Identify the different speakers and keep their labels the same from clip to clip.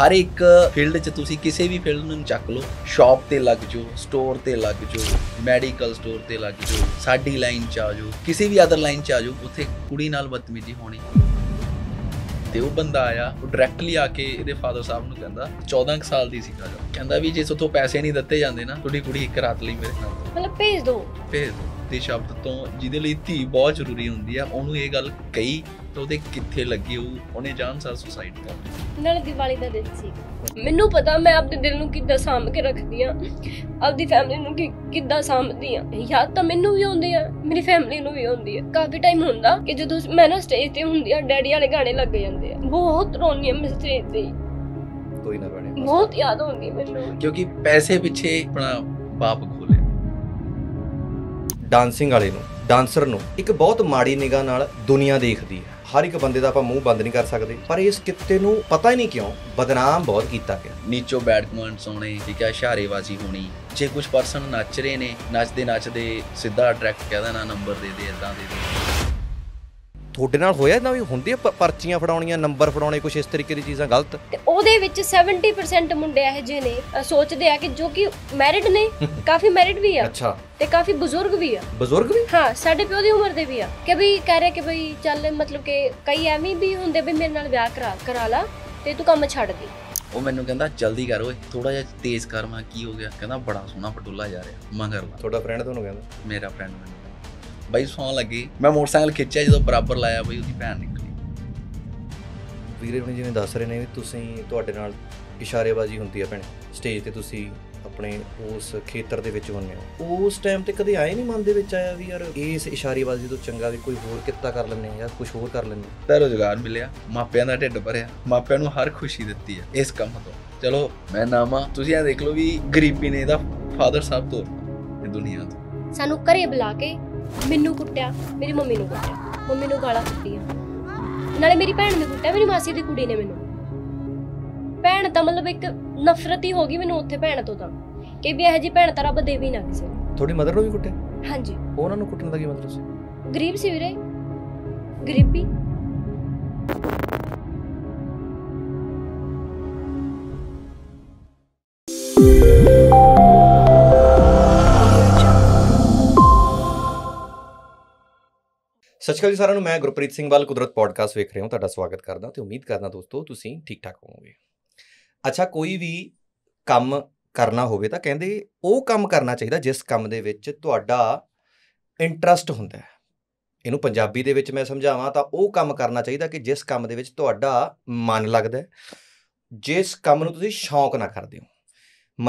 Speaker 1: ਹਰ ਇੱਕ ਫੀਲਡ 'ਚ ਤੁਸੀਂ ਕਿਸੇ ਵੀ ਫੀਲਡ ਨੂੰ ਚੱਕ ਲਓ ਸ਼ਾਪ ਤੇ ਲੱਗ ਜਾਓ ਸਟੋਰ ਤੇ ਲੱਗ ਜਾਓ ਮੈਡੀਕਲ ਸਟੋਰ ਤੇ ਲੱਗ ਜਾਓ ਸਾਡੀ ਲਾਈਨ 'ਚ ਆ ਜਾਓ ਕਿਸੇ ਵੀ ਅਦਰ ਲਾਈਨ 'ਚ ਆ ਜਾਓ ਉੱਥੇ ਕੁੜੀ ਨਾਲ ਬਦਤਮੀਜ਼ੀ ਹੋਣੀ ਤੇ ਉਹ ਬੰਦਾ ਆਇਆ ਉਹ ਡਾਇਰੈਕਟਲੀ ਆ ਕੇ ਇਹਦੇ ਫਾਦਰ ਸਾਹਿਬ ਨੂੰ ਕਹਿੰਦਾ 14 ਸਾਲ ਦੀ ਸੀ ਕਹਿੰਦਾ ਵੀ ਜੇ ਸੋਤੋਂ ਪੈਸੇ ਨਹੀਂ ਦਿੱਤੇ ਜਾਂਦੇ ਨਾ ਤੁਹਾਡੀ ਕੁੜੀ ਇੱਕ ਰਾਤ ਲਈ ਮੇਰੇ ਨਾਲ
Speaker 2: ਮਤਲਬ ਭੇਜ ਦਿਓ
Speaker 1: ਭੇਜ ਦਿਓ ਦੇ ਸ਼ਬਦ ਤੋਂ ਜਿਹਦੇ ਲਈ ਧੀ ਬਹੁਤ ਜ਼ਰੂਰੀ ਹੁੰਦੀ ਆ ਉਹਨੂੰ ਇਹ ਗੱਲ ਕਹੀ ਤਾਂ ਉਹਦੇ ਕਿੱਥੇ ਲੱਗੀ ਹੋਊ ਉਹਨੇ ਜਾਨ ਸਾਰ ਸੁਸਾਈਡ ਕਰ
Speaker 2: ਲਿਆ ਨਾਲ ਦੀਵਾਲੀ ਦਾ ਦਿਨ ਸੀ ਮੈਨੂੰ ਪਤਾ ਮੈਂ ਆਪਣੇ ਦਿਲ ਨੂੰ ਕਿੱਦਾਂ ਸਾਂਭ ਕੇ ਰੱਖਦੀ ਆ ਆਪਦੀ ਫੈਮਿਲੀ ਨੂੰ ਕਿੱਦਾਂ ਸਾਂਭਦੀ ਆ ਯਾਦ ਤਾਂ ਮੈਨੂੰ ਵੀ ਆਉਂਦੀ ਆ ਮੇਰੀ ਫੈਮਿਲੀ ਨੂੰ ਵੀ ਆਉਂਦੀ ਆ ਕਾਫੀ ਟਾਈਮ ਹੁੰਦਾ ਕਿ ਜਦੋਂ ਮੈਂ ਨਾ ਸਟੇਜ ਤੇ ਹੁੰਦੀ ਆ ਡੈਡੀ ਵਾਲੇ ਗਾਣੇ ਲੱਗ ਜਾਂਦੇ ਆ ਬਹੁਤ ਰੋਣੀ ਆ ਮੈਂ ਸਟੇਜ ਤੇ ਕੋਈ ਨਾ ਬਣੇ ਬਹੁਤ ਯਾਦ ਆਉਂਦੀ ਮੈਨੂੰ
Speaker 3: ਕਿਉਂਕਿ ਪੈਸੇ ਪਿੱਛੇ ਆਪਣਾ ਬਾਪ ਖੋਲੇ ਡਾਂਸਿੰਗ ਵਾਲੇ ਨੂੰ ਡਾਂਸਰ ਨੂੰ ਇੱਕ ਬਹੁਤ ਮਾੜੀ ਨਿਗਾਹ ਨਾਲ ਦੁਨੀਆ ਦੇਖਦੀ ਹੈ ਹਰ ਇੱਕ ਬੰਦੇ ਦਾ ਆਪਾਂ ਮੂੰਹ ਬੰਦ ਨਹੀਂ ਕਰ ਸਕਦੇ ਪਰ ਇਸ ਕਿੱਤੇ ਨੂੰ ਪਤਾ ਹੀ ਨਹੀਂ ਕਿਉਂ ਬਦਨਾਮ ਬਹੁਤ ਕੀਤਾ ਗਿਆ
Speaker 1: ਨੀਚੋ ਬੈਡ ਕਮੈਂਟਸ ਹੋਣੇ ਠੀਕ ਹੈ ਇਸ਼ਾਰੇਬਾਜ਼ੀ ਹੋਣੀ ਜੇ ਕੁਝ ਪਰਸਨ ਨੱਚ ਰਹੇ ਨੇ ਨੱਚਦੇ ਨੱਚਦੇ ਸਿੱਧਾ ਡਾਇਰੈਕਟ ਕਹਿ ਦੇਣਾ ਨੰਬਰ ਦੇ ਦੇ ਇਦਾਂ ਦੇ ਦੇ
Speaker 3: ਤੁਹਾਡੇ ਨਾਲ ਹੋਇਆ ਨਾ ਵੀ ਹੁੰਦੀ ਪਰਚੀਆਂ ਫੜਾਉਣੀਆਂ ਨੰਬਰ ਫੜਾਉਣੇ ਕੁਝ ਇਸ ਤਰੀਕੇ ਦੀ ਚੀਜ਼ਾਂ ਗਲਤ ਤੇ
Speaker 2: ਉਹਦੇ ਵਿੱਚ 70% ਮੁੰਡੇ ਇਹ ਜਿਹੇ ਨੇ ਸੋਚਦੇ ਆ ਕਿ ਜੋ ਕਿ ਮੈਰਿਡ ਨੇ ਕਾਫੀ ਮੈਰਿਡ ਵੀ ਆ ਅੱਛਾ ਤੇ ਕਾਫੀ ਬਜ਼ੁਰਗ ਵੀ ਆ ਬਜ਼ੁਰਗ ਵੀ ਹਾਂ ਸਾਡੇ ਪਿਓ ਦੀ ਉਮਰ ਦੇ ਵੀ ਆ ਕਿ ਵੀ ਕਹਿ ਰਿਹਾ ਕਿ ਭਈ ਚੱਲ ਮਤਲਬ ਕਿ ਕਈ ਐਵੇਂ ਵੀ ਹੁੰਦੇ ਵੀ ਮੇਰੇ ਨਾਲ ਵਿਆਹ ਕਰਾ ਕਰਾ ਲਾ ਤੇ ਤੂੰ ਕੰਮ ਛੱਡ ਦੇ
Speaker 1: ਉਹ ਮੈਨੂੰ ਕਹਿੰਦਾ ਜਲਦੀ ਕਰ ਓਏ ਥੋੜਾ ਜਿਹਾ ਤੇਜ਼ ਕਰ ਮੈਂ ਕੀ ਹੋ ਗਿਆ ਕਹਿੰਦਾ ਬੜਾ ਸੋਹਣਾ ਪਟੋਲਾ ਜਾ ਰਿਹਾ ਮੰਗਰ ਕਰ ਲਾ ਤੁਹਾਡਾ ਫਰੈਂਡ ਤੁਹਾਨੂੰ ਕਹਿੰਦਾ ਮੇਰਾ ਫਰੈਂਡ ਮੈਨੂੰ ਬਾਈ ਸੌਂ ਲੱਗੀ ਮੈਂ ਮੋਟਰਸਾਈਕਲ ਖਿੱਚਿਆ ਜਦੋਂ ਬਰਾਬਰ ਲਾਇਆ
Speaker 3: ਬਾਈ ਉਹਦੀ ਭੈਣ ਨਿਕਲੀ ਵੀਰੇ ਹੁਣ ਜਿਵੇਂ ਦੱਸ ਰਹੇ ਨੇ ਵੀ ਤੁਸੀਂ ਤੁਹਾਡੇ ਨਾਲ ਇਸ਼ਾਰੇਬਾਜ਼ੀ ਹੁੰਦੀ ਆ ਭੈਣ ਸਟੇਜ ਤੇ ਤੁਸੀਂ ਆਪਣੇ ਉਸ ਖੇਤਰ ਦੇ ਵਿੱਚ ਹੁੰਨੇ ਹੋ ਉਸ ਟਾਈਮ ਤੇ ਕਦੇ ਆਏ ਨਹੀਂ ਮਨ ਦੇ ਵਿੱਚ ਆਇਆ ਵੀ ਯਾਰ ਇਸ ਇਸ਼ਾਰੇਬਾਜ਼ੀ ਤੋਂ ਚੰਗਾ ਵੀ ਕੋਈ ਹੋਰ ਕਿੱਤਾ ਕਰ ਲੈਣੇ ਯਾਰ ਜਾਂ ਕੁਝ ਹੋਰ ਕਰ ਲੈਣੇ ਆ ਰੋਜ਼ਗਾਰ ਮਿਲਿਆ ਮਾਪਿਆਂ ਦਾ ਢਿੱਡ ਭਰਿਆ ਮਾਪਿਆਂ ਨੂੰ ਹਰ ਖੁਸ਼ੀ ਦਿੱਤੀ ਆ ਇਸ
Speaker 1: ਕੰਮ ਤੋਂ ਚਲੋ ਮੈਂ ਨਾਮਾ ਤੁਸੀਂ ਇਹ ਦੇਖ ਲਓ ਵੀ ਗਰੀਬੀ ਨੇ ਇਹਦਾ ਫਾਦਰ ਸਾਹਿਬ ਤੋਂ ਇਹ ਦੁਨੀਆ ਤੋਂ
Speaker 2: ਸਾਨੂੰ ਘਰੇ ਬੁਲਾ ਕੇ ਮੈਨੂੰ ਕੁੱਟਿਆ ਮੇਰੀ ਮੰਮੀ ਨੂੰ ਕੁੱਟਿਆ ਮੰਮੀ ਨੂੰ ਗਾਲਾਂ ਕੱਢੀਆਂ ਨਾਲੇ ਮੇਰੀ ਭੈਣ ਨੇ ਕੁੱਟਿਆ ਮੇਰੀ ਮਾਸੀ ਦੀ ਕੁੜੀ ਨੇ ਮੈਨੂੰ ਭੈਣ ਤਾਂ ਮਤਲਬ ਇੱਕ ਨਫ਼ਰਤ ਹੀ ਹੋ ਗਈ ਮੈਨੂੰ ਉੱਥੇ ਭੈਣ ਤੋਂ ਤਾਂ ਕਿ ਵੀ ਇਹ ਜੀ ਭੈਣ ਤਾਂ ਰੱਬ ਦੇ ਵੀ ਨਾ ਕਿਸੇ
Speaker 3: ਤੁਹਾਡੀ ਮਦਰ ਨੂੰ ਵੀ ਕੁੱਟਿਆ ਹਾਂਜੀ ਉਹਨਾਂ ਨੂੰ ਕੁੱਟਣ ਦਾ ਕੀ ਮਤਲਬ ਸੀ
Speaker 2: ਗਰੀਬ ਸੀ ਵੀਰੇ ਗਰੀਬੀ
Speaker 3: ਸਤਿ ਸ਼੍ਰੀ ਅਕਾਲ ਸਾਰਿਆਂ ਨੂੰ ਮੈਂ ਗੁਰਪ੍ਰੀਤ ਸਿੰਘ ਵੱਲ ਕੁਦਰਤ ਪੋਡਕਾਸਟ ਵੇਖ ਰਹੇ ਹਾਂ ਤੁਹਾਡਾ ਸਵਾਗਤ ਕਰਦਾ ਤੇ ਉਮੀਦ ਕਰਦਾ ਦੋਸਤੋ ਤੁਸੀਂ ਠੀਕ ਠਾਕ ਹੋਵੋਗੇ ਅੱਛਾ ਕੋਈ ਵੀ ਕੰਮ ਕਰਨਾ ਹੋਵੇ ਤਾਂ ਕਹਿੰਦੇ ਉਹ ਕੰਮ ਕਰਨਾ ਚਾਹੀਦਾ ਜਿਸ ਕੰਮ ਦੇ ਵਿੱਚ ਤੁਹਾਡਾ ਇੰਟਰਸਟ ਹੁੰਦਾ ਹੈ ਇਹਨੂੰ ਪੰਜਾਬੀ ਦੇ ਵਿੱਚ ਮੈਂ ਸਮਝਾਵਾਂ ਤਾਂ ਉਹ ਕੰਮ ਕਰਨਾ ਚਾਹੀਦਾ ਕਿ ਜਿਸ ਕੰਮ ਦੇ ਵਿੱਚ ਤੁਹਾਡਾ ਮਨ ਲੱਗਦਾ ਹੈ ਜਿਸ ਕੰਮ ਨੂੰ ਤੁਸੀਂ ਸ਼ੌਂਕ ਨਾਲ ਕਰਦੇ ਹੋ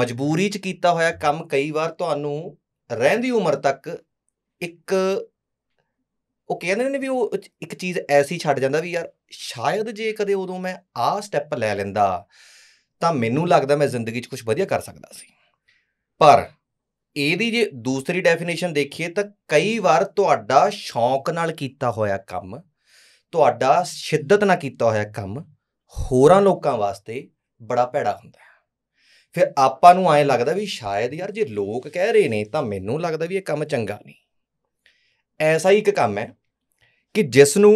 Speaker 3: ਮਜਬੂਰੀ 'ਚ ਕੀਤਾ ਹੋਇਆ ਕੰਮ ਕਈ ਵਾਰ ਤੁਹਾਨੂੰ ਰਹਿੰਦੀ ਉਮਰ ਤੱਕ ਇੱਕ ਉਹ ਕਹਿੰਦੇ ਨੇ ਵੀ ਉਹ ਇੱਕ ਚੀਜ਼ ਐਸੀ ਛੱਡ ਜਾਂਦਾ ਵੀ ਯਾਰ ਸ਼ਾਇਦ ਜੇ ਕਦੇ ਉਦੋਂ ਮੈਂ ਆਹ ਸਟੈਪ ਲੈ ਲੈਂਦਾ ਤਾਂ ਮੈਨੂੰ ਲੱਗਦਾ ਮੈਂ ਜ਼ਿੰਦਗੀ 'ਚ ਕੁਝ ਵਧੀਆ ਕਰ ਸਕਦਾ ਸੀ ਪਰ ਇਹਦੀ ਜੇ ਦੂਸਰੀ ਡੈਫੀਨੇਸ਼ਨ ਦੇਖੀਏ ਤਾਂ ਕਈ ਵਾਰ ਤੁਹਾਡਾ ਸ਼ੌਂਕ ਨਾਲ ਕੀਤਾ ਹੋਇਆ ਕੰਮ ਤੁਹਾਡਾ ਸ਼ਿੱਦਤ ਨਾਲ ਕੀਤਾ ਹੋਇਆ ਕੰਮ ਹੋਰਾਂ ਲੋਕਾਂ ਵਾਸਤੇ ਬੜਾ ਭੈੜਾ ਹੁੰਦਾ ਹੈ ਫਿਰ ਆਪਾਂ ਨੂੰ ਐਂ ਲੱਗਦਾ ਵੀ ਸ਼ਾਇਦ ਯਾਰ ਜੇ ਲੋਕ ਕਹਿ ਰਹੇ ਨੇ ਤਾਂ ਮੈਨੂੰ ਲੱਗਦਾ ਵੀ ਇਹ ਕੰਮ ਚੰਗਾ ਨਹੀਂ ਐਸਾ ਹੀ ਇੱਕ ਕੰਮ ਹੈ ਕਿ ਜਿਸ ਨੂੰ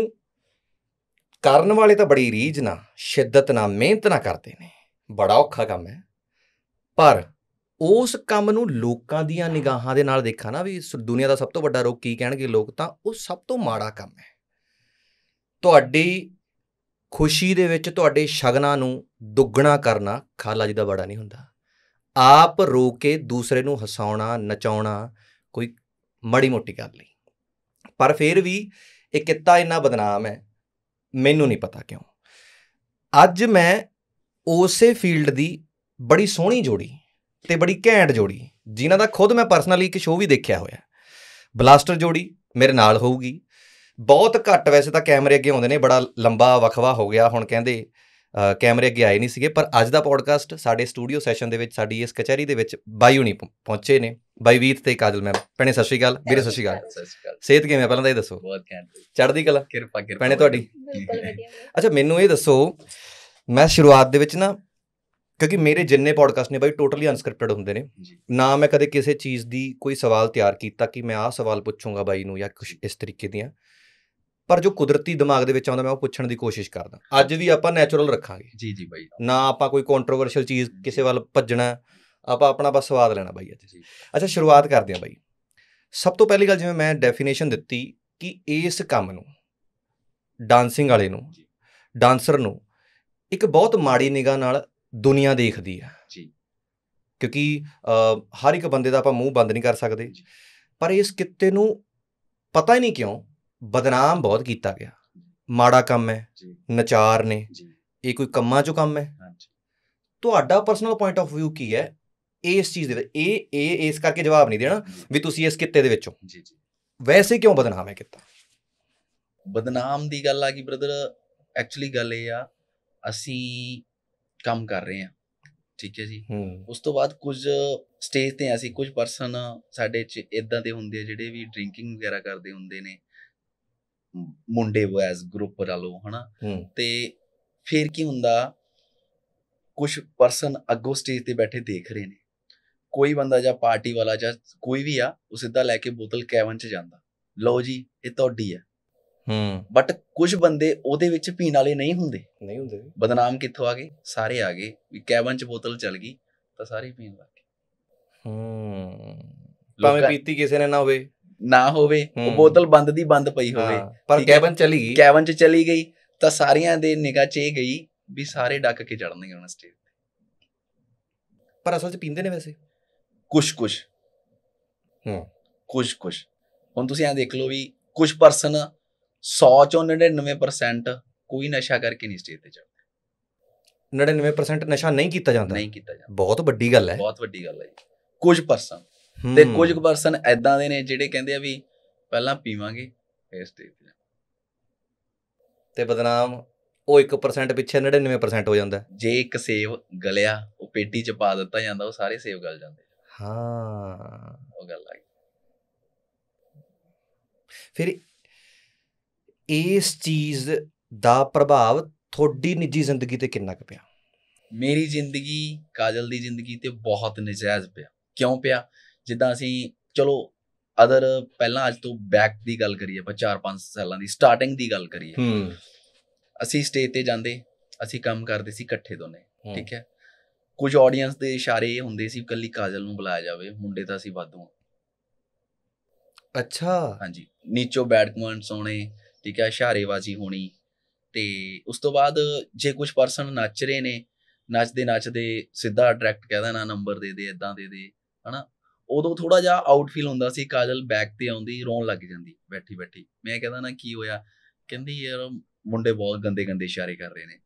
Speaker 3: ਕਰਨ ਵਾਲੇ ਤਾਂ ਬੜੀ ਰੀਝ ਨਾਲ ਸ਼ਿੱਦਤ ਨਾਲ ਮਿਹਨਤ ਨਾਲ ਕਰਦੇ ਨੇ ਬੜਾ ਔਖਾ ਕੰਮ ਹੈ ਪਰ ਉਸ ਕੰਮ ਨੂੰ ਲੋਕਾਂ ਦੀਆਂ ਨਿਗਾਹਾਂ ਦੇ ਨਾਲ ਦੇਖਾ ਨਾ ਵੀ ਦੁਨੀਆ ਦਾ ਸਭ ਤੋਂ ਵੱਡਾ ਰੋਗ ਕੀ ਕਹਿਣਗੇ ਲੋਕ ਤਾਂ ਉਹ ਸਭ ਤੋਂ ਮਾੜਾ ਕੰਮ ਹੈ ਤੁਹਾਡੀ ਖੁਸ਼ੀ ਦੇ ਵਿੱਚ ਤੁਹਾਡੇ ਸ਼ਗਨਾਂ ਨੂੰ ਦੁੱਗਣਾ ਕਰਨਾ ਖਾਲਾ ਜੀ ਦਾ ਬੜਾ ਨਹੀਂ ਹੁੰਦਾ ਆਪ ਰੋ ਕੇ ਦੂਸਰੇ ਨੂੰ ਹਸਾਉਣਾ ਨਚਾਉਣਾ ਕੋਈ ਮੜੀ ਮੋਟੀ ਗੱਲ ਨਹੀਂ ਪਰ ਫਿਰ ਵੀ ਇਹ ਕਿੱਤਾ ਇੰਨਾ ਬਦਨਾਮ ਹੈ ਮੈਨੂੰ ਨਹੀਂ ਪਤਾ ਕਿਉਂ ਅੱਜ ਮੈਂ ਉਸੇ ਫੀਲਡ ਦੀ ਬੜੀ ਸੋਹਣੀ ਜੋੜੀ ਤੇ ਬੜੀ ਘੈਂਟ ਜੋੜੀ ਜਿਨ੍ਹਾਂ ਦਾ ਖੁਦ ਮੈਂ ਪਰਸਨਲੀ ਇੱਕ ਸ਼ੋਅ ਵੀ ਦੇਖਿਆ ਹੋਇਆ ਬਲਾਸਟਰ ਜੋੜੀ ਮੇਰੇ ਨਾਲ ਹੋਊਗੀ ਬਹੁਤ ਘੱਟ ਵੈਸੇ ਤਾਂ ਕੈਮਰੇ ਅੱਗੇ ਆਉਂਦੇ ਨੇ ਬੜਾ ਲੰਬਾ ਵਖਵਾ ਹੋ ਗਿਆ ਹੁਣ ਕਹਿੰਦੇ ਕੈਮਰੇ ਅੱਗੇ ਆਏ ਨਹੀਂ ਸੀਗੇ ਪਰ ਅੱਜ ਦਾ ਪੋਡਕਾਸਟ ਸਾਡੇ ਸਟੂਡੀਓ ਸੈਸ਼ਨ ਦੇ ਵਿੱਚ ਸਾਡੀ ਇਸ ਕਚਹਿਰੀ ਦੇ ਵਿੱਚ ਬਾਈ ਹੁਣੀ ਪਹੁੰਚੇ ਨੇ ਬਾਈ ਵੀਰ ਤੇ ਕਾਜਲ ਮੈਮ ਭੈਣੇ ਸਤਿ ਸ਼੍ਰੀ ਅਕਾਲ ਵੀਰੇ ਸਤਿ ਸ਼੍ਰੀ ਅਕਾਲ ਸਿਹਤ ਕਿਵੇਂ ਪਹਿਲਾਂ ਤਾਂ ਇਹ ਦੱਸੋ ਬਹੁਤ ਘੈਂਟ ਚੜ੍ਹਦੀ ਕਲਾ ਕਿਰਪਾ ਕਿਰਪਾ ਭੈਣੇ ਤੁਹਾਡੀ ਅੱਛਾ ਮੈਨੂੰ ਇਹ ਦੱਸੋ ਮੈਂ ਸ਼ੁਰੂਆਤ ਦੇ ਵਿੱਚ ਨਾ ਕਿਉਂਕਿ ਮੇਰੇ ਜਿੰਨੇ ਪੋਡਕਾਸਟ ਨੇ ਬਾਈ ਟੋਟਲੀ ਅਨਸਕ੍ਰਿਪਟਡ ਹੁੰਦੇ ਨੇ ਨਾ ਮੈਂ ਕਦੇ ਕਿਸੇ ਚੀਜ਼ ਦੀ ਕੋਈ ਸਵਾਲ ਤਿਆਰ ਕੀਤਾ ਕਿ ਮੈਂ ਆਹ ਸਵਾਲ ਪੁੱਛੂੰਗਾ ਬਾਈ ਨੂੰ ਜਾਂ ਕੁਝ ਇਸ ਤਰੀਕੇ ਦੀਆਂ ਪਰ ਜੋ ਕੁਦਰਤੀ ਦਿਮਾਗ ਦੇ ਵਿੱਚ ਆਉਂਦਾ ਮੈਂ ਉਹ ਪੁੱਛਣ ਦੀ ਕੋਸ਼ਿਸ਼ ਕਰਦਾ ਅੱਜ ਵੀ ਆਪਾਂ ਨੇਚਰਲ ਰੱਖਾਂਗੇ ਜੀ ਜੀ ਬਾਈ ਨਾ ਆਪਾਂ ਕੋਈ ਕੰਟਰੋਵਰਸ਼ੀਅਲ ਚੀਜ਼ ਕਿਸੇ ਵੱਲ ਭੱਜਣਾ ਆਪਾਂ ਆਪਣਾ ਬਸ ਸਵਾਦ ਲੈਣਾ ਬਾਈ ਅੱਜ ਜੀ ਅੱਛਾ ਸ਼ੁਰੂਆਤ ਕਰਦੇ ਆ ਬਾਈ ਸਭ ਤੋਂ ਪਹਿਲੀ ਗੱਲ ਜਿਵੇਂ ਮੈਂ ਡੈਫੀਨੇਸ਼ਨ ਦਿੱਤੀ ਕਿ ਇਸ ਕੰਮ ਨੂੰ ਡਾਂਸਿੰਗ ਵਾਲੇ ਨੂੰ ਡਾਂਸਰ ਨੂੰ ਇੱਕ ਬਹੁਤ ਮਾੜੀ ਨਿਗਾਹ ਨਾਲ ਦੁਨੀਆ ਦੇਖਦੀ ਆ ਜੀ ਕਿਉਂਕਿ ਹਰ ਇੱਕ ਬੰਦੇ ਦਾ ਆਪਾਂ ਮੂੰਹ ਬੰਦ ਨਹੀਂ ਕਰ ਸਕਦੇ ਪਰ ਇਸ ਕਿੱਤੇ ਨੂੰ ਪਤਾ ਹੀ ਨਹੀਂ ਕਿਉਂ ਬਦਨਾਮ ਬਹੁਤ ਕੀਤਾ ਗਿਆ ਮਾੜਾ ਕੰਮ ਹੈ ਨਚਾਰ ਨੇ ਇਹ ਕੋਈ ਕੰਮਾਂ ਚੋਂ ਕੰਮ ਹੈ ਤੁਹਾਡਾ ਪਰਸਨਲ ਪੁਆਇੰਟ ਆਫ View ਕੀ ਹੈ ਇਸ ਚੀਜ਼ ਦੇ ਇਹ ਇਹ ਇਸ ਕਰਕੇ ਜਵਾਬ ਨਹੀਂ ਦੇਣਾ ਵੀ ਤੁਸੀਂ ਇਸ ਕਿੱਤੇ ਦੇ ਵਿੱਚੋਂ ਜੀ ਜੀ ਵੈਸੇ ਕਿਉਂ ਬਦਨਾਮ ਹੈ ਕਿੱਤਾ ਬਦਨਾਮ
Speaker 1: ਦੀ ਗੱਲ ਆ ਕਿ ਬ੍ਰਦਰ ਐਕਚੁਅਲੀ ਗੱਲ ਇਹ ਆ ਅਸੀਂ ਕੰਮ ਕਰ ਰਹੇ ਆ ਠੀਕ ਹੈ ਜੀ ਉਸ ਤੋਂ ਬਾਅਦ ਕੁਝ ਸਟੇਜ ਤੇ ਅਸੀਂ ਕੁਝ ਪਰਸਨ ਸਾਡੇ ਚ ਇਦਾਂ ਦੇ ਹੁੰਦੇ ਆ ਜਿਹੜੇ ਵੀ ਡਰਿੰਕਿੰਗ ਵਗੈਰਾ ਕਰਦੇ ਹੁੰਦੇ ਨੇ ਮੁੰਡੇ ਵੈਸ ਗਰੁੱਪ ਵਾਲੋ ਹਨਾ ਤੇ ਫਿਰ ਕੀ ਹੁੰਦਾ ਕੁਝ ਪਰਸਨ ਅੱਗੋ ਸਟੇਜ ਤੇ ਬੈਠੇ ਦੇਖ ਰਹੇ ਨੇ ਕੋਈ ਬੰਦਾ ਜਾਂ ਪਾਰਟੀ ਵਾਲਾ ਜਾਂ ਕੋਈ ਵੀ ਆ ਉਹ ਸਿੱਧਾ ਲੈ ਕੇ ਬੋਤਲ ਕੈਵਨ ਚ ਜਾਂਦਾ ਲਓ ਜੀ ਇਹ ਤੁਹਾਡੀ ਆ ਹੂੰ ਬਟ ਕੁਝ ਬੰਦੇ ਉਹਦੇ ਵਿੱਚ ਪੀਣ ਵਾਲੇ ਨਹੀਂ ਹੁੰਦੇ ਨਹੀਂ ਹੁੰਦੇ ਬਦਨਾਮ ਕਿੱਥੋਂ ਆ ਗਏ ਸਾਰੇ ਆ ਗਏ ਵੀ ਕੈਵਨ ਚ ਬੋਤਲ ਚਲ ਗਈ ਤਾਂ ਸਾਰੇ ਪੀਣ ਲੱਗ ਗਏ ਹੂੰ ਭਾਵੇਂ ਪੀਤੀ ਕਿਸੇ ਨੇ ਨਾ ਹੋਵੇ ਨਾ ਹੋਵੇ ਉਹ ਬੋਤਲ ਬੰਦ ਦੀ ਬੰਦ ਪਈ ਹੋਵੇ ਪਰ ਕੈਬਨ ਚਲੀ ਗਈ ਕੈਬਨ 'ਚ ਚਲੀ ਗਈ ਤਾਂ ਸਾਰਿਆਂ ਦੇ ਨਿਗਾਹ 'ਚ ਇਹ ਗਈ ਵੀ ਸਾਰੇ ਡੱਕ ਕੇ ਚੜਨਗੇ ਉਹਨਾਂ ਸਟੇਜ ਤੇ
Speaker 3: ਪਰ ਅਸਲ 'ਚ ਪੀਂਦੇ ਨੇ ਵੈਸੇ ਕੁਛ ਕੁਛ ਹੂੰ
Speaker 1: ਕੁਛ ਕੁਛ ਹੁਣ ਤੁਸੀਂ ਆ ਦੇਖ ਲਓ ਵੀ ਕੁਝ ਪਰਸਨ 100 ਚੋਂ 99% ਕੋਈ ਨਸ਼ਾ ਕਰਕੇ ਨਹੀਂ ਸਟੇਜ ਤੇ
Speaker 3: ਚੜਦਾ 99% ਨਸ਼ਾ ਨਹੀਂ ਕੀਤਾ ਜਾਂਦਾ ਨਹੀਂ ਕੀਤਾ ਜਾਂਦਾ ਬਹੁਤ ਵੱਡੀ ਗੱਲ ਹੈ
Speaker 1: ਬਹੁਤ ਵੱਡੀ ਗੱਲ ਹੈ
Speaker 3: ਕੁਝ ਪਰਸਨ ਤੇ ਕੁਝ ਕੁ ਪਰਸਨ ਐਦਾਂ ਦੇ ਨੇ ਜਿਹੜੇ ਕਹਿੰਦੇ ਆ ਵੀ
Speaker 1: ਪਹਿਲਾਂ ਪੀਵਾਂਗੇ ਇਸ ਸਟੇਜ ਤੇ
Speaker 3: ਤੇ ਬਦਨਾਮ ਉਹ 1% ਪਿੱਛੇ 99% ਹੋ ਜਾਂਦਾ ਜੇ ਇੱਕ ਸੇਵ ਗਲਿਆ ਉਹ ਪੇਟੀ
Speaker 1: ਚ ਪਾ ਦਿੱਤਾ ਜਾਂਦਾ ਉਹ ਸਾਰੇ ਸੇਵ ਗਲ ਜਾਂਦੇ
Speaker 3: ਹਾਂ ਉਹ ਗੱਲ ਆ ਫਿਰ ਇਸ ਚੀਜ਼ ਦਾ ਪ੍ਰਭਾਵ ਥੋੜੀ ਨਿੱਜੀ ਜ਼ਿੰਦਗੀ ਤੇ ਕਿੰਨਾ ਕੁ ਪਿਆ ਮੇਰੀ
Speaker 1: ਜ਼ਿੰਦਗੀ ਕਾਜਲ ਦੀ ਜ਼ਿੰਦਗੀ ਤੇ ਬਹੁਤ ਨਜਾਇਜ਼ ਪਿਆ ਕਿਉਂ ਪਿਆ ਜਿੱਦਾਂ ਅਸੀਂ ਚਲੋ ਅਦਰ ਪਹਿਲਾਂ ਅੱਜ ਤੋਂ ਬੈਕ ਦੀ ਗੱਲ ਕਰੀਏ ਆਪਾਂ 4-5 ਸਾਲਾਂ ਦੀ ਸਟਾਰਟਿੰਗ ਦੀ ਗੱਲ ਕਰੀਏ ਹੂੰ ਅਸੀਂ ਸਟੇਜ ਤੇ ਜਾਂਦੇ ਅਸੀਂ ਕੰਮ ਕਰਦੇ ਸੀ ਇਕੱਠੇ ਦੋਨੇ ਠੀਕ ਹੈ ਕੁਝ ਆਡੀਅנס ਦੇ ਇਸ਼ਾਰੇ ਹੁੰਦੇ ਸੀ ਕੱਲੀ ਕਾਜਲ ਨੂੰ ਬੁਲਾਇਆ ਜਾਵੇ ਮੁੰਡੇ ਤਾਂ ਅਸੀਂ ਵਾਧੂ ਅੱਛਾ ਹਾਂਜੀ ਨੀਚੋ ਬੈਡ ਕਮੈਂਟਸ ਹੋਣੇ ਠੀਕ ਹੈ ਇਸ਼ਾਰੇਵਾਜੀ ਹੋਣੀ ਤੇ ਉਸ ਤੋਂ ਬਾਅਦ ਜੇ ਕੁਝ ਪਰਸਨ ਨੱਚ ਰਹੇ ਨੇ ਨੱਚਦੇ ਨੱਚਦੇ ਸਿੱਧਾ ਡਾਇਰੈਕਟ ਕਹਿ ਦੇਣਾ ਨੰਬਰ ਦੇ ਦੇ ਇਦਾਂ ਦੇ ਦੇ ਹਨਾ ਉਦੋਂ ਥੋੜਾ ਜਿਹਾ ਆਊਟ ਫੀਲ ਹੁੰਦਾ ਸੀ ਕਾਜਲ ਬੈਕ ਤੇ ਆਉਂਦੀ ਰੋਣ ਲੱਗ ਜਾਂਦੀ ਬੈਠੀ ਬੈਠੀ ਮੈਂ ਕਹਿੰਦਾ ਨਾ ਕੀ ਹੋਇਆ ਕਹਿੰਦੀ ਯਾਰ ਮੁੰਡੇ ਬਹੁਤ ਗੰਦੇ ਗੰਦੇ ਇਸ਼ਾਰੇ ਕਰ ਰਹੇ ਨੇ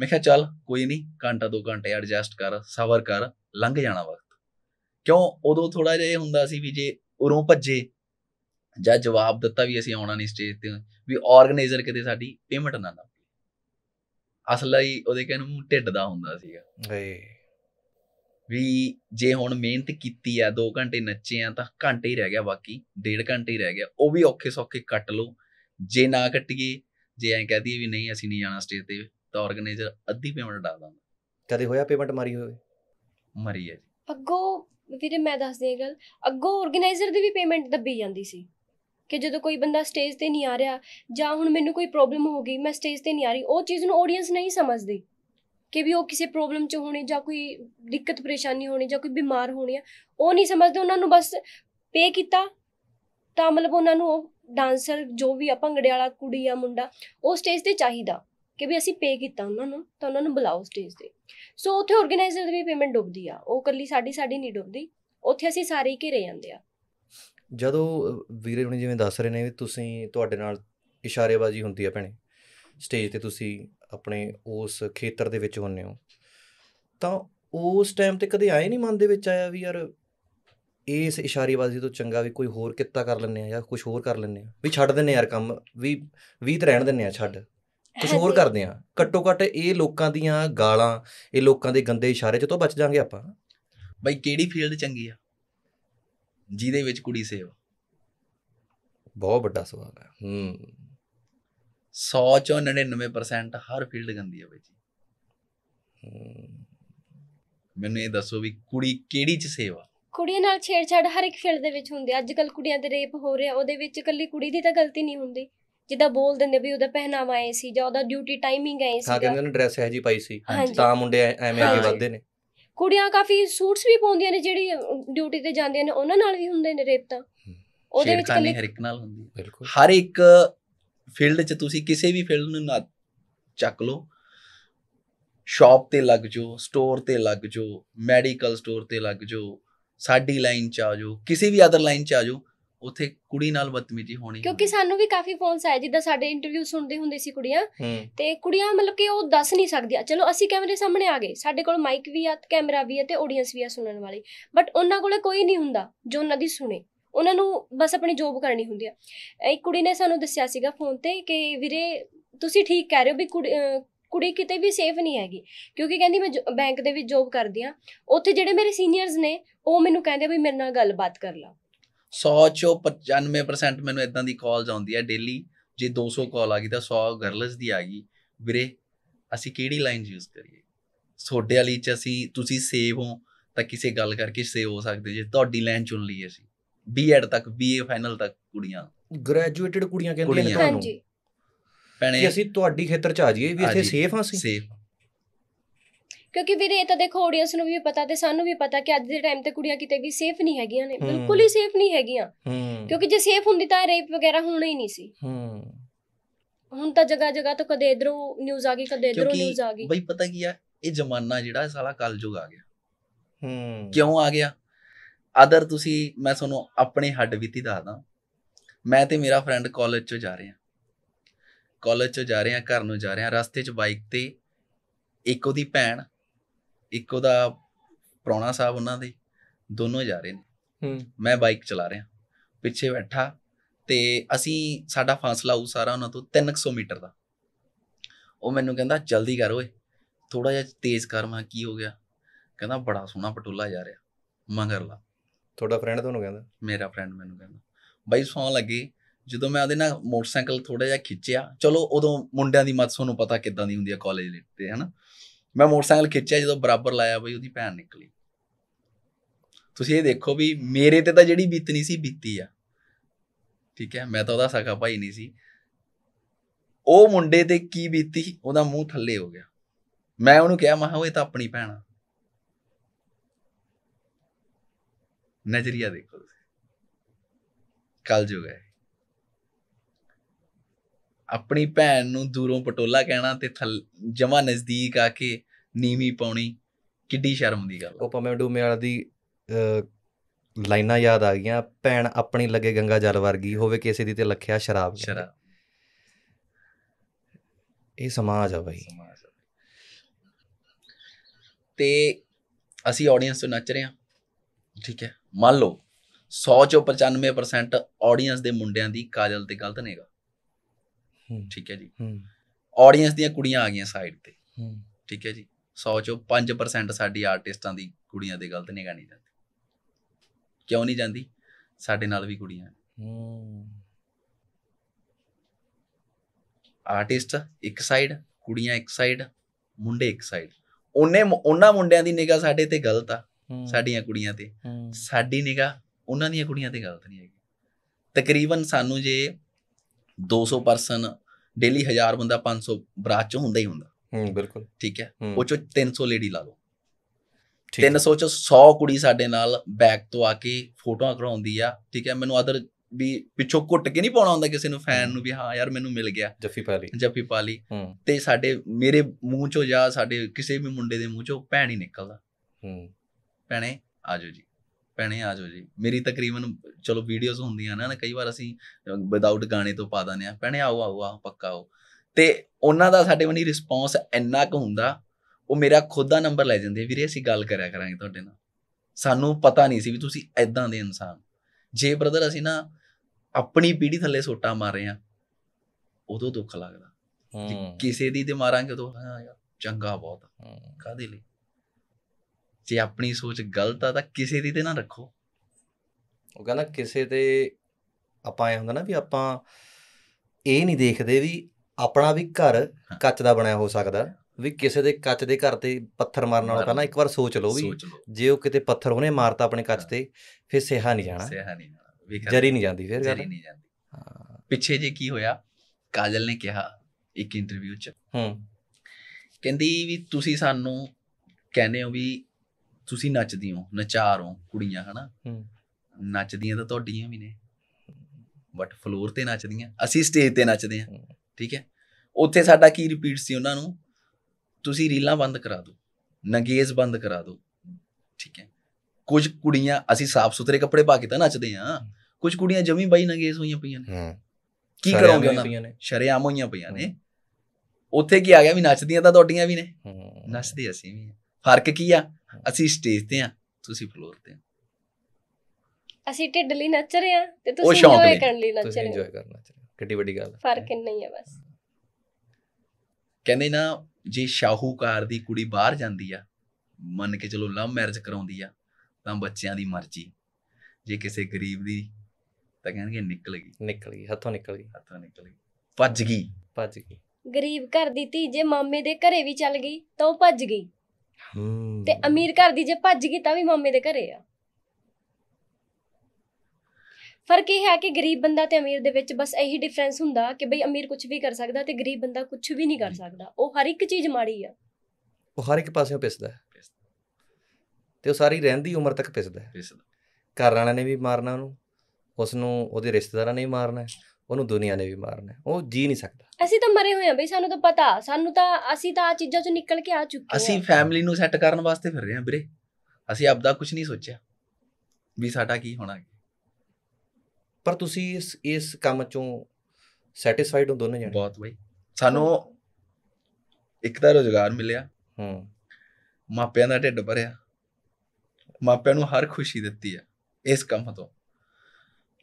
Speaker 1: ਮੈਂ ਕਿਹਾ ਚੱਲ ਕੋਈ ਨਹੀਂ ਘੰਟਾ ਦੋ ਘੰਟੇ ਐਡਜਸਟ ਕਰ ਸਬਰ ਕਰ ਲੰਘ ਜਾਣਾ ਵਕਤ ਕਿਉਂ ਉਦੋਂ ਥੋੜਾ ਜਿਹਾ ਇਹ ਹੁੰਦਾ ਸੀ ਵੀ ਜੇ ਉਰੋਂ ਭੱਜੇ ਜਾਂ ਜਵਾਬ ਦਿੱਤਾ ਵੀ ਅਸੀਂ ਆਉਣਾ ਨਹੀਂ ਸਟੇਜ ਤੇ ਵੀ ਆਰਗੇਨਾਈਜ਼ਰ ਕਿਤੇ ਸਾਡੀ ਪੇਮੈਂਟ ਨਾ ਨਾ ਅਸਲ ਉਹਦੇ ਕਹਿਣ ਨੂੰ ਢਿੱਡ ਦਾ ਹੁੰਦਾ ਸੀਗਾ ਏ ਵੀ ਜੇ ਹੁਣ ਮਿਹਨਤ ਕੀਤੀ ਆ 2 ਘੰਟੇ ਨੱਚੇ ਆ ਤਾਂ ਘੰਟੇ ਹੀ ਰਹਿ ਗਿਆ ਬਾਕੀ ਡੇਢ ਘੰਟੇ ਹੀ ਰਹਿ ਗਿਆ ਉਹ ਵੀ ਔਖੇ ਸੌਖੇ ਕੱਟ ਲਓ ਜੇ ਨਾ ਕੱਟੀਏ ਜੇ ਐਂ ਕਹਦੀ ਵੀ ਨਹੀਂ ਅਸੀਂ ਨਹੀਂ ਜਾਣਾ ਸਟੇਜ ਤੇ ਤਾਂ ਆਰਗੇਨਾਈਜ਼ਰ ਅੱਧੀ ਪੇਮੈਂਟ ਡਾਲ ਦਿੰਦਾ
Speaker 3: ਕਦੇ ਹੋਇਆ ਪੇਮੈਂਟ ਮਾਰੀ ਹੋਵੇ ਮਰੀ ਹੈ ਜੀ
Speaker 2: ਅੱਗੋਂ ਵੀਰੇ ਮੈਂ ਦੱਸ ਹਾਂ ਗੱਲ ਅੱਗੋ ਆਰਗੇਨਾਈਜ਼ਰ ਦੀ ਵੀ ਪੇਮੈਂਟ ਦੱਬੀ ਜਾਂਦੀ ਸੀ ਕਿ ਜਦੋਂ ਕੋਈ ਬੰਦਾ ਸਟੇਜ ਤੇ ਨਹੀਂ ਆ ਰਿਹਾ ਜਾਂ ਹੁਣ ਮੈਨੂੰ ਕੋਈ ਪ੍ਰੋਬਲਮ ਹੋ ਗਈ ਮੈਂ ਸਟੇਜ ਤੇ ਨਹੀਂ ਆ ਰਹੀ ਉਹ ਚੀਜ਼ ਨੂੰ ਆਡੀਅנס ਨਹੀਂ ਸਮਝਦੀ ਕਿ ਵੀ ਉਹ ਕਿਸੇ ਪ੍ਰੋਬਲਮ 'ਚ ਹੋਣੇ ਜਾਂ ਕੋਈ ਦਿੱਕਤ ਪਰੇਸ਼ਾਨੀ ਹੋਣੀ ਜਾਂ ਕੋਈ ਬਿਮਾਰ ਹੋਣੀ ਆ ਉਹ ਨਹੀਂ ਸਮਝਦੇ ਉਹਨਾਂ ਨੂੰ ਬਸ ਪੇ ਕੀਤਾ ਤਾਂ ਮਤਲਬ ਉਹਨਾਂ ਨੂੰ ਉਹ ਡਾਂਸਰ ਜੋ ਵੀ ਆ ਭੰਗੜੇ ਵਾਲਾ ਕੁੜੀ ਆ ਮੁੰਡਾ ਉਹ ਸਟੇਜ ਤੇ ਚਾਹੀਦਾ ਕਿ ਵੀ ਅਸੀਂ ਪੇ ਕੀਤਾ ਉਹਨਾਂ ਨੂੰ ਤਾਂ ਉਹਨਾਂ ਨੂੰ ਬੁਲਾਓ ਸਟੇਜ ਤੇ ਸੋ ਉੱਥੇ ਆਰਗੇਨਾਈਜ਼ਰ ਦੀ ਵੀ ਪੇਮੈਂਟ ਡੁੱਬਦੀ ਆ ਉਹ ਕੱਲੀ ਸਾਡੀ ਸਾਡੀ ਨਹੀਂ ਡੁੱਬਦੀ ਉੱਥੇ ਅਸੀਂ ਸਾਰੇ ਹੀ ਘਿਰੇ ਜਾਂਦੇ ਆ
Speaker 3: ਜਦੋਂ ਵੀਰੇ ਹੁਣੀ ਜਿਵੇਂ ਦੱਸ ਰਹੇ ਨੇ ਵੀ ਤੁਸੀਂ ਤੁਹਾਡੇ ਨਾਲ ਇਸ਼ਾਰੇਬਾਜ਼ੀ ਹੁੰਦੀ ਆ ਭੈਣੇ ਸਟੇਜ ਤੇ ਤੁਸੀਂ ਆਪਣੇ ਉਸ ਖੇਤਰ ਦੇ ਵਿੱਚ ਹੁੰਨੇ ਹੋ ਤਾਂ ਉਸ ਟਾਈਮ ਤੇ ਕਦੇ ਆਏ ਨਹੀਂ ਮਨ ਦੇ ਵਿੱਚ ਆਇਆ ਵੀ ਯਾਰ ਇਸ ਇਸ਼ਾਰੇਬਾਜ਼ੀ ਤੋਂ ਚੰਗਾ ਵੀ ਕੋਈ ਹੋਰ ਕਿੱਤਾ ਕਰ ਲੈਣੇ ਆ ਜਾਂ ਕੁਝ ਹੋਰ ਕਰ ਲੈਣੇ ਆ ਵੀ ਛੱਡ ਦਿੰਨੇ ਯਾਰ ਕੰਮ ਵੀ ਵੀ ਤੇ ਰਹਿਣ ਦਿੰਨੇ ਆ ਛੱਡ ਕੁਝ ਹੋਰ ਕਰਦੇ ਆ ਘੱਟੋ ਘੱਟ ਇਹ ਲੋਕਾਂ ਦੀਆਂ ਗਾਲਾਂ ਇਹ ਲੋਕਾਂ ਦੇ ਗੰਦੇ ਇਸ਼ਾਰੇ ਚ ਤੋਂ ਬਚ ਜਾਾਂਗੇ ਆਪਾਂ ਬਾਈ ਕਿਹੜੀ ਫੀਲਡ ਚੰਗੀ ਆ ਜਿਹਦੇ ਵਿੱਚ ਕੁੜੀ ਸੇਵ ਬਹੁਤ ਵੱਡਾ ਸਵਾਲ ਹੈ ਹੂੰ
Speaker 1: 100 ਚੋਂ 99% ਹਰ ਫੀਲਡ ਗੰਦੀ ਹੈ ਜੀ ਮੈਨੂੰ ਇਹ ਦੱਸੋ ਵੀ ਕੁੜੀ ਕਿਹੜੀ ਚ ਸੇਵਾ
Speaker 2: ਕੁੜੀਆਂ ਨਾਲ ਛੇੜਛਾੜ ਹਰ ਇੱਕ ਫੀਲਡ ਦੇ ਵਿੱਚ ਹੁੰਦੀ ਅੱਜ ਕੱਲ ਕੁੜੀਆਂ ਦੇ ਰੇਪ ਹੋ ਰਿਹਾ ਉਹਦੇ ਵਿੱਚ ਇਕੱਲੀ ਕੁੜੀ ਦੀ ਤਾਂ ਗਲਤੀ ਨਹੀਂ ਹੁੰਦੀ ਜਿੱਦਾਂ ਬੋਲ ਦਿੰਦੇ ਵੀ ਉਹਦਾ ਪਹਿਨਾਵਾ ਐ ਸੀ ਜਾਂ ਉਹਦਾ ਡਿਊਟੀ ਟਾਈਮਿੰਗ ਐ ਸੀ ਹਾਂ ਕਹਿੰਦੇ ਨੇ
Speaker 3: ਡਰੈਸ ਇਹ ਜੀ ਪਾਈ ਸੀ ਤਾਂ ਮੁੰਡੇ ਐਵੇਂ ਅੱਗੇ ਵੱਧਦੇ ਨੇ
Speaker 2: ਕੁੜੀਆਂ ਕਾਫੀ ਸੂਟਸ ਵੀ ਪਾਉਂਦੀਆਂ ਨੇ ਜਿਹੜੀ ਡਿਊਟੀ ਤੇ ਜਾਂਦੀਆਂ ਨੇ ਉਹਨਾਂ ਨਾਲ ਵੀ ਹੁੰਦੇ ਨੇ ਰੇਪ ਤਾਂ ਉਹਦੇ ਵਿੱਚ ਹਰ ਇੱਕ
Speaker 1: ਨਾਲ ਹੁੰਦੀ ਬਿਲਕੁਲ ਹਰ ਇੱਕ ਫੀਲਡ 'ਚ ਤੁਸੀਂ ਕਿਸੇ ਵੀ ਫੀਲਡ ਨੂੰ ਨਾ ਚੱਕ ਲਓ ਸ਼ਾਪ ਤੇ ਲੱਗ ਜਾਓ ਸਟੋਰ ਤੇ ਲੱਗ ਜਾਓ ਮੈਡੀਕਲ ਸਟੋਰ ਤੇ ਲੱਗ ਜਾਓ ਸਾਡੀ ਲਾਈਨ 'ਚ ਆ ਜਾਓ ਕਿਸੇ ਵੀ ਅਦਰ ਲਾਈਨ 'ਚ ਆ ਜਾਓ ਉਥੇ ਕੁੜੀ ਨਾਲ ਬਦਤਮੀਜ਼ੀ ਹੋਣੀ ਕਿਉਂਕਿ
Speaker 2: ਸਾਨੂੰ ਵੀ ਕਾਫੀ ਫੋਨਸ ਆਏ ਜਿੱਦਾਂ ਸਾਡੇ ਇੰਟਰਵਿਊ ਸੁਣਦੇ ਹੁੰਦੇ ਸੀ ਕੁੜੀਆਂ ਤੇ ਕੁੜੀਆਂ ਮਤਲਬ ਕਿ ਉਹ ਦੱਸ ਨਹੀਂ ਸਕਦੀਆਂ ਚਲੋ ਅਸੀਂ ਕੈਮਰੇ ਸਾਹਮਣੇ ਆ ਗਏ ਸਾਡੇ ਕੋਲ ਮਾਈਕ ਵੀ ਆ ਤੇ ਕੈਮਰਾ ਵੀ ਆ ਤੇ ਆਡੀਅנס ਵੀ ਆ ਸੁਣਨ ਵਾਲੀ ਬਟ ਉਹਨਾਂ ਕੋਲੇ ਕੋਈ ਨਹੀਂ ਹੁੰਦਾ ਜੋ ਉਹਨਾਂ ਦੀ ਸੁਣੇ ਉਹਨਾਂ ਨੂੰ ਬਸ ਆਪਣੀ ਜੌਬ ਕਰਨੀ ਹੁੰਦੀ ਆ ਇੱਕ ਕੁੜੀ ਨੇ ਸਾਨੂੰ ਦੱਸਿਆ ਸੀਗਾ ਫੋਨ ਤੇ ਕਿ ਵੀਰੇ ਤੁਸੀਂ ਠੀਕ ਕਹਿ ਰਹੇ ਹੋ ਵੀ ਕੁੜੀ ਕੁੜੀ ਕਿਤੇ ਵੀ ਸੇਫ ਨਹੀਂ ਹੈਗੀ ਕਿਉਂਕਿ ਕਹਿੰਦੀ ਮੈਂ ਬੈਂਕ ਦੇ ਵਿੱਚ ਜੌਬ ਕਰਦੀ ਆ ਉੱਥੇ ਜਿਹੜੇ ਮੇਰੇ ਸੀਨੀਅਰਸ ਨੇ ਉਹ ਮੈਨੂੰ ਕਹਿੰਦੇ ਵੀ ਮੇਰੇ ਨਾਲ ਗੱਲਬਾਤ ਕਰ ਲਾ
Speaker 1: 100 ਚੋਂ 95% ਮੈਨੂੰ ਇਦਾਂ ਦੀ ਕਾਲਸ ਆਉਂਦੀ ਆ ਡੇਲੀ ਜੇ 200 ਕਾਲ ਆ ਗਈ ਤਾਂ 100 ਗਰਲਸ ਦੀ ਆ ਗਈ ਵੀਰੇ ਅਸੀਂ ਕਿਹੜੀ ਲਾਈਨ ਯੂਜ਼ ਕਰੀਏ ਤੁਹਾਡੇ ਵਾਲੀ ਚ ਅਸੀਂ ਤੁਸੀਂ ਸੇਵ ਹੋ ਤਾਂ ਕਿਸੇ ਗੱਲ ਕਰਕੇ ਸੇਵ ਹੋ ਸਕਦੇ ਜੇ ਤੁਹਾਡੀ ਲਾਈਨ ਚੁਣ ਲਈ ਅਸੀਂ ਬੀਐਡ ਤੱਕ ਬੀਏ ਫਾਈਨਲ ਤੱਕ ਕੁੜੀਆਂ
Speaker 3: ਗ੍ਰੈਜੂਏਟਡ ਕੁੜੀਆਂ ਕਹਿੰਦੀਆਂ ਨੇ ਤੁਹਾਨੂੰ ਹਾਂਜੀ ਭੈਣੇ ਅਸੀਂ ਤੁਹਾਡੀ ਖੇਤਰ ਚ ਆ ਜਾਈਏ ਵੀ ਇੱਥੇ ਸੇਫ ਹਾਂ ਅਸੀਂ ਸੇਫ
Speaker 2: ਕਿਉਂਕਿ ਵੀਰੇ ਇਹ ਤਾਂ ਦੇਖੋ ਆਡੀਅנס ਨੂੰ ਵੀ ਪਤਾ ਤੇ ਸਾਨੂੰ ਵੀ ਪਤਾ ਕਿ ਅੱਜ ਦੇ ਟਾਈਮ ਤੇ ਕੁੜੀਆਂ ਕਿਤੇ ਵੀ ਸੇਫ ਨਹੀਂ ਹੈਗੀਆਂ ਨੇ ਬਿਲਕੁਲ ਹੀ ਸੇਫ ਨਹੀਂ ਹੈਗੀਆਂ ਕਿਉਂਕਿ ਜੇ ਸੇਫ ਹੁੰਦੀ ਤਾਂ ਰੇਪ ਵਗੈਰਾ ਹੋਣਾ ਹੀ ਨਹੀਂ ਸੀ ਹੁਣ ਤਾਂ ਜਗਾ ਜਗਾ ਤੋਂ ਕਦੇ ਇਧਰੋਂ ਨਿਊਜ਼ ਆ ਗਈ ਕਦੇ ਇਧਰੋਂ ਨਿਊਜ਼ ਆ ਗਈ
Speaker 1: ਬਈ ਪਤਾ ਕੀ ਆ ਇਹ ਜ਼ਮਾਨਾ ਜਿਹੜਾ ਸਾਲਾ ਕਲਯੁਗ ਆ ਗਿਆ ਹੂੰ ਕਿਉਂ ਆ ਗਿਆ ਅਦਰ ਤੁਸੀਂ ਮੈਂ ਤੁਹਾਨੂੰ ਆਪਣੇ ਹੱਡ ਬੀਤੀ ਦੱਸਦਾ ਮੈਂ ਤੇ ਮੇਰਾ ਫਰੈਂਡ ਕਾਲਜ ਚੋਂ ਜਾ ਰਹੇ ਹਾਂ ਕਾਲਜ ਚੋਂ ਜਾ ਰਹੇ ਹਾਂ ਘਰ ਨੂੰ ਜਾ ਰਹੇ ਹਾਂ ਰਸਤੇ 'ਚ ਬਾਈਕ ਤੇ ਇੱਕ ਉਹਦੀ ਭੈਣ ਇੱਕ ਉਹਦਾ ਪ੍ਰੋਣਾ ਸਾਹਿਬ ਉਹਨਾਂ ਦੇ ਦੋਨੋਂ ਜਾ ਰਹੇ ਨੇ ਹੂੰ ਮੈਂ ਬਾਈਕ ਚਲਾ ਰਿਹਾ ਪਿੱਛੇ ਬੈਠਾ ਤੇ ਅਸੀਂ ਸਾਡਾ ਫਾਸਲਾ ਉਹ ਸਾਰਾ ਉਹਨਾਂ ਤੋਂ 300 ਮੀਟਰ ਦਾ ਉਹ ਮੈਨੂੰ ਕਹਿੰਦਾ ਜਲਦੀ ਕਰ ਓਏ ਥੋੜਾ ਜਿਹਾ ਤੇਜ਼ ਕਰ ਮੈਂ ਕੀ ਹੋ ਗਿਆ ਕਹਿੰਦਾ ਬੜਾ ਸੋਹਣਾ ਪਟੋਲਾ ਜਾ ਰਿਹਾ ਮੰਗਰਲਾ ਤੁਹਾਡਾ ਫਰੈਂਡ ਤੁਹਾਨੂੰ ਕਹਿੰਦਾ ਮੇਰਾ ਫਰੈਂਡ ਮੈਨੂੰ ਕਹਿੰਦਾ ਬਾਈ ਸੌਂ ਲੱਗੀ ਜਦੋਂ ਮੈਂ ਉਹਦੇ ਨਾਲ ਮੋਟਰਸਾਈਕਲ ਥੋੜਾ ਜਿਹਾ ਖਿੱਚਿਆ ਚਲੋ ਉਦੋਂ ਮੁੰਡਿਆਂ ਦੀ ਮਤ ਸੋਨੂੰ ਪਤਾ ਕਿੱਦਾਂ ਦੀ ਹੁੰਦੀ ਹੈ ਕਾਲਜ ਤੇ ਹਨਾ ਮੈਂ ਮੋਟਰਸਾਈਕਲ ਖਿੱਚਿਆ ਜਦੋਂ ਬਰਾਬਰ ਲਾਇਆ ਬਈ ਉਹਦੀ ਭੈਣ ਨਿਕਲੀ ਤੁਸੀਂ ਇਹ ਦੇਖੋ ਵੀ ਮੇਰੇ ਤੇ ਤਾਂ ਜਿਹੜੀ ਬੀਤਨੀ ਸੀ ਬੀਤੀ ਆ ਠੀਕ ਹੈ ਮੈਂ ਤਾਂ ਉਹਦਾ ਸਾਖਾ ਭਾਈ ਨਹੀਂ ਸੀ ਉਹ ਮੁੰਡੇ ਤੇ ਕੀ ਬੀਤੀ ਉਹਦਾ ਮੂੰਹ ਥੱਲੇ ਹੋ ਗਿਆ ਮੈਂ ਉਹਨੂੰ ਕਿਹਾ ਮਹਾ ਉਹ ਇਹ ਤਾਂ ਆਪਣੀ ਭੈਣ ਆ ਨਜ਼ਰੀਆ ਦੇਖੋ ਕਲ ਜੁਗ ਹੈ ਆਪਣੀ ਭੈਣ ਨੂੰ ਦੂਰੋਂ ਪਟੋਲਾ ਕਹਿਣਾ ਤੇ ਥੱਲ ਜਮਾ ਨਜ਼ਦੀਕ ਆ ਕੇ ਨੀਵੀਂ ਪਾਉਣੀ
Speaker 3: ਕਿੱਡੀ ਸ਼ਰਮ ਦੀ ਗੱਲ ਉਹ ਪਮੇ ਡੂਮੇ ਵਾਲਾ ਦੀ ਲਾਈਨਾਂ ਯਾਦ ਆ ਗਈਆਂ ਭੈਣ ਆਪਣੀ ਲੱਗੇ ਗੰਗਾ ਜਲ ਵਰਗੀ ਹੋਵੇ ਕਿਸੇ ਦੀ ਤੇ ਲਖਿਆ ਸ਼ਰਾਬ ਸ਼ਰਾਬ ਇਹ ਸਮਾਜ ਆ ਬਈ ਤੇ
Speaker 1: ਅਸੀਂ ਆਡੀਅנס ਤੋਂ ਨੱਚ ਰਹੇ ਹਾਂ ਠੀਕ ਹੈ ਮੰਨ ਲਓ 100 ਚੋਂ 95% ਆਡੀਅנס ਦੇ ਮੁੰਡਿਆਂ ਦੀ ਕਾਜਲ ਤੇ ਗਲਤ ਨੇਗਾ ਠੀਕ ਹੈ ਜੀ ਆਡੀਅנס ਦੀਆਂ ਕੁੜੀਆਂ ਆ ਗਈਆਂ ਸਾਈਡ ਤੇ ਠੀਕ ਹੈ ਜੀ 100 ਚੋਂ 5% ਸਾਡੀ ਆਰਟਿਸਟਾਂ ਦੀ ਕੁੜੀਆਂ ਦੇ ਗਲਤ ਨਿਗਾਹ ਨਹੀਂ ਜਾਂਦੀ ਕਿਉਂ ਨਹੀਂ ਜਾਂਦੀ ਸਾਡੇ ਨਾਲ ਵੀ ਕੁੜੀਆਂ ਆਰਟਿਸਟ ਇੱਕ ਸਾਈਡ ਕੁੜੀਆਂ ਇੱਕ ਸਾਈਡ ਮੁੰਡੇ ਇੱਕ ਸਾਈਡ ਉਹਨੇ ਉਹਨਾਂ ਮੁੰਡਿਆਂ ਦੀ ਨਿਗਾਹ ਸਾਡੇ ਤੇ ਗਲਤ ਆ ਸਾਡੀਆਂ ਕੁੜੀਆਂ ਤੇ ਸਾਡੀ ਨਿਗਾ ਉਹਨਾਂ ਦੀਆਂ ਕੁੜੀਆਂ ਤੇ ਗਲਤ ਨਹੀਂ ਹੈਗੀ ਤਕਰੀਬਨ ਸਾਨੂੰ ਜੇ 200 ਪਰਸਨ ਡੇਲੀ 1000 ਬੰਦਾ 500 ਬਰਾਤ ਚ ਹੁੰਦਾ ਹੀ ਹੁੰਦਾ ਹੂੰ ਬਿਲਕੁਲ ਠੀਕ ਹੈ ਉਹ ਚ 300 ਲੇਡੀ ਲਾ ਲਓ 300 ਚ 100 ਕੁੜੀ ਸਾਡੇ ਨਾਲ ਬੈਕ ਤੋਂ ਆ ਕੇ ਫੋਟੋਆਂ ਕਰਾਉਂਦੀ ਆ ਠੀਕ ਹੈ ਮੈਨੂੰ ਅਦਰ ਵੀ ਪਿੱਛੋਂ ਘੁੱਟ ਕੇ ਨਹੀਂ ਪਾਉਣਾ ਹੁੰਦਾ ਕਿਸੇ ਨੂੰ ਫੈਨ ਨੂੰ ਵੀ ਹਾਂ ਯਾਰ ਮੈਨੂੰ ਮਿਲ ਗਿਆ ਜੱਫੀ ਪਾ ਲਈ ਜੱਫੀ ਪਾ ਲਈ ਤੇ ਸਾਡੇ ਮੇਰੇ ਮੂੰਹ ਚੋਂ ਜਾਂ ਸਾਡੇ ਕਿਸੇ ਵੀ ਮੁੰਡੇ ਦੇ ਮੂੰਹ ਚੋਂ ਭੈਣ ਹੀ ਨਿਕਲਦਾ ਹੂੰ ਭੈਣੇ ਆਜੋ ਜੀ ਭੈਣੇ ਆਜੋ ਜੀ ਮੇਰੀ ਤਕਰੀਬਨ ਚਲੋ ਵੀਡੀਓਜ਼ ਹੁੰਦੀਆਂ ਨਾ ਕਈ ਵਾਰ ਅਸੀਂ ਵਿਦਆਊਟ ਗਾਣੇ ਤੋਂ ਪਾ ਦਾਨੇ ਆ ਭੈਣੇ ਆਓ ਆਓ ਆ ਪੱਕਾ ਆਓ ਤੇ ਉਹਨਾਂ ਦਾ ਸਾਡੇ ਵਨੀ ਰਿਸਪੌਂਸ ਇੰਨਾ ਕੁ ਹੁੰਦਾ ਉਹ ਮੇਰਾ ਖੁਦ ਦਾ ਨੰਬਰ ਲੈ ਜਾਂਦੇ ਵੀਰੇ ਅਸੀਂ ਗੱਲ ਕਰਿਆ ਕਰਾਂਗੇ ਤੁਹਾਡੇ ਨਾਲ ਸਾਨੂੰ ਪਤਾ ਨਹੀਂ ਸੀ ਵੀ ਤੁਸੀਂ ਐਦਾਂ ਦੇ ਇਨਸਾਨ ਜੇ ਬ੍ਰਦਰ ਅਸੀਂ ਨਾ ਆਪਣੀ ਪੀੜੀ ਥੱਲੇ ਸੋਟਾ ਮਾਰ ਰਹੇ ਆ ਉਦੋਂ ਦੁੱਖ ਲੱਗਦਾ ਕਿਸੇ ਦੀ ਤੇ ਮਾਰਾਂਗੇ ਉਦੋਂ ਹਾਂ ਯਾਰ ਚੰਗਾ ਬਹੁਤ ਕਾਦੇ ਲਈ
Speaker 3: ਜੇ ਆਪਣੀ ਸੋਚ ਗਲਤ ਆ ਤਾਂ ਕਿਸੇ ਦੀ ਤੇ ਨਾ ਰੱਖੋ ਉਹ ਕਹਿੰਦਾ ਕਿਸੇ ਤੇ ਆਪਾਂ ਇਹ ਹੁੰਦਾ ਨਾ ਵੀ ਆਪਾਂ ਇਹ ਨਹੀਂ ਦੇਖਦੇ ਵੀ ਆਪਣਾ ਵੀ ਘਰ ਕੱਚ ਦਾ ਬਣਿਆ ਹੋ ਸਕਦਾ ਵੀ ਕਿਸੇ ਦੇ ਕੱਚ ਦੇ ਘਰ ਤੇ ਪੱਥਰ ਮਾਰਨ ਨਾਲੋਂ ਪਹਿਲਾਂ ਇੱਕ ਵਾਰ ਸੋਚ ਲਓ ਵੀ ਜੇ ਉਹ ਕਿਤੇ ਪੱਥਰ ਉਹਨੇ ਮਾਰਤਾ ਆਪਣੇ ਕੱਚ ਤੇ ਫਿਰ ਸਿਹਾ ਨਹੀਂ ਜਾਣਾ ਸਿਹਾ
Speaker 1: ਨਹੀਂ ਜਾਣਾ ਜਰੀ ਨਹੀਂ ਜਾਂਦੀ ਫਿਰ ਜਰੀ ਨਹੀਂ ਜਾਂਦੀ
Speaker 3: ਹਾਂ ਪਿੱਛੇ ਜੇ ਕੀ ਹੋਇਆ ਕਾਜਲ ਨੇ ਕਿਹਾ
Speaker 1: ਇੱਕ ਇੰਟਰਵਿਊ 'ਚ ਹੂੰ ਕਹਿੰਦੀ ਵੀ ਤੁਸੀਂ ਸਾਨੂੰ ਕਹਿੰਦੇ ਹੋ ਵੀ ਤੁਸੀਂ ਨੱਚਦੀ ਹੋ ਨਚਾਰ ਹੋ ਕੁੜੀਆਂ ਹਨਾ ਹੂੰ ਨੱਚਦੀਆਂ ਤਾਂ ਤੁਹਾਡੀਆਂ ਵੀ ਨੇ ਬਟ ਫਲੋਰ ਤੇ ਨੱਚਦੀਆਂ ਅਸੀਂ ਸਟੇਜ ਤੇ ਨੱਚਦੇ ਹਾਂ ਠੀਕ ਹੈ ਉੱਥੇ ਸਾਡਾ ਕੀ ਰਿਪੀਟ ਸੀ ਉਹਨਾਂ ਨੂੰ ਤੁਸੀਂ ਰੀਲਾਂ ਬੰਦ ਕਰਾ ਦਿਓ ਨਗੇਜ਼ ਬੰਦ ਕਰਾ ਦਿਓ ਠੀਕ ਹੈ ਕੁਝ ਕੁੜੀਆਂ ਅਸੀਂ ਸਾਫ਼ ਸੁਥਰੇ ਕੱਪੜੇ ਪਾ ਕੇ ਤਾਂ ਨੱਚਦੇ ਹਾਂ ਕੁਝ ਕੁੜੀਆਂ ਜਮੀ ਬਾਈ ਨਗੇਜ਼ ਹੋਈਆਂ ਪਈਆਂ ਨੇ
Speaker 3: ਕੀ ਕਰੋਗੇ ਉਹਨਾਂ ਨੇ
Speaker 1: ਸ਼ਰਿਆਮ ਹੋਈਆਂ ਪਈਆਂ ਨੇ ਉੱਥੇ ਕੀ ਆ ਗਿਆ ਵੀ ਨੱਚਦੀਆਂ ਤਾਂ ਤੁਹਾਡੀਆਂ ਵੀ ਨੇ ਨੱਚਦੇ ਅਸੀਂ ਵੀ ਫਰਕ ਕੀ ਆ ਅਸੀਂ ਸਟੇਜ ਤੇ ਆ ਤੁਸੀਂ ਫਲੋਰ ਤੇ ਆ
Speaker 2: ਅਸੀਂ ਢਿੱਡ ਲਈ ਨੱਚ ਰਹੇ ਆ ਤੇ ਤੁਸੀਂ ਇੰਜੋਏ ਕਰਨ ਲਈ ਨੱਚ ਰਹੇ ਹੋ ਇੰਜੋਏ
Speaker 1: ਕਰਨਾ ਚਾਹੀਦਾ ਕਿੱਡੀ ਵੱਡੀ ਗੱਲ
Speaker 2: ਫਰਕ ਇੰਨਾ ਹੀ ਆ ਬਸ
Speaker 1: ਕਹਿੰਦੇ ਨਾ ਜੇ ਸ਼ਾਹੂਕਾਰ ਦੀ ਕੁੜੀ ਬਾਹਰ ਜਾਂਦੀ ਆ ਮੰਨ ਕੇ ਚਲੋ ਲਵ ਮੈਰਿਜ ਕਰਾਉਂਦੀ ਆ ਤਾਂ ਬੱਚਿਆਂ ਦੀ ਮਰਜ਼ੀ ਜੇ ਕਿਸੇ ਗਰੀਬ ਦੀ
Speaker 3: ਤਾਂ ਕਹਿਣਗੇ ਨਿਕਲ ਗਈ ਨਿਕਲ ਗਈ ਹੱਥੋਂ ਨਿਕਲ ਗਈ ਹੱਥੋਂ ਨਿਕਲ ਗਈ ਭੱਜ ਗਈ ਭੱਜ ਗਈ
Speaker 2: ਗਰੀਬ ਘਰ ਦੀ ਧੀ ਜੇ ਮਾਮੇ ਦੇ ਘਰੇ ਵੀ ਚੱਲ ਗਈ ਤਾਂ ਉਹ ਭੱਜ ਗਈ ਤੇ ਅਮੀਰ ਘਰ ਦੀ ਜੇ ਭੱਜ ਗਈ ਤਾਂ ਵੀ ਮਾਮੇ ਦੇ ਘਰੇ ਆ ਫਰਕ ਇਹ ਹੈ ਕਿ ਗਰੀਬ ਬੰਦਾ ਤੇ ਅਮੀਰ ਦੇ ਵਿੱਚ ਬਸ ਇਹੀ ਡਿਫਰੈਂਸ ਹੁੰਦਾ ਕਿ ਬਈ ਅਮੀਰ ਕੁਝ ਵੀ ਕਰ ਸਕਦਾ ਤੇ ਗਰੀਬ ਬੰਦਾ ਕੁਝ ਵੀ ਨਹੀਂ ਕਰ ਸਕਦਾ ਉਹ ਹਰ ਇੱਕ ਚੀਜ਼ ਮਾੜੀ ਆ
Speaker 3: ਉਹ ਹਰ ਇੱਕ ਪਾਸਿਓਂ ਪਿਸਦਾ ਤੇ ਉਹ ਸਾਰੀ ਰਹਿੰਦੀ ਉਮਰ ਤੱਕ ਪਿਸਦਾ ਪਿਸਦਾ ਘਰ ਵਾਲਿਆਂ ਨੇ ਵੀ ਮਾਰਨਾ ਉਹਨੂੰ ਉਸ ਨੂੰ ਉਹਦੇ ਰਿਸ਼ਤੇਦਾਰਾਂ ਨੇ ਵੀ ਮਾਰਨਾ ਉਹਨੂੰ ਦੁਨੀਆ ਨੇ ਵੀ ਮਾਰਨਾ ਉਹ ਜੀ ਨਹੀਂ ਸਕਦਾ
Speaker 2: ਅਸੀਂ ਤਾਂ ਮਰੇ ਹੋਏ ਆ ਬਈ ਸਾਨੂੰ ਤਾਂ ਪਤਾ ਸਾਨੂੰ ਤਾਂ ਅਸੀਂ ਤਾਂ ਆ ਚੀਜ਼ਾਂ ਚੋਂ ਨਿਕਲ ਕੇ ਆ ਚੁੱਕੇ
Speaker 3: ਅਸੀਂ ਫੈਮਿਲੀ ਨੂੰ ਸੈੱਟ ਕਰਨ ਵਾਸਤੇ ਫਿਰ ਰਹੇ ਆ ਵੀਰੇ ਅਸੀਂ ਆਪ ਦਾ ਕੁਝ ਨਹੀਂ ਸੋਚਿਆ ਵੀ ਸਾਡਾ ਕੀ ਹੋਣਾ ਪਰ ਤੁਸੀਂ ਇਸ ਇਸ ਕੰਮ ਚੋਂ ਸੈਟੀਸਫਾਈਡ ਹੋ ਦੋਨੇ ਜਣੇ ਬਹੁਤ ਬਈ ਸਾਨੂੰ ਇੱਕ ਤਾਂ ਰੋਜ਼ਗਾਰ ਮਿਲਿਆ ਹੂੰ ਮਾਪਿਆਂ ਦਾ
Speaker 1: ਢਿੱਡ ਭਰਿਆ ਮਾਪਿਆਂ ਨੂੰ ਹਰ ਖੁਸ਼ੀ ਦਿੱਤੀ ਆ ਇਸ ਕੰਮ ਤੋਂ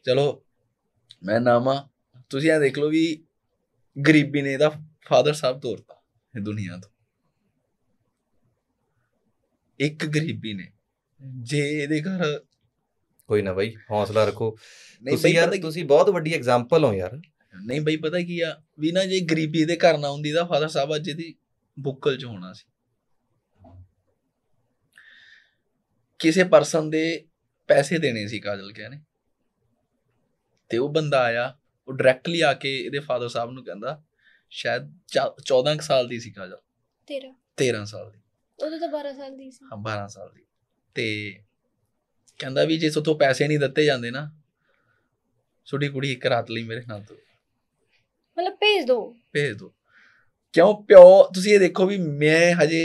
Speaker 1: ਚਲੋ ਮੈਂ ਨਾਮਾ ਤੁਸੀਂ ਇਹ ਦੇਖ ਲਓ ਵੀ ਗਰੀਬੀ ਨੇ ਇਹਦਾ ਫਾਦਰ ਸਾਹਿਬ ਤੋਰਤਾ ਇਹ ਦੁਨੀਆ ਤੋਂ
Speaker 3: ਇੱਕ ਗਰੀਬੀ ਨੇ ਜੇ ਇਹਦੇ ਘਰ ਕੋਈ ਨਾ ਬਾਈ ਹੌਸਲਾ ਰੱਖੋ ਤੁਸੀਂ ਯਾਰ ਤੁਸੀਂ ਬਹੁਤ ਵੱਡੀ ਐਗਜ਼ਾਮਪਲ ਹੋ ਯਾਰ ਨਹੀਂ ਬਈ ਪਤਾ ਕੀ ਆ ਵੀ ਨਾ ਜੇ ਗਰੀਬੀ
Speaker 1: ਦੇ ਘਰ ਨਾ ਹੁੰਦੀ ਤਾਂ ਫਾਦਰ ਸਾਹਿਬ ਅੱਜ ਦੀ ਬੁੱਕਲ 'ਚ ਹੋਣਾ ਸੀ ਕਿਸੇ ਪਰਸਨ ਦੇ ਪੈਸੇ ਦੇਣੇ ਸੀ ਕਾਜਲ ਕਹਿੰਦੇ ਤੇ ਉਹ ਬੰਦਾ ਆਇਆ ਉਹ ਡਾਇਰੈਕਟਲੀ ਆ ਕੇ ਇਹਦੇ ਫਾਦਰ ਸਾਹਿਬ ਨੂੰ ਕਹਿੰਦਾ ਸ਼ਾਇਦ 14 ਸਾਲ ਦੀ ਸੀ ਕਾਜਲ 13 13 ਸਾਲ ਦੀ
Speaker 2: ਉਦੋਂ ਤਾਂ 12 ਸਾਲ ਦੀ ਸੀ ਹਾਂ
Speaker 1: 12 ਸਾਲ ਦੀ ਤੇ ਕਹਿੰਦਾ ਵੀ ਜੇ ਸੋਤੋਂ ਪੈਸੇ ਨਹੀਂ ਦਿੱਤੇ ਜਾਂਦੇ ਨਾ ਛੋਟੀ ਕੁੜੀ ਇੱਕ ਰਾਤ ਲਈ ਮੇਰੇ ਨਾਲ ਤੋਂ
Speaker 2: ਮਤਲਬ ਭੇਜ ਦੋ
Speaker 1: ਭੇਜ ਦੋ ਕਿਉਂ ਪਿਓ ਤੁਸੀਂ ਇਹ ਦੇਖੋ ਵੀ ਮੈਂ ਹਜੇ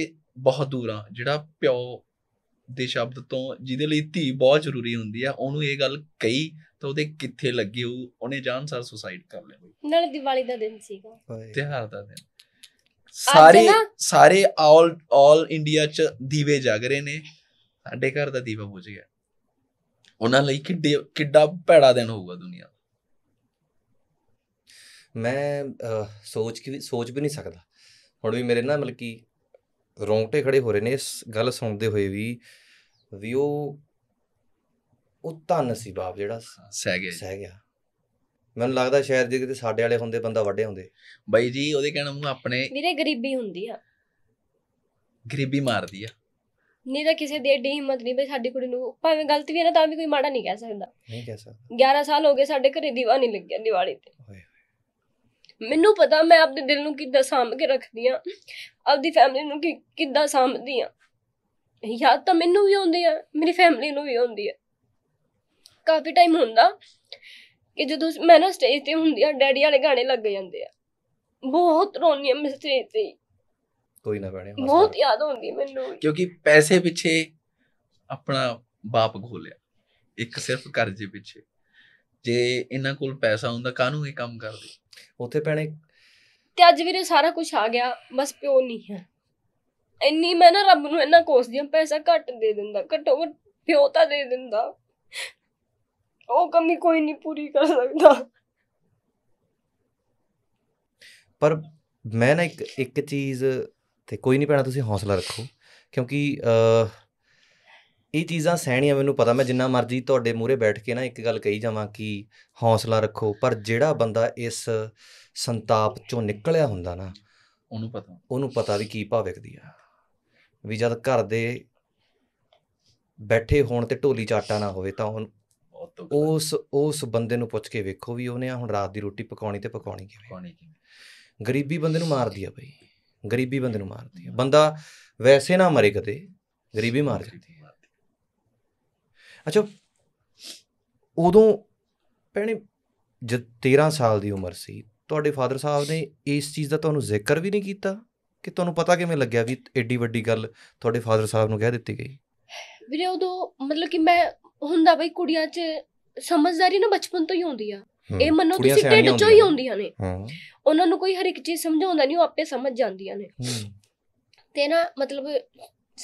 Speaker 1: ਬਹੁਤ ਦੂਰ ਆ ਜਿਹੜਾ ਪਿਓ ਦੇ ਸ਼ਬਦ ਤੋਂ ਜਿਹਦੇ ਲਈ ਧੀ ਬਹੁਤ ਜ਼ਰੂਰੀ ਹੁੰਦੀ ਆ ਉਹਨੂੰ ਇਹ ਗੱਲ ਕਹੀ ਤਾਂ ਉਹਦੇ ਕਿੱਥੇ ਲੱਗੀ ਉਹ ਉਹਨੇ ਸਾਰ ਸੁਸਾਈਡ ਕਰ
Speaker 2: ਲਿਆ ਨਾਲ ਦੀਵਾਲੀ ਦਾ ਦਿਨ ਸੀਗਾ
Speaker 1: ਤਿਹਾਰ ਦਾ ਦਿਨ ਸਾਰੇ ਸਾਰੇ ਆਲ ਆਲ ਇੰਡੀਆ ਚ ਦੀਵੇ ਜਗ ਰਹੇ ਨੇ ਸਾਡੇ ਘਰ ਦਾ ਦੀਵਾ ਬੁਝ ਗਿਆ ਉਹਨਾਂ ਲਈ ਕਿੱਡੇ ਕਿੱਡਾ ਭੈੜਾ ਦਿਨ ਹੋਊਗਾ ਦੁਨੀਆ
Speaker 3: ਮੈਂ ਸੋਚ ਵੀ ਸੋਚ ਵੀ ਨਹੀਂ ਸਕਦਾ ਹੁਣ ਵੀ ਮੇਰੇ ਨਾਲ ਮਤਲਬ ਕਿ ਰੋਂਗਟੇ ਖੜੇ ਹੋ ਰਹੇ ਨੇ ਇਸ ਗੱਲ ਸੁਣਦੇ ਹੋਏ ਵੀ ਵੀ ਉਹ ਉਹ ਧੰਨ ਸੀ ਬਾਪ ਜਿਹੜਾ ਸਹਿ ਗਿਆ ਸਹਿ ਗਿਆ ਮੈਨੂੰ ਲੱਗਦਾ ਸ਼ਾਇਦ ਜੇ ਕਿਤੇ ਸਾਡੇ ਵਾਲੇ ਹੁੰਦੇ ਬੰਦਾ ਵੱਡੇ ਹੁੰਦੇ ਬਾਈ ਜੀ ਉਹਦੇ ਕਹਿਣ ਨੂੰ ਆਪਣੇ
Speaker 2: ਵੀਰੇ ਗਰੀਬੀ ਹੁੰਦੀ ਆ
Speaker 3: ਗਰੀਬੀ ਮਾਰਦੀ ਆ
Speaker 2: ਨਹੀਂ ਤਾਂ ਕਿਸੇ ਦੇ ਡੇ ਹਿੰਮਤ ਨਹੀਂ ਬਈ ਸਾਡੀ ਕੁੜੀ ਨੂੰ ਭਾਵੇਂ ਗਲਤ ਵੀ ਹੈ ਨਾ ਤਾਂ ਵੀ ਕੋਈ ਮਾੜਾ ਨਹੀਂ ਕਹਿ ਸਕਦਾ ਨਹੀਂ ਕਹਿ ਸਕਦਾ 11 ਸਾਲ ਹੋ ਗਏ ਸਾਡੇ ਘਰੇ ਦੀਵਾ ਨਹੀਂ ਲੱਗਿਆ ਦੀਵਾਲੀ ਤੇ ਮੈਨੂੰ ਪਤਾ ਮੈਂ ਆਪਣੇ ਦਿਲ ਨੂੰ ਕਿੱਦਾਂ ਸਾਂਭ ਕੇ ਰੱਖਦੀ ਆ ਆਪਦੀ ਫੈਮਿਲੀ ਨੂੰ ਕਿੱਦਾਂ ਸਾਂਭਦੀ ਆ ਯਾਦ ਤਾਂ ਮੈਨੂੰ ਵੀ ਆਉਂਦੀ ਆ ਮੇਰੀ ਫੈਮਿਲੀ ਨੂੰ ਵੀ ਆਉਂਦੀ ਆ ਕਾਫੀ ਟਾਈਮ ਹੁੰਦਾ ਕਿ ਜਦੋਂ ਮੈਂ ਨਾ ਸਟੇਜ ਤੇ ਹੁੰਦੀ ਆ ਡੈਡੀ ਵਾਲੇ ਗਾਣੇ ਲੱਗ ਜਾਂਦੇ ਆ ਬਹੁਤ ਰੋਣੀ ਆ ਮੈਂ ਸਟੇਜ ਤੇ ਕੋਈ ਨਾ ਭੈਣੇ ਬਹੁਤ ਯਾਦ ਆਉਂਦੀ ਮੈਨੂੰ
Speaker 1: ਕਿਉਂਕਿ ਪੈਸੇ ਪਿੱਛੇ ਆਪਣਾ ਬਾਪ ਘੋਲਿਆ ਇੱਕ ਸਿਰਫ ਕਰਜ਼ੇ ਪਿੱਛੇ ਜੇ ਇਹਨਾਂ ਕੋਲ ਪੈਸਾ ਹੁੰਦਾ ਕਾਹਨੂੰ ਇਹ ਕੰਮ ਕਰਦੇ ਉੱਥੇ ਪੈਣੇ
Speaker 2: ਤੇ ਅੱਜ ਵੀਰੇ ਸਾਰਾ ਕੁਝ ਆ ਗਿਆ ਬਸ ਪਿਓ ਨਹੀਂ ਹੈ ਇੰਨੀ ਮੈਂ ਨਾ ਰੱਬ ਨੂੰ ਇੰਨਾ ਕੋਸ ਹਾਂ ਪੈਸਾ ਘੱਟ ਦੇ ਦਿੰਦਾ ਘੱਟੋ ਘੱਟ ਪਿਓ ਤਾਂ ਦੇ ਦਿੰਦਾ ਉਹ ਕਮੀ ਕੋਈ ਨਹੀਂ ਪੂਰੀ ਕਰ ਸਕਦਾ
Speaker 3: ਪਰ ਮੈਂ ਨਾ ਇੱਕ ਇੱਕ ਚੀਜ਼ ਤੇ ਕੋਈ ਨਹੀਂ ਪੈਣਾ ਤੁਸੀਂ ਹੌਸਲਾ ਰੱਖੋ ਕਿਉਂਕਿ ਅ ਇਹ ਚੀਜ਼ਾਂ ਸਹਿਣੀਆਂ ਮੈਨੂੰ ਪਤਾ ਮੈਂ ਜਿੰਨਾ ਮਰਜ਼ੀ ਤੁਹਾਡੇ ਮੂਹਰੇ ਬੈਠ ਕੇ ਨਾ ਇੱਕ ਗੱਲ ਕਹੀ ਜਾਵਾਂ ਕਿ ਹੌਸਲਾ ਰੱਖੋ ਪਰ ਜਿਹੜਾ ਬੰਦਾ ਇਸ ਸੰਤਾਪ ਚੋਂ ਨਿਕਲਿਆ ਹੁੰਦਾ ਨਾ ਉਹਨੂੰ ਪਤਾ ਉਹਨੂੰ ਪਤਾ ਵੀ ਕੀ ਭਾਵਿਕਦੀ ਆ ਵੀ ਜਦ ਘਰ ਦੇ ਬੈਠੇ ਹੋਣ ਤੇ ਢੋਲੀ ਚਾਟਾ ਨਾ ਹੋਵੇ ਤਾਂ ਹੁਣ ਉਸ ਉਸ ਬੰਦੇ ਨੂੰ ਪੁੱਛ ਕੇ ਵੇਖੋ ਵੀ ਉਹਨੇ ਹੁਣ ਰਾਤ ਦੀ ਰੋਟੀ ਪਕਾਉਣੀ ਤੇ ਪਕਾਉਣੀ ਕਿਵੇਂ ਗਰੀਬੀ ਬੰਦੇ ਨੂੰ ਮਾਰਦੀ ਆ ਬਈ ਗਰੀਬੀ ਬੰਦੇ ਨੂੰ ਮਾਰਦੀ ਆ ਬੰਦਾ ਵੈਸੇ ਨਾ ਮਰੇ ਕਦੇ ਗਰੀਬੀ ਮਾਰ ਜਾਂਦੀ ਅੱਛਾ ਉਦੋਂ ਪਹਿਣੇ ਜਦ 13 ਸਾਲ ਦੀ ਉਮਰ ਸੀ ਤੁਹਾਡੇ ਫਾਦਰ ਸਾਹਿਬ ਨੇ ਇਸ ਚੀਜ਼ ਦਾ ਤੁਹਾਨੂੰ ਜ਼ਿਕਰ ਵੀ ਨਹੀਂ ਕੀਤਾ ਕਿ ਤੁਹਾਨੂੰ ਪਤਾ ਕਿਵੇਂ ਲੱਗਿਆ ਵੀ ਐਡੀ ਵੱਡੀ ਗੱਲ ਤੁਹਾਡੇ ਫਾਦਰ ਸਾਹਿਬ ਨੂੰ ਕਹਿ ਦਿੱਤੀ ਗਈ
Speaker 2: ਵੀਰੇ ਉਦੋਂ ਮਤਲਬ ਕਿ ਮੈਂ ਹੁੰਦਾ ਬਈ ਕੁੜੀਆਂ 'ਚ ਸਮਝਦਾਰੀ ਨਾ ਬਚਪਨ ਤੋਂ ਹੀ ਹੁੰਦੀ ਆ ਇਹ ਮੰਨੋ ਤੁਸੀਂ ਢਿੱਡ 'ਚੋਂ ਹੀ ਹੁੰਦੀਆਂ ਨੇ ਉਹਨਾਂ ਨੂੰ ਕੋਈ ਹਰ ਇੱਕ ਚੀਜ਼ ਸਮਝਾਉਂਦਾ ਨਹੀਂ ਉਹ ਆਪੇ ਸਮਝ ਜਾਂਦੀਆਂ ਨੇ ਤੇ ਨਾ ਮਤਲਬ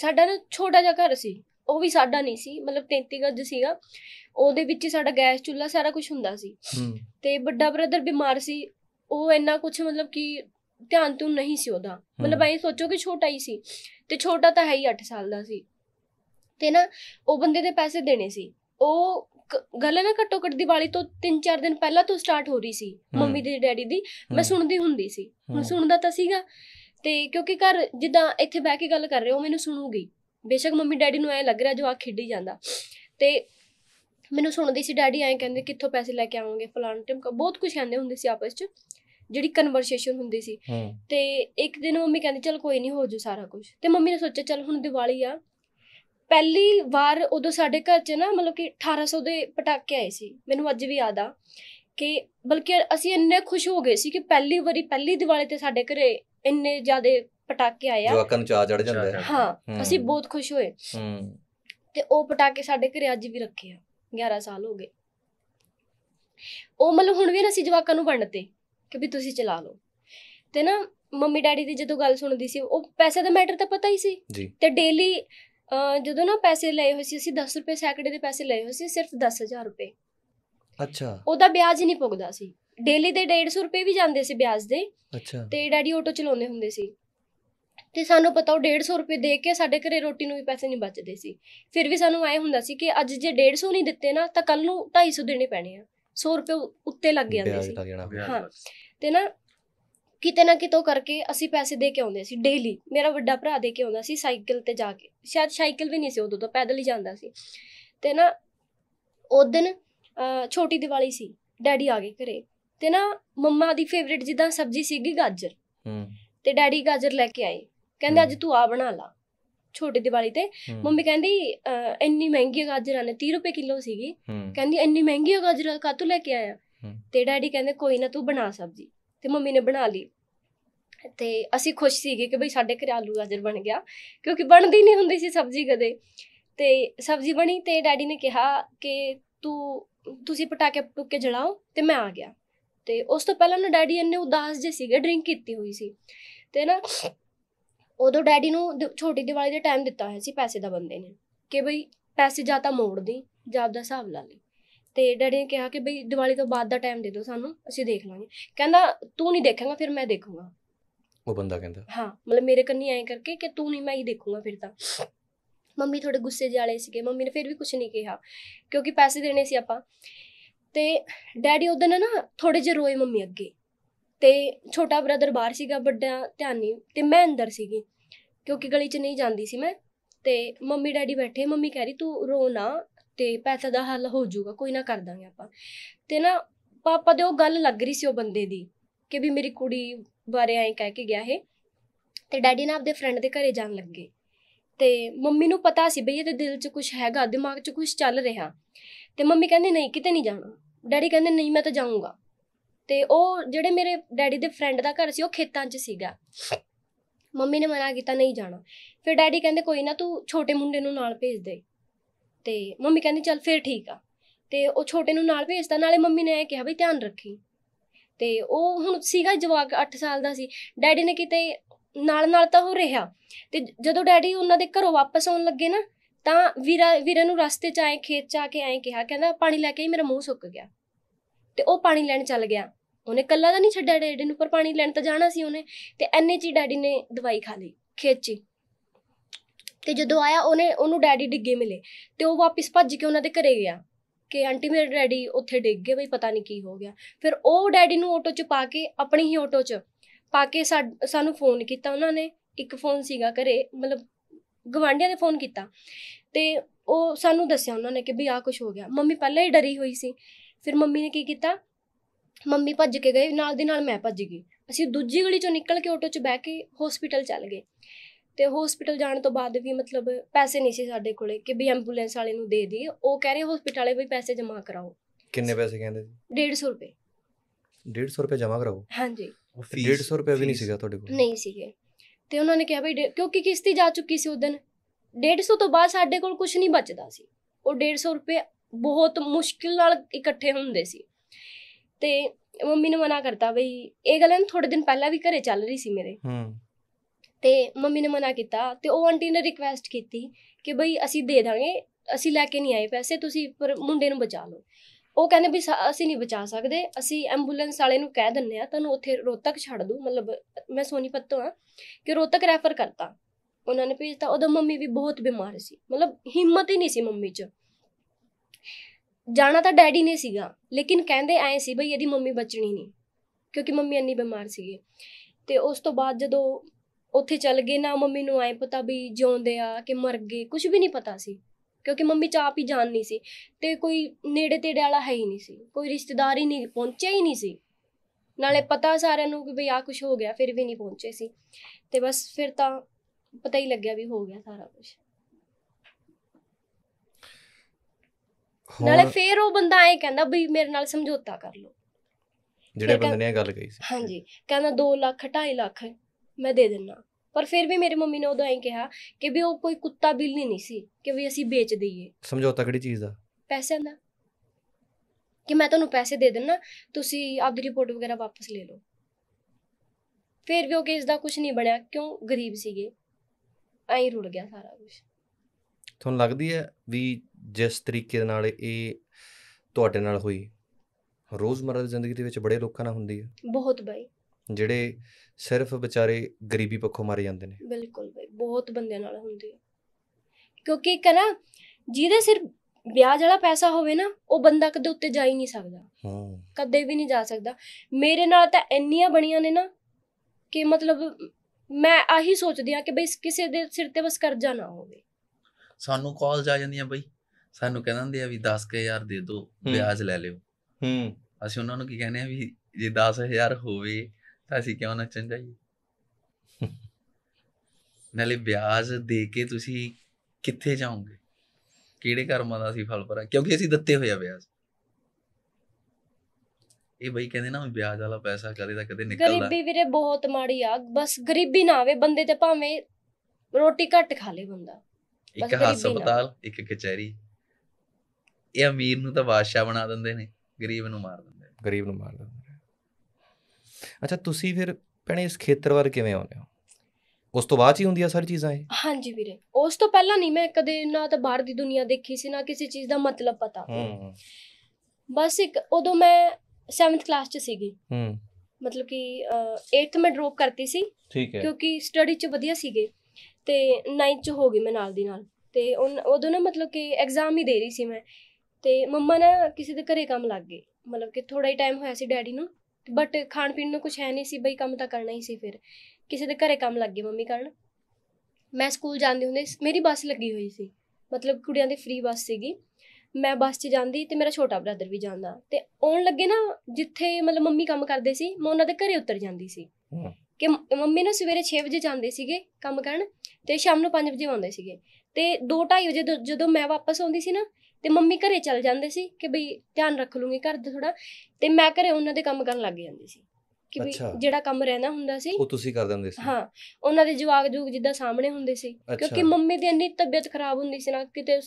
Speaker 2: ਸਾਡਾ ਨਾ ਛੋਟਾ ਜਿਹਾ ਘਰ ਸੀ ਉਹ ਵੀ ਸਾਡਾ ਨਹੀਂ ਸੀ ਮਤਲਬ 33 ਗੱਜ ਸੀਗਾ ਉਹਦੇ ਵਿੱਚ ਸਾਡਾ ਗੈਸ ਚੁੱਲ੍ਹਾ ਸਾਰਾ ਕੁਝ ਹੁੰਦਾ ਸੀ ਤੇ ਵੱਡਾ ਬ੍ਰਦਰ ਬਿਮਾਰ ਸੀ ਉਹ ਇੰਨਾ ਕੁਝ ਮਤਲਬ ਕਿ ਧਿਆਨ ਤੂੰ ਨਹੀਂ ਸੀ ਉਹਦਾ ਮਤਲਬ ਐ ਸੋਚੋ ਕਿ ਛੋਟਾ ਹੀ ਸੀ ਤੇ ਛੋਟਾ ਤਾਂ ਹੈ ਹੀ 8 ਸਾਲ ਦਾ ਸੀ ਤੇ ਨਾ ਉਹ ਬੰਦੇ ਦੇ ਪੈਸੇ ਦੇਣੇ ਸੀ ਉਹ ਗੱਲ ਨਾ ਘਟੋ ਘਟ ਦੀਵਾਲੀ ਤੋਂ 3-4 ਦਿਨ ਪਹਿਲਾਂ ਤੋਂ ਸਟਾਰਟ ਹੋ ਰਹੀ ਸੀ ਮੰਮੀ ਦੇ ਡੈਡੀ ਦੀ ਮੈਂ ਸੁਣਦੀ ਹੁੰਦੀ ਸੀ ਹੁਣ ਸੁਣਦਾ ਤਾਂ ਸੀਗਾ ਤੇ ਕਿਉਂਕਿ ਘਰ ਜਿੱਦਾਂ ਇੱਥੇ ਬਹਿ ਕੇ ਗੱਲ ਕਰ ਰਹੇ ਹੋ ਮੈਨੂੰ ਸੁਣੂਗੀ ਬੇਸ਼ੱਕ ਮੰਮੀ ਡੈਡੀ ਨੂੰ ਐ ਲੱਗ ਰਿਹਾ ਜੋ ਆ ਖੇਡੀ ਜਾਂਦਾ ਤੇ ਮੈਨੂੰ ਸੁਣਦੀ ਸੀ ਡੈਡੀ ਐ ਕਹਿੰਦੇ ਕਿੱਥੋਂ ਪੈਸੇ ਲੈ ਕੇ ਆਵਾਂਗੇ ਫਲਾਣ ਕਾ ਬਹੁਤ ਕੁਝ ਕਹਿੰਦੇ ਹੁੰਦੇ ਸੀ ਆਪਸ ਵਿੱਚ ਜਿਹੜੀ ਕਨਵਰਸੇਸ਼ਨ ਹੁੰਦੀ ਸੀ ਤੇ ਇੱਕ ਦਿਨ ਮੰਮੀ ਕਹਿੰਦੀ ਚਲ ਕੋਈ ਨਹੀਂ ਹੋ ਜੂ ਸਾਰਾ ਕੁਝ ਤੇ ਮੰਮੀ ਨੇ ਸੋਚਿਆ ਚਲ ਹੁਣ ਦੀਵਾਲੀ ਆ ਪਹਿਲੀ ਵਾਰ ਉਦੋਂ ਸਾਡੇ ਘਰ 'ਚ ਨਾ ਮਤਲਬ ਕਿ 1800 ਦੇ ਪਟਾਕੇ ਆਏ ਸੀ ਮੈਨੂੰ ਅੱਜ ਵੀ ਯਾਦ ਆ ਕਿ ਬਲਕਿ ਅਸੀਂ ਇੰਨੇ ਖੁਸ਼ ਹੋ ਗਏ ਸੀ ਕਿ ਪਹਿਲੀ ਵਾਰੀ ਪਹਿਲੀ ਦੀਵਾਲੀ ਤੇ ਸਾਡੇ ਘਰੇ ਇੰਨੇ ਜ਼ਿਆਦੇ ਪਟਾਕੇ ਆਏ ਆ ਜਵਾਕਾਂ ਨੂੰ
Speaker 3: ਚਾਹ ਚੜ ਜਾਂਦਾ ਹਾਂ ਅਸੀਂ ਬਹੁਤ ਖੁਸ਼ ਹੋਏ ਹੂੰ
Speaker 2: ਤੇ ਉਹ ਪਟਾਕੇ ਸਾਡੇ ਘਰੇ ਅੱਜ ਵੀ ਰੱਖੇ ਆ 11 ਸਾਲ ਹੋ ਗਏ ਉਹ ਮਤਲਬ ਹੁਣ ਵੀ ਅਸੀਂ ਜਵਾਕਾਂ ਨੂੰ ਵੰਡਦੇ ਕਿ ਵੀ ਤੁਸੀਂ ਚਲਾ ਲਓ ਤੇ ਨਾ ਮੰਮੀ ਡੈਡੀ ਦੀ ਜਦੋਂ ਗੱਲ ਸੁਣਦੀ ਸੀ ਉਹ ਪੈਸੇ ਦਾ ਮੈਟਰ ਤਾਂ ਪਤਾ ਹੀ ਸੀ ਤੇ ਡੇਲੀ ਜਦੋਂ ਨਾ ਪੈਸੇ ਲਏ ਹੋਏ ਸੀ ਅਸੀਂ 10 ਰੁਪਏ ਸੈਕੜੇ ਦੇ ਪੈਸੇ ਲਏ ਹੋਏ ਸੀ ਸਿਰਫ 10000 ਰੁਪਏ ਅੱਛਾ ਉਹਦਾ ਵਿਆਜ ਨਹੀਂ ਪੁੱਗਦਾ ਸੀ ਡੇਲੀ ਦੇ 150 ਰੁਪਏ ਵੀ ਜਾਂਦੇ ਸੀ ਵਿਆਜ ਦੇ ਅੱਛਾ ਤੇ ਡੈਡੀ ਆਟੋ ਚਲਾਉਂਦੇ ਹੁੰਦੇ ਸੀ ਤੇ ਸਾਨੂੰ ਪਤਾ ਉਹ 150 ਰੁਪਏ ਦੇ ਕੇ ਸਾਡੇ ਘਰੇ ਰੋਟੀ ਨੂੰ ਵੀ ਪੈਸੇ ਨਹੀਂ ਬਚਦੇ ਸੀ ਫਿਰ ਵੀ ਸਾਨੂੰ ਆਏ ਹੁੰਦਾ ਸੀ ਕਿ ਅੱਜ ਜੇ 150 ਨਹੀਂ ਦਿੱਤੇ ਨਾ ਤਾਂ ਕੱਲ ਨੂੰ 250 ਦੇਣੇ ਪੈਣੇ ਆ 100 ਰੁਪਏ ਉੱਤੇ ਲੱਗ ਜਾਂਦੇ ਸੀ ਹਾਂ ਤੇ ਨਾ ਕਿਤੇ ਨਾ ਕਿਤੋਂ ਕਰਕੇ ਅਸੀਂ ਪੈਸੇ ਦੇ ਕੇ ਆਉਂਦੇ ਸੀ ਡੇਲੀ ਮੇਰਾ ਵੱਡਾ ਭਰਾ ਦੇ ਕੇ ਆਉਂਦਾ ਸੀ ਸਾਈਕਲ ਤੇ ਜਾ ਕੇ ਸ਼ਾਇਦ ਸਾਈਕਲ ਵੀ ਨਹੀਂ ਸੀ ਉਦੋਂ ਤਾਂ ਪੈਦਲ ਹੀ ਜਾਂਦਾ ਸੀ ਤੇ ਨਾ ਉਹ ਦਿਨ ਛੋਟੀ ਦੀਵਾਲੀ ਸੀ ਡੈਡੀ ਆ ਗਏ ਘਰੇ ਤੇ ਨਾ ਮੰਮਾ ਦੀ ਫੇਵਰਿਟ ਜਿੱਦਾਂ ਸਬਜ਼ੀ ਸੀਗੀ ਗਾਜਰ ਹੂੰ ਤੇ ਡੈਡੀ ਗਾਜਰ ਲੈ ਕੇ ਆਏ ਕਹਿੰਦੇ ਅੱਜ ਤੂੰ ਆ ਬਣਾ ਲਾ ਛੋਟੀ ਦੀਵਾਲੀ ਤੇ ਮੰਮੀ ਕਹਿੰਦੀ ਇੰਨੀ ਮਹਿੰਗੀ ਗਾਜਰਾਂ ਨੇ 30 ਰੁਪਏ ਕਿਲੋ ਸੀਗੀ ਕਹਿੰਦੀ ਇੰਨੀ ਮਹਿੰਗੀ ਗਾਜਰਾਂ ਕਾਤੋਂ ਲੈ ਕੇ ਆਇਆ ਤੇ ਡੈਡੀ ਕਹਿੰਦੇ ਕੋਈ ਨਾ ਤੂੰ ਬਣਾ ਸਬਜੀ ਤੇ ਮੰਮੀ ਨੇ ਬਣਾ ਲਈ ਤੇ ਅਸੀਂ ਖੁਸ਼ ਸੀਗੇ ਕਿ ਭਈ ਸਾਡੇ ਘਰ ਆਲੂ ਗਾਜਰ ਬਣ ਗਿਆ ਕਿਉਂਕਿ ਬਣਦੀ ਨਹੀਂ ਹੁੰਦੀ ਸੀ ਸਬਜੀ ਕਦੇ ਤੇ ਸਬਜੀ ਬਣੀ ਤੇ ਡੈਡੀ ਨੇ ਕਿਹਾ ਕਿ ਤੂੰ ਤੁਸੀਂ ਪਟਾਕੇ ਪਟੂਕੇ ਜਲਾਓ ਤੇ ਮੈਂ ਆ ਗਿਆ ਤੇ ਉਸ ਤੋਂ ਪਹਿਲਾਂ ਨਾ ਡੈਡੀ ਇੰਨੇ ਉਦਾਸ ਜੇ ਸੀਗੇ ਡਰਿੰਕ ਕੀਤੀ ਹੋਈ ਸੀ ਤੇ ਨਾ ਉਦੋਂ ਡੈਡੀ ਨੂੰ ਛੋਟੀ ਦੀਵਾਲੀ ਦੇ ਟਾਈਮ ਦਿੱਤਾ ਹੋਇਆ ਸੀ ਪੈਸੇ ਦਾ ਬੰਦੇ ਨੇ ਕਿ ਬਈ ਪੈਸੇ ਜਾਂ ਤਾਂ ਮੋੜ ਦੇ ਜਾਂ ਆਪਦਾ ਹਿਸਾਬ ਲਾ ਲੈ ਤੇ ਡੈਡੀ ਨੇ ਕਿਹਾ ਕਿ ਬਈ ਦੀਵਾਲੀ ਤੋਂ ਬਾਅਦ ਦਾ ਟਾਈਮ ਦੇ ਦਿਓ ਸਾਨੂੰ ਅਸੀਂ ਦੇਖ ਲਾਂਗੇ ਕਹਿੰਦਾ ਤੂੰ ਨਹੀਂ ਦੇਖੇਗਾ ਫਿਰ ਮੈਂ ਦੇਖੂਗਾ
Speaker 3: ਉਹ ਬੰਦਾ ਕਹਿੰਦਾ ਹਾਂ
Speaker 2: ਮਤਲਬ ਮੇਰੇ ਕੰਨੀ ਐਂ ਕਰਕੇ ਕਿ ਤੂੰ ਨਹੀਂ ਮੈਂ ਹੀ ਦੇਖੂਗਾ ਫਿਰ ਤਾਂ ਮੰਮੀ ਥੋੜੇ ਗੁੱਸੇ ਜਿਹੇ ਵਾਲੇ ਸੀਗੇ ਮੰਮੀ ਨੇ ਫਿਰ ਵੀ ਕੁਝ ਨਹੀਂ ਕਿਹਾ ਕਿਉਂਕਿ ਪੈਸੇ ਦੇਣੇ ਸੀ ਆਪਾਂ ਤੇ ਡੈਡੀ ਉਹਦਨ ਨਾ ਥੋੜੇ ਜਿਹਾ ਰੋਏ ਮੰਮੀ ਅੱਗੇ ਤੇ ਛੋਟਾ ਬ੍ਰਦਰ ਬਾਹਰ ਸੀਗਾ ਵੱਡਾ ਧਿਆਨ ਨਹੀਂ ਤੇ ਮੈਂ ਅੰਦਰ ਸੀਗੀ ਕਿਉਂਕਿ ਗਲੀ 'ਚ ਨਹੀਂ ਜਾਂਦੀ ਸੀ ਮੈਂ ਤੇ ਮੰਮੀ ਡੈਡੀ ਬੈਠੇ ਮੰਮੀ ਕਹਿ ਰਹੀ ਤੂੰ ਰੋ ਨਾ ਤੇ ਪੈਸਾ ਦਾ ਹੱਲ ਹੋ ਜਾਊਗਾ ਕੋਈ ਨਾ ਕਰ ਦਾਂਗੇ ਆਪਾਂ ਤੇ ਨਾ ਪਾਪਾ ਦੇ ਉਹ ਗੱਲ ਲੱਗ ਰਹੀ ਸੀ ਉਹ ਬੰਦੇ ਦੀ ਕਿ ਵੀ ਮੇਰੀ ਕੁੜੀ ਬਾਰੇ ਐਂ ਕਹਿ ਕੇ ਗਿਆ ਇਹ ਤੇ ਡੈਡੀ ਨਾਲ ਆਪਦੇ ਫਰੈਂਡ ਦੇ ਘਰੇ ਜਾਣ ਲੱਗੇ ਤੇ ਮੰਮੀ ਨੂੰ ਪਤਾ ਸੀ ਬਈ ਇਹਦੇ ਦਿਲ 'ਚ ਕੁਝ ਹੈਗਾ ਦਿਮਾਗ 'ਚ ਕੁਝ ਚੱਲ ਰਿਹਾ ਤੇ ਮੰਮੀ ਕਹਿੰਦੇ ਨਹੀਂ ਕਿਤੇ ਨਹੀਂ ਜਾਣਾ ਡੈਡੀ ਕਹਿੰਦੇ ਨਹੀਂ ਮੈਂ ਤਾਂ ਜਾਊਂਗਾ ਤੇ ਉਹ ਜਿਹੜੇ ਮੇਰੇ ਡੈਡੀ ਦੇ ਫਰੈਂਡ ਦਾ ਘਰ ਸੀ ਉਹ ਖੇਤਾਂ 'ਚ ਸੀਗਾ ਮੰਮੀ ਨੇ ਮਨਾ ਕੀਤਾ ਨਹੀਂ ਜਾਣਾ ਫਿਰ ਡੈਡੀ ਕਹਿੰਦੇ ਕੋਈ ਨਾ ਤੂੰ ਛੋਟੇ ਮੁੰਡੇ ਨੂੰ ਨਾਲ ਭੇਜ ਦੇ ਤੇ ਮੰਮੀ ਕਹਿੰਦੀ ਚੱਲ ਫਿਰ ਠੀਕ ਆ ਤੇ ਉਹ ਛੋਟੇ ਨੂੰ ਨਾਲ ਭੇਜਦਾ ਨਾਲੇ ਮੰਮੀ ਨੇ ਇਹ ਕਿਹਾ ਵੀ ਧਿਆਨ ਰੱਖੀ ਤੇ ਉਹ ਹੁਣ ਸੀਗਾ ਜਵਾਕ 8 ਸਾਲ ਦਾ ਸੀ ਡੈਡੀ ਨੇ ਕਿਤੇ ਨਾਲ ਨਾਲ ਤਾਂ ਹੋ ਰਿਹਾ ਤੇ ਜਦੋਂ ਡੈਡੀ ਉਹਨਾਂ ਦੇ ਘਰੋਂ ਵਾਪਸ ਆਉਣ ਲੱਗੇ ਨਾ ਤਾਂ ਵੀਰਾ ਵੀਰਾ ਨੂੰ ਰਸਤੇ 'ਚ ਆਏ ਖੇਤ 'ਚ ਆ ਕੇ ਐਂ ਕਿਹਾ ਕਹਿੰਦਾ ਪਾਣੀ ਲੈ ਕੇ ਹੀ ਮੇਰਾ ਮੂੰਹ ਸੁੱਕ ਗਿਆ ਤੇ ਉਹ ਪਾਣੀ ਲੈਣ ਚੱਲ ਗਿਆ ਉਹਨੇ ਕੱਲਾ ਤਾਂ ਨਹੀਂ ਛੱਡਿਆ ਡੈਡੀ ਨੂੰ ਪਰ ਪਾਣੀ ਲੈਣ ਤਾਂ ਜਾਣਾ ਸੀ ਉਹਨੇ ਤੇ ਐਨੇ ਚ ਡੈਡੀ ਨੇ ਦਵਾਈ ਖਾ ਲਈ ਖੇਚੀ ਤੇ ਜਦੋਂ ਆਇਆ ਉਹਨੇ ਉਹਨੂੰ ਡੈਡੀ ਡਿੱਗੇ ਮਿਲੇ ਤੇ ਉਹ ਵਾਪਿਸ ਭੱਜ ਕੇ ਉਹਨਾਂ ਦੇ ਘਰੇ ਗਿਆ ਕਿ ਆਂਟੀ ਮੇਰੇ ਡੈਡੀ ਉੱਥੇ ਡਿੱਗ ਗਏ ਬਈ ਪਤਾ ਨਹੀਂ ਕੀ ਹੋ ਗਿਆ ਫਿਰ ਉਹ ਡੈਡੀ ਨੂੰ ਆਟੋ 'ਚ ਪਾ ਕੇ ਆਪਣੀ ਹੀ ਆਟੋ 'ਚ ਪਾ ਕੇ ਸਾਨੂੰ ਫੋਨ ਕੀਤਾ ਉਹਨਾਂ ਨੇ ਇੱਕ ਫੋਨ ਸੀਗਾ ਘਰੇ ਮਤਲਬ ਗਵਾਂਢੀਆਂ ਨੇ ਫੋਨ ਕੀਤਾ ਤੇ ਉਹ ਸਾਨੂੰ ਦੱਸਿਆ ਉਹਨਾਂ ਨੇ ਕਿ ਵੀ ਆ ਕੁਝ ਹੋ ਗਿਆ ਮੰਮੀ ਪਹਿਲਾਂ ਹੀ ਡਰੀ ਹੋਈ ਸੀ ਫਿਰ ਮੰਮੀ ਨੇ ਕੀ ਕੀਤਾ ਮੰਮੀ ਭੱਜ ਕੇ ਗਏ ਨਾਲ ਦੀ ਨਾਲ ਮੈਂ ਭੱਜ ਗਈ ਅਸੀਂ ਦੂਜੀ ਗਲੀ ਚੋਂ ਨਿਕਲ ਕੇ ਆਟੋ 'ਚ ਬਹਿ ਕੇ ਹਸਪੀਟਲ ਚੱਲ ਗਏ ਤੇ ਹਸਪੀਟਲ ਜਾਣ ਤੋਂ ਬਾਅਦ ਵੀ ਮਤਲਬ ਪੈਸੇ ਨਹੀਂ ਸੀ ਸਾਡੇ ਕੋਲੇ ਕਿ ਵੀ ਐਂਬੂਲੈਂਸ ਵਾਲੇ ਨੂੰ ਦੇ ਦਈਏ ਉਹ ਕਹਿ ਰਹੇ ਹਸਪੀਟਲ ਵਾਲੇ ਵੀ ਪੈਸੇ ਜਮ੍ਹਾਂ ਕਰਾਓ
Speaker 3: ਕਿੰਨੇ ਪੈਸੇ ਕਹਿੰਦੇ
Speaker 2: ਸੀ 150 ਰੁਪਏ
Speaker 3: 150 ਰੁਪਏ ਜਮ੍ਹਾਂ ਕਰਾਓ ਹਾਂਜੀ 150 ਰੁਪਏ ਵੀ ਨਹੀਂ ਸੀਗਾ ਤੁਹਾਡੇ ਕੋਲ
Speaker 2: ਨਹੀਂ ਸੀਗੇ ਤੇ ਉਹਨਾਂ ਨੇ ਕਿਹਾ ਬਈ ਕਿਉਂਕਿ ਕਿਸ਼ਤੀ ਜਾ ਚੁੱਕੀ ਸੀ ਉਦੋਂ 150 ਤੋਂ ਬਾਅਦ ਸਾਡੇ ਕੋਲ ਕੁਝ ਨਹੀਂ ਬਚਦਾ ਸੀ ਉਹ 150 ਰੁਪਏ ਬਹੁਤ ਮੁਸ਼ਕਿਲ ਨਾਲ ਇਕੱਠੇ ਹੁੰਦੇ ਸੀ ਤੇ ਮੰਮੀ ਨੇ ਮਨਾ ਕਰਤਾ ਬਈ ਇਹ ਗੱਲ ਨਾ ਥੋੜੇ ਦਿਨ ਪਹਿਲਾਂ ਵੀ ਘਰੇ ਚੱਲ ਰਹੀ ਸੀ ਮੇਰੇ ਹੂੰ ਤੇ ਮੰਮੀ ਨੇ ਮਨਾ ਕੀਤਾ ਤੇ ਉਹ ਆਂਟੀ ਨੇ ਰਿਕਵੈਸਟ ਕੀਤੀ ਕਿ ਬਈ ਅਸੀਂ ਦੇ ਦਾਂਗੇ ਅਸੀਂ ਲੈ ਕੇ ਨਹੀਂ ਆਏ ਪੈਸੇ ਤੁਸੀਂ ਪਰ ਮੁੰਡੇ ਨੂੰ ਬਚਾ ਲਓ ਉਹ ਕਹਿੰਦੇ ਵੀ ਅਸੀਂ ਨਹੀਂ ਬਚਾ ਸਕਦੇ ਅਸੀਂ ਐਂਬੂਲੈਂਸ ਵਾਲੇ ਨੂੰ ਕਹਿ ਦਿੰਨੇ ਆ ਤੁਹਾਨੂੰ ਉੱਥੇ ਰੋਤਕ ਛੱਡ ਦੂ ਮਤਲਬ ਮੈਂ ਸੋਨੀਪਤ ਤੋਂ ਆ ਕਿ ਰੋਤਕ ਰੈਫਰ ਕਰਤਾ ਉਹਨਾਂ ਨੇ ਭੇਜਤਾ ਉਦੋਂ ਮੰਮੀ ਵੀ ਬਹੁਤ ਬਿਮਾਰ ਸੀ ਮਤਲਬ ਹਿੰਮਤ ਹੀ ਨਹੀਂ ਸੀ ਮੰਮੀ 'ਚ ਜਾਣਾ ਤਾਂ ਡੈਡੀ ਨੇ ਸੀਗਾ ਲੇਕਿਨ ਕਹਿੰਦੇ ਐ ਸੀ ਬਈ ਇਹਦੀ ਮੰਮੀ ਬਚਣੀ ਨਹੀਂ ਕਿਉਂਕਿ ਮੰਮੀ ਇੰਨੀ ਬਿਮਾਰ ਸੀਗੇ ਤੇ ਉਸ ਤੋਂ ਬਾਅਦ ਜਦੋਂ ਉੱਥੇ ਚੱਲ ਗਏ ਨਾ ਮੰਮੀ ਨੂੰ ਐ ਪਤਾ ਵੀ ਜਿਉਂਦੇ ਆ ਕਿ ਮਰ ਗਏ ਕੁਝ ਵੀ ਨਹੀਂ ਪਤਾ ਸੀ ਕਿਉਂਕਿ ਮੰਮੀ ਚਾਪ ਹੀ ਜਾਣ ਨਹੀਂ ਸੀ ਤੇ ਕੋਈ ਨੇੜੇ ਤੇੜੇ ਵਾਲਾ ਹੈ ਹੀ ਨਹੀਂ ਸੀ ਕੋਈ ਰਿਸ਼ਤੇਦਾਰ ਹੀ ਨਹੀਂ ਪਹੁੰਚਿਆ ਹੀ ਨਹੀਂ ਸੀ ਨਾਲੇ ਪਤਾ ਸਾਰਿਆਂ ਨੂੰ ਕਿ ਬਈ ਆ ਕੁਝ ਹੋ ਗਿਆ ਫਿਰ ਵੀ ਨਹੀਂ ਪਹੁੰਚੇ ਸੀ ਤੇ ਬਸ ਫਿਰ ਤਾਂ ਪਤਾ ਹੀ ਲੱਗਿਆ ਵੀ ਹੋ ਗਿਆ ਸਾਰਾ ਕੁਝ ਨਾਲੇ ਫੇਰ ਉਹ ਬੰਦਾ ਐ ਕਹਿੰਦਾ ਵੀ ਮੇਰੇ ਨਾਲ ਸਮਝੌਤਾ ਕਰ ਲਓ
Speaker 3: ਜਿਹੜੇ ਬੰਦੇ ਨੇ ਇਹ ਗੱਲ ਕਹੀ ਸੀ
Speaker 2: ਹਾਂਜੀ ਕਹਿੰਦਾ 2 ਲੱਖ 2.5 ਲੱਖ ਮੈਂ ਦੇ ਦਿੰਨਾ ਪਰ ਫਿਰ ਵੀ ਮੇਰੇ ਮੰਮੀ ਨੇ ਉਦੋਂ ਐ ਕਿਹਾ ਕਿ ਵੀ ਉਹ ਕੋਈ ਕੁੱਤਾ ਬਿੱਲੀ ਨਹੀਂ ਸੀ ਕਿ ਵੀ ਅਸੀਂ ਵੇਚ ਦਈਏ
Speaker 3: ਸਮਝੌਤਾ ਕਿਹੜੀ ਚੀਜ਼ ਦਾ
Speaker 2: ਪੈਸਿਆਂ ਦਾ ਕਿ ਮੈਂ ਤੁਹਾਨੂੰ ਪੈਸੇ ਦੇ ਦਿੰਨਾ ਤੁਸੀਂ ਆਪਦੀ ਰਿਪੋਰਟ ਵਗੈਰਾ ਵਾਪਸ ਲੈ ਲਓ ਫਿਰ ਵੀ ਉਹ ਕੇਸ ਦਾ ਕੁਝ ਨਹੀਂ ਬਣਿਆ ਕਿਉਂ ਗਰੀਬ ਸੀਗੇ ਐਂ ਰੁੜ ਗਿਆ ਸਾਰਾ ਕੁਝ
Speaker 3: ਤੁਹਾਨੂੰ ਲੱਗਦੀ ਹੈ ਵੀ ਜਿਸ ਤਰੀਕੇ ਨਾਲ ਇਹ ਤੁਹਾਡੇ ਨਾਲ ਹੋਈ ਰੋਜ਼ ਦੀ ਜ਼ਿੰਦਗੀ ਦੇ ਵਿੱਚ ਬੜੇ ਲੋਕਾਂ ਨਾਲ ਹੁੰਦੀ ਹੈ ਬਹੁਤ ਬਾਈ ਜਿਹੜੇ ਸਿਰਫ ਵਿਚਾਰੇ ਗਰੀਬੀ ਪੱਖੋਂ ਮਾਰੇ ਜਾਂਦੇ ਨੇ
Speaker 2: ਬਿਲਕੁਲ ਬਾਈ ਬਹੁਤ ਬੰਦਿਆਂ ਨਾਲ ਹੁੰਦੀ ਹੈ ਕਿਉਂਕਿ ਨਾ ਜਿਹਦੇ ਸਿਰ ਵਿਆਜ ਵਾਲਾ ਪੈਸਾ ਹੋਵੇ ਨਾ ਉਹ ਬੰਦਾ ਕਦੇ ਉੱਤੇ ਜਾ ਹੀ ਨਹੀਂ ਸਕਦਾ ਹਾਂ ਕਦੇ ਵੀ ਨਹੀਂ ਜਾ ਸਕਦਾ ਮੇਰੇ ਨਾਲ ਤਾਂ ਇੰਨੀਆਂ ਬਣੀਆਂ ਨੇ ਨਾ ਕਿ ਮਤਲਬ ਮੈਂ ਆਹੀ ਸੋਚਦੀ ਆ ਕਿ ਬਈ ਕਿਸੇ ਦੇ ਸਿਰ ਤੇ ਬਸ ਕਰਜ਼ਾ ਨਾ ਹੋਵੇ
Speaker 1: ਸਾਨੂੰ ਕਾਲਜ ਆ ਜਾਂਦੀਆਂ ਬਈ ਸਾਨੂੰ ਕਹਿੰਦੇ ਹੁੰਦੇ ਆ ਵੀ 10000 ਦੇ ਦਿਓ ਵਿਆਜ ਲੈ ਲਿਓ ਹੂੰ ਅਸੀਂ ਉਹਨਾਂ ਨੂੰ ਕੀ ਕਹਿੰਦੇ ਆ ਵੀ ਜੇ 10000 ਹੋਵੇ ਤਾਂ ਅਸੀਂ ਕਿਉਂ ਨਾ ਚੰਜਾਈਏ ਨਾਲੇ ਵਿਆਜ ਦੇ ਕੇ ਤੁਸੀਂ ਕਿੱਥੇ ਜਾਓਗੇ ਕਿਹੜੇ ਕਰਮਾਂ ਦਾ ਅਸੀਂ ਫਲ ਭਰਾਂ ਕਿਉਂਕਿ ਅਸੀਂ ਦਿੱਤੇ ਹੋਇਆ ਵਿਆਜ ਇਹ ਬਈ ਕਹਿੰਦੇ ਨਾ ਵਿਆਜ ਵਾਲਾ ਪੈਸਾ ਕਦੇ ਤਾਂ ਕਦੇ ਨਿਕਲਦਾ ਗਰੀਬੀ
Speaker 2: ਵੀਰੇ ਬਹੁਤ ਮਾੜੀ ਆ ਬਸ ਗਰੀਬੀ ਨਾ ਆਵੇ ਬੰਦੇ ਤੇ ਭਾਵੇਂ ਰੋਟੀ ਘੱਟ ਖਾ ਲੇ ਬੰਦਾ
Speaker 1: ਇੱਕ ਹਸਪਤਾਲ ਇੱਕ ਕਚਹਿਰੀ ਇਹ ਅਮੀਰ ਨੂੰ ਤਾਂ ਬਾਦਸ਼ਾਹ ਬਣਾ ਦਿੰਦੇ ਨੇ ਗਰੀਬ
Speaker 3: ਨੂੰ ਮਾਰ ਦਿੰਦੇ ਨੇ ਗਰੀਬ ਨੂੰ ਮਾਰ ਦਿੰਦੇ ਨੇ ਅੱਛਾ ਤੁਸੀਂ ਫਿਰ ਪਹਿਣੇ ਇਸ ਖੇਤਰ ਵਾਰ ਕਿਵੇਂ ਆਉਂਦੇ ਹੋ ਉਸ ਤੋਂ ਬਾਅਦ ਹੀ ਹੁੰਦੀਆਂ ਸਾਰੀ ਚੀਜ਼ਾਂ ਇਹ
Speaker 2: ਹਾਂਜੀ ਵੀਰੇ ਉਸ ਤੋਂ ਪਹਿਲਾਂ ਨਹੀਂ ਮੈਂ ਕਦੇ ਨਾ ਤਾਂ ਬਾਹਰ ਦੀ ਦੁਨੀਆ ਦੇਖੀ ਸੀ ਨਾ ਕਿਸੇ ਚੀਜ਼ ਦਾ ਮਤਲਬ ਪਤਾ ਹੂੰ ਬਸ ਇੱਕ ਉਦੋਂ ਮੈਂ 7th ਕਲਾਸ ਚ ਸੀਗੀ ਹੂੰ ਮਤਲਬ ਕਿ 8th ਮੈਂ ਡ੍ਰੌਪ ਕਰਤੀ ਸੀ ਠੀਕ ਹੈ ਕਿਉਂਕਿ ਸਟੱਡੀ ਚ ਵਧੀਆ ਸੀਗੇ ਤੇ 9th ਚ ਹੋ ਗਈ ਮੈਂ ਨਾਲ ਦੀ ਨਾਲ ਤੇ ਉਹਦੋਂ ਉਦੋਂ ਨਾ ਮਤਲਬ ਕਿ ਐਗਜ਼ਾਮ ਹੀ ਦੇ ਰਹੀ ਸੀ ਮੈਂ ਤੇ ਮੰਮਾ ਨਾ ਕਿਸੇ ਦੇ ਘਰੇ ਕੰਮ ਲੱਗ ਗਏ ਮਤਲਬ ਕਿ ਥੋੜਾ ਹੀ ਟਾਈਮ ਹੋਇਆ ਸੀ ਡੈਡੀ ਨੂੰ ਬਟ ਖਾਣ ਪੀਣ ਨੂੰ ਕੁਝ ਹੈ ਨਹੀਂ ਸੀ ਬਈ ਕੰਮ ਤਾਂ ਕਰਨਾ ਹੀ ਸੀ ਫਿਰ ਕਿਸੇ ਦੇ ਘਰੇ ਕੰਮ ਲੱਗ ਗਏ ਮੰਮੀ ਕਰਨ ਮੈਂ ਸਕੂਲ ਜਾਂਦੀ ਹੁੰਦੀ ਮੇਰੀ ਬੱਸ ਲੱਗੀ ਹੋਈ ਸੀ ਮਤਲਬ ਕੁੜੀਆਂ ਦੀ ਫ੍ਰੀ ਬੱਸ ਸੀਗੀ ਮੈਂ ਬੱਸ 'ਚ ਜਾਂਦੀ ਤੇ ਮੇਰਾ ਛੋਟਾ ਬ੍ਰਦਰ ਵੀ ਜਾਂਦਾ ਤੇ ਆਉਣ ਲੱਗੇ ਨਾ ਜਿੱਥੇ ਮਤਲਬ ਮੰਮੀ ਕੰਮ ਕਰਦੇ ਸੀ ਮੈਂ ਉਹਨਾਂ ਦੇ ਘਰੇ ਉਤਰ ਜਾਂਦੀ ਸੀ ਕਿ ਮੰਮੀ ਨਾ ਸਵੇਰੇ 6 ਵਜੇ ਜਾਂਦੇ ਸੀਗੇ ਕੰਮ ਕਰਨ ਤੇ ਸ਼ਾਮ ਨੂੰ 5 ਵਜੇ ਆਉਂਦੇ ਸੀਗੇ ਤੇ 2:30 ਵਜੇ ਜਦੋਂ ਮੈਂ ਵਾਪਸ ਆਉਂਦੀ ਸੀ ਨਾ ਤੇ ਮੰਮੀ ਘਰੇ ਚਲ ਜਾਂਦੇ ਸੀ ਕਿ ਬਈ ਧਿਆਨ ਰੱਖ ਲੂੰਗੀ ਘਰ ਦਾ ਥੋੜਾ ਤੇ ਮੈਂ ਘਰੇ ਉਹਨਾਂ ਦੇ ਕੰਮ ਕਰਨ ਲੱਗ ਜਾਂਦੀ ਸੀ ਕਿ ਬਈ ਜਿਹੜਾ ਕੰਮ ਰਹਿਣਾ ਹੁੰਦਾ ਸੀ ਉਹ ਤੁਸੀਂ
Speaker 3: ਕਰ ਦਿੰਦੇ ਸੀ ਹਾਂ
Speaker 2: ਉਹਨਾਂ ਦੇ ਜਵਾਗ ਜੂਗ ਜਿੱਦਾਂ ਸਾਹਮਣੇ ਹੁੰਦੇ ਸੀ ਕਿਉਂਕਿ ਮੰਮੀ ਦੀ ਇੰਨੀ ਤਬੀਅਤ ਖਰਾਬ ਹੁੰਦੀ ਸੀ ਨਾ ਕਿਤੇ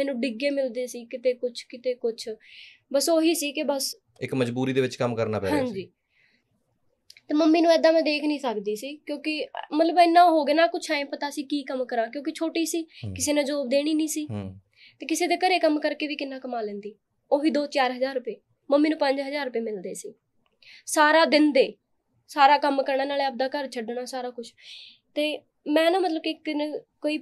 Speaker 2: ਮੈਨੂੰ ਡਿੱਗੇ ਮਿਲਦੇ ਸੀ ਕਿਤੇ ਕੁਝ ਕਿਤੇ ਕੁਝ ਬਸ ਉਹੀ ਸੀ ਕਿ ਬਸ
Speaker 3: ਇੱਕ ਮਜਬੂਰੀ ਦੇ ਵਿੱਚ ਕੰਮ ਕਰਨਾ ਪੈ ਰਿਹਾ ਸੀ
Speaker 2: ਹਾਂਜੀ ਤੇ ਮੰਮੀ ਨੂੰ ਐਦਾਂ ਮੈਂ ਦੇਖ ਨਹੀਂ ਸਕਦੀ ਸੀ ਕਿਉਂਕਿ ਮਤਲਬ ਇੰਨਾ ਹੋ ਗਿਆ ਨਾ ਕੁਛ ਐ ਪਤਾ ਸੀ ਕੀ ਕੰਮ ਕਰਾਂ ਕਿਉਂਕਿ ਛੋਟੀ ਸੀ ਕਿਸੇ ਨੇ ਜੋਬ ਦੇਣੀ ਨਹੀਂ ਸੀ ਤੇ ਕਿਸੇ ਦੇ ਘਰੇ ਕੰਮ ਕਰਕੇ ਵੀ ਕਿੰਨਾ ਕਮਾ ਲੈਂਦੀ ਉਹੀ 2-4000 ਰੁਪਏ ਮੰਮੀ ਨੂੰ 5000 ਰੁਪਏ ਮਿਲਦੇ ਸੀ ਸਾਰਾ ਦਿਨ ਦੇ ਸਾਰਾ ਕੰਮ ਕਰਨ ਨਾਲੇ ਆਪਦਾ ਘਰ ਛੱਡਣਾ ਸਾਰਾ ਕੁਝ ਤੇ ਮੈਂ ਨਾ ਮਤਲਬ ਕਿ ਕੋਈ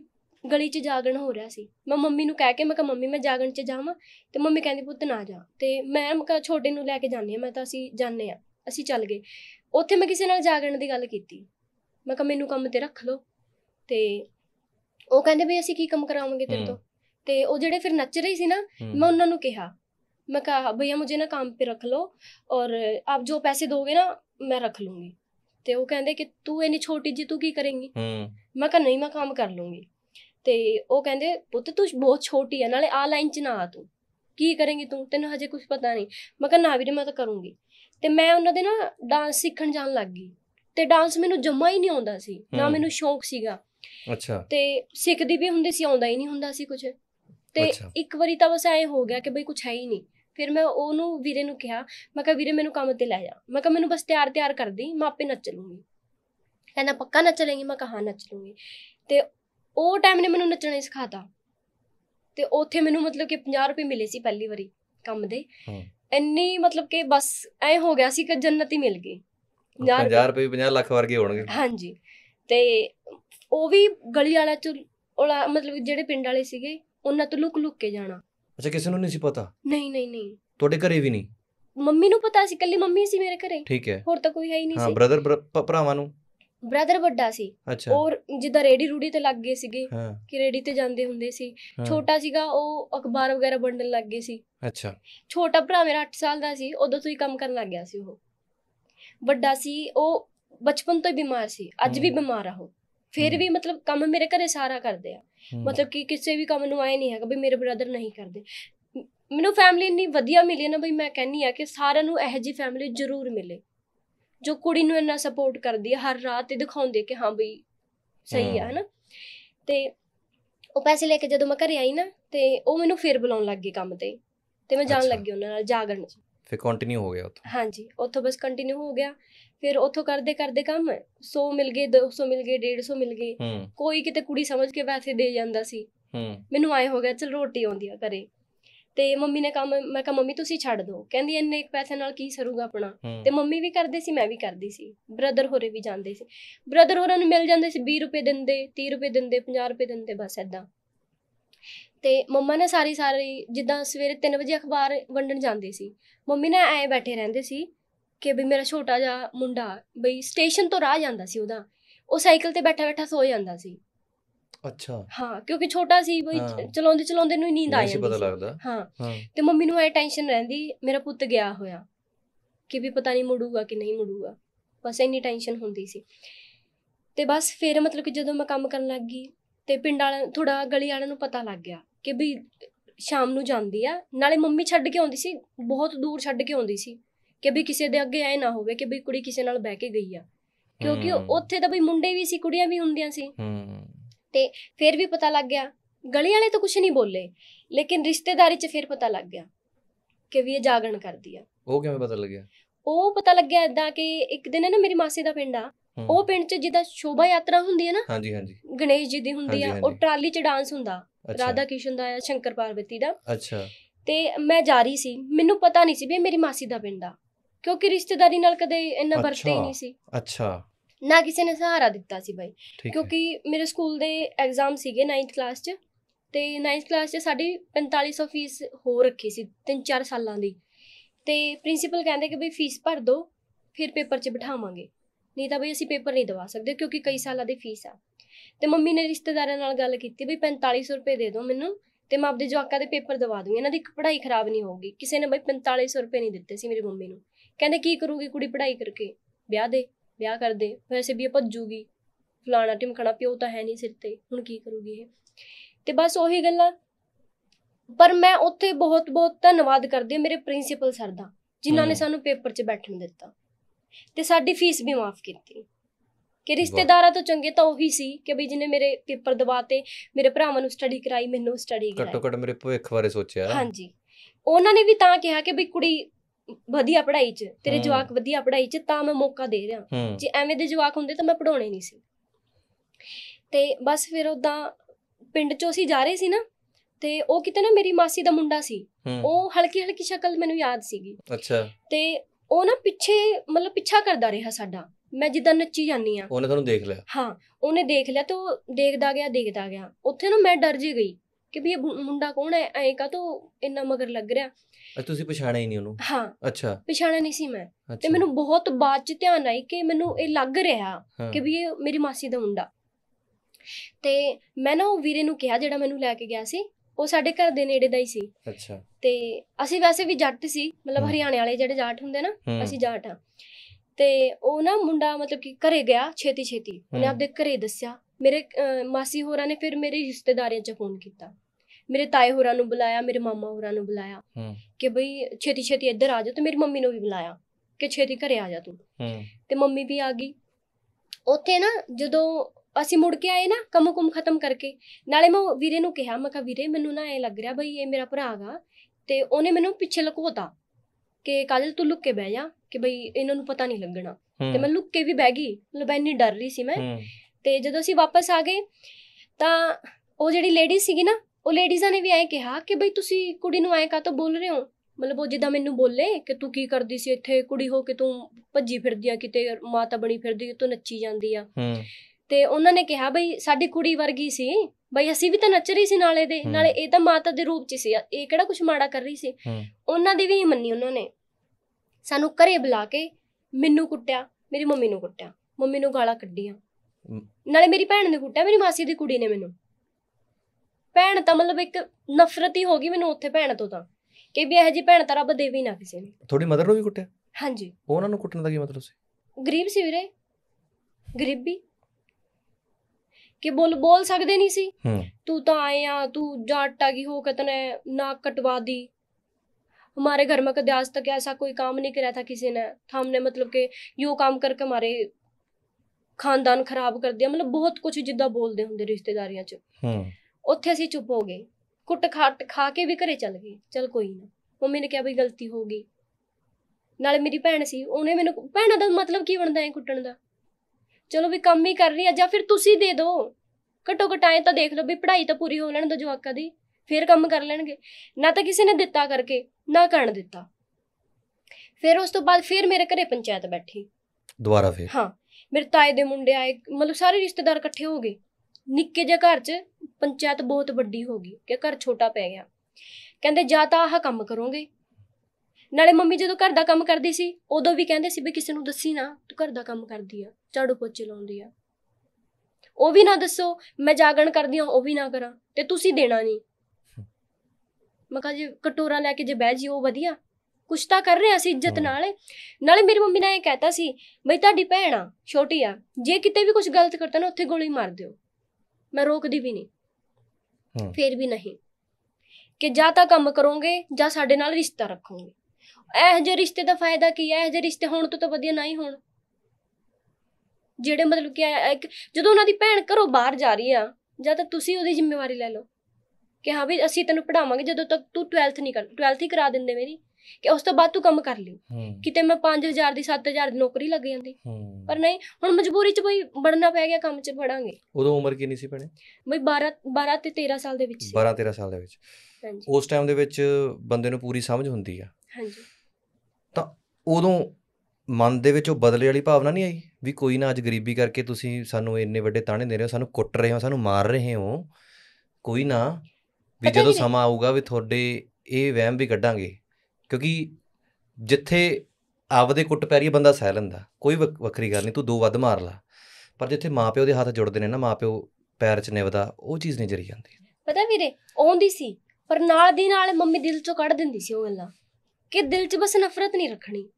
Speaker 2: ਗਲੀ 'ਚ ਜਾਗਣ ਹੋ ਰਿਹਾ ਸੀ ਮੈਂ ਮੰਮੀ ਨੂੰ ਕਹਿ ਕੇ ਮੈਂ ਕਿਹਾ ਮੰਮੀ ਮੈਂ ਜਾਗਣ 'ਚ ਜਾਵਾਂ ਤੇ ਮੰਮੀ ਕਹਿੰਦੀ ਪੁੱਤ ਨਾ ਜਾ ਤੇ ਮੈਂ ਮੈਂ ਕਿਹਾ ਛੋਟੇ ਨੂੰ ਲੈ ਕੇ ਜਾਂਦੀ ਆ ਮੈਂ ਤਾਂ ਅਸੀਂ ਜਾਂਦੇ ਆ ਅਸੀਂ ਚੱਲ ਗਏ ਉੱਥੇ ਮੈਂ ਕਿਸੇ ਨਾਲ ਜਾਗਣ ਦੀ ਗੱਲ ਕੀਤੀ ਮੈਂ ਕਿਹਾ ਮੈਨੂੰ ਕੰਮ ਤੇ ਰੱਖ ਲਓ ਤੇ ਉਹ ਕਹਿੰਦੇ ਵੀ ਅਸੀਂ ਕੀ ਕੰਮ ਕਰਾਵਾਂਗੇ ਤੇਰੇ ਤੋਂ ਤੇ ਉਹ ਜਿਹੜੇ ਫਿਰ ਨੱਚ ਰਹੀ ਸੀ ਨਾ ਮੈਂ ਉਹਨਾਂ ਨੂੰ ਕਿਹਾ ਮੈਂ ਕਿਹਾ ਭਈਆ ਮੈਨੂੰ ਨਾ ਕੰਮ ਤੇ ਰੱਖ ਲਓ ਔਰ ਆਪ ਜੋ ਪੈਸੇ ਦੋਗੇ ਨਾ ਮੈਂ ਰੱਖ ਲੂੰਗੀ ਤੇ ਉਹ ਕਹਿੰਦੇ ਕਿ ਤੂੰ ਇਨੀ ਛੋਟੀ ਜੀ ਤੂੰ ਕੀ ਕਰੇਂਗੀ
Speaker 3: ਮੈਂ
Speaker 2: ਕਿਹਾ ਨਹੀਂ ਮੈਂ ਕੰਮ ਕਰ ਲੂੰਗੀ ਤੇ ਉਹ ਕਹਿੰਦੇ ਪੁੱਤ ਤੂੰ ਬਹੁਤ ਛੋਟੀ ਹੈ ਨਾਲੇ ਆ ਲਾਈਨ ਚ ਨਾ ਆ ਤੂੰ ਕੀ ਕਰੇਂਗੀ ਤੂੰ ਤੈਨੂੰ ਹਜੇ ਕੁਝ ਪਤਾ ਨਹੀਂ ਮੈਂ ਕਿਹਾ ਨਾ ਵੀਰੇ ਮੈਂ ਤਾਂ ਕਰੂੰਗੀ ਤੇ ਮੈਂ ਉਹਨਾਂ ਦੇ ਨਾ ਡਾਂਸ ਸਿੱਖਣ ਜਾਣ ਲੱਗ ਗਈ ਤੇ ਡਾਂਸ ਮੈਨੂੰ ਜਮਾ ਹੀ ਨਹੀਂ ਆਉਂਦਾ ਸੀ ਨਾ ਮੈਨੂੰ ਸ਼ੌਂਕ ਸੀਗਾ ਅੱਛਾ ਤੇ ਸਿੱਖਦੀ ਵੀ ਹੁੰਦੀ ਸੀ ਆਉਂਦਾ ਹੀ ਨਹੀਂ ਹੁੰਦਾ ਸੀ ਕੁਝ ਤੇ ਇੱਕ ਵਾਰੀ ਤਾਂ ਬਸ ਐ ਹੋ ਗਿਆ ਕਿ ਬਈ ਕੁਝ ਹੈ ਹੀ ਨਹੀਂ ਫਿਰ ਮੈਂ ਉਹਨੂੰ ਵੀਰੇ ਨੂੰ ਕਿਹਾ ਮੈਂ ਕਿਹਾ ਵੀਰੇ ਮੈਨੂੰ ਕੰਮ ਤੇ ਲੈ ਜਾ ਮੈਂ ਕਿਹਾ ਮੈਨੂੰ ਬਸ ਤਿਆਰ ਤਿਆਰ ਕਰ ਦੇ ਮੈਂ ਆਪੇ ਨੱਚ ਲੂੰਗੀ ਕਹਿੰਦਾ ਪੱਕਾ ਨੱਚ ਲੇਂਗੀ ਮੈਂ ਕਹਾ ਨੱਚ ਲੂੰਗੀ ਤੇ ਉਹ ਟਾਈਮ ਨੇ ਮੈਨੂੰ ਨੱਚਣਾ ਸਿਖਾਤਾ ਤੇ ਉੱਥੇ ਮੈਨੂੰ ਮਤਲਬ ਕਿ 50 ਰੁਪਏ ਮਿਲੇ ਸੀ ਪਹਿਲੀ ਵਾਰੀ ਕੰਮ ਦੇ ਇੰਨੀ ਮਤਲਬ ਕਿ ਬਸ ਐ ਹੋ ਗਿਆ ਸੀ ਕਿ ਜੰਨਤ ਹੀ ਮਿਲ ਗਈ 50
Speaker 3: ਰੁਪਏ 50 ਲੱਖ ਵਰਗੇ ਹੋਣਗੇ
Speaker 2: ਹਾਂਜੀ ਤੇ ਉਹ ਵੀ ਗਲੀ ਵਾਲਾ ਚ ਮਤਲਬ ਜਿਹੜੇ ਪਿੰਡ ਵਾਲੇ ਸੀਗੇ ਉਹਨਾਂ ਤੋਂ ਲੁਕ ਲੁਕ ਕੇ ਜਾਣਾ
Speaker 3: ਅੱਛਾ ਕਿਸੇ ਨੂੰ ਨਹੀਂ ਸੀ ਪਤਾ
Speaker 2: ਨਹੀਂ ਨਹੀਂ ਨਹੀਂ
Speaker 3: ਤੁਹਾਡੇ ਘਰੇ ਵੀ ਨਹੀਂ
Speaker 2: ਮੰਮੀ ਨੂੰ ਪਤਾ ਸੀ ਕੱਲੀ ਮੰਮੀ ਸੀ ਮੇਰੇ ਘਰੇ ਠੀਕ ਹੈ ਹੋਰ ਤਾਂ ਕੋਈ ਹੈ ਹੀ ਨਹੀਂ ਸੀ ਹਾਂ
Speaker 3: ਬ੍ਰਦਰ ਭਰਾਵਾਂ ਨੂੰ
Speaker 2: ਬ੍ਰਦਰ ਵੱਡਾ ਸੀ ਔਰ ਜਿੱਦਾਂ ਰੇੜੀ ਰੂੜੀ ਤੇ ਲੱਗ ਗਏ ਸੀਗੇ ਕਿ ਰੇੜੀ ਤੇ ਜਾਂਦੇ ਹੁੰਦੇ ਸੀ ਛੋਟਾ ਸੀਗਾ ਉਹ ਅਖਬਾਰ ਵਗੈਰਾ ਵੰਡਣ ਲੱਗ ਗਏ ਸੀ ਅੱਛਾ ਛੋਟਾ ਭਰਾ ਮੇਰਾ 8 ਸਾਲ ਦਾ ਸੀ ਉਦੋਂ ਤੋਂ ਹੀ ਕੰਮ ਕਰਨ ਲੱਗ ਗਿਆ ਸੀ ਉਹ ਵੱਡਾ ਸੀ ਉਹ ਬਚਪਨ ਤੋਂ ਹੀ ਬਿਮਾਰ ਸੀ ਅੱਜ ਵੀ ਬਿਮਾਰ ਆ ਉਹ ਫਿਰ ਵੀ ਮਤਲਬ ਕੰਮ ਮੇਰੇ ਘਰੇ ਸਾਰਾ ਕਰਦੇ ਆ ਮਤਲਬ ਕਿ ਕਿਸੇ ਵੀ ਕੰਮ ਨੂੰ ਆਏ ਨਹੀਂ ਹੈਗਾ ਵੀ ਮੇਰੇ ਬ੍ਰਦਰ ਨਹੀਂ ਕਰਦੇ ਮੈਨੂੰ ਫੈਮਿਲੀ ਇੰਨੀ ਵਧੀਆ ਮਿਲੀ ਹੈ ਨਾ ਬਈ ਮੈਂ ਕਹਿੰਨੀ ਆ ਕਿ ਸਾਰਿਆਂ ਨੂੰ ਇਹ ਜਿਹੀ ਫੈਮਿਲੀ ਜ਼ਰੂਰ ਮਿਲੇ ਜੋ ਕੁੜੀ ਨੂੰ ਇੰਨਾ ਸਪੋਰਟ ਕਰਦੀ ਹੈ ਹਰ ਰਾਤ ਤੇ ਦਿਖਾਉਂਦੇ ਕਿ ਹਾਂ ਬਈ ਸਹੀ ਆ ਹਨਾ ਤੇ ਉਹ ਪੈਸੇ ਲੈ ਕੇ ਜਦੋਂ ਮੈਂ ਘਰੇ ਆਈ ਨਾ ਤੇ ਉਹ ਮੈਨੂੰ ਫੇਰ ਬੁਲਾਉਣ ਲੱਗ ਗਏ ਕੰਮ ਤੇ ਤੇ ਮੈਂ ਜਾਣ ਲੱਗੀ ਉਹਨਾਂ ਨਾਲ ਜਾਗਣ ਚ
Speaker 3: ਫਿਰ ਕੰਟੀਨਿਊ ਹੋ ਗਿਆ ਉੱਥੇ
Speaker 2: ਹਾਂਜੀ ਉੱਥੋਂ ਬਸ ਕੰਟੀਨਿਊ ਹੋ ਗਿਆ ਫਿਰ ਉੱਥੋਂ ਕਰਦੇ ਕਰਦੇ ਕੰਮ 100 ਮਿਲ ਗਏ 200 ਮਿਲ ਗਏ 150 ਮਿਲ ਗਏ ਕੋਈ ਕਿਤੇ ਕੁੜੀ ਸਮਝ ਕੇ ਪੈਸੇ ਦੇ ਜਾਂਦਾ ਸੀ ਮੈਨੂੰ ਆਏ ਹੋ ਗਿਆ ਚਲ ਰੋਟੀ ਆਉਂਦੀ ਆ ਘਰੇ ਤੇ ਮੰਮੀ ਨੇ ਕੰਮ ਮੈਂ ਕਿਹਾ ਮੰਮੀ ਤੁਸੀਂ ਛੱਡ ਦਿਓ ਕਹਿੰਦੀ ਇੰਨੇ ਇੱਕ ਪੈਸੇ ਨਾਲ ਕੀ ਸਰੂਗਾ ਆਪਣਾ ਤੇ ਮੰਮੀ ਵੀ ਕਰਦੇ ਸੀ ਮੈਂ ਵੀ ਕਰਦੀ ਸੀ ਬ੍ਰਦਰ ਹੋਰੇ ਵੀ ਜਾਂਦੇ ਸੀ ਬ੍ਰਦਰ ਹੋਰਾਂ ਨੂੰ ਮਿਲ ਜਾਂਦੇ ਸੀ 20 ਰੁਪਏ ਦਿੰਦੇ 30 ਰੁਪਏ ਦਿੰਦੇ 50 ਰੁਪਏ ਦਿੰਦੇ ਬਸ ਐਦਾਂ ਤੇ ਮੰਮਾ ਨੇ ਸਾਰੀ ਸਾਰੀ ਜਿੱਦਾਂ ਸਵੇਰੇ 3 ਵਜੇ ਅਖਬਾਰ ਵੰਡਣ ਜਾਂਦੇ ਸੀ ਮੰਮੀ ਨੇ ਐ ਬੈਠੇ ਰਹਿੰਦੇ ਸੀ ਕਿ ਵੀ ਮੇਰਾ ਛੋਟਾ ਜਿਹਾ ਮੁੰਡਾ ਬਈ ਸਟੇਸ਼ਨ ਤੋਂ ਰਾਹ ਜਾਂਦਾ ਸੀ ਉਹਦਾ ਉਹ ਸਾਈਕਲ ਤੇ ਬੈਠਾ ਬੈਠਾ ਸੋ ਜਾਂਦਾ ਸੀ ਅੱਛਾ ਹਾਂ ਕਿਉਂਕਿ ਛੋਟਾ ਸੀ ਬਈ ਚਲਾਉਂਦੇ ਚਲਾਉਂਦੇ ਨੂੰ ਹੀ ਨੀਂਦ ਆ ਜਾਂਦੀ ਸੀ ਪਤਾ ਲੱਗਦਾ ਹਾਂ ਤੇ ਮੰਮੀ ਨੂੰ ਐ ਟੈਨਸ਼ਨ ਰਹਿੰਦੀ ਮੇਰਾ ਪੁੱਤ ਗਿਆ ਹੋਇਆ ਕਿ ਵੀ ਪਤਾ ਨਹੀਂ ਮੁੜੂਗਾ ਕਿ ਨਹੀਂ ਮੁੜੂਗਾ ਬਸ ਇੰਨੀ ਟੈਨਸ਼ਨ ਹੁੰਦੀ ਸੀ ਤੇ ਬਸ ਫਿਰ ਮਤਲਬ ਕਿ ਜਦੋਂ ਮੈਂ ਕੰਮ ਕਰਨ ਲੱਗ ਗਈ ਤੇ ਪਿੰਡ ਵਾਲਾ ਥੋੜਾ ਗਲੀ ਵਾਲਿਆਂ ਨੂੰ ਪਤਾ ਲੱਗ ਗਿਆ ਕਿ ਵੀ ਸ਼ਾਮ ਨੂੰ ਜਾਂਦੀ ਆ ਨਾਲੇ ਮੰਮੀ ਛੱਡ ਕੇ ਆਉਂਦੀ ਸੀ ਬਹੁਤ ਦੂਰ ਛੱਡ ਕੇ ਆਉਂਦੀ ਸੀ ਕਿ ਵੀ ਕਿਸੇ ਦੇ ਅੱਗੇ ਐ ਨਾ ਹੋਵੇ ਕਿ ਵੀ ਕੁੜੀ ਕਿਸੇ ਨਾਲ ਬਹਿ ਕੇ ਗਈ ਆ ਕਿਉਂਕਿ ਉੱਥੇ ਤਾਂ ਵੀ ਮੁੰਡੇ ਵੀ ਸੀ ਕੁੜੀਆਂ ਵੀ ਹੁੰਦੀਆਂ ਸੀ ਹੂੰ ਤੇ ਫਿਰ ਵੀ ਪਤਾ ਲੱਗ ਗਿਆ ਗਲੀ ਵਾਲੇ ਤਾਂ ਕੁਝ ਨਹੀਂ ਬੋਲੇ ਲੇਕਿਨ ਰਿਸ਼ਤੇਦਾਰੀ 'ਚ ਫਿਰ ਪਤਾ ਲੱਗ ਗਿਆ ਕਿ ਵੀ ਇਹ ਜਾਗਣ ਕਰਦੀ ਆ
Speaker 3: ਉਹ ਕਿਵੇਂ ਪਤਾ ਲੱਗਿਆ
Speaker 2: ਉਹ ਪਤਾ ਲੱਗਿਆ ਇਦਾਂ ਕਿ ਇੱਕ ਦਿਨ ਹੈ ਨਾ ਮੇਰੀ ਮਾਸੀ ਦਾ ਪਿੰਡ ਆ ਉਹ ਪਿੰਡ 'ਚ ਜਿੱਦਾਂ ਸ਼ੋਭਾ ਯਾਤਰਾ ਹੁੰਦੀ ਹੈ ਨਾ ਹਾਂਜੀ ਹਾਂਜੀ ਗਣੇਸ਼ ਜੀ ਦੀ ਹੁੰਦੀ ਆ ਉਹ ਟਰਾਲੀ 'ਚ ਡਾਂਸ ਹੁੰਦਾ ਰਾਧਾ ਕ੍ਰਿਸ਼ਨ ਦਾ ਆ ਸ਼ੰਕਰ ਪਾਰਵਤੀ ਦਾ ਅੱਛਾ ਤੇ ਮੈਂ ਜਾ ਰਹੀ ਸੀ ਮੈਨੂੰ ਪਤਾ ਨਹੀਂ ਸੀ ਵੀ ਮੇਰੀ ਮਾਸੀ ਦਾ ਪਿੰਡ ਆ ਕਿਉਂਕਿ ਰਿਸ਼ਤੇਦਾਰੀ ਨਾਲ ਕਦੇ ਇੰਨਾ ਵਰਤੇ ਹੀ ਨਹੀਂ ਸੀ ਅੱਛਾ ਨਾ ਕਿਸੇ ਨੇ ਸਹਾਰਾ ਦਿੱਤਾ ਸੀ ਬਾਈ ਕਿਉਂਕਿ ਮੇਰੇ ਸਕੂਲ ਦੇ ਐਗਜ਼ਾਮ ਸੀਗੇ 9th ਕਲਾਸ 'ਚ ਤੇ 9th ਕਲਾਸ 'ਚ ਸਾਡੀ 4500 ਫੀਸ ਹੋ ਰੱਖੀ ਸੀ 3-4 ਸਾਲਾਂ ਦੀ ਤੇ ਪ੍ਰਿੰਸੀਪਲ ਕਹਿੰਦੇ ਕਿ ਬਈ ਫੀਸ ਭਰ ਦੋ ਫਿਰ ਪੇਪਰ 'ਚ ਬਿਠਾਵਾਂਗੇ ਨਹੀਂ ਤਾਂ ਬਈ ਅਸੀਂ ਪੇਪਰ ਨਹੀਂ ਦਵਾ ਸਕਦੇ ਕਿਉਂਕਿ ਕਈ ਸਾਲਾਂ ਦੀ ਫੀਸ ਆ ਤੇ ਮੰਮੀ ਨੇ ਰਿਸ਼ਤੇਦਾਰਾਂ ਨਾਲ ਗੱਲ ਕੀਤੀ ਬਈ 4500 ਰੁਪਏ ਦੇ ਦਿਓ ਮੈਨੂੰ ਤੇ ਮੈਂ ਆਪਦੇ ਜਵਾਕਾਂ ਦੇ ਪੇਪਰ ਦਵਾ ਦੂੰਗੀ ਇਹਨਾਂ ਦੀ ਪੜ੍ਹਾਈ ਖਰਾਬ ਨਹੀਂ ਹੋਊਗੀ ਕਿਸੇ ਨੇ ਬਈ 4500 ਰੁਪਏ ਨਹੀਂ ਦਿੱਤੇ ਸੀ ਮੇਰੀ ਮੰਮੀ ਨੂੰ ਕਹਿੰਦੇ ਕੀ ਕਰੂਗੀ ਕੁੜੀ ਪੜ੍ਹਾਈ ਕਰਕੇ ਵਿਆਹ ਦੇ ਵਿਆਹ ਕਰ ਦੇ ਵੈਸੇ ਵੀ ਇਹ ਭੱਜੂਗੀ ਫਲਾਣਾ ਟਿਮਕਣਾ ਪਿਓ ਤਾਂ ਹੈ ਨਹੀਂ ਸਿਰ ਤੇ ਹੁਣ ਕੀ ਕਰੂਗੀ ਇਹ ਤੇ ਬਸ ਉਹੀ ਗੱਲਾਂ ਪਰ ਮੈਂ ਉੱਥੇ ਬਹੁਤ ਬਹੁਤ ਧੰਨਵਾਦ ਕਰਦੀ ਹਾਂ ਮੇਰੇ ਪ੍ਰਿੰਸੀਪਲ ਸਰ ਦਾ ਜਿਨ੍ਹਾਂ ਨੇ ਸਾਨੂੰ ਪੇਪਰ 'ਚ ਬੈਠਣ ਦਿੱਤਾ ਤੇ ਸਾਡੀ ਫੀਸ ਵੀ ਮਾਫ ਕੀਤੀ ਕਿ ਰਿਸ਼ਤੇਦਾਰਾਂ ਤੋਂ ਚੰਗੇ ਤਾਂ ਉਹੀ ਸੀ ਕਿ ਵੀ ਜਿਨੇ ਮੇਰੇ ਪੇਪਰ ਦਵਾਤੇ ਮੇਰੇ ਭਰਾਵਾਂ ਨੂੰ ਸਟੱਡੀ ਕਰਾਈ ਮੈਨੂੰ ਸਟੱਡੀ ਕਰਾਈ ਘੱਟੋ
Speaker 3: ਘੱਟ ਮੇਰੇ ਭਵਿੱਖ ਬਾਰੇ ਸੋਚਿਆ ਹਾਂਜੀ
Speaker 2: ਉਹਨਾਂ ਨੇ ਵੀ ਤਾਂ ਕਿਹਾ ਕਿ ਵੀ ਕੁੜੀ ਵਧੀਆ ਪੜ੍ਹਾਈ 'ਚ ਤੇਰੇ ਜਵਾਕ ਵਧੀਆ ਪੜ੍ਹਾਈ 'ਚ ਤਾਂ ਮੈਂ ਮੌਕਾ ਦੇ ਰਿਹਾ ਜੇ ਐਵੇਂ ਦੇ ਜਵਾਕ ਹੁੰਦੇ ਤਾਂ ਮੈਂ ਪੜਾਉਣੇ ਨਹੀਂ ਸੀ ਤੇ ਬਸ ਫਿਰ ਉਦਾਂ ਪਿੰਡ 'ਚੋਂ ਸੀ ਜਾ ਰਹੇ ਸੀ ਨਾ ਤੇ ਉਹ ਕਿਤੇ ਨਾ ਮੇਰੀ ਮਾਸੀ ਦਾ ਮੁੰਡਾ ਸੀ ਉਹ ਹਲਕੀ ਹਲਕੀ ਸ਼ਕਲ ਮੈਨੂੰ ਯਾਦ ਸੀਗੀ ਅੱਛਾ ਤੇ ਉਹ ਨਾ ਪਿੱਛੇ ਮਤਲਬ ਪਿੱਛਾ ਕਰਦਾ ਰਿਹਾ ਸਾਡਾ ਮੈਂ ਜਿੱਦਾਂ ਨੱਚੀ ਜਾਂਦੀ ਆ ਉਹਨੇ ਤੁਹਾਨੂੰ ਦੇਖ ਲਿਆ ਹਾਂ ਉਹਨੇ ਦੇਖ ਲਿਆ ਤੇ ਉਹ ਦੇਖਦਾ ਗਿਆ ਦੇਖਦਾ ਗਿਆ ਉੱਥੇ ਨਾ ਮੈਂ ਡਰ ਜੀ ਗਈ ਕਿ ਵੀ ਇਹ ਮੁੰਡਾ ਕੌਣ ਹੈ ਐਂ ਕਾ ਤੋ ਇੰਨਾ ਮਗਰ ਲੱਗ ਰਿਹਾ
Speaker 3: ਅਜ ਤੁਸੀਂ ਪਛਾਣਿਆ ਹੀ ਨਹੀਂ ਉਹਨੂੰ ਹਾਂ ਅੱਛਾ
Speaker 2: ਪਛਾਣਿਆ ਨਹੀਂ ਸੀ ਮੈਂ ਤੇ ਮੈਨੂੰ ਬਹੁਤ ਬਾਅਦ ਚ ਧਿਆਨ ਆਈ ਕਿ ਮੈਨੂੰ ਇਹ ਲੱਗ ਰਿਹਾ ਕਿ ਵੀ ਇਹ ਮੇਰੀ ਮਾਸੀ ਦਾ ਮੁੰਡਾ ਤੇ ਮੈਂ ਨਾ ਉਹ ਵੀਰੇ ਨੂੰ ਕਿਹਾ ਜਿਹੜਾ ਮੈਨੂੰ ਲੈ ਕੇ ਗਿਆ ਸੀ ਉਹ ਸਾਡੇ ਘਰ ਦੇ ਨੇੜੇ ਦਾ ਹੀ ਸੀ ਅੱਛਾ ਤੇ ਅਸੀਂ ਵੈਸੇ ਵੀ ਜੱਟ ਸੀ ਮਤਲਬ ਹਰਿਆਣੇ ਵਾਲੇ ਜਿਹੜੇ ਜੱਟ ਹੁੰਦੇ ਨਾ ਅਸੀਂ ਜੱਟ ਆ ਤੇ ਉਹ ਨਾ ਮੁੰਡਾ ਮਤਲਬ ਕਿ ਘਰੇ ਗਿਆ ਛੇਤੀ ਛੇਤੀ ਉਹਨੇ ਆਪਦੇ ਘਰੇ ਦੱਸਿਆ ਮੇਰੇ ਮਾਸੀ ਹੋਰਾਂ ਨੇ ਫਿਰ ਮੇਰੇ ਰਿਸ਼ਤੇਦਾਰਾਂ 'ਚ ਫੋਨ ਕੀਤਾ ਮੇਰੇ ਤਾਏ ਹੋਰਾਂ ਨੂੰ ਬੁਲਾਇਆ ਮੇਰੇ ਮਾਮਾ ਹੋਰਾਂ ਨੂੰ ਬੁਲਾਇਆ ਹੂੰ ਕਿ ਬਈ ਛੇਤੀ ਛੇਤੀ ਇੱਧਰ ਆ ਜਾ ਤੇ ਮੇਰੀ ਮੰਮੀ ਨੂੰ ਵੀ ਬੁਲਾਇਆ ਕਿ ਛੇਤੀ ਘਰੇ ਆ ਜਾ ਤੂੰ ਹੂੰ ਤੇ ਮੰਮੀ ਵੀ ਆ ਗਈ ਉੱਥੇ ਨਾ ਜਦੋਂ ਅਸੀਂ ਮੁੜ ਕੇ ਆਏ ਨਾ ਕੰਮ ਕੁਮ ਖਤਮ ਕਰਕੇ ਨਾਲੇ ਮੈਂ ਵੀਰੇ ਨੂੰ ਕਿਹਾ ਮੈਂ ਕਿਹਾ ਵੀਰੇ ਮੈਨੂੰ ਨਾ ਐ ਲੱਗ ਰਿਹਾ ਬਈ ਇਹ ਮੇਰਾ ਭਰਾ ਤੇ ਉਹਨੇ ਮੈਨੂੰ ਪਿੱਛੇ ਲੁਕੋਤਾ ਕਿ ਕੱਲ ਤੂੰ ਲੁੱਕ ਕੇ ਬਹਿ ਜਾ ਕਿ ਬਈ ਇਹਨਾਂ ਨੂੰ ਪਤਾ ਨਹੀਂ ਲੱਗਣਾ ਤੇ ਮੈਂ ਲੁੱਕ ਕੇ ਵੀ ਬਹਿ ਗਈ ਮਤਲਬ ਐਨੀ ਡਰ ਰਹੀ ਸੀ ਮੈਂ ਤੇ ਜਦੋਂ ਅਸੀਂ ਵਾਪਸ ਆ ਗਏ ਤਾਂ ਉਹ ਜਿਹੜੀ ਲੇਡੀ ਸੀਗੀ ਨਾ ਉਹ ਲੇਡੀਜ਼ਾਂ ਨੇ ਵੀ ਐ ਕਿਹਾ ਕਿ ਬਈ ਤੁਸੀਂ ਕੁੜੀ ਨੂੰ ਐ ਕਾ ਤੋ ਬੋਲ ਰਹੇ ਹੋ ਮਤਲਬ ਉਹ ਜਿੱਦਾਂ ਮੈਨੂੰ ਬੋਲੇ ਕਿ ਤੂੰ ਕੀ ਕਰਦੀ ਸੀ ਇੱਥੇ ਕੁੜੀ ਹੋ ਕੇ ਤੂੰ ਭੱਜੀ ਫਿਰਦੀ ਆ ਕਿਤੇ ਮਾਤਾ ਬਣੀ ਫਿਰਦੀ ਤੂੰ ਨੱਚੀ ਜਾਂਦੀ ਆ ਤੇ ਉਹਨਾਂ ਨੇ ਕਿਹਾ ਬਈ ਸਾਡੀ ਕੁੜੀ ਵਰਗੀ ਸੀ ਬਈ ਅਸੀਂ ਵੀ ਤਾਂ ਨੱਚ ਰਹੀ ਸੀ ਨਾਲੇ ਦੇ ਨਾਲੇ ਇਹ ਤਾਂ ਮਾਤਾ ਦੇ ਰੂਪ ਚ ਸੀ ਇਹ ਕਿਹੜਾ ਕੁਝ ਮਾੜਾ ਕਰ ਰਹੀ ਸੀ ਉਹਨਾਂ ਦੀ ਵੀ ਮੰਨੀ ਉਹਨਾਂ ਨੇ ਸਾਨੂੰ ਘਰੇ ਬੁਲਾ ਕੇ ਮੈਨੂੰ ਕੁੱਟਿਆ ਮੇਰੀ ਮੰਮੀ ਨੂੰ ਕੁੱਟਿਆ ਮੰਮੀ ਨੂੰ ਗਾਲਾਂ ਕੱਢੀਆਂ ਨਾਲੇ ਮੇਰੀ ਭੈਣ ਨੇ ਕੁੱਟਿਆ ਮੇਰੀ ਮਾਸੀ ਦੀ ਕੁੜੀ ਨੇ ਮੈਨੂੰ ਭੈਣ ਤਾਂ ਮਤਲਬ ਇੱਕ ਨਫ਼ਰਤ ਹੀ ਹੋ ਗਈ ਮੈਨੂੰ ਉੱਥੇ ਭੈਣ ਤੋਂ ਤਾਂ ਕਿ ਵੀ ਇਹ ਜੀ ਭੈਣ ਤਾਂ ਰੱਬ ਦੇ ਵੀ ਨਾ ਕਿਸੇ ਨੇ
Speaker 3: ਥੋੜੀ ਮਦਰ ਨੂੰ ਵੀ ਕੁੱਟਿਆ ਹਾਂਜੀ ਉਹਨਾਂ ਨੂੰ ਕੁੱਟਣ ਦਾ ਕੀ ਮਤਲਬ ਸੀ
Speaker 2: ਗਰੀਬ ਸੀ ਵੀਰੇ ਗਰੀਬੀ ਕਿ ਬੋਲ ਬੋਲ ਸਕਦੇ ਨਹੀਂ ਸੀ ਤੂੰ ਤਾਂ ਆਇਆ ਤੂੰ ਜੱਟ ਆ ਗਈ ਹੋ ਕਿਤਨੇ ਨਾ ਕਟਵਾ ਦੀ ਹਮਾਰੇ ਘਰ ਮੇ ਕਦੇ ਆਜ ਤੱਕ ਐਸਾ ਕੋਈ ਕੰਮ ਨਹੀਂ ਕਰਿਆ ਥਾ ਕਿਸੇ ਨੇ ਥਾਮਨੇ ਮਤਲਬ ਕਿ ਯੋ ਕੰਮ ਕਰਕੇ ਮਾਰੇ ਖਾਨਦਾਨ ਖਰਾਬ ਕਰ ਦਿਆ ਮਤਲਬ ਬਹੁਤ ਕੁਝ ਜਿੱਦਾਂ ਬੋਲਦੇ ਹੁੰਦੇ ਰਿਸ਼ਤੇਦਾਰੀਆਂ ਚ ਹੂੰ ਉੱਥੇ ਅਸੀਂ ਚੁੱਪ ਹੋ ਗਏ ਕੁੱਟ ਖਾ ਖਾ ਕੇ ਵੀ ਘਰੇ ਚੱਲ ਗਏ ਚਲ ਕੋਈ ਨਾ ਮੰਮੀ ਨੇ ਕਿਹਾ ਵੀ ਗਲਤੀ ਹੋ ਗਈ ਨਾਲੇ ਮੇਰੀ ਭੈਣ ਸੀ ਉਹਨੇ ਮੈਨੂੰ ਭੈਣਾਂ ਦਾ ਮਤਲਬ ਕੀ ਬਣਦਾ ਹੈ ਕੁੱਟਣ ਦਾ ਚਲੋ ਵੀ ਕੰਮ ਹੀ ਕਰ ਰਹੀ ਆ ਜਾਂ ਫਿਰ ਤੁਸੀਂ ਦੇ ਦਿਓ ਘਟੋ ਘਟਾਏ ਤਾਂ ਦੇਖ ਲਓ ਵੀ ਪੜ੍ਹਾਈ ਤਾਂ ਪੂਰੀ ਹੋ ਲੈਣ ਦੋ ਜਵਾਕਾਂ ਦੀ ਫਿਰ ਕੰਮ ਕਰ ਲੈਣਗੇ ਨਾ ਤਾਂ ਕਿਸੇ ਨੇ ਦਿੱਤਾ ਕਰਕੇ ਨਾ ਕਰਨ ਦਿੱਤਾ ਫਿਰ ਉਸ ਤੋਂ ਬਾਅਦ ਫਿਰ ਮੇਰੇ ਘਰੇ ਪੰਚਾਇਤ ਬੈਠੀ
Speaker 3: ਦੁਬਾਰਾ ਫਿਰ ਹਾਂ
Speaker 2: ਮੇਰੇ ਤਾਏ ਦੇ ਮੁੰਡੇ ਆਏ ਮਤਲਬ ਸਾਰੇ ਰਿਸ਼ਤੇਦਾਰ ਇਕੱਠੇ ਹੋ ਗਏ ਨਿੱਕੇ ਜਿਹੇ ਘਰ 'ਚ ਪੰਚਾਇਤ ਬਹੁਤ ਵੱਡੀ ਹੋ ਗਈ ਕਿ ਘਰ ਛੋਟਾ ਪੈ ਗਿਆ ਕਹਿੰਦੇ ਜਾਂ ਤਾਂ ਆਹ ਕੰਮ ਕਰੋਗੇ ਨਾਲੇ ਮੰਮੀ ਜਦੋਂ ਘਰ ਦਾ ਕੰਮ ਕਰਦੀ ਸੀ ਉਦੋਂ ਵੀ ਕਹਿੰਦੇ ਸੀ ਵੀ ਕਿਸੇ ਨੂੰ ਦੱਸੀ ਨਾ ਤੂੰ ਘਰ ਦਾ ਕੰਮ ਕਰਦੀ ਆ ਝਾੜੂ ਪੋਚੇ ਲਾਉਂਦੀ ਆ ਉਹ ਵੀ ਨਾ ਦੱਸੋ ਮੈਂ ਜਾਗਣ ਕਰਦੀ ਆ ਉਹ ਵੀ ਨਾ ਕਰਾਂ ਤੇ ਤੁਸੀਂ ਦੇਣਾ ਨਹੀਂ ਮੈਂ ਕਹਾਂ ਜੀ ਕਟੋਰਾ ਲੈ ਕੇ ਜੇ ਬਹਿ ਜੀ ਉਹ ਵਧੀਆ ਕੁਛ ਤਾਂ ਕਰ ਰਹੇ ਅਸੀਂ ਇੱਜ਼ਤ ਨਾਲ ਨਾਲੇ ਮੇਰੀ ਮੰਮੀ ਨੇ ਇਹ ਕਹਿਤਾ ਸੀ ਬਈ ਤੁਹਾਡੀ ਭੈਣ ਆ ਛੋਟੀ ਆ ਜੇ ਕਿਤੇ ਵੀ ਕੁਝ ਗਲਤ ਕਰਤਾ ਨਾ ਉੱਥੇ ਗੋਲੀ ਮਾਰ ਦਿਓ ਮੈਂ ਰੋਕਦੀ ਵੀ ਨਹੀਂ ਫਿਰ ਵੀ ਨਹੀਂ ਕਿ ਜਾਂ ਤਾਂ ਕੰਮ ਕਰੋਗੇ ਜਾਂ ਸਾਡੇ ਨਾਲ ਰਿਸ਼ਤਾ ਰੱਖੋਗੇ ਇਹ ਜਿਹੇ ਰਿਸ਼ਤੇ ਦਾ ਫਾਇਦਾ ਕੀ ਹੈ ਇਹ ਜਿਹੇ ਰਿਸ਼ਤੇ ਹੋਣ ਤੋਂ ਤਾਂ ਵਧੀਆ ਨਹੀਂ ਹੋਣ ਜਿਹੜੇ ਮਤਲਬ ਕਿ ਇੱਕ ਜਦੋਂ ਉਹਨਾਂ ਦੀ ਭੈਣ ਘਰੋਂ ਬਾਹਰ ਜਾ ਰਹੀ ਆ ਜਾਂ ਤਾਂ ਤੁਸੀਂ ਉਹਦੀ ਜ਼ਿੰਮੇਵਾਰੀ ਲੈ ਲਓ ਕਿ ਹਾਂ ਵੀ ਅਸੀਂ ਤੈਨੂੰ ਪੜਾਵਾਂਗੇ ਜਦੋਂ ਤੱਕ ਤੂੰ 12th ਨਹੀਂ ਕਰ 12th ਹੀ ਕਰਾ ਦਿੰਦੇ ਮੇਰੀ ਕਿ ਉਸ ਤੋਂ ਬਾਅਦ ਤੂੰ ਕੰਮ ਕਰ ਲਿਓ ਕਿਤੇ ਮੈਂ 5000 ਦੀ 7000 ਦੀ ਨੌਕਰੀ ਲੱਗ ਜਾਂਦੀ ਪਰ ਨਹੀਂ ਹੁਣ ਮਜਬੂਰੀ 'ਚ ਬਈ ਬੜਨਾ ਪੈ ਗਿਆ ਕੰਮ 'ਚ ਫੜਾਂਗੇ
Speaker 3: ਉਦੋਂ ਉਮਰ ਕਿੰਨੀ ਸੀ ਭੈਣੇ
Speaker 2: ਬਈ 12 12 ਤੇ 13 ਸਾਲ ਦੇ ਵਿੱਚ ਸੀ 12
Speaker 3: 13 ਸਾਲ ਦੇ ਵਿੱਚ ਹਾਂਜੀ ਉਸ ਟਾਈਮ ਦੇ ਵਿੱਚ ਬੰਦੇ ਨੂੰ ਪੂਰੀ ਸਮਝ ਹੁੰਦੀ ਆ ਹਾਂਜੀ ਤਾਂ ਉਦੋਂ ਮਨ ਦੇ ਵਿੱਚ ਉਹ ਬਦਲੇ ਵਾਲੀ ਭਾਵਨਾ ਨਹੀਂ ਆਈ ਵੀ ਕੋਈ ਨਾ ਅੱਜ ਗਰੀਬੀ ਕਰਕੇ ਤੁਸੀਂ ਸਾਨੂੰ ਇੰਨੇ ਵੱਡੇ ਤਾਣੇ ਦੇ ਰਹੇ ਹੋ ਸਾਨੂੰ ਕੁੱਟ ਰਹੇ ਹੋ ਸਾਨੂੰ ਮਾਰ ਰਹੇ ਹੋ ਕੋਈ ਨਾ ਵੀ ਜਦੋਂ ਸਮਾਂ ਆਊਗਾ ਵੀ ਤੁਹਾਡੇ ਇਹ ਵਹਿਮ ਵੀ ਕੱਢਾਂਗੇ ਕਿਉਂਕਿ ਜਿੱਥੇ ਆਪਦੇ ਕੁੱਟ ਪੈਰੀ ਬੰਦਾ ਸਹਿ ਲੈਂਦਾ ਕੋਈ ਵੱਖਰੀ ਗੱਲ ਨਹੀਂ ਤੂੰ ਦੋ ਵੱਧ ਮਾਰ ਲਾ ਪਰ ਜਿੱਥੇ ਮਾਪਿਓ ਦੇ ਹੱਥ ਜੁੜਦੇ ਨੇ ਨਾ ਮਾਪਿਓ ਪੈਰ ਚ ਨਿਵਦਾ ਉਹ ਚੀਜ਼ ਨਹੀਂ ਜਰੀ ਜਾਂਦੀ
Speaker 2: ਪਤਾ ਵੀਰੇ ਆਉਂਦੀ ਸੀ ਪਰ ਨਾਲ ਦੀ ਨਾਲ ਮੰਮੀ ਦਿਲ ਚੋਂ ਕੱਢ ਦਿੰਦੀ ਸੀ ਉਹ ਗੱਲਾਂ ਕਿ ਦਿਲ 'ਚ ਬਸ ਨਫ਼ਰਤ ਨਹੀਂ ਰੱਖਣੀ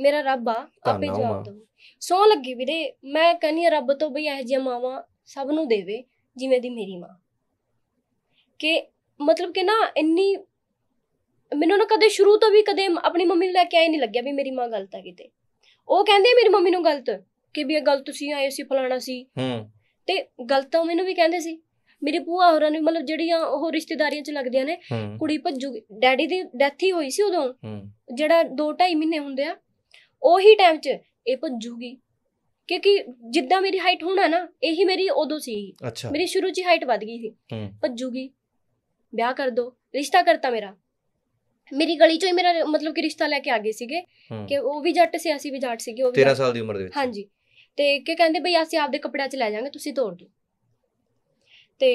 Speaker 2: ਮੇਰਾ ਰੱਬ ਆ ਆਪੇ ਜਵਾਬ ਦਊ ਸੋ ਲੱਗੀ ਵੀਰੇ ਮੈਂ ਕਹਿੰਨੀ ਰੱਬ ਤੋਂ ਬਈ ਇਹ ਜਿਹਾ ਮਾਵਾ ਸਭ ਨੂੰ ਦੇਵੇ ਜਿਵੇਂ ਦੀ ਮੇਰੀ ਮਾਂ ਕਿ ਮਤਲਬ ਕਿ ਨਾ ਇੰਨੀ ਮੈਨੂੰ ਨਾ ਕਦੇ ਸ਼ੁਰੂ ਤੋਂ ਵੀ ਕਦੇ ਆਪਣੀ ਮੰਮੀ ਨੂੰ ਲੈ ਕੇ ਆਏ ਨਹੀਂ ਲੱਗਿਆ ਵੀ ਮੇਰੀ ਮਾਂ ਗਲਤ ਆ ਕਿਤੇ ਉਹ ਕਹਿੰਦੇ ਮੇਰੀ ਮੰਮੀ ਨੂੰ ਗਲਤ ਕਿ ਵੀ ਇਹ ਗਲਤ ਤੁਸੀਂ ਆਏ ਸੀ ਫਲਾਣਾ ਸੀ ਹੂੰ ਤੇ ਗਲਤਾਂ ਮੈਨੂੰ ਵੀ ਕਹਿੰਦੇ ਸੀ ਮੇਰੇ ਭੂਆ ਹੋਰਾਂ ਨੂੰ ਮਤਲਬ ਜਿਹੜੀਆਂ ਉਹ ਰਿਸ਼ਤੇਦਾਰੀਆਂ ਚ ਲੱਗਦੀਆਂ ਨੇ ਕੁੜੀ ਭੱਜੂ ਡੈਡੀ ਦੀ ਡੈਥ ਹੀ ਹੋਈ ਸੀ ਉਦੋਂ ਜਿਹੜਾ 2-2.5 ਮਹੀਨੇ ਹੁੰਦੇ ਆ ਉਹੀ ਟਾਈਮ 'ਚ ਇਹ ਭੱਜੂਗੀ ਕਿਉਂਕਿ ਜਿੱਦਾਂ ਮੇਰੀ ਹਾਈਟ ਹੋਣਾ ਨਾ ਇਹੀ ਮੇਰੀ ਉਦੋਂ ਸੀ ਮੇਰੀ ਸ਼ੁਰੂ 'ਚ ਹਾਈਟ ਵੱਧ ਗਈ ਸੀ ਭੱਜੂਗੀ ਵਿਆਹ ਕਰ ਦੋ ਰਿਸ਼ਤਾ ਕਰਤਾ ਮੇਰਾ ਮੇਰੀ ਗਲੀ ਚੋਂ ਹੀ ਮੇਰਾ ਮਤਲਬ ਕਿ ਰਿਸ਼ਤਾ ਲੈ ਕੇ ਆ ਗਏ ਸੀਗੇ ਕਿ ਉਹ ਵੀ ਜੱਟ ਸੀ ਅਸੀਂ ਵੀ ਜੱਟ ਸੀਗੇ ਉਹ ਵੀ 13 ਸਾਲ ਦੀ ਉਮਰ ਦੇ ਵਿੱਚ ਹਾਂਜੀ ਤੇ ਕਿ ਕਹਿੰਦੇ ਬਈ ਅਸੀਂ ਆਪਦੇ ਕੱਪੜਿਆਂ 'ਚ ਲੈ ਜਾਾਂਗੇ ਤੁਸੀਂ ਤੋੜ ਦਿਓ ਤੇ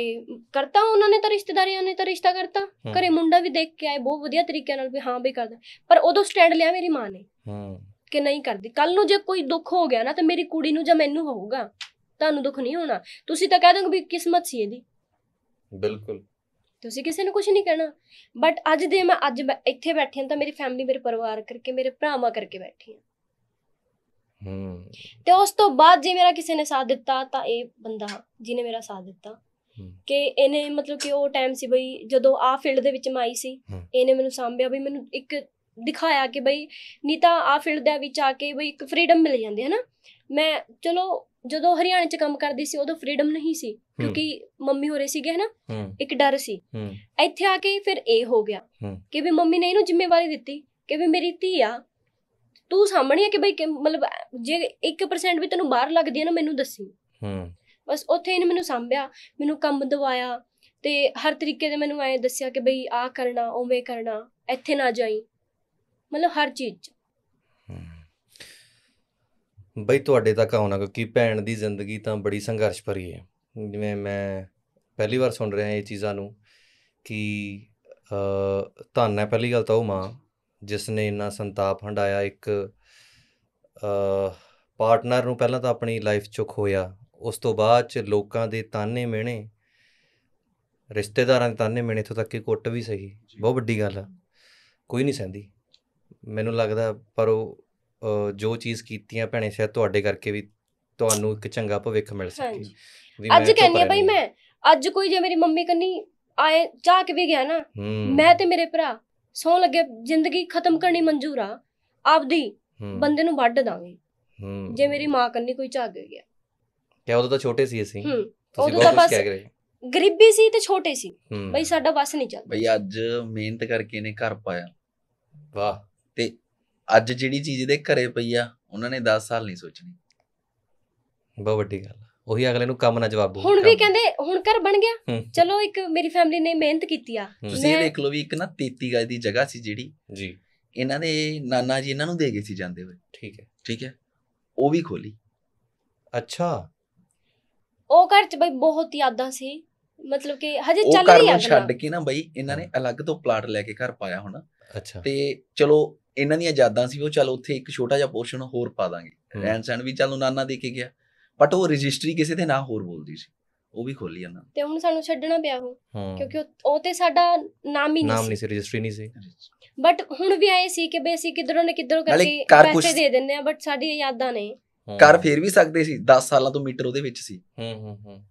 Speaker 2: ਕਰਤਾ ਉਹਨਾਂ ਨੇ ਤਾਂ ਰਿਸ਼ਤੇਦਾਰੀਆਂ ਨੇ ਤਾਂ ਰਿਸ਼ਤਾ ਕਰਤਾ ਘਰੇ ਮੁੰਡਾ ਵੀ ਦੇਖ ਕੇ ਆਏ ਬਹੁਤ ਵਧੀਆ ਤਰੀਕੇ ਨਾਲ ਵੀ ਹਾਂ ਬਈ ਕਰਦਾ ਪਰ ਉਦੋਂ ਸਟੈਂਡ ਲਿਆ ਮੇਰੀ ਮਾਂ ਨੇ ਹੂੰ ਕਿ ਨਹੀਂ ਕਰਦੀ ਕੱਲ ਨੂੰ ਜੇ ਕੋਈ ਦੁੱਖ ਹੋ ਗਿਆ ਨਾ ਤਾਂ ਮੇਰੀ ਕੁੜੀ ਨੂੰ ਜਾਂ ਮੈਨੂੰ ਹੋਊਗਾ ਤੁਹਾਨੂੰ ਦੁੱਖ ਨਹੀਂ ਹੋਣਾ ਤੁਸੀਂ ਤਾਂ ਕਹਿ ਦੋਗੇ ਵੀ ਕਿਸਮਤ ਸੀ ਇਹਦੀ ਬਿਲਕੁਲ ਤੁਸੀਂ ਕਿਸੇ ਨੂੰ ਕੁਝ ਨਹੀਂ ਕਹਿਣਾ ਬਟ ਅੱਜ ਦੇ ਮੈਂ ਅੱਜ ਇੱਥੇ ਬੈਠੀ ਹਾਂ ਤਾਂ ਮੇਰੀ ਫੈਮਿਲੀ ਮੇਰੇ ਪਰਿਵਾਰ ਕਰਕੇ ਮੇਰੇ ਭਰਾਵਾਂ ਕਰਕੇ ਬੈਠੀ ਹਾਂ ਹੂੰ ਤੇ ਉਸ ਤੋਂ ਬਾਅਦ ਜੇ ਮੇਰਾ ਕਿਸੇ ਨੇ ਸਾਥ ਦਿੱਤਾ ਤਾਂ ਇਹ ਬੰਦਾ ਜਿਹਨੇ ਮੇਰਾ ਸਾਥ ਦਿੱਤਾ ਕਿ ਇਹਨੇ ਮਤਲਬ ਕਿ ਉਹ ਟਾਈਮ ਸੀ ਬਈ ਜਦੋਂ ਆ ਫੀਲਡ ਦੇ ਵਿੱਚ ਮੈਂ ਆਈ ਸੀ ਇਹਨੇ ਮੈਨੂੰ ਸਾਂਭਿਆ ਬਈ ਮੈਨੂੰ ਇੱਕ ਦਿਖਾਇਆ ਕਿ ਬਈ ਨਹੀਂ ਤਾਂ ਆ ਫੀਲਡ ਦੇ ਵਿੱਚ ਆ ਕੇ ਬਈ ਇੱਕ ਫ੍ਰੀडम ਮਿਲ ਜਾਂਦੀ ਹੈ ਨਾ ਮੈਂ ਚਲੋ ਜਦੋਂ ਹਰਿਆਣੇ ਚ ਕੰਮ ਕਰਦੀ ਸੀ ਉਦੋਂ ਫ੍ਰੀडम ਨਹੀਂ ਸੀ ਕਿਉਂਕਿ ਮੰਮੀ ਹੋ ਰਹੇ ਸੀਗੇ ਹਨਾ ਇੱਕ ਡਰ ਸੀ ਇੱਥੇ ਆ ਕੇ ਫਿਰ ਇਹ ਹੋ ਗਿਆ ਕਿ ਵੀ ਮੰਮੀ ਨੇ ਇਹਨੂੰ ਜ਼ਿੰਮੇਵਾਰੀ ਦਿੱਤੀ ਕਿ ਵੀ ਮੇਰੀ ਧੀ ਆ ਤੂੰ ਸਾਹਮਣੀ ਆ ਕਿ ਬਈ ਮਤਲਬ ਜੇ 1% ਵੀ ਤੈਨੂੰ ਬਾਹਰ ਲੱਗਦੀ ਹੈ ਨਾ ਮੈਨੂੰ ਦੱਸੀ ਬਸ ਉੱਥੇ ਇਹਨੇ ਮੈਨੂੰ ਸੰਭਿਆ ਮੈਨੂੰ ਕੰਮ ਦਵਾਇਆ ਤੇ ਹਰ ਤਰੀਕੇ ਦੇ ਮੈਨੂੰ ਐ ਦੱਸਿਆ ਕਿ ਬਈ ਆ ਕਰਨਾ ਉਵੇਂ ਕਰਨਾ ਇੱਥੇ ਨਾ ਜਾਈ ਮਤਲਬ ਹਰ ਚੀਜ਼
Speaker 3: ਬਈ ਤੁਹਾਡੇ ਤੱਕ ਆਉਣਾ ਕਿਉਂਕਿ ਭੈਣ ਦੀ ਜ਼ਿੰਦਗੀ ਤਾਂ ਬੜੀ ਸੰਘਰਸ਼ ਭਰੀ ਹੈ ਜਿਵੇਂ ਮੈਂ ਪਹਿਲੀ ਵਾਰ ਸੁਣ ਰਿਹਾ ਇਹ ਚੀਜ਼ਾਂ ਨੂੰ ਕਿ ਧੰਨ ਹੈ ਪਹਿਲੀ ਗੱਲ ਤਾਂ ਉਹ ਮਾਂ ਜਿਸ ਨੇ ਇੰਨਾ ਸੰਤਾਪ ਹੰਡਾਇਆ ਇੱਕ ਪਾਰਟਨਰ ਨੂੰ ਪਹਿਲਾਂ ਤਾਂ ਆਪਣੀ ਲਾਈਫ ਚੋਂ ਖੋਇਆ ਉਸ ਤੋਂ ਬਾਅਦ ਚ ਲੋਕਾਂ ਦੇ ਤਾਨੇ ਮਿਹਣੇ ਰਿਸ਼ਤੇਦਾਰਾਂ ਦੇ ਤਾਨੇ ਮਿਹਣੇ ਤੋਂ ਤੱਕ ਕਿ ਕੁੱਟ ਵੀ ਸਹੀ ਬਹੁਤ ਵੱਡੀ ਗੱਲ ਆ ਕੋਈ ਨਹੀਂ ਸਹਿੰਦੀ ਮੈਨੂੰ ਲੱਗਦਾ ਪਰ ਉਹ ਜੋ ਚੀਜ਼ ਕੀਤੀ ਆ ਭੈਣੇ ਸ਼ਾਇਦ ਤੁਹਾਡੇ ਕਰਕੇ ਵੀ ਤੁਹਾਨੂੰ ਇੱਕ ਚੰਗਾ ਭਵਿੱਖ ਮਿਲ ਸਕੇ ਵੀ ਅੱਜ ਕਹਿੰਨੀ ਆ ਬਈ
Speaker 2: ਮੈਂ ਅੱਜ ਕੋਈ ਜੇ ਮੇਰੀ ਮੰਮੀ ਕੰਨੀ ਆਏ ਚਾਹ ਕੇ ਵੀ ਗਿਆ ਨਾ ਮੈਂ ਤੇ ਮੇਰੇ ਭਰਾ ਸੌ ਲੱਗੇ ਜ਼ਿੰਦਗੀ ਖਤਮ ਕਰਨੀ ਮਨਜ਼ੂਰ ਆ ਆਪਦੀ ਬੰਦੇ ਨੂੰ ਵੱਢ ਦਾਂਗੇ ਜੇ ਮੇਰੀ ਮਾਂ ਕੰਨੀ ਕੋਈ ਝਾਗ ਗਿਆ
Speaker 3: ਕਿਆ ਉਦੋਂ ਤਾਂ ਛੋਟੇ ਸੀ ਅਸੀਂ ਤੁਸੀਂ ਕੁਝ ਕਹਿ ਰਹੇ
Speaker 2: ਗਰੀਬੀ ਸੀ ਤੇ ਛੋਟੇ ਸੀ ਬਈ ਸਾਡਾ ਬਸ ਨਹੀਂ ਚੱਲਦਾ ਬਈ ਅੱਜ
Speaker 1: ਮਿਹਨਤ ਕਰਕੇ ਨੇ ਘਰ ਪਾਇਆ ਵਾਹ ਤੇ ਅੱਜ ਜਿਹੜੀ ਚੀਜ਼ ਇਹਦੇ ਘਰੇ ਪਈ ਆ ਉਹਨਾਂ ਨੇ 10 ਸਾਲ ਨਹੀਂ ਸੋਚਣੀ ਬਹੁਤ ਵੱਡੀ ਗੱਲ ਉਹੀ ਅਗਲੇ ਨੂੰ ਕੰਮ ਨਾ ਜਵਾਬ ਦੋ ਹੁਣ ਵੀ
Speaker 2: ਕਹਿੰਦੇ ਹੁਣ ਘਰ ਬਣ ਗਿਆ ਚਲੋ ਇੱਕ ਮੇਰੀ ਫੈਮਿਲੀ ਨੇ ਮਿਹਨਤ ਕੀਤੀ ਆ ਤੁਸੀਂ ਇਹ ਦੇਖ
Speaker 1: ਲਓ ਵੀ ਇੱਕ ਨਾ 33 ਗਜ ਦੀ ਜਗ੍ਹਾ ਸੀ ਜਿਹੜੀ ਜੀ ਇਹਨਾਂ ਦੇ ਨਾਨਾ ਜੀ ਇਹਨਾਂ ਨੂੰ ਦੇ ਗਏ ਸੀ ਜਾਂਦੇ ਹੋਏ ਠੀਕ ਹੈ ਠੀਕ ਹੈ ਉਹ ਵੀ ਖੋਲੀ ਅੱਛਾ
Speaker 2: ਉਹ ਘਰ ਚ ਬਈ ਬਹੁਤ ਯਾਦਾਂ ਸੀ ਮਤਲਬ ਕਿ ਹਜੇ ਚੱਲ ਰਹੀ ਆ ਉਹ ਘਰ ਛੱਡ
Speaker 1: ਕੇ ਨਾ ਬਈ ਇਹਨਾਂ ਨੇ ਅਲੱਗ ਤੋਂ ਪਲਾਟ ਲੈ ਕੇ ਘਰ ਪਾਇਆ ਹੁਣ ਅੱਛਾ ਤੇ ਚਲੋ ਇਹਨਾਂ ਦੀਆਂ ਯਾਦਾਂ ਸੀ ਉਹ ਚਲ ਉੱਥੇ ਇੱਕ ਛੋਟਾ ਜਿਹਾ ਪੋਰਸ਼ਨ ਹੋਰ ਪਾ ਦਾਂਗੇ ਰਹਿਣ ਸਹਿਣ ਵੀ ਚੱਲ ਨਾਨਾ ਦੇ ਕੇ ਗਿਆ ਬਟ ਉਹ ਰਜਿਸਟਰੀ ਕਿਸੇ ਦੇ ਨਾਂ ਹੋਰ ਬੋਲਦੀ ਸੀ ਉਹ ਵੀ ਖੋਲੀ ਜਾਂਦਾ
Speaker 2: ਤੇ ਹੁਣ ਸਾਨੂੰ ਛੱਡਣਾ ਪਿਆ ਉਹ ਕਿਉਂਕਿ ਉਹ ਤੇ ਸਾਡਾ ਨਾਮ ਹੀ ਨਹੀਂ ਸੀ ਨਾਮ ਨਹੀਂ
Speaker 1: ਸੀ ਰਜਿਸਟਰੀ ਨਹੀਂ ਸੀ
Speaker 2: ਬਟ ਹੁਣ ਵੀ ਆਏ ਸੀ ਕਿ ਬੇਸੀ ਅਸੀਂ ਕਿਧਰੋਂ ਨੇ ਕਿਧਰੋਂ ਕਰਕੇ ਪੈਸੇ ਦੇ ਦਿੰਨੇ ਆ ਬਟ ਸਾਡੀ ਯਾਦਾਂ ਨੇ
Speaker 1: ਕਰ ਫੇਰ ਵੀ ਸਕਦੇ ਸੀ 10 ਸਾਲਾਂ ਤੋਂ ਮੀਟਰ ਉਹਦੇ ਵਿੱਚ ਸੀ ਹੂੰ ਹੂੰ ਹੂੰ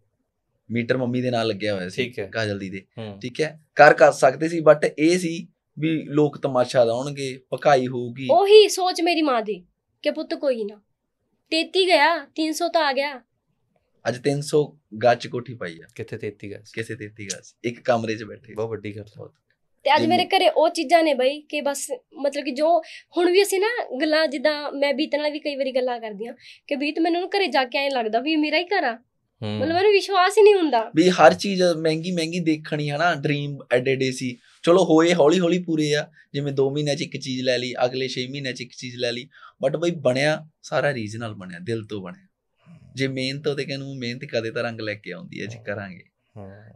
Speaker 1: ਮੀਟਰ ਮੰਮੀ ਦੇ ਨਾਲ ਲੱਗਿਆ ਹੋਇਆ ਸੀ ਕਾਜਲ ਦੀ ਦੇ ਠੀਕ ਹੈ ਕਰ ਕਰ ਸਕਦੇ ਸੀ ਬਟ ਇਹ ਸੀ ਵੀ ਲੋਕ ਤਮਾਸ਼ਾ ਲਾਉਣਗੇ ਪਕਾਈ ਹੋਊਗੀ ਉਹੀ
Speaker 2: ਸੋਚ ਮੇਰੀ ਮਾਂ ਦੀ ਕਿ ਪੁੱਤ ਕੋਈ ਨਾ 33 ਗਿਆ 300 ਤਾਂ ਆ ਗਿਆ
Speaker 1: ਅੱਜ 300 ਗੱਜ ਕੋਠੀ ਪਾਈ ਆ ਕਿੱਥੇ 33 ਗੱਜ ਕਿਸੇ 33 ਗੱਜ ਇੱਕ ਕਮਰੇ 'ਚ ਬੈਠੇ ਬਹੁਤ ਵੱਡੀ ਗੱਲ ਬਹੁਤ ਤੇ ਅੱਜ ਮੇਰੇ
Speaker 2: ਘਰੇ ਉਹ ਚੀਜ਼ਾਂ ਨੇ ਬਈ ਕਿ ਬਸ ਮਤਲਬ ਕਿ ਜੋ ਹੁਣ ਵੀ ਅਸੀਂ ਨਾ ਗੱਲਾਂ ਜਿੱਦਾਂ ਮੈਂ ਬੀਤਣ ਨਾਲ ਵੀ ਕਈ ਵਾਰੀ ਗੱਲਾਂ ਕਰਦੀ ਆ ਕਿ ਬੀਤ ਮੈਨੂੰ ਘਰੇ ਜਾ ਕੇ ਐਂ ਲੱਗਦਾ ਵੀ ਇਹ ਮੇਰਾ ਹੀ ਘਰ ਆ ਮਤਲਬ ਮੈਨੂੰ ਵਿਸ਼ਵਾਸ ਹੀ ਨਹੀਂ ਹੁੰਦਾ
Speaker 1: ਵੀ ਹਰ ਚੀਜ਼ ਮਹਿੰਗੀ ਮਹਿੰਗੀ ਦੇਖਣੀ ਹੈ ਨਾ ਡ੍ਰੀਮ ਐਡੇ ਡੇ ਸੀ ਚਲੋ ਹੋਏ ਹੌਲੀ ਹੌਲੀ ਪੂਰੇ ਆ ਜਿਵੇਂ 2 ਮਹੀਨਿਆਂ 'ਚ ਇੱਕ ਚੀਜ਼ ਲੈ ਲਈ ਅਗਲੇ 6 ਮਹੀਨਿਆਂ 'ਚ ਇੱਕ ਚੀਜ਼ ਲੈ ਲਈ ਬਟ ਬਈ ਬਣਿਆ ਸਾਰਾ ਰੀਜਨਲ ਬਣਿਆ ਦਿਲ ਤੋਂ ਬਣਿਆ ਜੇ ਮਿਹਨਤ ਉਹਦੇ ਕਹਿੰਨੂੰ ਮਿਹਨਤ ਕਦੇ ਤਾਂ ਰੰਗ ਲੈ ਕੇ ਆਉਂਦੀ ਹੈ ਜੀ ਕਰਾਂਗੇ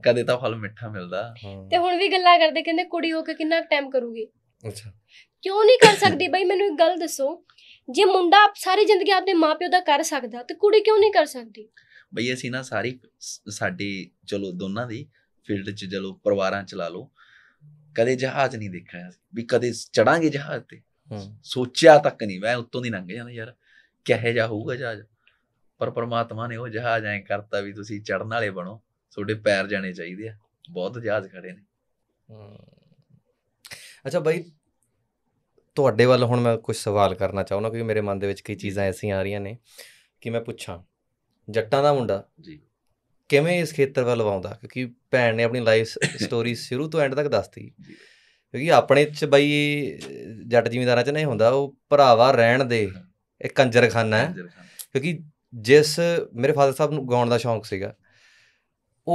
Speaker 1: ਕਦੇ ਤਾਂ ਫਲ ਮਿੱਠਾ ਮਿਲਦਾ ਤੇ ਹੁਣ
Speaker 2: ਵੀ ਗੱਲਾਂ ਕਰਦੇ ਕਹਿੰਦੇ ਕੁੜੀ ਹੋ ਕੇ ਕਿੰਨਾ ਟਾਈਮ ਕਰੂਗੀ ਅੱਛਾ ਕਿਉਂ ਨਹੀਂ ਕਰ ਸਕਦੀ ਬਈ ਮੈਨੂੰ ਇੱਕ ਗੱਲ ਦੱਸੋ ਜੇ ਮੁੰਡਾ ਆਪ ਸਾਰੀ ਜ਼ਿੰਦਗੀ ਆਪਣੇ ਮਾਪਿਓ ਦਾ ਕਰ ਸਕਦਾ ਤੇ ਕੁੜੀ ਕਿਉਂ ਨਹੀਂ ਕਰ ਸਕਦੀ
Speaker 1: ਬਈ ਅਸੀਂ ਨਾ ਸਾਰੀ ਸਾਡੀ ਚਲੋ ਦੋਨਾਂ ਦੀ ਫੀਲਡ 'ਚ ਚਲੋ ਪਰਿਵਾਰਾਂ ਚਲਾ ਲਓ ਕਦੇ ਜਹਾਜ਼ ਨਹੀਂ ਦੇਖਿਆ ਵੀ ਕਦੇ ਚੜਾਂਗੇ ਜਹਾਜ਼ ਤੇ ਸੋਚਿਆ ਤੱਕ ਨਹੀਂ ਮੈਂ ਉੱਤੋਂ ਦੀ ਲੰਘ ਜਾਣਾ ਯਾਰ ਕਿਹੋ ਜਿਹਾ ਹੋਊਗਾ ਜਹਾਜ਼ ਪਰ ਪਰਮਾਤਮਾ ਨੇ ਉਹ ਜਹਾਜ਼ ਐਂ ਕਰਤਾ ਵੀ ਤੁਸੀਂ ਚੜਨ ਵਾਲੇ ਬਣੋ ਤੁਹਾਡੇ ਪੈਰ ਜਾਣੇ ਚਾਹੀਦੇ ਆ ਬਹੁਤ ਜਹਾਜ਼ ਖੜੇ ਨੇ
Speaker 3: ਅੱਛਾ ਭਾਈ ਤੁਹਾਡੇ ਵੱਲ ਹੁਣ ਮੈਂ ਕੁਝ ਸਵਾਲ ਕਰਨਾ ਚਾਹੁੰਦਾ ਕਿਉਂਕਿ ਮੇਰੇ ਮਨ ਦੇ ਵਿੱਚ ਕਈ ਚੀਜ਼ਾਂ ਐਸੀਆਂ ਆ ਰਹੀਆਂ ਨੇ ਕਿ ਮੈਂ ਪੁੱਛਾਂ ਜੱਟਾਂ ਦਾ ਮੁੰਡਾ ਜੀ ਕਿਵੇਂ ਇਸ ਖੇਤਰ ਵੱਲ ਆਉਂਦਾ ਕਿਉਂਕਿ ਭੈਣ ਨੇ ਆਪਣੀ ਲਾਈਫ ਸਟੋਰੀ ਸ਼ੁਰੂ ਤੋਂ ਐਂਡ ਤੱਕ ਦੱਸਤੀ ਕਿਉਂਕਿ ਆਪਣੇ ਚ ਬਈ ਜੱਟ ਜ਼ਿਮੀਂਦਾਰਾਂ ਚ ਨਹੀਂ ਹੁੰਦਾ ਉਹ ਭਰਾਵਾ ਰਹਿਣ ਦੇ ਇੱਕ ਕੰਜਰਖਾਨਾ ਹੈ ਕਿਉਂਕਿ ਜਿਸ ਮੇਰੇ ਫਾਦਰ ਸਾਹਿਬ ਨੂੰ ਗਾਉਣ ਦਾ ਸ਼ੌਂਕ ਸੀਗਾ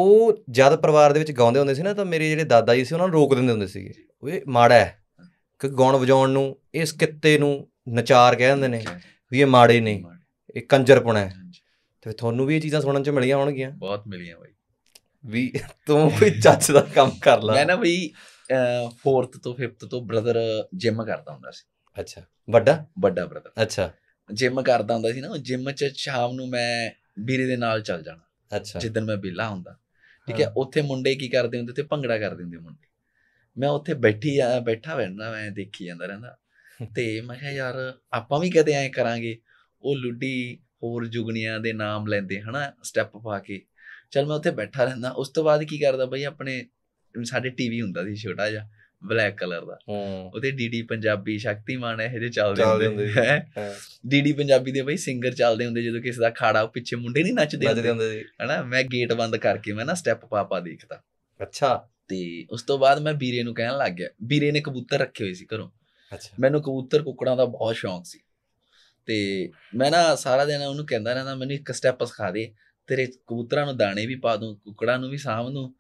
Speaker 3: ਉਹ ਜਦ ਪਰਿਵਾਰ ਦੇ ਵਿੱਚ ਗਾਉਂਦੇ ਹੁੰਦੇ ਸੀ ਨਾ ਤਾਂ ਮੇਰੇ ਜਿਹੜੇ ਦਾਦਾ ਜੀ ਸੀ ਉਹਨਾਂ ਨੂੰ ਰੋਕ ਦਿੰਦੇ ਹੁੰਦੇ ਸੀਗੇ ਓਏ ਮਾੜਾ ਹੈ ਕਿ ਗਾਉਣ ਵਜਾਉਣ ਨੂੰ ਇਸ ਕਿੱਤੇ ਨੂੰ ਨਚਾਰ ਕਹਿੰਦੇ ਨੇ ਵੀ ਇਹ ਮਾੜੇ ਨਹੀਂ ਇਹ ਕੰਜਰਪਣਾ ਹੈ ਤੇ ਤੁਹਾਨੂੰ ਵੀ ਇਹ ਚੀਜ਼ਾਂ ਸੁਣਨ ਚ ਮਿਲੀਆਂ ਹੋਣਗੀਆਂ
Speaker 1: ਬਹੁਤ ਮਿਲੀਆਂ ਬਾਈ ਵੀ
Speaker 3: ਤੂੰ ਕੋਈ ਚੱਚ ਦਾ ਕੰਮ ਕਰ ਲੈ ਮੈਂ ਨਾ ਬਈ
Speaker 1: 4th ਤੋਂ 5th ਤੋਂ ਬ੍ਰਦਰ ਜਿਮ ਕਰਦਾ ਹੁੰਦਾ ਸੀ
Speaker 3: ਅੱਛਾ ਵੱਡਾ ਵੱਡਾ ਬ੍ਰਦਰ ਅੱਛਾ
Speaker 1: ਜਿਮ ਕਰਦਾ ਹੁੰਦਾ ਸੀ ਨਾ ਜਿਮ ਚ ਸ਼ਾਮ ਨੂੰ ਮੈਂ ਵੀਰੇ ਦੇ ਨਾਲ ਚੱਲ ਜਾਣਾ ਅੱਛਾ ਜਿੱਦਨ ਮੈਂ ਬਿਲਾ ਹੁੰਦਾ ਠੀਕ ਹੈ ਉੱਥੇ ਮੁੰਡੇ ਕੀ ਕਰਦੇ ਹੁੰਦੇ ਤੇ ਭੰਗੜਾ ਕਰਦੇ ਹੁੰਦੇ ਮੁੰਡੇ ਮੈਂ ਉੱਥੇ ਬੈਠੀ ਆ ਬੈਠਾ ਬੈਠਣਾ ਮੈਂ ਦੇਖੀ ਜਾਂਦਾ ਰਹਿੰਦਾ ਤੇ ਮੈਂ ਕਿਹਾ ਯਾਰ ਆਪਾਂ ਵੀ ਕਦੇ ਐਂ ਕਰਾਂਗੇ ਉਹ ਲੁੱਡੀ ਹੋਰ ਜੁਗਨੀਆਂ ਦੇ ਨਾਮ ਲੈਂਦੇ ਹਨਾ ਸਟੈਪ ਪਾ ਕੇ ਚਲ ਮੈਂ ਉੱਥੇ ਬੈਠਾ ਰਹਿੰਦਾ ਉਸ ਤੋਂ ਬਾਅਦ ਕੀ ਕਰਦਾ ਬਈ ਆਪਣੇ ਸਾਡੇ ਟੀਵੀ ਹੁੰਦਾ ਸੀ ਛੋਟਾ ਜਿਹਾ ਬਲੈਕ ਕਲਰ ਦਾ ਉਹਦੇ ਡੀਡੀ ਪੰਜਾਬੀ ਸ਼ਕਤੀਮਾਨ ਇਹ ਜੇ ਚੱਲਦੇ ਹੁੰਦੇ ਹੈ ਡੀਡੀ ਪੰਜਾਬੀ ਦੇ ਬਈ ਸਿੰਗਰ ਚੱਲਦੇ ਹੁੰਦੇ ਜਦੋਂ ਕਿਸੇ ਦਾ ਖਾੜਾ ਪਿੱਛੇ ਮੁੰਡੇ ਨਹੀਂ ਨੱਚਦੇ ਹੁੰਦੇ ਸੀ ਹਨਾ ਮੈਂ ਗੇਟ ਬੰਦ ਕਰਕੇ ਮੈਂ ਨਾ ਸਟੈਪ ਪਾਪਾ ਦੇਖਦਾ ਅੱਛਾ ਤੇ ਉਸ ਤੋਂ ਬਾਅਦ ਮੈਂ ਵੀਰੇ ਨੂੰ ਕਹਿਣ ਲੱਗ ਗਿਆ ਵੀਰੇ ਨੇ ਕਬੂਤਰ ਰੱਖੇ ਹੋਏ ਸੀ ਘਰੋਂ ਅੱਛਾ ਮੈਨੂੰ ਕਬੂਤਰ ਕੁੱਕੜਾਂ ਦਾ ਬਹੁਤ ਸ਼ੌਂਕ ਸੀ ਤੇ ਮੈਂ ਨਾ ਸਾਰਾ ਦਿਨ ਉਹਨੂੰ ਕਹਿੰਦਾ ਰਹਿੰਦਾ ਮੈਨੂੰ ਇੱਕ ਸਟੈਪ ਸਿਖਾ ਦੇ ਤੇਰੇ ਕਬੂਤਰਾਂ ਨੂੰ ਦਾਣੇ ਵੀ ਪਾ ਦੂੰ ਕੁਕੜਾਂ ਨੂੰ ਵੀ ਸਾਂਭ ਨੂੰ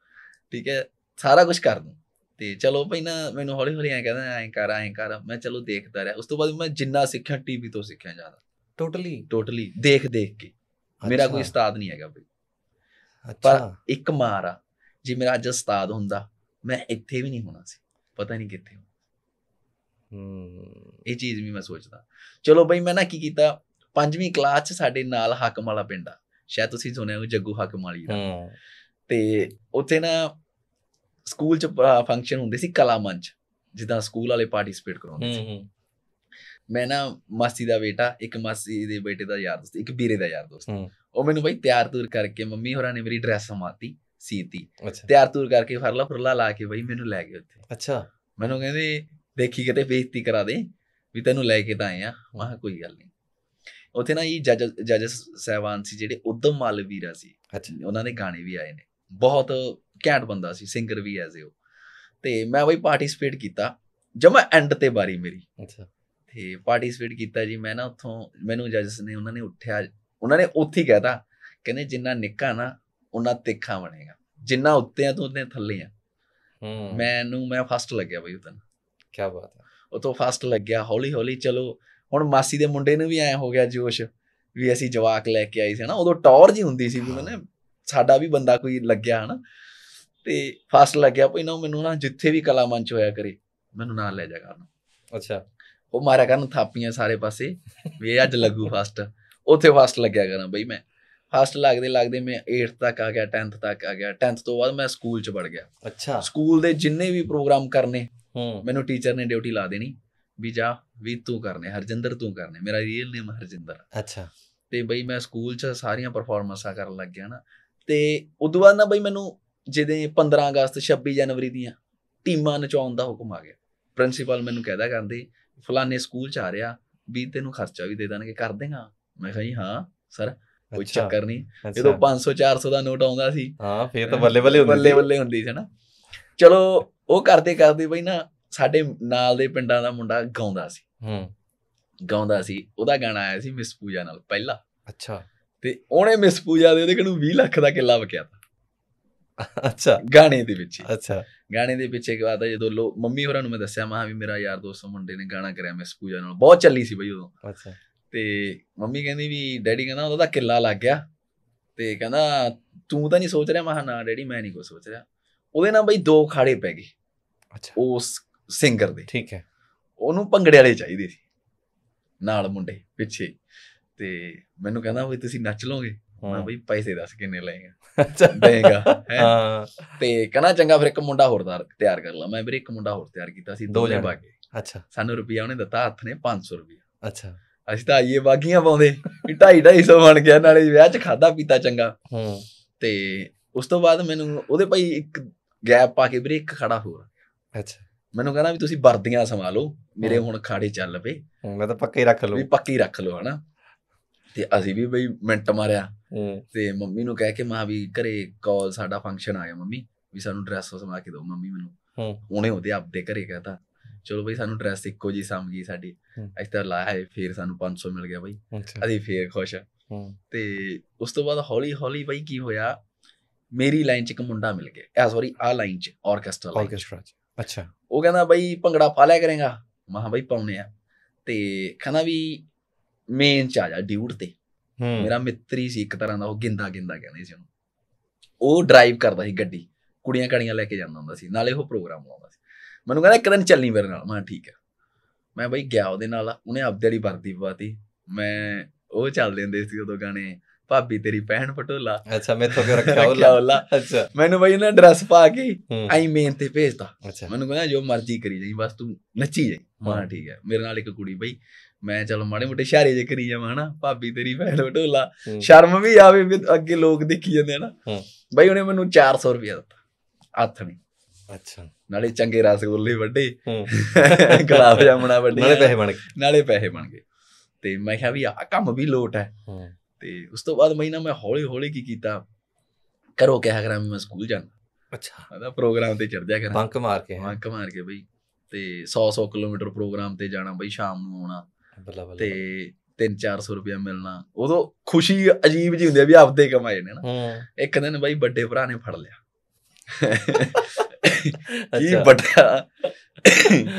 Speaker 1: ਠੀਕ ਹੈ ਸਾਰਾ ਕੁਝ ਕਰ ਦੂੰ ਤੇ ਚਲੋ ਭਾਈ ਨਾ ਮੈਨੂੰ ਹੌਲੀ ਹੌਲੀ ਐ ਕਹਿੰਦਾ ਐ ਕਰ ਐ ਕਰ ਮੈਂ ਚਲੋ ਦੇਖਦਾ ਰਿਹਾ ਉਸ ਤੋਂ ਬਾਅਦ ਮੈਂ ਜਿੰਨਾ ਸਿੱਖਿਆ ਟੀਵੀ ਤੋਂ ਸਿੱਖਿਆ ਜ਼ਿਆਦਾ ਟੋਟਲੀ ਟੋਟਲੀ ਦੇਖ ਦੇਖ ਕੇ ਮੇਰਾ ਕੋਈ ਉਸਤਾਦ ਨਹੀਂ ਹੈਗਾ ਭਾਈ ਅੱਛਾ ਪਰ ਇੱਕ ਮਾਰਾ ਜੇ ਮੇਰਾ ਅੱਜ ਉਸਤਾਦ ਹੁੰਦਾ ਮੈਂ ਇੱਥੇ ਵੀ ਨਹੀਂ ਹੋਣਾ ਸੀ ਪਤਾ ਨਹੀਂ ਕਿੱਥੇ ਇਹ ਚੀਜ਼ ਵੀ ਮੈਂ ਸੋਚਦਾ ਚਲੋ ਬਈ ਮੈਂ ਨਾ ਕੀ ਕੀਤਾ ਪੰਜਵੀਂ ਕਲਾਸ ਚ ਸਾਡੇ ਨਾਲ ਹਾਕਮ ਵਾਲਾ ਪਿੰਡ ਆ ਸ਼ਾਇਦ ਤੁਸੀਂ ਸੁਣਿਆ ਹੋ ਜੱਗੂ ਹਾਕਮ ਵਾਲੀ ਦਾ ਤੇ ਉੱਥੇ ਨਾ ਸਕੂਲ ਚ ਫੰਕਸ਼ਨ ਹੁੰਦੇ ਸੀ ਕਲਾ ਮੰਚ ਜਿੱਦਾਂ ਸਕੂਲ ਵਾਲੇ ਪਾਰਟਿਸਿਪੇਟ ਕਰਾਉਂਦੇ ਸੀ ਮੈਂ ਨਾ ਮਾਸੀ ਦਾ ਬੇਟਾ ਇੱਕ ਮਾਸੀ ਦੇ ਬੇਟੇ ਦਾ ਯਾਰ ਦੋਸਤ ਇੱਕ ਵੀਰੇ ਦਾ ਯਾਰ ਦੋਸਤ ਉਹ ਮੈਨੂੰ ਬਈ ਤਿਆਰ ਤੁਰ ਕਰਕੇ ਮੰਮੀ ਹੋਰਾਂ ਨੇ ਮੇਰੀ ਡਰੈਸ ਸਮਾਤੀ ਸੀਤੀ ਤਿਆਰ ਤੁਰ ਕਰਕੇ ਫਰਲਾ ਫਰਲਾ ਲਾ ਕੇ ਬਈ ਮੈਨੂੰ ਲੈ ਗਏ ਉੱਥੇ ਅੱਛਾ ਮੈਨੂੰ ਕਹਿੰਦੇ ਦੇਖੀ ਕਿਤੇ ਬੇਇੱਜ਼ਤੀ ਕਰਾ ਦੇ ਵੀ ਤੈਨੂੰ ਲੈ ਕੇ ਤਾਂ ਆਏ ਆ ਵਾਹ ਕੋਈ ਗੱਲ ਨਹੀਂ ਉਥੇ ਨਾ ਇਹ ਜੱਜ ਜੱਜ ਸਹਿਵਾਨ ਸੀ ਜਿਹੜੇ ਉਦਮ ਮਾਲਵੀਰਾ ਸੀ ਅੱਛਾ ਉਹਨਾਂ ਦੇ ਗਾਣੇ ਵੀ ਆਏ ਨੇ ਬਹੁਤ ਘੈਂਟ ਬੰਦਾ ਸੀ ਸਿੰਗਰ ਵੀ ਐਜ਼ ਉਹ ਤੇ ਮੈਂ ਬਈ ਪਾਰਟਿਸਿਪੇਟ ਕੀਤਾ ਜਮਾ ਐਂਡ ਤੇ ਬਾਰੀ ਮੇਰੀ ਅੱਛਾ ਤੇ ਪਾਰਟਿਸਿਪੇਟ ਕੀਤਾ ਜੀ ਮੈਂ ਨਾ ਉੱਥੋਂ ਮੈਨੂੰ ਜੱਜਸ ਨੇ ਉਹਨਾਂ ਨੇ ਉੱਠਿਆ ਉਹਨਾਂ ਨੇ ਉੱਥੇ ਹੀ ਕਹਿਤਾ ਕਹਿੰਦੇ ਜਿੰਨਾ ਨਿੱਕਾ ਨਾ ਉਹਨਾਂ ਤਿੱਖਾ ਬਣੇਗਾ ਜਿੰਨਾ ਉੱਤੇ ਆ ਤੂੰ ਉਹਨੇ ਥੱਲੇ ਆ ਹੂੰ ਮੈਨੂੰ ਮੈਂ ਫਸਟ ਲੱਗਿਆ ਬਈ ਉਦੋਂ ਕੀ ਬਾਤ ਹੈ ਉਹ ਤੋਂ ਫਾਸਟ ਲੱਗਿਆ ਹੌਲੀ ਹੌਲੀ ਚਲੋ ਹੁਣ ਮਾਸੀ ਦੇ ਮੁੰਡੇ ਨੂੰ ਵੀ ਐ ਹੋ ਗਿਆ ਜੋਸ਼ ਵੀ ਅਸੀਂ ਜਵਾਕ ਲੈ ਕੇ ਆਈ ਸੀ ਹਨਾ ਉਦੋਂ ਟੌਰ ਜੀ ਹੁੰਦੀ ਸੀ ਵੀ ਮੈਨੇ ਸਾਡਾ ਵੀ ਬੰਦਾ ਕੋਈ ਲੱਗਿਆ ਹਨਾ ਤੇ ਫਾਸਟ ਲੱਗਿਆ ਭਈ ਨਾ ਮੈਨੂੰ ਨਾ ਜਿੱਥੇ ਵੀ ਕਲਾ ਮੰਚ ਹੋਇਆ ਕਰੇ ਮੈਨੂੰ ਨਾਲ ਲੈ ਜਾ ਕਰਨ ਅੱਛਾ ਉਹ ਮਾਰਿਆ ਕਰਨ ਥਾਪੀਆਂ ਸਾਰੇ ਪਾਸੇ ਵੀ ਅੱਜ ਲੱਗੂ ਫਾਸਟ ਉੱਥੇ ਫਾਸਟ ਲੱਗਿਆ ਕਰਾਂ ਬਈ ਮੈਂ ਫਾਸਟ ਲੱਗਦੇ ਲੱਗਦੇ ਮੈਂ 8th ਤੱਕ ਆ ਗਿਆ 10th ਤੱਕ ਆ ਗਿਆ 10th ਤੋਂ ਬਾਅਦ ਮੈਂ ਸਕੂਲ ਚ ਵੜ ਗਿਆ ਅੱਛਾ ਸਕੂਲ ਦੇ ਜਿੰਨੇ ਵੀ ਪ੍ਰੋਗਰਾਮ ਕਰਨੇ ਮੈਨੂੰ ਟੀਚਰ ਨੇ ਡਿਊਟੀ ਲਾ ਦੇਣੀ ਵੀ ਜਾ ਵੀ ਤੂੰ ਕਰਨੇ ਹਰਜਿੰਦਰ ਤੂੰ ਕਰਨੇ ਮੇਰਾ ਰੀਅਲ ਨੇਮ ਹਰਜਿੰਦਰ ਅੱਛਾ ਤੇ ਬਈ ਮੈਂ ਸਕੂਲ 'ਚ ਸਾਰੀਆਂ ਪਰਫਾਰਮੈਂਸਾਂ ਕਰਨ ਲੱਗ ਗਿਆ ਨਾ ਤੇ ਉਦੋਂ ਬਾਅਦ ਨਾ ਬਈ ਮੈਨੂੰ ਜਿਹਦੇ 15 ਅਗਸਤ 26 ਜਨਵਰੀ ਦੀਆਂ ਟੀਮਾਂ ਨਚਾਉਣ ਦਾ ਹੁਕਮ ਆ ਗਿਆ ਪ੍ਰਿੰਸੀਪਲ ਮੈਨੂੰ ਕਹਿਦਾ ਕਰਦੇ ਫਲਾਣੇ ਸਕੂਲ 'ਚ ਆ ਰਿਹਾ ਵੀ ਤੈਨੂੰ ਖਰਚਾ ਵੀ ਦੇ ਦੇਣਗੇ ਕਰ ਦੇਗਾ ਮੈਂ ਕਿਹਾ ਜੀ ਹਾਂ ਸਰ ਕੋਈ ਚੱਕਰ ਨਹੀਂ ਜਦੋਂ 500 400 ਦਾ ਨੋਟ ਆਉਂਦਾ ਸੀ ਹਾਂ ਫੇਰ ਤਾਂ ਬੱਲੇ ਬੱਲੇ ਹੁੰਦੀ ਬੱਲੇ ਬੱਲੇ ਹੁੰਦੀ ਸੀ ਨਾ ਚਲੋ ਉਹ ਕਰਦੇ ਕਰਦੇ ਬਈ ਨਾ ਸਾਡੇ ਨਾਲ ਦੇ ਪਿੰਡਾਂ ਦਾ ਮੁੰਡਾ ਗਾਉਂਦਾ ਸੀ ਹੂੰ ਗਾਉਂਦਾ ਸੀ ਉਹਦਾ ਗਾਣਾ ਆਇਆ ਸੀ ਮਿਸ ਪੂਜਾ ਨਾਲ ਪਹਿਲਾ ਅੱਛਾ ਤੇ ਉਹਨੇ ਮਿਸ ਪੂਜਾ ਦੇ ਉਹਦੇ ਕਨੂੰ 20 ਲੱਖ ਦਾ ਕਿੱਲਾ ਵਕਿਆ ਤਾ ਅੱਛਾ ਗਾਣੇ ਦੇ ਵਿੱਚ ਅੱਛਾ ਗਾਣੇ ਦੇ ਪਿੱਛੇ ਕੀ ਬਾਤ ਹੈ ਜਦੋਂ ਲੋ ਮੰਮੀ ਹੋਰਾਂ ਨੂੰ ਮੈਂ ਦੱਸਿਆ ਮਾਂ ਵੀ ਮੇਰਾ ਯਾਰ ਦੋਸਤ ਮੁੰਡੇ ਨੇ ਗਾਣਾ ਕਰਿਆ ਮਿਸ ਪੂਜਾ ਨਾਲ ਬਹੁਤ ਚੱਲੀ ਸੀ ਬਈ ਉਦੋਂ ਅੱਛਾ ਤੇ ਮੰਮੀ ਕਹਿੰਦੀ ਵੀ ਡੈਡੀ ਕਹਿੰਦਾ ਉਹਦਾ ਕਿੱਲਾ ਲੱਗ ਗਿਆ ਤੇ ਕਹਿੰਦਾ ਤੂੰ ਤਾਂ ਨਹੀਂ ਸੋਚ ਰਿਹਾ ਮਾਂ ਨਾ ਡੈਡੀ ਮੈਂ ਨਹੀਂ ਕੁਝ ਸੋਚ ਰਿਹਾ ਉਹਦੇ ਨਾਲ ਬਈ ਦੋ ਖਾੜੇ ਪੈ ਗਏ ਅੱਛਾ ਉਸ ਸਿੰਗਰ ਦੇ ਠੀਕ ਹੈ ਉਹਨੂੰ ਭੰਗੜੇ ਵਾਲੇ ਚਾਹੀਦੇ ਸੀ ਨਾਲ ਮੁੰਡੇ ਪਿੱਛੇ ਤੇ ਮੈਨੂੰ ਕਹਿੰਦਾ ਵੀ ਤੁਸੀਂ ਨੱਚ ਲੋਗੇ ਮੈਂ ਬਈ ਪੈਸੇ ਦੱਸ ਕਿੰਨੇ ਲਏਗਾ ਦੇਗਾ ਹਾਂ ਤੇ ਕਹਣਾ ਚੰਗਾ ਫਿਰ ਇੱਕ ਮੁੰਡਾ ਹੋਰ ਤਿਆਰ ਕਰ ਲਾ ਮੈਂ ਵੀਰੇ ਇੱਕ ਮੁੰਡਾ ਹੋਰ ਤਿਆਰ ਕੀਤਾ ਸੀ ਦੋ ਜਣੇ ਬਾਗੇ ਅੱਛਾ ਸਾਨੂੰ ਰੁਪਿਆ ਉਹਨੇ ਦਿੱਤਾ ਹੱਥ ਨੇ 500 ਰੁਪਿਆ ਅੱਛਾ ਅਸੀਂ ਤਾਂ ਆਈਏ ਬਾਗੀਆਂ ਪਾਉਂਦੇ ਵੀ 2.5 250 ਬਣ ਗਿਆ ਨਾਲੇ ਵਿਆਹ 'ਚ ਖਾਦਾ ਪੀਤਾ ਚੰਗਾ ਹੂੰ ਤੇ ਉਸ ਤੋਂ ਬਾਅਦ ਮੈਨੂੰ ਉਹਦੇ ਭਾਈ ਇੱਕ ਗੈਪ ਪਾ ਕੇ ਵੀਰੇ ਇੱਕ ਖੜਾ ਹੋਰ ਅੱਛਾ ਮੈਨੂੰ ਕਹਿੰਦਾ ਵੀ ਤੁਸੀਂ ਵਰਦੀਆਂ ਸੰਭਾਲੋ ਮੇਰੇ ਹੁਣ ਖਾੜੇ ਚੱਲ ਪਏ ਮੈਂ ਤਾਂ ਪੱਕੇ ਰੱਖ ਲਓ ਵੀ ਪੱਕੀ ਰੱਖ ਲਓ ਹਨਾ ਤੇ ਅਸੀਂ ਵੀ ਬਈ ਮਿੰਟ ਮਾਰਿਆ ਤੇ ਮੰਮੀ ਨੂੰ ਕਹਿ ਕੇ ਮਾਂ ਵੀ ਘਰੇ ਕਾਲ ਸਾਡਾ ਫੰਕਸ਼ਨ ਆ ਗਿਆ ਮੰਮੀ ਵੀ ਸਾਨੂੰ ਡਰੈਸ ਸਮਾ ਕੇ ਦਿਓ ਮੰਮੀ ਮੈਨੂੰ ਉਹਨੇ ਉਹਦੇ ਆਪਦੇ ਘਰੇ ਕਹਤਾ ਚਲੋ ਬਈ ਸਾਨੂੰ ਡਰੈਸ ਇੱਕੋ ਜੀ ਸਮ ਗਈ ਸਾਡੀ ਅਸੀਂ ਤਾਂ ਲਾਇਆ ਫੇਰ ਸਾਨੂੰ 500 ਮਿਲ ਗਿਆ ਬਈ ਅਸੀਂ ਫੇਰ ਖੁਸ਼ ਤੇ ਉਸ ਤੋਂ ਬਾਅਦ ਹੌਲੀ ਹੌਲੀ ਬਈ ਕੀ ਹੋਇਆ ਮੇਰੀ ਲਾਈਨ 'ਚ ਇੱਕ ਮੁੰਡਾ ਮਿਲ ਗਿਆ ਐ ਸੌਰੀ ਆ ਲਾਈਨ 'ਚ ਆਰਕੈਸਟਰਾ ਲਾਈਨ ਆਰਕੈਸਟਰਾ 'ਚ ਅੱਛਾ ਉਹ ਕਹਿੰਦਾ ਬਈ ਭੰਗੜਾ ਪਾ ਲਿਆ ਕਰੇਗਾ ਮਾਂ ਬਈ ਪਾਉਨੇ ਆ ਤੇ ਕਹਿੰਦਾ ਵੀ ਮੇਨ 'ਚ ਆ ਜਾ ਡਿਊਟ ਤੇ ਮੇਰਾ ਮਿੱਤਰੀ ਸੀ ਇੱਕ ਤਰ੍ਹਾਂ ਦਾ ਉਹ ਗਿੰਦਾ ਗਿੰਦਾ ਕਹਿੰਦੇ ਸੀ ਉਹਨੂੰ ਉਹ ਡਰਾਈਵ ਕਰਦਾ ਸੀ ਗੱਡੀ ਕੁੜੀਆਂ ਕੜੀਆਂ ਲੈ ਕੇ ਜਾਂਦਾ ਹੁੰਦਾ ਸੀ ਨਾਲੇ ਉਹ ਪ੍ਰੋਗਰਾਮ ਲਾਉਂਦਾ ਸੀ ਮੈਨੂੰ ਕਹਿੰਦਾ ਇੱਕ ਦਿਨ ਚੱਲਨੀ ਮੇਰੇ ਨਾਲ ਮੈਂ ਠੀਕ ਆ ਮੈਂ ਬਈ ਗਿਆ ਉਹਦੇ ਨਾਲ ਉਹਨੇ ਆਪਦੇ ਵਾਲੀ ਵਰਦੀ ਪਵਾਤੀ ਮੈਂ ਉਹ ਚੱਲਦੇ ਹੁੰਦੇ ਸੀ ਉਦੋਂ ਗਾਣੇ ਭਾਬੀ ਤੇਰੀ ਭੈਣ ਪਟੋਲਾ
Speaker 3: ਅੱਛਾ ਮੈਥੋਂ ਕਿਉਂ ਰੱਖਿਆ ਉਹਲਾ ਅੱਛਾ ਮੈਨੂੰ ਬਈ ਨਾ ਡਰੈਸ ਪਾ ਕੇ ਆਈ
Speaker 1: ਮੇਨ ਤੇ ਭੇਜਦਾ ਮੈਨੂੰ ਕਹਿੰਦਾ ਜੋ ਮਰਜ਼ੀ ਕਰੀ ਜਾਈ ਬਸ ਤੂੰ ਨੱਚੀ ਜਾਈ ਮਾਂ ਠੀਕ ਹੈ ਮੇਰੇ ਨਾਲ ਇੱਕ ਕੁੜੀ ਬਈ ਮੈਂ ਚਲੋ ਮਾੜੇ ਮੋਟੇ ਸ਼ਾਰੇ ਜੇ ਕਰੀ ਜਾਵਾਂ ਹਨਾ ਭਾਬੀ ਤੇਰੀ ਭੈਣ ਪਟੋਲਾ ਸ਼ਰਮ ਵੀ ਆਵੇ ਵੀ ਅੱਗੇ ਲੋਕ ਦੇਖੀ ਜਾਂਦੇ ਹਨਾ ਬਈ ਉਹਨੇ ਮੈਨੂੰ 400 ਰੁਪਏ ਦਿੱਤਾ ਹੱਥ
Speaker 3: ਨਹੀਂ ਅੱਛਾ
Speaker 1: ਨਾਲੇ ਚੰਗੇ ਰਸਗੁੱਲੇ ਵੱਡੇ ਗੁਲਾਬ ਜਾਮਣਾ ਵੱਡੇ ਨਾਲੇ ਪੈਸੇ ਬਣ ਗਏ ਨਾਲੇ ਪੈਸੇ ਬਣ ਗਏ ਤੇ ਮੈਂ ਕਿਹਾ ਵੀ ਆ ਕੰਮ ਵੀ ਲੋਟ ਹੈ ਤੇ ਉਸ ਤੋਂ ਬਾਅਦ ਮਹੀਨਾ ਮੈਂ ਹੌਲੀ ਹੌਲੀ ਕੀ ਕੀਤਾ ਕਰੋ ਕਿਹਾ ਕਰਾਂ ਮੈਂ ਸਕੂਲ ਜਾਣਾ ਅੱਛਾ ਉਹਦਾ ਪ੍ਰੋਗਰਾਮ ਤੇ ਚੜ ਜਾ ਕਰਾਂ ਬੰਕ ਮਾਰ ਕੇ ਬੰਕ ਮਾਰ ਕੇ ਬਈ ਤੇ 100 100 ਕਿਲੋਮੀਟਰ ਪ੍ਰੋਗਰਾਮ ਤੇ ਜਾਣਾ ਬਈ ਸ਼ਾਮ ਨੂੰ ਆਉਣਾ ਬੱਲਾ ਬੱਲਾ ਤੇ 3-400 ਰੁਪਏ ਮਿਲਣਾ ਉਦੋਂ ਖੁਸ਼ੀ ਅਜੀਬ ਜੀ ਹੁੰਦੀ ਆ ਵੀ ਆਪਦੇ ਕਮਾਏ ਨੇ ਨਾ ਇੱਕ ਦਿਨ ਬਈ ਵੱਡੇ ਭਰਾ ਨੇ ਫੜ ਲਿਆ ਕੀ ਵੱਡਿਆ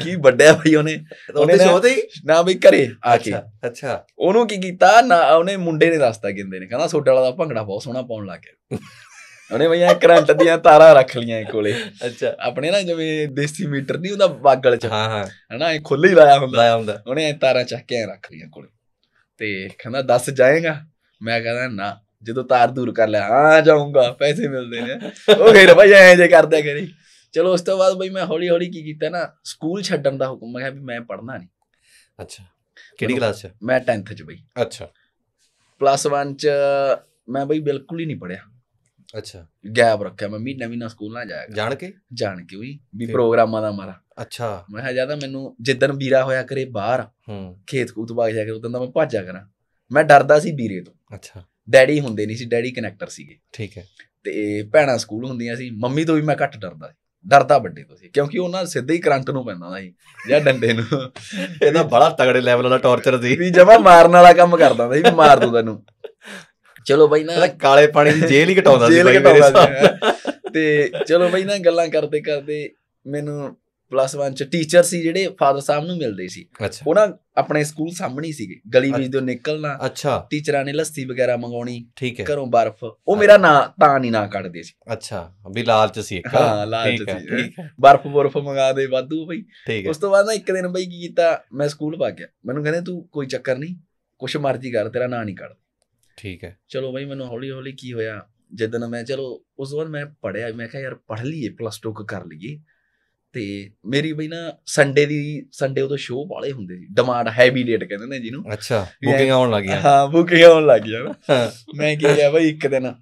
Speaker 1: ਕੀ ਵੱਡਿਆ ਭਾਈ ਉਹਨੇ ਉਹਨੇ ਸ਼ੋਅ ਤੇ ਨਾ ਵੀ ਕਰੇ ਆ ਕੇ ਅੱਛਾ ਉਹਨੂੰ ਕੀ ਕੀਤਾ ਨਾ ਉਹਨੇ ਮੁੰਡੇ ਨੇ ਰਸਤਾ ਕਿੰਦੇ ਨੇ ਕਹਿੰਦਾ ਸੋਟੇ ਵਾਲਾ ਦਾ ਭੰਗੜਾ ਬਹੁਤ ਸੋਹਣਾ ਪਾਉਣ ਲੱਗ ਗਿਆ ਉਹਨੇ ਭਈਆ ਕਰੰਟ ਦੀਆਂ ਤਾਰਾਂ ਰੱਖ ਲੀਆਂ ਕੋਲੇ ਅੱਛਾ ਆਪਣੇ ਨਾ ਜਿਵੇਂ ਦੇਸੀ ਮੀਟਰ ਨਹੀਂ ਹੁੰਦਾ ਬਾਗਲ ਚ ਹਾਂ ਹਾਂ ਹਨਾ ਇਹ ਖੁੱਲੇ ਹੀ ਲਾਇਆ ਹੁੰਦਾ ਲਾਇਆ ਹੁੰਦਾ ਉਹਨੇ ਤਾਰਾਂ ਚੱਕ ਕੇ ਰੱਖ ਲੀਆਂ ਕੋਲੇ ਤੇ ਕਹਿੰਦਾ ਦੱਸ ਜਾਏਗਾ ਮੈਂ ਕਹਿੰਦਾ ਨਾ ਜਦੋਂ ਤਾਰ ਦੂਰ ਕਰ ਲਿਆ ਹਾਂ ਜਾਊਂਗਾ ਪੈਸੇ ਮਿਲਦੇ ਨੇ ਉਹ ਫੇਰ ਭਈਆ ਐਂ ਜੇ ਕਰਦਾ ਕਰੀ ਚਲੋ ਉਸ ਤੋਂ ਬਾਅਦ ਬਈ ਮੈਂ ਹੌਲੀ ਹੌਲੀ ਕੀ ਕੀਤਾ ਨਾ ਸਕੂਲ ਛੱਡਣ ਦਾ ਹੁਕਮ ਹੈ ਵੀ ਮੈਂ ਪੜ੍ਹਨਾ ਨਹੀਂ ਅੱਛਾ ਕਿਹੜੀ ਕਲਾਸ 'ਚ ਮੈਂ 10th 'ਚ ਬਈ ਅੱਛਾ ਪਲੱਸ 1 'ਚ ਮੈਂ ਬਈ ਬਿਲਕੁਲ ਹੀ ਨਹੀਂ ਪੜਿਆ ਅੱਛਾ ਗੈਪ ਰੱਖਿਆ ਮੈਂ ਮਹੀਨਾ ਮਹੀਨਾ ਸਕੂਲ ਨਾ ਜਾਇਆ ਜਾਣ ਕੇ ਜਾਣ ਕੇ ਵੀ ਵੀ ਪ੍ਰੋਗਰਾਮਾਂ ਦਾ ਮਾਰਾ ਅੱਛਾ ਮੈਂ ਹਾਂ ਜਿਆਦਾ ਮੈਨੂੰ ਜਿੱਦਨ ਵੀਰਾ ਹੋਇਆ ਕਰੇ ਬਾਹਰ ਹੂੰ ਖੇਤ ਕੂਤ ਬਾਗ ਜਾ ਕੇ ਉਦੋਂ ਦਾ ਮੈਂ ਭਾਜਾ ਕਰਾਂ ਮੈਂ ਡਰਦਾ ਸੀ ਵੀਰੇ ਤੋਂ ਅੱਛਾ ਡੈਡੀ ਹੁੰਦੇ ਨਹੀਂ ਸੀ ਡੈਡੀ ਕਨੈਕਟਰ ਸੀਗੇ ਠੀਕ ਹੈ ਤੇ ਭੈਣਾ ਸਕੂਲ ਹੁੰਦੀਆਂ ਸੀ ਮੰਮੀ ਤੋਂ ਵੀ ਮੈਂ ਘੱਟ ਡਰਦਾ ਸੀ ਡਰਦਾ ਵੱਡੇ ਤੁਸੀਂ ਕਿਉਂਕਿ ਉਹਨਾਂ ਸਿੱਧੇ ਹੀ ਕਰੰਟ ਨੂੰ ਪੈਂਦਾ ਹੁੰਦਾ ਸੀ ਜਾਂ ਡੰਡੇ ਨੂੰ ਇਹਦਾ ਬੜਾ ਤਗੜੇ ਲੈਵਲ ਵਾਲਾ ਟੌਰਚਰ ਸੀ ਵੀ ਜਮਾ ਮਾਰਨ ਵਾਲਾ ਕੰਮ ਕਰਦਾ ਹੁੰਦਾ ਸੀ ਮਾਰ ਦੂ ਤੈਨੂੰ ਚਲੋ ਬਈ ਨਾ ਕਾਲੇ ਪਾਣੀ ਦੀ ਜੇਲ੍ਹ ਹੀ ਘਟਾਉਂਦਾ ਸੀ ਬਈ ਮੇਰੇ ਸਾਹ ਤੇ ਚਲੋ ਬਈ ਨਾ ਗੱਲਾਂ ਕਰਦੇ ਕਰਦੇ ਮੈਨੂੰ ਪਲੱਸ 1 ਚ ਟੀਚਰ ਸੀ ਜਿਹੜੇ ਫਾਦਰ ਸਾਹਿਬ ਨੂੰ ਮਿਲਦੇ ਸੀ ਉਹ ਨਾ ਆਪਣੇ ਸਕੂਲ ਸਾਹਮਣੇ ਸੀਗੇ ਗਲੀ ਵਿੱਚ ਤੋਂ ਨਿਕਲਣਾ ਅੱਛਾ ਟੀਚਰਾਂ ਨੇ ਲੱਸੀ ਵਗੈਰਾ ਮੰਗਾਉਣੀ ਠੀਕ ਹੈ ਘਰੋਂ ਬਰਫ਼ ਉਹ ਮੇਰਾ ਨਾਂ ਤਾਂ ਨਹੀਂ ਨਾਂ ਕੱਢਦੇ ਸੀ ਅੱਛਾ ਵੀ ਲਾਲਚ ਸੀ ਇੱਕ ਹਾਂ ਲਾਲਚ ਸੀ ਬਰਫ਼ ਬਰਫ਼ ਮੰਗਾ ਦੇ ਵਾਧੂ ਬਈ ਉਸ ਤੋਂ ਬਾਅਦ ਨਾ ਇੱਕ ਦਿਨ ਬਈ ਕੀ ਕੀਤਾ ਮੈਂ ਸਕੂਲ ਪਾ ਗਿਆ ਮੈਨੂੰ ਕਹਿੰਦੇ ਤੂੰ ਕੋਈ ਚੱਕਰ ਨਹੀਂ ਕੁਛ ਮਰਜ਼ੀ ਕਰ ਤੇਰਾ ਨਾਂ ਨਹੀਂ ਕੱਢਦੇ ਠੀਕ ਹੈ ਚਲੋ ਬਈ ਮੈਨੂੰ ਹੌਲੀ ਹੌਲੀ ਕੀ ਹੋਇਆ ਜਦੋਂ ਮੈਂ ਚਲੋ ਉਸ ਵਾਰ ਮੈਂ ਪੜਿਆ ਮੈਂ ਕਿਹਾ ਯਾਰ ਪੜ੍ਹ ਲਈਏ ਪਲੱਸ 2 ਕਰ ਲਈਏ ਤੇ ਮੇਰੀ ਬਈ ਨਾ ਸੰਡੇ ਦੀ ਸੰਡੇ ਉਦੋਂ ਸ਼ੋਅ ਵਾਲੇ ਹੁੰਦੇ ਸੀ ਡਿਮਾਂਡ ਹੈਵੀ ਡੇਟ ਕਹਿੰਦੇ ਨੇ ਜਿਹਨੂੰ ਅੱਛਾ ਬੁਕਿੰਗ ਆਉਣ ਲੱਗ ਗਿਆ ਹਾਂ ਬੁਕਿੰਗ ਆਉਣ ਲੱਗ ਗਿਆ ਨਾ ਮੈਂ ਕੀ ਗਿਆ ਬਈ ਇੱਕ ਦਿਨ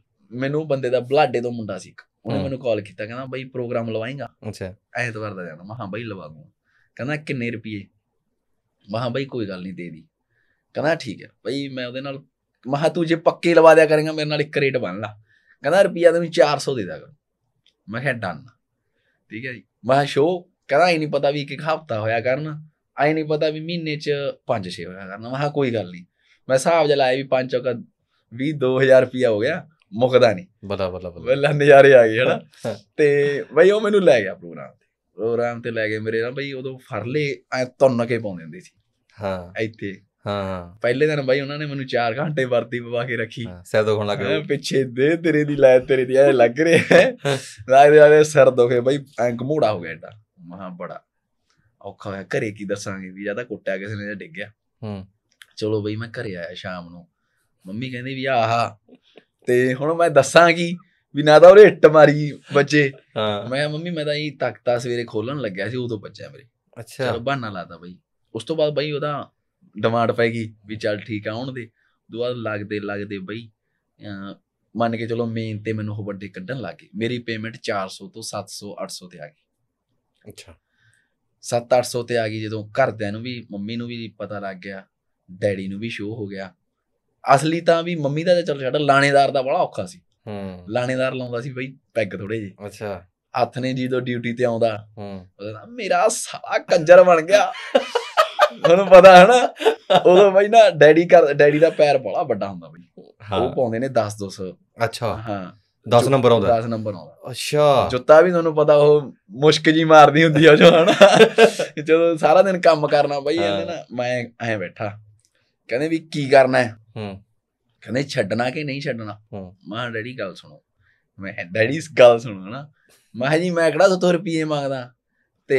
Speaker 1: ਮੈਨੂੰ ਬੰਦੇ ਦਾ ਬਲਾਡੇ ਤੋਂ ਮੁੰਡਾ ਸੀ ਉਹਨੇ ਮੈਨੂੰ ਕਾਲ ਕੀਤਾ ਕਹਿੰਦਾ ਬਈ ਪ੍ਰੋਗਰਾਮ ਲਵਾਏਗਾ ਅੱਛਾ ਐਤਵਾਰ ਦਾ ਜਾਣਾ ਮਹਾ ਹਾਂ ਬਈ ਲਵਾ ਦੂੰ ਕਹਿੰਦਾ ਕਿੰਨੇ ਰੁਪਏ ਮਹਾ ਬਈ ਕੋਈ ਗੱਲ ਨਹੀਂ ਦੇ ਦੀ ਕਹਿੰਦਾ ਠੀਕ ਹੈ ਬਈ ਮੈਂ ਉਹਦੇ ਨਾਲ ਮਹਾ ਤੂੰ ਜੇ ਪੱਕੇ ਲਵਾ ਦਿਆ ਕਰੇਗਾ ਮੇਰੇ ਨਾਲ ਇੱਕ ਰੇਟ ਬਣ ਲਾ ਕਹਿੰਦਾ ਰੁਪਿਆ ਤੈਨੂੰ 400 ਦੇ ਦਾਂਗਾ ਮੈਂ ਕਿਹਾ ਡਨ ਠੀਕ ਹੈ ਜੀ ਮੈਂ ਸ਼ੋ ਕਹਿੰਦਾ ਹੀ ਨਹੀਂ ਪਤਾ ਵੀ ਇੱਕ ਹਫਤਾ ਹੋਇਆ ਕਰਨ ਆਈ ਨਹੀਂ ਪਤਾ ਵੀ ਮਹੀਨੇ ਚ 5-6 ਹੋਇਆ ਕਰਨ ਮੈਂ ਕੋਈ ਗੱਲ ਨਹੀਂ ਮੈਂ ਹਿਸਾਬ ਜਲਾ ਆਇਆ ਵੀ 5 ਕਾ 20 2000 ਰੁਪਿਆ ਹੋ ਗਿਆ ਮੁਕਦਾ ਨਹੀਂ
Speaker 3: ਬਲਾ ਬਲਾ ਬਲਾ ਬਲਾ ਨਜ਼ਾਰੇ ਆ ਗਏ ਹਣਾ
Speaker 1: ਤੇ ਬਈ ਉਹ ਮੈਨੂੰ ਲੈ ਗਿਆ ਪ੍ਰੋਗਰਾਮ ਤੇ ਪ੍ਰੋਗਰਾਮ ਤੇ ਲੈ ਗਏ ਮੇਰੇ ਨਾਲ ਬਈ ਉਦੋਂ ਫਰਲੇ ਐ ਤੁੰਨ ਕੇ ਪਾਉਂਦੇ ਹੁੰਦੇ ਸੀ ਹਾਂ ਇੱਥੇ ਹਾਂ ਪਹਿਲੇ ਦਿਨ ਬਾਈ ਉਹਨਾਂ ਨੇ ਮੈਨੂੰ 4 ਘੰਟੇ ਵਰਦੀ ਪਵਾ ਕੇ ਰੱਖੀ ਸਿਰ ਦੁਖਣ ਲੱਗ ਗਿਆ ਪਿੱਛੇ ਦੇ ਤੇਰੇ ਦੀ ਲੈ ਤੇਰੇ ਦੀ ਐ ਲੱਗ ਰਿਹਾ ਲੱਗ ਰਿਹਾ ਆਦੇ ਸਿਰ ਦੁਖੇ ਬਾਈ ਐਂਕ ਘਮੋੜਾ ਹੋ ਗਿਆ ਏਡਾ ਮਹਾ ਬੜਾ ਔਖਾ ਹੋਇਆ ਘਰੇ ਕੀ ਦੱਸਾਂਗੇ ਵੀ ਜਿਆਦਾ ਕੁੱਟਿਆ ਕਿਸੇ ਨੇ ਜਾਂ ਡਿੱਗ ਗਿਆ ਹੂੰ ਚਲੋ ਬਾਈ ਮੈਂ ਘਰੇ ਆਇਆ ਸ਼ਾਮ ਨੂੰ ਮੰਮੀ ਕਹਿੰਦੀ ਵੀ ਆਹਾ ਤੇ ਹੁਣ ਮੈਂ ਦੱਸਾਂ ਕੀ ਵੀ ਨਾ ਤਾਂ ਉਹਨੇ ਇੱਟ ਮਾਰੀ ਬੱਚੇ ਹਾਂ ਮੈਂ ਮੰਮੀ ਮੈਂ ਤਾਂ ਇਹ ਤੱਕ ਤਾਂ ਸਵੇਰੇ ਖੋਲਣ ਲੱਗਿਆ ਸੀ ਉਦੋਂ ਬੱਚਾ ਮੇਰੇ ਅੱਛਾ ਚਲੋ ਬਹਾਨਾ ਲਾਤਾ ਬਾਈ ਉਸ ਤੋਂ ਬਾਅਦ ਬਾਈ ਉਹਦਾ ਡਿਮਾਂਡ ਪੈ ਗਈ ਵੀ ਚੱਲ ਠੀਕ ਆਉਣ ਦੇ ਉਦੋਂ ਬਾਅਦ ਲੱਗਦੇ ਲੱਗਦੇ ਬਈ ਮੰਨ ਕੇ ਚਲੋ ਮੇਨ ਤੇ ਮੈਨੂੰ ਉਹ ਵੱਡੇ ਕੱਢਣ ਲੱਗੇ ਮੇਰੀ ਪੇਮੈਂਟ 400 ਤੋਂ 700 800 ਤੇ ਆ ਗਈ ਅੱਛਾ 7-800 ਤੇ ਆ ਗਈ ਜਦੋਂ ਘਰਦਿਆਂ ਨੂੰ ਵੀ ਮੰਮੀ ਨੂੰ ਵੀ ਪਤਾ ਲੱਗ ਗਿਆ ਡੈਡੀ ਨੂੰ ਵੀ ਸ਼ੋ ਹੋ ਗਿਆ ਅਸਲੀ ਤਾਂ ਵੀ ਮੰਮੀ ਦਾ ਚਲ ਛੱਡ ਲਾਣੇਦਾਰ ਦਾ ਬੜਾ ਔਖਾ ਸੀ ਹੂੰ ਲਾਣੇਦਾਰ ਲਾਉਂਦਾ ਸੀ ਬਈ ਪੈਗ ਥੋੜੇ ਜੇ ਅੱਛਾ ਹੱਥ ਨੇ ਜਦੋਂ ਡਿਊਟੀ ਤੇ ਆਉਂਦਾ
Speaker 3: ਹੂੰ
Speaker 1: ਮੇਰਾ ਸਾਰਾ ਕੰਜਰ ਬਣ ਗਿਆ ਤੁਹਾਨੂੰ ਪਤਾ ਹੈ ਨਾ ਉਦੋਂ ਬਈ ਨਾ ਡੈਡੀ ਕਰ ਡੈਡੀ ਦਾ ਪੈਰ ਬੜਾ ਵੱਡਾ ਹੁੰਦਾ ਬਈ ਉਹ ਪਾਉਂਦੇ ਨੇ 10 200 ਅੱਛਾ ਹਾਂ 10 ਨੰਬਰ ਆਉਂਦਾ 10 ਨੰਬਰ ਆਉਂਦਾ ਅੱਛਾ ਜੁੱਤਾ ਵੀ ਤੁਹਾਨੂੰ ਪਤਾ ਉਹ ਮੁਸ਼ਕ ਜੀ ਮਾਰਦੀ ਹੁੰਦੀ ਆ ਜੋ ਹਨਾ ਜਦੋਂ ਸਾਰਾ ਦਿਨ ਕੰਮ ਕਰਨਾ ਬਈ ਇਹਨੇ ਨਾ ਮੈਂ ਐਂ ਬੈਠਾ ਕਹਿੰਦੇ ਵੀ ਕੀ ਕਰਨਾ ਹੈ ਹੂੰ ਕਹਿੰਦੇ ਛੱਡਣਾ ਕਿ ਨਹੀਂ ਛੱਡਣਾ ਹੂੰ ਮਾਂ ਡੈਡੀ ਗੱਲ ਸੁਣੋ ਮੈਂ ਡੈਡੀ ਇਸ ਗੱਲ ਸੁਣੋ ਹਨਾ ਮਾਂ ਜੀ ਮੈਂ ਕਿਹੜਾ 100 ਰੁਪਏ ਮੰਗਦਾ ਤੇ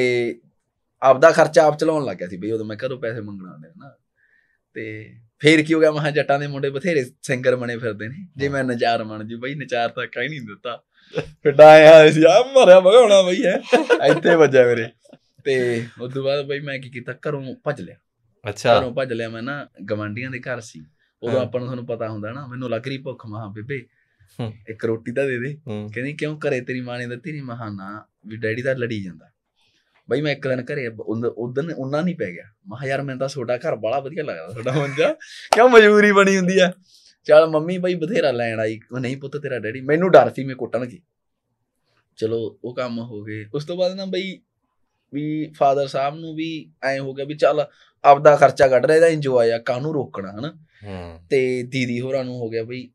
Speaker 1: ਆਪਦਾ ਖਰਚਾ ਆਪ ਚਲਾਉਣ ਲੱਗਿਆ ਸੀ ਬਈ ਉਦੋਂ ਮੈਂ ਘਰੋਂ ਪੈਸੇ ਮੰਗਣਾ ਹੁੰਦੇ ਨਾ ਤੇ ਫੇਰ ਕੀ ਹੋ ਗਿਆ ਮਹਾ ਜੱਟਾਂ ਦੇ ਮੁੰਡੇ ਬਥੇਰੇ ਸਿੰਗਰ ਬਣੇ ਫਿਰਦੇ ਨੇ ਜੇ ਮੈਂ ਨਚਾਰ ਮੰਨ ਜੂ ਬਈ ਨਚਾਰ ਤਾਂ ਕਾਈ ਨਹੀਂ ਦਿੱਤਾ ਫਿਰ ਆਇਆ ਸੀ ਆ ਮਰਿਆ ਭਗਾਉਣਾ ਬਈ ਐ ਇੱਥੇ ਵੱਜਿਆ ਮੇਰੇ ਤੇ ਉਸ ਤੋਂ ਬਾਅਦ ਬਈ ਮੈਂ ਕੀ ਕੀਤਾ ਘਰੋਂ ਭੱਜ ਲਿਆ ਅੱਛਾ ਘਰੋਂ ਭੱਜ ਲਿਆ ਮੈਂ ਨਾ ਗਵਾਂਡੀਆਂ ਦੇ ਘਰ ਸੀ ਉਦੋਂ ਆਪਾਂ ਨੂੰ ਤੁਹਾਨੂੰ ਪਤਾ ਹੁੰਦਾ ਨਾ ਮੈਨੂੰ ਲੱਗ ਰਹੀ ਭੁੱਖ ਮਹਾ ਬੇਬੇ ਇੱਕ ਰੋਟੀ ਤਾਂ ਦੇ ਦੇ ਕਹਿੰਦੀ ਕਿਉਂ ਘਰੇ ਤੇਰੀ ਮਾਂ ਨੇ ਦਿੱਤੀ ਨਹੀਂ ਮਹਾਨਾ ਵੀ ਡੈਡੀ ਦਾ ਲੜੀ ਜਾਂਦਾ ਬਈ ਮੈਂ ਇੱਕ ਦਿਨ ਘਰੇ ਉਦੋਂ ਉਹਨਾਂ ਨਹੀਂ ਪੈ ਗਿਆ ਮਹਾ ਯਾਰ ਮੈਨੂੰ ਤਾਂ ਛੋਟਾ ਘਰ ਬੜਾ ਵਧੀਆ ਲੱਗਦਾ ਛੋਟਾ ਹੁੰਦਾ ਕਿਉਂ ਮਜਬੂਰੀ ਬਣੀ ਹੁੰਦੀ ਆ ਚਲ ਮੰਮੀ ਬਈ ਬਥੇਰਾ ਲੈਣ ਆਈ ਉਹ ਨਹੀਂ ਪੁੱਤ ਤੇਰਾ ਡੈਡੀ ਮੈਨੂੰ ਡਰ ਸੀ ਮੈਂ ਕੀ ਚਲੋ ਉਹ ਕੰਮ ਹੋ ਗਏ ਉਸ ਤੋਂ ਬਾਅਦ ਨਾ ਬਈ ਵੀ ਫਾਦਰ ਸਾਹਿਬ ਨੂੰ ਵੀ ਐ ਹੋ ਗਿਆ ਵੀ ਚਲ ਆਪਦਾ ਖਰਚਾ ਕੱਢ ਰਿਹਾ ਇਹਦਾ ਇੰਜੋਏ ਆ ਕਾਹਨੂੰ ਰੋਕਣਾ
Speaker 3: ਹਨ
Speaker 1: ਤੇ ਦੀਦੀ ਹੋਰਾਂ ਨੂੰ ਹੋ ਗਿਆ ਬਈ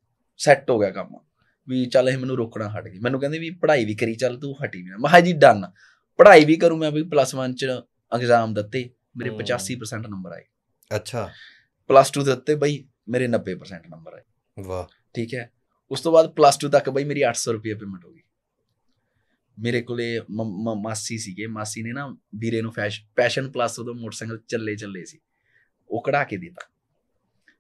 Speaker 1: ਸੈੱਟ ਹੋ ਗਿਆ ਕੰਮ ਵੀ ਚੱਲ ਇਹ ਮੈਨੂੰ ਰੋਕਣਾ ਹਟ ਗਈ ਮੈਨੂੰ ਕਹਿੰਦੇ ਵੀ ਪੜ੍ਹਾਈ ਵੀ ਕਰੀ ਚੱਲ ਤੂੰ ਹਟੀ ਨਾ ਮੈਂ ਹਾਂ ਜੀ ਡਨ ਪੜ੍ਹਾਈ ਵੀ ਕਰੂੰ ਮੈਂ ਵੀ ਪਲੱਸ 1 ਚ ਐਗਜ਼ਾਮ ਦਿੱਤੇ ਮੇਰੇ 85% ਨੰਬਰ ਆਏ ਅੱਛਾ ਪਲੱਸ 2 ਦਿੱਤੇ ਬਈ ਮੇਰੇ 90% ਨੰਬਰ ਆਏ ਵਾਹ ਠੀਕ ਹੈ ਉਸ ਤੋਂ ਬਾਅਦ ਪਲੱਸ 2 ਤੱਕ ਬਈ ਮੇਰੀ 800 ਰੁਪਏ ਪੇਮੈਂਟ ਹੋ ਗਈ ਮੇਰੇ ਕੋਲੇ ਮਾਸੀ ਸੀਗੇ ਮਾਸੀ ਨੇ ਨਾ ਵੀਰੇ ਨੂੰ ਫੈਸ਼ਨ ਪਲੱਸ ਉਹਦਾ ਮੋਟਰਸਾਈਕਲ ਚੱਲੇ ਚੱਲੇ ਸੀ ਉਹ ਕਢਾ ਕੇ ਦਿੱਤਾ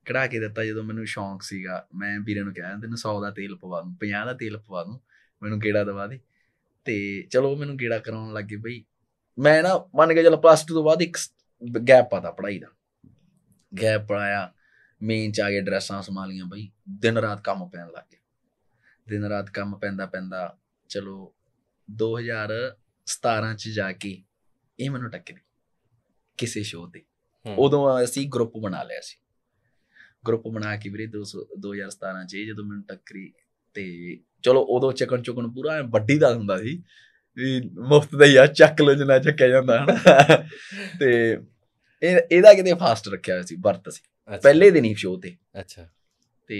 Speaker 1: ਕਢਾ ਕੇ ਦਿੱਤਾ ਜਦੋਂ ਮੈਨੂੰ ਸ਼ੌਂਕ ਸੀਗਾ ਮੈਂ ਵੀਰੇ ਨੂੰ ਕਹਿੰਦਾ ਤੈਨੂੰ 100 ਦਾ ਤੇਲ ਪਵਾ ਦੂੰ 50 ਦਾ ਤੇਲ ਪਵਾ ਦੂੰ ਮੈਨੂੰ ਕਿਹੜਾ ਦਵਾ ਦੇ ਤੇ ਚਲੋ ਮੈਨੂੰ ਗੇੜਾ ਕਰਾਉਣ ਲੱਗੇ ਬਈ ਮੈਂ ਨਾ ਮੰਨ ਕੇ ਚਲੋ ਪਲੱਸ 2 ਤੋਂ ਬਾਅਦ ਇੱਕ ਗੈਪ ਪਾਤਾ ਪੜਾਈ ਦਾ ਗੈਪ ਪਾਇਆ ਮੇਨ ਚ ਆ ਕੇ ਡਰੈਸਾਂ ਸੰਭਾਲੀਆਂ ਬਈ ਦਿਨ ਰਾਤ ਕੰਮ ਪੈਣ ਲੱਗ ਗਿਆ ਦਿਨ ਰਾਤ ਕੰਮ ਪੈਂਦਾ ਪੈਂਦਾ ਚਲੋ 2017 ਚ ਜਾ ਕੇ ਇਹ ਮੈਨੂੰ ਟੱਕਰੀ ਕਿਸੇ ਸ਼ੋਅ ਤੇ ਉਦੋਂ ਅਸੀਂ ਗਰੁੱਪ ਬਣਾ ਲਿਆ ਸੀ ਗਰੁੱਪ ਬਣਾ ਕੇ ਵੀਰੇ 2017 ਚ ਜਦੋਂ ਮੈਨੂੰ ਟੱਕਰੀ ਤੇ ਚਲੋ ਉਦੋਂ ਚੱਕਣ ਚੁਕਣ ਪੂਰਾ ਐ ਵੱਡੀ ਦਾ ਹੁੰਦਾ ਸੀ ਵੀ ਮੁਫਤ ਦਾ ਹੀ ਆ ਚੱਕ ਲੋ ਜਨਾ ਚੱਕਿਆ ਜਾਂਦਾ ਹਨ ਤੇ ਇਹ ਇਹਦਾ ਕਿਤੇ ਫਾਸਟ ਰੱਖਿਆ ਸੀ ਵਰਤ ਸੀ ਪਹਿਲੇ ਦਿਨ ਹੀ ਸ਼ੋਅ ਤੇ ਅੱਛਾ ਤੇ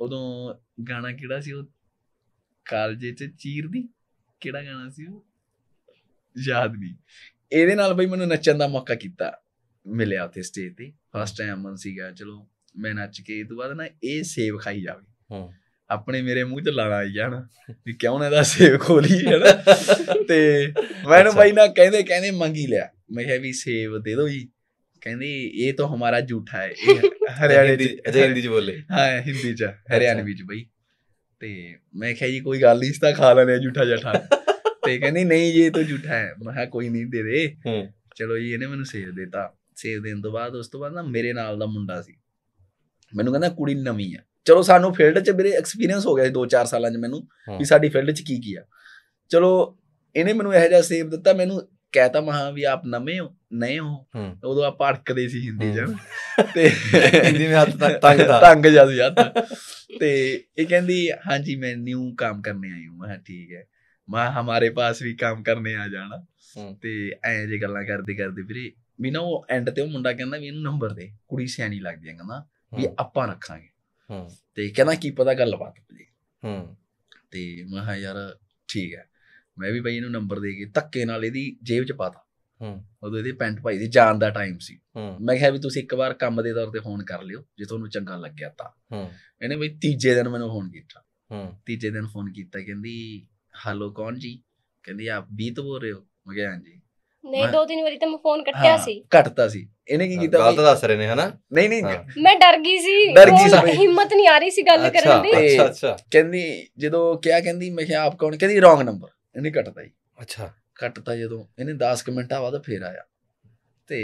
Speaker 1: ਉਦੋਂ ਗਾਣਾ ਕਿਹੜਾ ਸੀ ਉਹ ਕਾਲਜੇ ਚ ਚੀਰ ਦੀ ਕਿਹੜਾ ਗਾਣਾ ਸੀ ਉਹ ਯਾਦ ਨਹੀਂ ਇਹਦੇ ਨਾਲ ਬਈ ਮੈਨੂੰ ਨੱਚਣ ਦਾ ਮੌਕਾ ਕੀਤਾ ਮਿਲਿਆ ਉੱਥੇ ਸਟੇਜ ਤੇ ਫਸਟ ਟਾਈਮ ਮਨ ਸੀਗਾ ਚਲੋ ਮੈਂ ਨੱਚ ਕੇ ਇਹ ਤੋਂ ਬਾਅਦ ਨਾ ਇਹ ਸੇਵ ਖਾਈ ਜਾਵੇ ਹਾਂ ਆਪਣੇ ਮੇਰੇ ਮੂੰਹ 'ਚ ਲਾਣਾ ਆਈ ਜਾਣਾ ਵੀ ਕਿਉਂ ਨਾ ਇਹਦਾ ਸੇਵ ਖੋਲੀ ਨਾ ਤੇ ਮੈਨੂੰ ਬਾਈ ਨਾ ਕਹਿੰਦੇ ਕਹਿੰਦੇ ਮੰਗੀ ਲਿਆ ਮੈਂ ਕਿਹਾ ਵੀ ਸੇਵ ਦੇ ਦਿਓ ਜੀ ਕਹਿੰਦੇ ਇਹ ਤਾਂ ਹਮਾਰਾ ਝੂਠਾ ਹੈ ਹਰਿਆਣੇ ਦੀ ਅਜੇ ਹਿੰਦੀ 'ਚ ਬੋਲੇ ਹਾਂ ਹਿੰਦੀ 'ਚ ਹਰਿਆਣਵੀ ਵਿੱਚ ਬਾਈ ਤੇ ਮੈਂ ਕਿਹਾ ਜੀ ਕੋਈ ਗੱਲ ਨਹੀਂ ਇਸ ਤਾਂ ਖਾ ਲੈਣੇ ਝੂਠਾ ਜਠਾ ਤੇ ਕਹਿੰਦੀ ਨਹੀਂ ਇਹ ਤਾਂ ਝੂਠਾ ਹੈ ਮੈਂ ਕਿਹਾ ਕੋਈ ਨਹੀਂ ਦੇ ਦੇ ਚਲੋ ਜੀ ਇਹਨੇ ਮੈਨੂੰ ਸੇਵ ਦਿੱਤਾ ਸੇਵ ਦੇਣ ਤੋਂ ਬਾਅਦ ਉਸ ਤੋਂ ਬਾਅਦ ਨਾ ਮੇਰੇ ਨਾਲ ਦਾ ਮੁੰਡਾ ਸੀ ਮੈਨੂੰ ਕਹਿੰਦਾ ਕੁੜੀ ਨਵੀਂ ਆ ਚਲੋ ਸਾਨੂੰ ਫੀਲਡ 'ਚ ਮੇਰੇ ਐਕਸਪੀਰੀਅੰਸ ਹੋ ਗਿਆ ਸੀ 2-4 ਸਾਲਾਂ 'ਚ ਮੈਨੂੰ ਵੀ ਸਾਡੀ ਫੀਲਡ 'ਚ ਕੀ ਕੀ ਆ ਚਲੋ ਇਹਨੇ ਮੈਨੂੰ ਇਹੋ ਜਿਹਾ ਸੇਵ ਦਿੱਤਾ ਮੈਨੂੰ ਕਹਿਤਾ ਮਹਾ ਵੀ ਆਪ ਨਵੇਂ ਹੋ ਨਏ ਹੋ ਉਦੋਂ ਆਪ ਅੜਕਦੇ ਸੀ ਹਿੰਦੀ 'ਚ ਤੇ ਹਿੰਦੀ ਵਿੱਚ ਹੱਥ ਤੱਕ ਤੰਗ ਦਾ ਤੰਗ ਜਾ ਸੀ ਹੱਥ ਤੇ ਇਹ ਕਹਿੰਦੀ ਹਾਂਜੀ ਮੈਂ ਨਿਊ ਕੰਮ ਕਰਨੇ ਆਈ ਹਾਂ ਮੈਂ ਠੀਕ ਹੈ ਮਾ ਹਮਾਰੇ ਪਾਸ ਵੀ ਕੰਮ ਕਰਨੇ ਆ ਜਾਣਾ ਤੇ ਐ ਜੇ ਗੱਲਾਂ ਕਰਦੇ ਕਰਦੇ ਵੀਰੇ ਵੀ ਨਾ ਉਹ ਐਂਡ ਤੇ ਉਹ ਮੁੰਡਾ ਕਹਿੰਦਾ ਵੀ ਇਹਨੂੰ ਨੰਬਰ ਦੇ ਕੁੜੀ ਸਿਆਣੀ ਲੱਗਦੀ ਹੈ ਕਹਿੰਦਾ ਵੀ ਆਪਾਂ ਰੱਖਾਂਗੇ ਤੇ ਕਹਿੰਦਾ ਕੀ ਪਤਾ ਗੱਲਬਾਤ ਬਾਤ ਹੂੰ ਤੇ ਮੈਂ ਹਾਂ ਯਾਰ ਠੀਕ ਹੈ ਮੈਂ ਵੀ ਬਈ ਇਹਨੂੰ ਨੰਬਰ ਦੇ ਕੇ ਧੱਕੇ ਨਾਲ ਇਹਦੀ ਜੇਬ 'ਚ ਪਾਤਾ ਹੂੰ ਉਦੋਂ ਇਹਦੇ ਪੈਂਟ ਪਾਈ ਦੀ ਜਾਣ ਦਾ ਟਾਈਮ ਸੀ ਮੈਂ ਕਿਹਾ ਵੀ ਤੁਸੀਂ ਇੱਕ ਵਾਰ ਕੰਮ ਦੇ ਤੌਰ ਤੇ ਫੋਨ ਕਰ ਲਿਓ ਜੇ ਤੁਹਾਨੂੰ ਚੰਗਾ ਲੱਗਿਆ ਤਾਂ ਹੂੰ ਇਹਨੇ ਬਈ ਤੀਜੇ ਦਿਨ ਮੈਨੂੰ ਫੋਨ ਕੀਤਾ ਹੂੰ ਤੀਜੇ ਦਿਨ ਫੋਨ ਕੀਤਾ ਕਹਿੰਦੀ ਹਲੋ ਕੌਣ ਜੀ ਕਹਿੰਦੀ ਆਪ ਬੀਤ ਬੋਲ ਰਹੇ ਹੋ ਮੈਂ ਕਿਹਾ ਜੀ
Speaker 2: ਨਹੀਂ ਦੋ ਤਿੰਨ ਵਾਰੀ ਤਾਂ ਮੈਂ ਫੋਨ ਕੱਟਿਆ ਸੀ
Speaker 1: ਕੱਟਤਾ ਸੀ ਇਹਨੇ ਕੀ ਕੀਤਾ ਗਲਤ ਦੱਸ ਰਹੇ ਨੇ ਹਨਾ ਨਹੀਂ ਨਹੀਂ
Speaker 2: ਮੈਂ ਡਰ ਗਈ ਸੀ ਡਰ ਗਈ ਸੀ ਹਿੰਮਤ ਨਹੀਂ ਆ ਰਹੀ ਸੀ ਗੱਲ ਕਰਨ ਦੀ
Speaker 1: ਅੱਛਾ ਅੱਛਾ ਕਹਿੰਦੀ ਜਦੋਂ ਕਿਹਾ ਕਹਿੰਦੀ ਮੈਂ ਕਿਹਾ ਆਪ ਕੌਣ ਕਹਿੰਦੀ ਰੋਂਗ ਨੰਬਰ ਇਹਨੇ ਕੱਟਤਾ ਜੀ ਅੱਛਾ ਕੱਟਤਾ ਜਦੋਂ ਇਹਨੇ 10 ਮਿੰਟਾਂ ਬਾਅਦ ਫੇਰ ਆਇਆ ਤੇ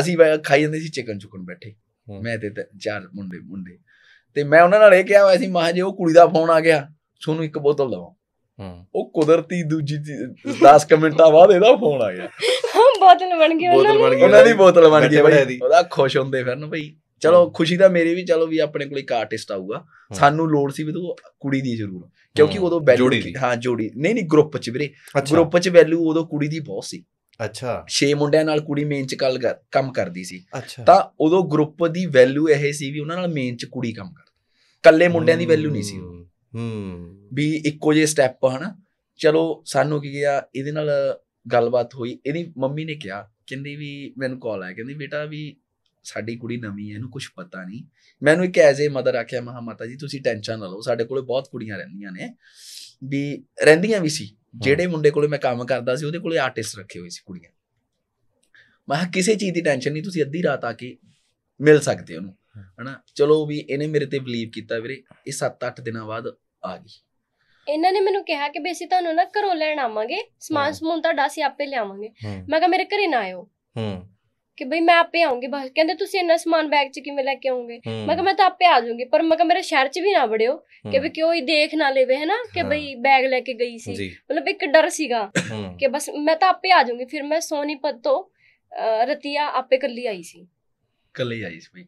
Speaker 1: ਅਸੀਂ ਖਾਈ ਜਾਂਦੇ ਸੀ ਚਿਕਨ ਚੁਕਣ ਬੈਠੇ ਮੈਂ ਤੇ ਚਾਰ ਮੁੰਡੇ ਮੁੰਡੇ ਤੇ ਮੈਂ ਉਹਨਾਂ ਨਾਲ ਇਹ ਕਿਹਾ ਹੋਇਆ ਸੀ ਮਾਹ ਜੇ ਉਹ ਕੁੜੀ ਦਾ ਫੋਨ ਆ ਗਿਆ ਤੁਹਾਨੂੰ ਇੱਕ ਬੋਤਲ ਦਵਾਂ ਉਹ ਕੁਦਰਤੀ ਦੂਜੀ 10 ਮਿੰਟਾਂ ਬਾਅਦ ਇਹਦਾ ਫੋਨ ਆ ਗਿਆ
Speaker 2: ਬੋਤਲ ਬਣ ਗਈ ਉਹਨਾਂ
Speaker 1: ਦੀ ਬੋਤਲ ਬਣ ਗਈ ਬੜੀ ਉਹਦਾ ਖੁਸ਼ ਹੁੰਦੇ ਫਿਰਨ ਭਾਈ ਚਲੋ ਖੁਸ਼ੀ ਤਾਂ ਮੇਰੀ ਵੀ ਚਲੋ ਵੀ ਆਪਣੇ ਕੋਲ ਇੱਕ ਆਰਟਿਸਟ ਆਊਗਾ ਸਾਨੂੰ ਲੋੜ ਸੀ ਵੀ ਤੂੰ ਕੁੜੀ ਦੀ ਜ਼ਰੂਰ ਕਿਉਂਕਿ ਉਦੋਂ ਵੈਲਿਊ ਹਾਂ ਜੋੜੀ ਨਹੀਂ ਨਹੀਂ ਗਰੁੱਪ ਚ ਵੀਰੇ ਗਰੁੱਪ ਚ ਵੈਲਿਊ ਉਦੋਂ ਕੁੜੀ ਦੀ ਬਹੁਤ ਸੀ ਅੱਛਾ 6 ਮੁੰਡਿਆਂ ਨਾਲ ਕੁੜੀ ਮੇਨ ਚ ਕੱਲ ਕੰਮ ਕਰਦੀ ਸੀ ਤਾਂ ਉਦੋਂ ਗਰੁੱਪ ਦੀ ਵੈਲਿਊ ਇਹ ਸੀ ਵੀ ਉਹਨਾਂ ਨਾਲ ਮੇਨ ਚ ਕੁੜੀ ਕੰਮ ਕਰਦੀ ਕੱਲੇ ਮੁੰਡਿਆਂ ਦੀ ਵੈਲਿਊ ਨਹੀਂ ਸੀ ਉਹ
Speaker 3: ਹੂੰ
Speaker 1: ਵੀ ਇੱਕੋ ਜੇ ਸਟੈਪ ਹਨਾ ਚਲੋ ਸਾਨੂੰ ਕੀ ਗਿਆ ਇਹਦੇ ਨਾਲ ਗੱਲਬਾਤ ਹੋਈ ਇਹਦੀ ਮੰਮੀ ਨੇ ਕਿਹਾ ਕਹਿੰਦੀ ਵੀ ਮੈਨੂੰ ਕਾਲ ਆਇਆ ਕਹਿੰਦੀ ਬੇਟਾ ਵੀ ਸਾਡੀ ਕੁੜੀ ਨਵੀਂ ਹੈ ਇਹਨੂੰ ਕੁਝ ਪਤਾ ਨਹੀਂ ਮੈਨੂੰ ਇੱਕ ਐਜ਼ ਏ ਮਦਰ ਆਖਿਆ ਮਹਾ ਮਾਤਾ ਜੀ ਤੁਸੀਂ ਟੈਨਸ਼ਨ ਨਾ ਲਓ ਸਾਡੇ ਕੋਲੇ ਬਹੁਤ ਕੁੜੀਆਂ ਰਹਿੰਦੀਆਂ ਨੇ ਵੀ ਰਹਿੰਦੀਆਂ ਵੀ ਸੀ ਜਿਹੜੇ ਮੁੰਡੇ ਕੋਲੇ ਮੈਂ ਕੰਮ ਕਰਦਾ ਸੀ ਉਹਦੇ ਕੋਲੇ ਆਰਟਿਸਟ ਰੱਖੇ ਹੋਏ ਸੀ ਕੁੜੀਆਂ ਮਹਾ ਕਿਸੇ ਚੀਜ਼ ਦੀ ਟੈਨਸ਼ਨ ਨਹੀਂ ਤੁਸੀਂ ਅੱਧੀ ਰਾਤ ਆ ਕੇ ਮਿਲ ਸਕਦੇ ਉਹਨੂੰ ਹਨਾ ਚਲੋ ਵੀ ਇਹਨੇ ਮੇਰੇ ਤੇ ਬਲੀਵ ਕੀਤਾ ਵੀਰੇ ਇਹ 7-8 ਦਿਨਾਂ ਬਾਅਦ ਆ ਗਈ
Speaker 2: ਇਹਨਾਂ ਨੇ ਮੈਨੂੰ ਕਿਹਾ ਕਿ ਬੇਸੀ ਤੁਹਾਨੂੰ ਨਾ ਘਰੋਂ ਲੈਣ ਆਵਾਂਗੇ ਸਮਾਨ ਸਮੂਨ ਤੁਹਾਡਾ ਅਸੀਂ ਆਪੇ ਲਿਆਵਾਂਗੇ ਮੈਂ ਕਿਹਾ ਮੇਰੇ ਘਰੇ ਨਾ ਆਇਓ ਹੂੰ ਕਿ ਬਈ ਮੈਂ ਆਪੇ ਆਉਂਗੀ ਬਾਹਰ ਕਹਿੰਦੇ ਤੁਸੀਂ ਇੰਨਾ ਸਮਾਨ ਬੈਗ 'ਚ ਕਿਵੇਂ ਲੈ ਕੇ ਆਉਂਗੇ ਮੈਂ ਕਿਹਾ ਮੈਂ ਤਾਂ ਆਪੇ ਆ ਜਾਊਂਗੀ ਪਰ ਮੈਂ ਕਿਹਾ ਮੇਰੇ ਸ਼ਹਿਰ 'ਚ ਵੀ ਨਾ ਵੜਿਓ ਕਿ ਵੀ ਕਿਉਂ ਹੀ ਦੇਖ ਨਾ ਲੇਵੇ ਹੈ ਨਾ ਕਿ ਬਈ ਬੈਗ ਲੈ ਕੇ ਗਈ ਸੀ ਮਤਲਬ ਇੱਕ ਡਰ ਸੀਗਾ ਕਿ ਬਸ ਮੈਂ ਤਾਂ ਆਪੇ ਆ ਜਾਊਂਗੀ ਫਿਰ ਮੈਂ ਸੋਨੀਪਤ ਤੋਂ ਰਤੀਆ ਆਪੇ ਕੱਲੀ ਆਈ ਸੀ
Speaker 1: ਕੱਲੀ ਆਈ ਸੀ ਬਈ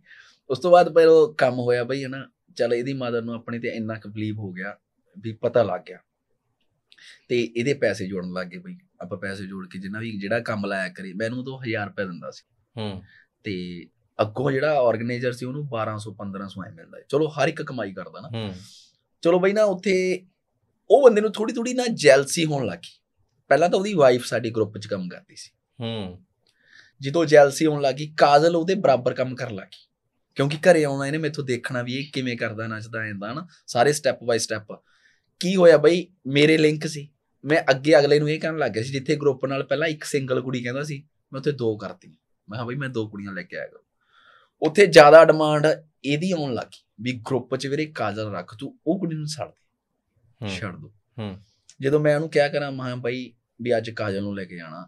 Speaker 1: ਉਸ ਤੋਂ ਬਾਅਦ ਪਰ ਉਹ ਕੰਮ ਹੋਇਆ ਬਈ ਹਨਾ ਚਲ ਇਹਦੀ ਮਦਰ ਨੂੰ ਆਪਣੇ ਤੇ ਇੰਨਾ ਕੰਪਲੀਟ ਹੋ ਗਿਆ ਵੀ ਪਤਾ ਲੱਗ ਗਿਆ ਤੇ ਇਹਦੇ ਪੈਸੇ ਜੋੜਨ ਲੱਗ ਗਏ ਬਈ ਆਪਾਂ ਪੈਸੇ ਜੋੜ ਕੇ ਜਿੰਨਾ ਵੀ ਜਿਹੜਾ ਕੰਮ ਲਾਇਆ ਕਰੇ ਮੈਨੂੰ ਤੋਂ 1000 ਰੁਪਏ ਦਿੰਦਾ ਸੀ ਹੂੰ ਤੇ ਅੱਗੋਂ ਜਿਹੜਾ ਆਰਗੇਨਾਈਜ਼ਰ ਸੀ ਉਹਨੂੰ 1200 1500 ਐ ਮਿਲਦਾ ਚਲੋ ਹਰ ਇੱਕ ਕਮਾਈ ਕਰਦਾ ਨਾ ਹੂੰ ਚਲੋ ਬਈ ਨਾ ਉੱਥੇ ਉਹ ਬੰਦੇ ਨੂੰ ਥੋੜੀ ਥੋੜੀ ਨਾ ਜੈਲਸੀ ਹੋਣ ਲੱਗੀ ਪਹਿਲਾਂ ਤਾਂ ਉਹਦੀ ਵਾਈਫ ਸਾਡੀ ਗਰੁੱਪ 'ਚ ਕੰਮ ਕਰਦੀ ਸੀ ਹੂੰ ਜਦੋਂ ਜੈਲਸੀ ਹੋਣ ਲੱਗੀ ਕਾਜ਼ਲ ਉਹਦੇ ਬਰਾਬਰ ਕੰਮ ਕਰਨ ਲੱਗੀ ਕਿਉਂਕਿ ਘਰੇ ਆਉਣਾ ਇਹਨੇ ਮੈਥੋਂ ਦੇਖਣਾ ਵੀ ਇਹ ਕਿਵੇਂ ਕਰਦਾ ਨੱਚਦਾ ਆਂਦਾ ਹਨ ਸਾਰੇ ਸਟੈਪ ਬਾਈ ਸਟੈਪ ਕੀ ਹੋਇਆ ਬਈ ਮੇਰੇ ਲਿੰਕ ਸੀ ਮੈਂ ਅੱਗੇ ਅਗਲੇ ਨੂੰ ਇਹ ਕਹਿਣ ਲੱਗ ਗਿਆ ਸੀ ਜਿੱਥੇ ਗਰੁੱਪ ਨਾਲ ਪਹਿਲਾਂ ਇੱਕ ਸਿੰਗਲ ਕੁੜੀ ਕਹਿੰਦਾ ਸੀ ਮੈਂ ਉੱਥੇ ਦੋ ਕਰਤੀ ਮੈਂ ਕਿਹਾ ਬਈ ਮੈਂ ਦੋ ਕੁੜੀਆਂ ਲੈ ਕੇ ਆਇਆ ਗਾ ਉੱਥੇ ਜ਼ਿਆਦਾ ਡਿਮਾਂਡ ਇਹਦੀ ਆਉਣ ਲੱਗੀ ਵੀ ਗਰੁੱਪ 'ਚ ਵੀਰੇ ਕਾਜਲ ਰੱਖ ਤੂੰ ਉਹ ਕੁੜੀ ਨੂੰ ਛੱਡ ਦੇ ਛੱਡ ਦੋ ਜਦੋਂ ਮੈਂ ਉਹਨੂੰ ਕਿਹਾ ਕਰਾਂ ਮਾਂ ਬਈ ਵੀ ਅੱਜ ਕਾਜਲ ਨੂੰ ਲੈ ਕੇ ਜਾਣਾ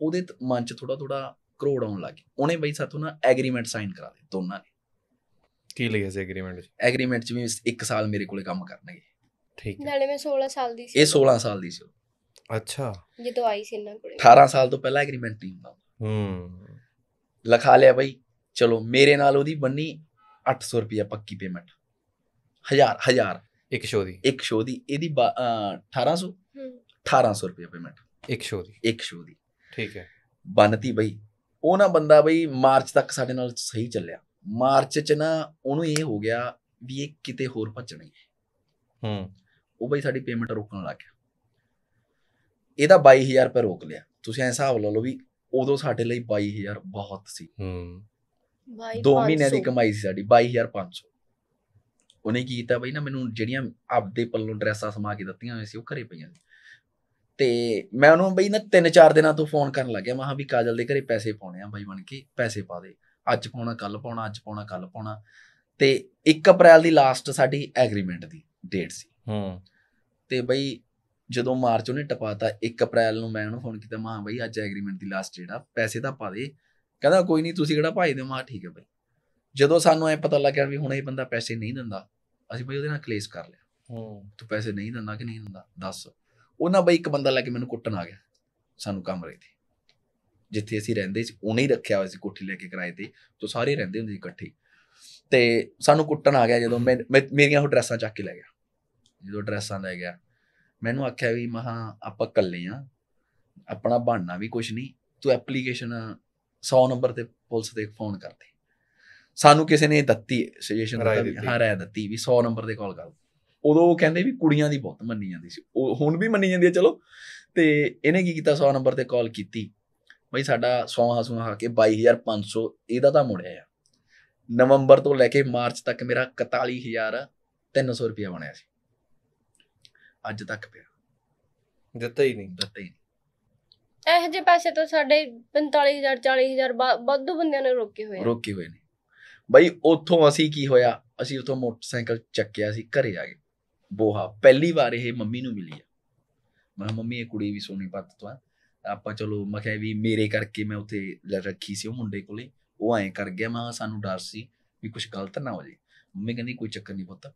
Speaker 1: ਉਹਦੇ ਮਨ 'ਚ ਥੋੜਾ ਥੋੜਾ ਕਰੋੜ ਆਉਣ ਲੱਗੇ ਉਹਨੇ ਬਈ ਸਾਥੋਂ ਨਾ ਐਗਰੀਮੈਂਟ ਸਾਈਨ ਕਰਾ ਦੇ ਦੋਨਾਂ ਨੇ ਕੀ ਲਈ ਸੀ ਐਗਰੀਮੈਂਟ 'ਚ ਐਗਰੀਮੈਂਟ 'ਚ ਵੀ 1 ਸਾਲ ਮੇਰੇ ਕੋਲੇ ਕੰਮ ਕਰਨਗੇ ਠੀਕ ਹੈ
Speaker 2: ਨਾਲੇ ਮੈਂ 16 ਸਾਲ ਦੀ ਸੀ ਇਹ 16
Speaker 1: ਸਾਲ ਦੀ ਸੀ ਅੱਛਾ
Speaker 2: ਜਦੋਂ ਆਈ ਸੀ ਇਹਨਾਂ ਕੋਲੇ 18
Speaker 1: ਸਾਲ ਤੋਂ ਪਹਿਲਾਂ ਐਗਰੀਮੈਂਟ ਨਹੀਂ ਹੁੰਦਾ ਹੂੰ ਲਖਾ ਲਿਆ ਬਈ ਚਲੋ ਮੇਰੇ ਨਾਲ ਉਹਦੀ ਬੰਨੀ 800 ਰੁਪਿਆ ਪੱਕੀ ਪੇਮੈਂਟ 1000 1000 ਇੱਕ ਸ਼ੋਦੀ ਇੱਕ ਸ਼ੋਦੀ ਇਹਦੀ 1800 1800 ਰੁਪਿਆ ਪੇਮੈਂਟ ਇੱਕ ਸ਼ੋਦੀ ਇੱਕ ਸ਼ੋਦੀ ਠੀਕ ਹੈ ਬੰਨਤੀ ਬਈ ਉਹ ਨਾ ਬੰਦਾ ਬਈ ਮਾਰਚ ਤੱਕ ਸਾਡੇ ਨਾਲ ਸਹੀ ਚੱਲਿਆ ਮਾਰਚ ਚ ਨਾ ਉਹਨੂੰ ਇਹ ਹੋ ਗਿਆ ਵੀ ਇਹ ਕਿਤੇ ਹੋਰ ਭੱਜਣਾ ਹੈ ਹੂੰ ਉਹ ਬਈ ਸਾਡੀ ਪੇਮੈਂਟ ਰੋਕਣ ਲੱਗ ਗਿਆ ਇਹਦਾ 22000 ਰੁਪਏ ਰੋਕ ਲਿਆ ਤੁਸੀਂ ਐਂ ਹਿਸਾਬ ਲਾ ਲਓ ਵੀ ਉਦੋਂ ਸਾਡੇ ਲਈ 22000 ਬਹੁਤ ਸੀ ਹੂੰ 2 ਮਹੀਨੇ ਦੀ ਕਮਾਈ ਸੀ ਸਾਡੀ 22500 ਉਹਨੇ ਕੀ ਕੀਤਾ ਬਈ ਨਾ ਮੈਨੂੰ ਜਿਹੜੀਆਂ ਆਪਦੇ ਪੱਲੋਂ ਡਰੈਸਾਂ ਸਮਾ ਕੇ ਦਿੱਤੀਆਂ ਹੋਈਆਂ ਸੀ ਉਹ ਘਰੇ ਪਈਆਂ ਤੇ ਮੈਂ ਉਹਨੂੰ ਬਈ ਨਾ 3-4 ਦਿਨਾਂ ਤੋਂ ਫੋਨ ਕਰਨ ਲੱਗਿਆ ਮਾਹਾਂ ਵੀ ਕਾਜਲ ਦੇ ਘਰੇ ਪੈਸੇ ਪਾਉਣੇ ਆ ਬਾਈ ਬਣ ਕੇ ਪੈਸੇ ਪਾ ਦੇ ਅੱਜ ਪਾਉਣਾ ਕੱਲ ਪਾਉਣਾ ਅੱਜ ਪਾਉਣਾ ਕੱਲ ਪਾਉਣਾ ਤੇ 1 ਅਪ੍ਰੈਲ ਦੀ ਲਾਸਟ ਸਾਡੀ ਐਗਰੀਮੈਂਟ ਦੀ ਡੇਟ ਸੀ ਹੂੰ ਤੇ ਬਈ ਜਦੋਂ ਮਾਰਚ ਉਹਨੇ ਟਪਾਤਾ 1 ਅਪ੍ਰੈਲ ਨੂੰ ਮੈਂ ਉਹਨੂੰ ਫੋਨ ਕੀਤਾ ਮਾਂ ਬਈ ਅੱਜ ਐਗਰੀਮੈਂਟ ਦੀ ਲਾਸਟ ਜਿਹੜਾ ਪੈਸੇ ਤਾਂ ਪਾ ਦੇ ਕਹਿੰਦਾ ਕੋਈ ਨਹੀਂ ਤੁਸੀਂ ਕਿਹੜਾ ਭਾਈ ਦੇ ਮਾਂ ਠੀਕ ਹੈ ਬਈ ਜਦੋਂ ਸਾਨੂੰ ਐ ਪਤਾ ਲੱਗਿਆ ਵੀ ਹੁਣ ਇਹ ਬੰਦਾ ਪੈਸੇ ਨਹੀਂ ਦਿੰਦਾ ਅਸੀਂ ਬਈ ਉਹਦੇ ਨਾਲ ਕਲੇਸ਼ ਕਰ ਲਿਆ ਹੂੰ ਤੂੰ ਪੈਸੇ ਨਹੀਂ ਦਿੰਦਾ ਕਿ ਨਹੀਂ ਦਿੰਦਾ ਦੱਸ ਉਹਨਾਂ ਬਈ ਇੱਕ ਬੰਦਾ ਲੈ ਕੇ ਮੈਨੂੰ ਕੁੱਟਣ ਆ ਗਿਆ ਸਾਨੂੰ ਕਮਰੇ ਤੇ ਜਿੱਥੇ ਅਸੀਂ ਰਹਿੰਦੇ ਸੀ ਉਹਨੇ ਹੀ ਰੱਖਿਆ ਹੋਇਆ ਸੀ ਕੋਠੀ ਲੈ ਕੇ ਕਿਰਾਏ ਤੇ ਤੋਂ ਸਾਰੇ ਰਹਿੰਦੇ ਹੁੰਦੇ ਸੀ ਇਕੱਠੇ ਤੇ ਸਾਨੂੰ ਕੁੱਟਣ ਆ ਗਿਆ ਜਦੋਂ ਮੈਂ ਮੇਰੀਆਂ ਉਹ ਡਰੈਸਾਂ ਚੱਕ ਕੇ ਲੈ ਗਿਆ ਜਦੋਂ ਡਰੈਸਾਂ ਲੈ ਗਿਆ ਮੈਨੂੰ ਆਖਿਆ ਵੀ ਮਹਾ ਆਪਾਂ ਇਕੱਲੇ ਆ ਆਪਣਾ ਬਹਾਨਾ ਵੀ ਕੁਝ ਨਹੀਂ ਤੂੰ ਐਪਲੀਕੇਸ਼ਨ 100 ਨੰਬਰ ਤੇ ਪੁਲਿਸ ਤੇ ਫੋਨ ਕਰ ਦੇ ਸਾਨੂੰ ਕਿਸੇ ਨੇ ਦਿੱਤੀ ਸੁਜੈਸ਼ਨ ਹਾਂ ਰਾਇ ਦਿੱਤੀ ਵੀ 100 ਨੰਬਰ ਤੇ ਕਾਲ ਕਰ ਉਦੋਂ ਉਹ ਕਹਿੰਦੇ ਵੀ ਕੁੜੀਆਂ ਦੀ ਬਹੁਤ ਮੰਨੀ ਜਾਂਦੀ ਸੀ ਉਹ ਹੁਣ ਵੀ ਮੰਨੀ ਜਾਂਦੀ ਹੈ ਚਲੋ ਤੇ ਇਹਨੇ ਕੀ ਕੀਤਾ 100 ਨੰਬਰ ਤੇ ਕਾਲ ਕੀਤੀ ਬਈ ਸਾਡਾ ਸੌਹਾ ਸੌਹਾ ਕੇ 22500 ਇਹਦਾ ਤਾਂ ਮੁੜਿਆ ਆ ਨਵੰਬਰ ਤੋਂ ਲੈ ਕੇ ਮਾਰਚ ਤੱਕ ਮੇਰਾ 41300 ਰੁਪਿਆ ਬਣਿਆ ਸੀ ਅੱਜ ਤੱਕ ਪਿਆ ਦਿੱਤਾ ਹੀ ਨਹੀਂ ਦਿੱਤਾ ਹੀ
Speaker 2: ਨਹੀਂ ਇਹ ਜੇ ਪੈਸੇ ਤਾਂ ਸਾਡੇ 45000 40000 ਵੱਧੂ ਬੰਦਿਆਂ ਨੇ ਰੋਕੇ ਹੋਏ
Speaker 1: ਰੋਕੇ ਹੋਏ ਨੇ ਬਈ ਉੱਥੋਂ ਅਸੀਂ ਕੀ ਹੋਇਆ ਅਸੀਂ ਉੱਥੋਂ ਮੋਟਰਸਾਈਕਲ ਚੱਕਿਆ ਸੀ ਘਰੇ ਆ ਗਏ ਬੋਹਾ ਪਹਿਲੀ ਵਾਰ ਇਹ ਮੰਮੀ ਨੂੰ ਮਿਲੀ ਆ ਮੈਂ ਮੰਮੀ ਇਹ ਕੁੜੀ ਵੀ ਸੋਨੀ ਪੱਤ ਤੋਂ ਆ ਆਪਾਂ ਚਲੋ ਮੈਂ ਕਿਹਾ ਵੀ ਮੇਰੇ ਕਰਕੇ ਮੈਂ ਉੱਥੇ ਰੱਖੀ ਸੀ ਉਹ ਮੁੰਡੇ ਕੋਲੇ ਉਹ ਐਂ ਕਰ ਗਿਆ ਮੈਂ ਸਾਨੂੰ ਡਰ ਸੀ ਵੀ ਕੁਝ ਗਲਤ ਨਾ ਹੋ ਜੇ ਮੰਮੀ ਕਹਿੰਦੀ ਕੋਈ ਚੱਕਰ ਨਹੀਂ ਪੁੱਤ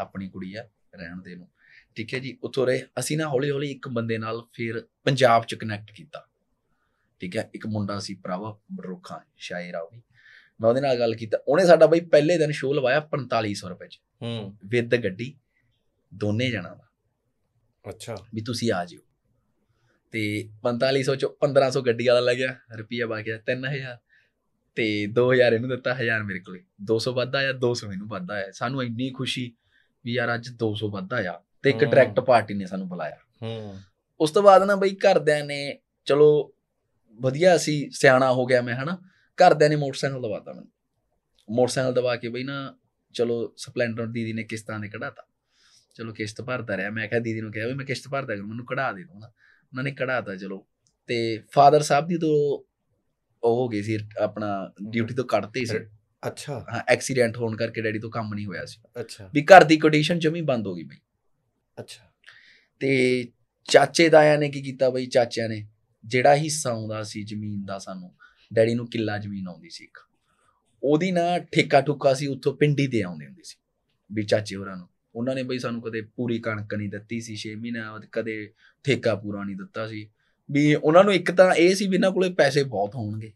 Speaker 1: ਆਪਣੀ ਕੁੜੀ ਆ ਰਹਿਣ ਦੇ ਨੂੰ ਠੀਕ ਹੈ ਜੀ ਉਥੋਂ ਰਹੇ ਅਸੀਂ ਨਾ ਹੌਲੀ ਹੌਲੀ ਇੱਕ ਬੰਦੇ ਨਾਲ ਫਿਰ ਪੰਜਾਬ ਚ ਕਨੈਕਟ ਕੀਤਾ ਠੀਕ ਹੈ ਇੱਕ ਮੁੰਡਾ ਸੀ ਭਰਾਵਾ ਬਰੋਖਾ ਸ਼ਾਇਰ ਆ ਉਹ ਵੀ ਮੈਂ ਉਹਦੇ ਨਾਲ ਗੱਲ ਕੀਤਾ ਉਹਨੇ ਸਾਡਾ ਬਾਈ ਪਹਿਲੇ ਦਿਨ ਸ਼ੋਅ ਲਵਾਇਆ 4500 ਰੁਪਏ ਚ ਹੂੰ ਵਿਦ ਗੱਡੀ ਦੋਨੇ ਜਣਾ ਦਾ ਅੱਛਾ ਵੀ ਤੁਸੀਂ ਆ ਜਿਓ ਤੇ 4500 ਚ 1500 ਗੱਡੀ ਵਾਲਾ ਲੱਗਿਆ ਰੁਪਿਆ ਆ 3000 ਤੇ 2000 ਇਹਨੂੰ ਦਿੱਤਾ 1000 ਮੇਰੇ ਕੋਲੇ 200 ਵਾਧਾ ਆਇਆ 200 ਮੈਨੂੰ ਵਾਧਾ ਆਇਆ ਸਾਨੂੰ ਇੰਨੀ ਖੁਸ਼ੀ ਵੀ ਯਾਰ ਅੱਜ 200 ਵਾਧਾ ਆਇਆ ਤੇ ਇੱਕ ਡਾਇਰੈਕਟ ਪਾਰਟੀ ਨੇ ਸਾਨੂੰ ਬੁਲਾਇਆ ਹੂੰ ਉਸ ਤੋਂ ਬਾਅਦ ਨਾ ਬਈ ਘਰਦਿਆਂ ਨੇ ਚਲੋ ਵਧੀਆ ਸੀ ਸਿਆਣਾ ਹੋ ਗਿਆ ਮੈਂ ਹਨਾ ਘਰਦਿਆਂ ਨੇ ਮੋਟਰਸਾਈਕਲ ਦਵਾਤਾ ਮੈਨੂੰ ਮੋਟਰਸਾਈਕਲ ਦਵਾ ਕੇ ਬਈ ਨਾ ਚਲੋ ਸਪਲੈਂਡਰ ਦੀਦੀ ਨੇ ਕਿਸ਼ਤਾਂ ਦੇ ਕਢਾਤਾ ਚਲੋ ਕਿਸ਼ਤ ਭਰਦਾ ਰਿਹਾ ਮੈਂ ਕਿਹਾ ਦੀਦੀ ਨੂੰ ਕਿਹਾ ਵੀ ਮੈਂ ਕਿਸ਼ਤ ਭਰਦਾ ਕਰ ਮੈਨੂੰ ਕਢਾ ਦੇ ਦੋ ਨਾ ਉਹਨਾਂ ਨੇ ਕਢਾਤਾ ਚਲੋ ਤੇ ਫਾਦਰ ਸਾਹਿਬ ਦੀ ਤੋਂ ਉਹ ਹੋ ਗਈ ਸੀ ਆਪਣਾ ਡਿਊਟੀ ਤੋਂ ਕੱਢਤੇ ਸੀ ਅੱਛਾ ਹਾਂ ਐਕਸੀਡੈਂਟ ਹੋਣ ਕਰਕੇ ਡੈਡੀ ਤੋਂ ਕੰਮ ਨਹੀਂ ਹੋਇਆ ਸੀ ਅੱਛਾ ਵੀ ਘਰ ਦੀ ਕੰਡੀਸ਼ਨ ਜਮੀ ਬੰਦ ਹੋ ਗਈ ਬਈ ਅੱਛਾ ਤੇ ਚਾਚੇ ਦਾਇਆ ਨੇ ਕੀ ਕੀਤਾ ਬਈ ਚਾਚਿਆਂ ਨੇ ਜਿਹੜਾ ਹਿੱਸਾ ਆਉਂਦਾ ਸੀ ਜ਼ਮੀਨ ਦਾ ਸਾਨੂੰ ਡੈਡੀ ਨੂੰ ਕਿੱਲਾ ਜ਼ਮੀਨ ਆਉਂਦੀ ਸੀ ਇੱਕ ਉਹਦੀ ਨਾ ਠੇਕਾ ਠੁੱਕਾ ਸੀ ਉੱਥੋਂ ਪਿੰਡੀ ਦੇ ਆਉਂਦੇ ਹੁੰਦੇ ਸੀ ਵੀ ਚਾਚੇ ਹੋਰਾਂ ਨੂੰ ਉਹਨਾਂ ਨੇ ਬਈ ਸਾਨੂੰ ਕਦੇ ਪੂਰੀ ਕਣਕ ਨਹੀਂ ਦਿੱਤੀ ਸੀ 6 ਮਹੀਨਾ ਕਦੇ ਠੇਕਾ ਪੂਰਾ ਨਹੀਂ ਦਿੱਤਾ ਸੀ ਵੀ ਉਹਨਾਂ ਨੂੰ ਇੱਕ ਤਾਂ ਇਹ ਸੀ ਵੀ ਇਹਨਾਂ ਕੋਲੇ ਪੈਸੇ ਬਹੁਤ ਹੋਣਗੇ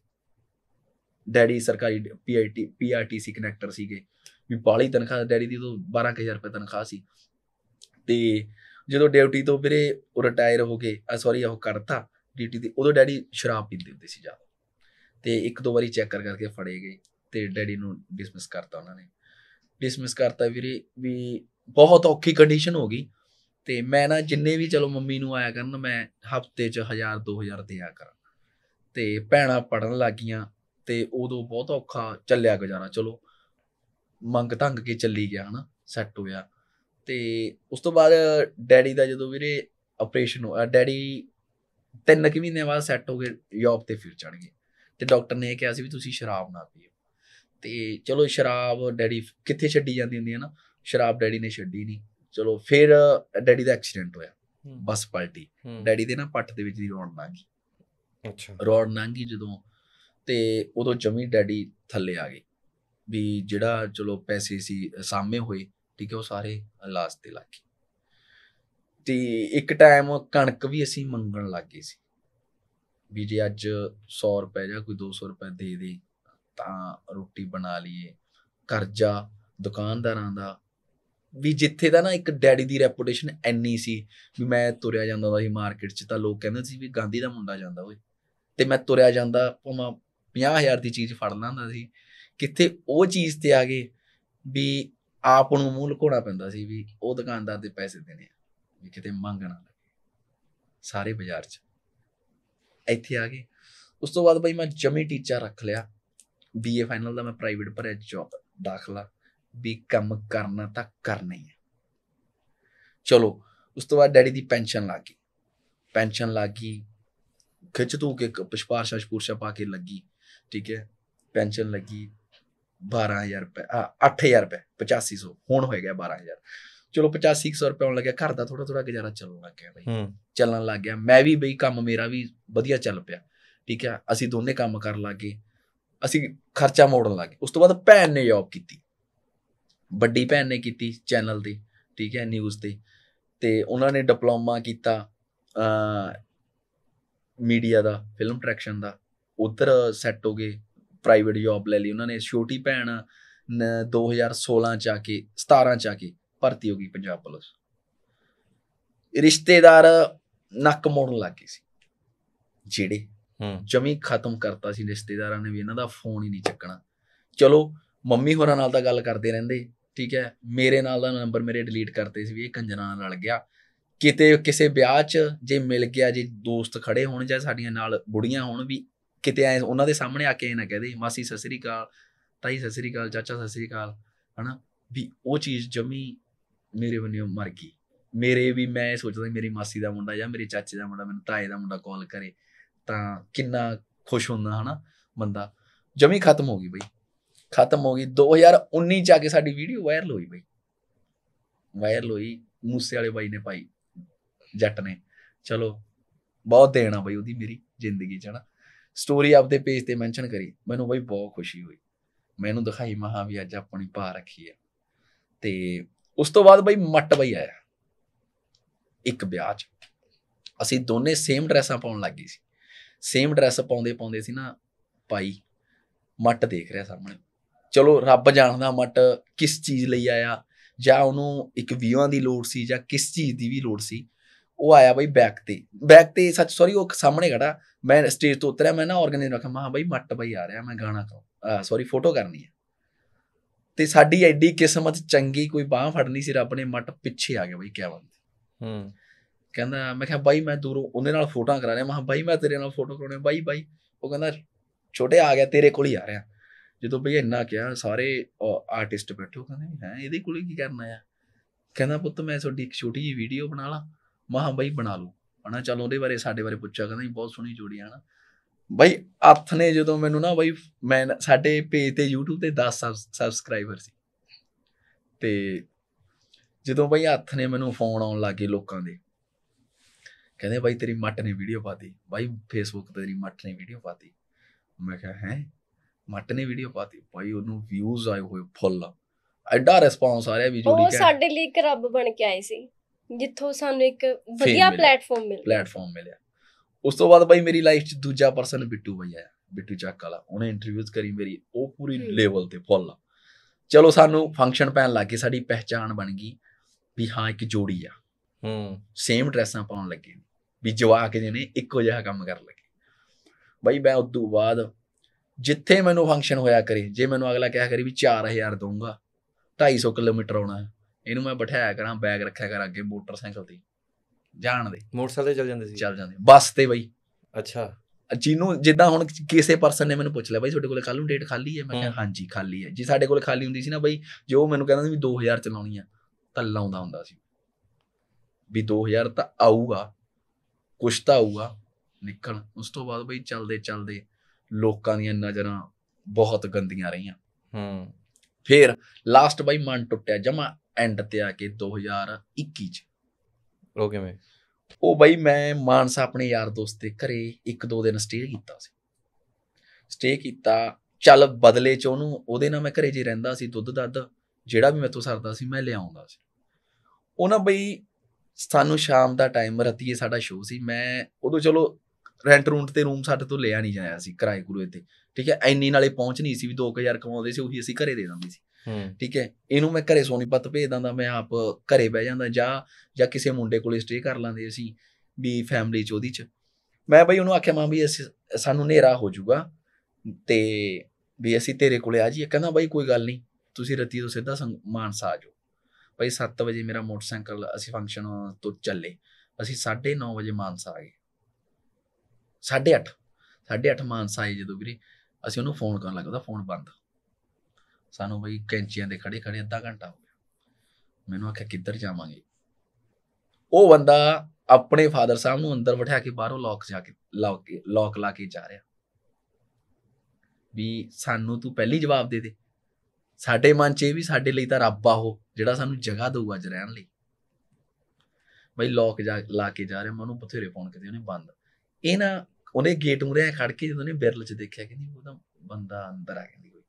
Speaker 1: ਡੈਡੀ ਸਰਕਾਰੀ ਪੀਆਈਟੀ ਪੀਆਰਟੀਸੀ ਕਨੈਕਟਰ ਸੀਗੇ ਵੀ ਬਾਲੀ ਤਨਖਾਹ ਡੈਡੀ ਦੀ ਤੋਂ 12000 ਰੁਪਏ ਤਨਖਾਹ ਸੀ ਤੇ ਜਦੋਂ ਡਿਊਟੀ ਤੋਂ ਵੀਰੇ ਉਹ ਰਿਟਾਇਰ ਹੋ ਗਏ ਆ ਸੌਰੀ ਉਹ ਕਰਤਾ ਡਿਊਟੀ ਦੀ ਉਦੋਂ ਡੈਡੀ ਸ਼ਰਾਬ ਪੀਂਦੇ ਹੁੰਦੇ ਸੀ ਜ਼ਿਆਦਾ ਤੇ ਇੱਕ ਦੋ ਵਾਰੀ ਚੈੱਕ ਕਰ ਕਰਕੇ ਫੜੇ ਗਏ ਤੇ ਡੈਡੀ ਨੂੰ ਡਿਸਮਿਸ ਕਰਤਾ ਉਹਨਾਂ ਨੇ ਡਿਸਮਿਸ ਕਰਤਾ ਵੀਰੇ ਵੀ ਬਹੁਤ ਔਖੀ ਕੰਡੀਸ਼ਨ ਹੋ ਗਈ ਤੇ ਮੈਂ ਨਾ ਜਿੰਨੇ ਵੀ ਚਲੋ ਮੰਮੀ ਨੂੰ ਆਇਆ ਕਰਨ ਮੈਂ ਹਫਤੇ 'ਚ 1000 2000 ਦਿਆ ਕਰਾਂ ਤੇ ਭੈਣਾ ਪੜਨ ਲੱਗੀਆਂ ਤੇ ਉਦੋਂ ਬਹੁਤ ਔਖਾ ਚੱਲਿਆ ਗੁਜ਼ਾਰਾ ਚਲੋ ਮੰਗ ਤੰਗ ਕੇ ਚੱਲੀ ਗਿਆ ਹਨਾ ਸੈੱਟ ਹੋਇਆ ਤੇ ਉਸ ਤੋਂ ਬਾਅਦ ਡੈਡੀ ਦਾ ਜਦੋਂ ਵੀਰੇ ਆਪਰੇਸ਼ਨ ਹੋਇਆ ਡੈਡੀ ਤਿੰਨ ਕਿ ਮਹੀਨੇ ਬਾਅਦ ਸੈੱਟ ਹੋ ਗਏ ਯੋਬ ਤੇ ਫਿਰ ਚੜ ਗਏ ਤੇ ਡਾਕਟਰ ਨੇ ਕਿਹਾ ਸੀ ਵੀ ਤੁਸੀਂ ਸ਼ਰਾਬ ਨਾ ਪੀਓ ਤੇ ਚਲੋ ਸ਼ਰਾਬ ਡੈਡੀ ਕਿੱਥੇ ਛੱਡੀ ਜਾਂਦੀ ਹੁੰਦੀ ਹੈ ਨਾ ਸ਼ਰਾਬ ਡੈਡੀ ਨੇ ਛੱਡੀ ਨਹੀਂ ਚਲੋ ਫਿਰ ਡੈਡੀ ਦਾ ਐਕਸੀਡੈਂਟ ਹੋਇਆ ਬੱਸ ਪਲਟੀ ਡੈਡੀ ਦੇ ਨਾ ਪੱਟ ਦੇ ਵਿੱਚ ਦੀ ਰੋੜ ਲੰਗੀ ਅੱਛਾ ਰੋੜ ਲੰਗੀ ਜਦੋਂ ਤੇ ਉਦੋਂ ਜਮੀ ਡੈਡੀ ਥੱਲੇ ਆ ਗਏ ਵੀ ਜਿਹੜਾ ਚਲੋ ਪੈਸੇ ਸੀ ਸਾਹਮਣੇ ਹੋਏ ਠੀਕ ਹੈ ਉਹ ਸਾਰੇ ਲਾਸ ਤੇ ਲੱਗ ਗਏ ਤੇ ਇੱਕ ਟਾਈਮ ਕਣਕ ਵੀ ਅਸੀਂ ਮੰਗਣ ਲੱਗ ਗਏ ਸੀ ਵੀ ਜੇ ਅੱਜ 100 ਰੁਪਏ ਜਾਂ ਕੋਈ 200 ਰੁਪਏ ਦੇ ਦੇ ਤਾਂ ਰੋਟੀ ਬਣਾ ਲਈਏ ਕਰਜ਼ਾ ਦੁਕਾਨਦਾਰਾਂ ਦਾ ਵੀ ਜਿੱਥੇ ਦਾ ਨਾ ਇੱਕ ਡੈਡੀ ਦੀ ਰੈਪੂਟੇਸ਼ਨ ਐਨੀ ਸੀ ਵੀ ਮੈਂ ਤੁਰਿਆ ਜਾਂਦਾ ਹੁੰਦਾ ਸੀ ਮਾਰਕੀਟ 'ਚ ਤਾਂ ਲੋਕ ਕਹਿੰਦੇ ਸੀ ਵੀ ਗਾਂਧੀ ਦਾ ਮੁੰਡਾ ਜਾਂਦਾ ਓਏ ਤੇ ਮੈਂ ਤੁਰਿਆ ਜਾਂਦਾ ਭਾਵੇਂ 50000 ਦੀ ਚੀਜ਼ ਫੜ ਲੈਂਦਾ ਸੀ ਕਿੱਥੇ ਉਹ ਚੀਜ਼ ਤੇ ਆ ਗਏ ਵੀ ਆਪ ਨੂੰ ਮੂਲ ਕੋਣਾ ਪੈਂਦਾ ਸੀ ਵੀ ਉਹ ਦੁਕਾਨਦਾਰ ਦੇ ਪੈਸੇ ਦੇਣੇ ਆ ਵੀ ਕਿਤੇ ਮੰਗਣਾ ਨਾ ਲੱਗੇ ਸਾਰੇ ਬਾਜ਼ਾਰ 'ਚ ਇੱਥੇ ਆ ਗਏ ਉਸ ਤੋਂ ਬਾਅਦ ਬਈ ਮੈਂ ਜਮੀ ਟੀਚਾ ਰੱਖ ਲਿਆ ਬੀਏ ਫਾਈਨਲ ਦਾ ਮੈਂ ਪ੍ਰਾਈਵੇਟ ਭਰਿਆ ਜੌਬ ਦਾਖਲਾ ਵੀ ਕੰਮ ਕਰਨਾ ਤਾਂ ਕਰਨਾ ਹੀ ਹੈ ਚਲੋ ਉਸ ਤੋਂ ਬਾਅਦ ਡੈਡੀ ਦੀ ਪੈਨਸ਼ਨ ਲੱਗ ਗਈ ਪੈਨਸ਼ਨ ਲੱਗ ਗਈ ਖਿੱਚ ਤੂ ਕੇ ਪਸ਼ਪਾਰਸ਼ਾ ਸ਼ਪੂਰਸ਼ਾ ਪਾ ਕੇ ਲੱਗੀ ਠੀਕ ਹੈ ਪੈਨਸ਼ਨ ਲੱਗੀ 12000 ਰੁਪਏ 8000 ਰੁਪਏ 8500 ਹੁਣ ਹੋ ਗਿਆ 12000 ਚਲੋ 8500 ਰੁਪਏ ਆਉਣ ਲੱਗਿਆ ਘਰ ਦਾ ਥੋੜਾ ਥੋੜਾ ਗੁਜ਼ਾਰਾ ਚੱਲਣ ਲੱਗ ਗਿਆ ਬਈ ਚੱਲਣ ਲੱਗ ਗਿਆ ਮੈਂ ਵੀ ਬਈ ਕੰਮ ਮੇਰਾ ਵੀ ਵਧੀਆ ਚੱਲ ਪਿਆ ਠੀਕ ਹੈ ਅਸੀਂ ਦੋਨੇ ਕੰਮ ਕਰਨ ਲੱਗੇ ਅਸੀਂ ਖਰਚਾ ਮੋੜਨ ਲੱਗੇ ਉਸ ਤੋਂ ਬਾਅਦ ਭੈਣ ਨੇ ਜੌਬ ਕੀਤੀ ਵੱਡੀ ਭੈਣ ਨੇ ਕੀਤੀ ਚੈਨਲ ਦੀ ਠੀਕ ਹੈ ਨਿਊਜ਼ ਦੀ ਤੇ ਉਹਨਾਂ ਨੇ ਡਿਪਲੋਮਾ ਕੀਤਾ ਅ ਮੀਡੀਆ ਦਾ ਫਿਲਮ ਟ੍ਰੈਕਸ਼ਨ ਦਾ ਉਧਰ ਸੈੱਟ ਹੋ ਗਏ ਪ੍ਰਾਈਵੇਟ ਜੌਬ ਲੈ ਲਈ ਉਹਨਾਂ ਨੇ ਛੋਟੀ ਭੈਣ 2016 ਚ ਆ ਕੇ 17 ਚ ਆ ਕੇ ਭਰਤੀ ਹੋ ਗਈ ਪੰਜਾਬ ਪੁਲਿਸ ਰਿਸ਼ਤੇਦਾਰ ਨੱਕ ਮੋੜਨ ਲੱਗ ਗਏ ਸੀ ਜਿਹੜੇ ਜਮੀ ਖਤਮ ਕਰਤਾ ਸੀ ਰਿਸ਼ਤੇਦਾਰਾਂ ਨੇ ਵੀ ਇਹਨਾਂ ਦਾ ਫੋਨ ਹੀ ਨਹੀਂ ਚੱਕਣਾ ਚਲੋ ਮੰਮੀ ਹੋਰਾਂ ਨਾਲ ਤਾਂ ਗੱਲ ਕਰਦੇ ਰਹਿੰਦੇ ਠੀਕ ਹੈ ਮੇਰੇ ਨਾਲ ਦਾ ਨੰਬਰ ਮੇਰੇ ਡਿਲੀਟ ਕਰਤੇ ਸੀ ਵੀ ਇਹ ਕੰਜਨਾ ਨਾਲ ਰਲ ਗਿਆ ਕਿਤੇ ਕਿਸੇ ਵਿਆਹ 'ਚ ਜੇ ਮਿਲ ਗਿਆ ਜੇ ਦੋਸਤ ਖੜੇ ਹੋਣ ਜਾਂ ਸਾਡੀਆਂ ਨਾਲ ਬੁੜੀਆਂ ਹੋਣ ਵੀ ਕਿਤੇ ਐ ਉਹਨਾਂ ਦੇ ਸਾਹਮਣੇ ਆ ਕੇ ਇਹ ਨਾ ਕਹਦੇ ਮਾਸੀ ਸਸਰੀ ਕਾਲ ਤਾਈ ਸਸਰੀ ਕਾਲ ਚਾਚਾ ਸਸਰੀ ਕਾਲ ਹਨਾ ਵੀ ਉਹ ਚੀਜ਼ ਜਮੀ ਮੇਰੇ ਬੰਨੇ ਮਰ ਗਈ ਮੇਰੇ ਵੀ ਮੈਂ ਸੋਚਦਾ ਮੇਰੀ ਮਾਸੀ ਦਾ ਮੁੰਡਾ ਜਾਂ ਮੇਰੇ ਚਾਚੇ ਦਾ ਮੁੰਡਾ ਮੈਨੂੰ ਤਾਏ ਦਾ ਮੁੰਡਾ ਕਾਲ ਕਰੇ ਤਾਂ ਕਿੰਨਾ ਖੁਸ਼ ਹੁੰਦਾ ਹਨਾ ਬੰਦਾ ਜਮੀ ਖਤਮ ਹੋ ਗਈ ਬਈ ਖਤਮ ਹੋ ਗਈ 2019 ਚ ਆ ਕੇ ਸਾਡੀ ਵੀਡੀਓ ਵਾਇਰਲ ਹੋਈ ਬਈ ਵਾਇਰਲ ਹੋਈ ਮੂਸੇ ਵਾਲੇ ਬਾਈ ਨੇ ਪਾਈ ਜੱਟ ਨੇ ਚਲੋ ਬਹੁਤ ਦੇਣਾ ਬਈ ਉਹਦੀ ਮੇਰੀ ਜ਼ਿੰਦਗੀ ਚ ਨਾ ਸਟੋਰੀ ਆਪਦੇ ਪੇਜ ਤੇ ਮੈਂਸ਼ਨ ਕਰੀ ਮੈਨੂੰ ਬਈ ਬਹੁਤ ਖੁਸ਼ੀ ਹੋਈ ਮੈਨੂੰ ਦਿਖਾਈ ਮਹਾ ਵੀ ਅੱਜ ਆਪਣੀ ਪਾ ਰੱਖੀ ਹੈ ਤੇ ਉਸ ਤੋਂ ਬਾਅਦ ਬਈ ਮੱਟ ਬਈ ਆਇਆ ਇੱਕ ਵਿਆਹ 'ਚ ਅਸੀਂ ਦੋਨੇ ਸੇਮ ਡਰੈਸਾਂ ਪਾਉਣ ਲੱਗ ਗਏ ਸੀ ਸੇਮ ਡਰੈਸ ਪਾਉਂਦੇ ਪਾਉਂਦੇ ਸੀ ਨਾ ਪਾਈ ਮੱਟ ਦੇਖ ਰਿਹਾ ਸਾਹਮਣੇ ਚਲੋ ਰੱਬ ਜਾਣਦਾ ਮਟ ਕਿਸ ਚੀਜ਼ ਲਈ ਆਇਆ ਜਾਂ ਉਹਨੂੰ ਇੱਕ ਵੀਵਾਂ ਦੀ ਲੋੜ ਸੀ ਜਾਂ ਕਿਸ ਚੀਜ਼ ਦੀ ਵੀ ਲੋੜ ਸੀ ਉਹ ਆਇਆ ਬਈ ਬੈਕ ਤੇ ਬੈਕ ਤੇ ਸੱਚ ਸੌਰੀ ਉਹ ਸਾਹਮਣੇ ਖੜਾ ਮੈਂ ਸਟੇਜ ਤੋਂ ਉਤਰਿਆ ਮੈਂ ਨਾ ਆਰਗੇਨਾਈਜ਼ ਰੱਖਾ ਮਾਂ ਬਈ ਮੱਟ ਬਈ ਆ ਰਿਹਾ ਮੈਂ ਗਾਣਾ ਕਰਾਂ ਸੌਰੀ ਫੋਟੋ ਕਰਨੀ ਹੈ ਤੇ ਸਾਡੀ ਐਡੀ ਕਿਸਮਤ ਚੰਗੀ ਕੋਈ ਬਾਹ ਫੜਨੀ ਸੀ ਰੱਬ ਨੇ ਮੱਟ ਪਿੱਛੇ ਆ ਗਿਆ ਬਈ ਕਿਆ ਬੰਦ ਹੂੰ ਕਹਿੰਦਾ ਮੈਂ ਕਿਹਾ ਬਾਈ ਮੈਂ ਦੂਰੋਂ ਉਹਦੇ ਨਾਲ ਫੋਟੋਆਂ ਕਰਾ ਰਿਹਾ ਮਾਂ ਬਾਈ ਮੈਂ ਤੇਰੇ ਨਾਲ ਫੋਟੋ ਕਰਾਉਣੇ ਬਾਈ ਬਾਈ ਉਹ ਕਹਿੰਦਾ ਛੋਟੇ ਆ ਗਿਆ ਤੇਰੇ ਕੋਲ ਹੀ ਆ ਰਿਹਾ ਜਦੋਂ ਭਈ ਇੰਨਾ ਕਿਹਾ ਸਾਰੇ ਆਰਟਿਸਟ ਬੈਠੋ ਕਹਿੰਦੇ ਹੈ ਇਹਦੇ ਕੋਲੇ ਕੀ ਕਰਨਾ ਆ ਕਹਿੰਦਾ ਪੁੱਤ ਮੈਂ ਤੁਹਾਡੀ ਇੱਕ ਛੋਟੀ ਜੀ ਵੀਡੀਓ ਬਣਾ ਲਾਂ ਮਾਂ ਭਾਈ ਬਣਾ ਲੂ ਹਣਾ ਚਲ ਉਹਦੇ ਬਾਰੇ ਸਾਡੇ ਬਾਰੇ ਪੁੱਛਿਆ ਕਹਿੰਦਾ ਬਹੁਤ ਸੋਹਣੀ ਜੋੜੀ ਆ ਹਨਾ ਭਾਈ ਅੱਥ ਨੇ ਜਦੋਂ ਮੈਨੂੰ ਨਾ ਭਾਈ ਮੈਂ ਸਾਡੇ ਪੇਜ ਤੇ YouTube ਤੇ 10 ਸਬਸਕ੍ਰਾਈਬਰ ਸੀ ਤੇ ਜਦੋਂ ਭਾਈ ਹੱਥ ਨੇ ਮੈਨੂੰ ਫੋਨ ਆਉਣ ਲੱਗੇ ਲੋਕਾਂ ਦੇ ਕਹਿੰਦੇ ਭਾਈ ਤੇਰੀ ਮੱਟ ਨੇ ਵੀਡੀਓ ਪਾਤੀ ਭਾਈ Facebook ਤੇ ਤੇਰੀ ਮੱਟ ਨੇ ਵੀਡੀਓ ਪਾਤੀ ਮੈਂ ਕਿਹਾ ਹੈ ਮਟਨੇ ਵੀਡੀਓ ਪਾਤੀ ਭਾਈ ਉਹਨੂੰ ਵਿਊਜ਼ ਆਏ ਹੋਏ ਫੁੱਲ ਐਡਾ ਰਿਸਪੌਂਸ ਆ ਰਿਹਾ ਵੀ ਜੋੜੀ ਉਹ ਸਾਡੇ
Speaker 2: ਲਈ ਇੱਕ ਰੱਬ ਬਣ ਕੇ ਆਏ ਸੀ ਜਿੱਥੋਂ ਸਾਨੂੰ ਇੱਕ ਵਧੀਆ ਪਲੇਟਫਾਰਮ ਮਿਲਿਆ ਪਲੇਟਫਾਰਮ ਮਿਲਿਆ
Speaker 1: ਉਸ ਤੋਂ ਬਾਅਦ ਭਾਈ ਮੇਰੀ ਲਾਈਫ 'ਚ ਦੂਜਾ ਪਰਸਨ ਬਿੱਟੂ ਭਾਈ ਆਇਆ ਬਿੱਟੂ ਚੱਕ ਵਾਲਾ ਉਹਨੇ ਇੰਟਰਵਿਊਜ਼ ਕਰੀ ਮੇਰੀ ਉਹ ਪੂਰੀ ਲੈਵਲ ਤੇ ਫੁੱਲ ਚਲੋ ਸਾਨੂੰ ਫੰਕਸ਼ਨ ਪੈਣ ਲੱਗੇ ਸਾਡੀ ਪਹਿਚਾਣ ਬਣ ਗਈ ਵੀ ਹਾਂ ਇੱਕ ਜੋੜੀ ਆ ਹੂੰ ਸੇਮ ਡਰੈਸਾਂ ਪਾਉਣ ਲੱਗੇ ਵੀ ਜਵਾਕ ਕੇ ਜਿਹਨੇ ਇੱਕੋ ਜਿਹਾ ਕੰਮ ਕਰਨ ਲੱਗੇ ਭਾਈ ਮੈਂ ਉਸ ਤੋਂ ਬਾਅਦ ਜਿੱਥੇ ਮੈਨੂੰ ਫੰਕਸ਼ਨ ਹੋਇਆ ਕਰੇ ਜੇ ਮੈਨੂੰ ਅਗਲਾ ਕਹਿਆ ਕਰੇ ਵੀ 4000 ਦਊਂਗਾ 250 ਕਿਲੋਮੀਟਰ ਆਉਣਾ ਇਹਨੂੰ ਮੈਂ ਬਿਠਾਇਆ ਕਰਾਂ ਬੈਗ ਰੱਖਿਆ ਕਰ ਅੱਗੇ ਮੋਟਰਸਾਈਕਲ ਤੇ ਜਾਣ ਦੇ ਮੋਟਰਸਾਈਕਲ ਤੇ ਚੱਲ ਜਾਂਦੇ ਸੀ ਚੱਲ ਜਾਂਦੇ ਬੱਸ ਤੇ ਬਈ ਅੱਛਾ ਜਿਹਨੂੰ ਜਿੱਦਾਂ ਹੁਣ ਕਿਸੇ ਪਰਸਨ ਨੇ ਮੈਨੂੰ ਪੁੱਛ ਲਿਆ ਬਾਈ ਤੁਹਾਡੇ ਕੋਲ ਕੱਲ ਨੂੰ ਡੇਟ ਖਾਲੀ ਹੈ ਮੈਂ ਕਿਹਾ ਹਾਂਜੀ ਖਾਲੀ ਹੈ ਜੇ ਸਾਡੇ ਕੋਲ ਖਾਲੀ ਹੁੰਦੀ ਸੀ ਨਾ ਬਾਈ ਜੇ ਉਹ ਮੈਨੂੰ ਕਹਿੰਦਾ ਸੀ ਵੀ 2000 ਚਲਾਉਣੀ ਆ ਤਾਂ ਲਾਉਂਦਾ ਹੁੰਦਾ ਸੀ ਵੀ 2000 ਤਾਂ ਆਊਗਾ ਕੁਛ ਤਾਂ ਆਊਗਾ ਨਿਕਲ ਉਸ ਤੋਂ ਬਾਅਦ ਬਈ ਚੱਲਦੇ ਚੱਲਦੇ ਲੋਕਾਂ ਦੀਆਂ ਨਜ਼ਰਾਂ ਬਹੁਤ ਗੰਦੀਆਂ ਰਹੀਆਂ ਹੂੰ ਫਿਰ ਲਾਸਟ ਬਾਈ ਮਨ ਟੁੱਟਿਆ ਜਮਾ ਐਂਡ ਤੇ ਆ ਕੇ 2021 ਚ ਉਹ ਕਿਵੇਂ ਉਹ ਬਾਈ ਮੈਂ ਮਾਨਸਾ ਆਪਣੇ ਯਾਰ ਦੋਸਤ ਦੇ ਘਰੇ ਇੱਕ ਦੋ ਦਿਨ ਸਟੇ ਕੀਤਾ ਸੀ ਸਟੇ ਕੀਤਾ ਚੱਲ ਬਦਲੇ ਚ ਉਹਨੂੰ ਉਹਦੇ ਨਾਲ ਮੈਂ ਘਰੇ ਜੇ ਰਹਿੰਦਾ ਸੀ ਦੁੱਧ ਦੱਧ ਜਿਹੜਾ ਵੀ ਮੈਥੋਂ ਸਰਦਾ ਸੀ ਮੈਂ ਲਿਆਉਂਦਾ ਸੀ ਉਹਨਾਂ ਬਈ ਸਾਨੂੰ ਸ਼ਾਮ ਦਾ ਟਾਈਮ ਰਤੀਏ ਸਾਡਾ ਸ਼ੋਅ ਸੀ ਮੈਂ ਉਦੋਂ ਚਲੋ ਰੈਂਟ ਰੂਂਟ ਤੇ ਰੂਮ ਸਾਡੇ ਤੋਂ ਲਿਆ ਨਹੀਂ ਜਾਇਆ ਸੀ ਕਿਰਾਏ ਕੁਰੇ ਤੇ ਠੀਕ ਹੈ ਐਨੀ ਨਾਲੇ ਪਹੁੰਚ ਨਹੀਂ ਸੀ ਵੀ 2000 ਕਮਾਉਂਦੇ ਸੀ ਉਹੀ ਅਸੀਂ ਘਰੇ ਦੇ ਦਾਂਗੇ ਸੀ ਠੀਕ ਹੈ ਇਹਨੂੰ ਮੈਂ ਘਰੇ ਪੱਤ ਭੇਜ ਦਾਂਦਾ ਮੈਂ ਆਪ ਘਰੇ ਬਹਿ ਜਾਂਦਾ ਜਾਂ ਜਾਂ ਕਿਸੇ ਮੁੰਡੇ ਕੋਲੇ ਸਟੇ ਕਰ ਲਾਂਦੇ ਅਸੀਂ ਵੀ ਫੈਮਿਲੀ ਚ ਉਹਦੀ ਚ ਮੈਂ ਬਈ ਉਹਨੂੰ ਆਖਿਆ ਮਾਂ ਵੀ ਅਸੀਂ ਸਾਨੂੰ ਨੇਰਾ ਹੋ ਜਾਊਗਾ ਤੇ ਵੀ ਅਸੀਂ ਤੇਰੇ ਕੋਲੇ ਆ ਜੀ ਕਹਿੰਦਾ ਬਈ ਕੋਈ ਗੱਲ ਨਹੀਂ ਤੁਸੀਂ ਰਤੀ ਤੋਂ ਸਿੱਧਾ ਮਾਨਸਾ ਆ ਜਾਓ ਭਾਈ 7 ਵਜੇ ਮੇਰਾ ਮੋਟਰਸਾਈਕਲ ਅਸੀਂ ਫੰਕਸ਼ਨ ਤੋਂ ਚੱਲੇ ਅਸੀਂ 9:30 ਵਜੇ ਮਾਨਸਾ ਆ ਗਏ 8:30 8:30 ਮਾਨਸਾ ਆਈ ਜਦੋਂ ਵੀਰੇ ਅਸੀਂ ਉਹਨੂੰ ਫੋਨ ਕਰਨ ਲੱਗਦਾ ਫੋਨ ਬੰਦ ਸਾਨੂੰ ਬਈ ਕੈਂਚੀਆਂ ਦੇ ਖੜੇ ਖੜੇ ਅੱਧਾ ਘੰਟਾ ਹੋ ਗਿਆ ਮੈਨੂੰ ਆਖਿਆ ਕਿੱਧਰ ਜਾਵਾਂਗੇ ਉਹ ਬੰਦਾ ਆਪਣੇ ਫਾਦਰ ਸਾਹਿਬ ਨੂੰ ਅੰਦਰ ਬਿਠਾ ਕੇ ਬਾਹਰੋਂ ਲੌਕ ਜਾ ਕੇ ਲੌਕ ਲਾ ਕੇ ਜਾ ਰਿਹਾ ਵੀ ਸਾਨੂੰ ਤੂੰ ਪਹਿਲੀ ਜਵਾਬ ਦੇ ਦੇ ਸਾਡੇ ਮਨ 'ਚ ਇਹ ਵੀ ਸਾਡੇ ਲਈ ਤਾਂ ਰੱਬ ਆ ਉਹ ਜਿਹੜਾ ਸਾਨੂੰ ਜਗ੍ਹਾ ਦਊ ਅੱਜ ਰਹਿਣ ਲਈ ਬਈ ਲੌਕ ਜਾ ਲਾ ਕੇ ਜਾ ਰਿਹਾ ਮੈਂ ਉਹਨੂੰ ਬਥੇਰੇ ਫੋਨ ਕਰਦੇ ਉਹਨੇ ਬੰਦ ਇਹਨਾਂ ਉਹਨੇ ਗੇਟ ਮੁਰੇ ਖੜ ਕੇ ਜਦੋਂ ਉਹਨੇ ਬਿਰਲ 'ਚ ਦੇਖਿਆ ਕਿ ਉਹ ਉਹਦਾ ਬੰਦਾ ਅੰਦਰ ਆ ਗਿਆ ਕੋਈ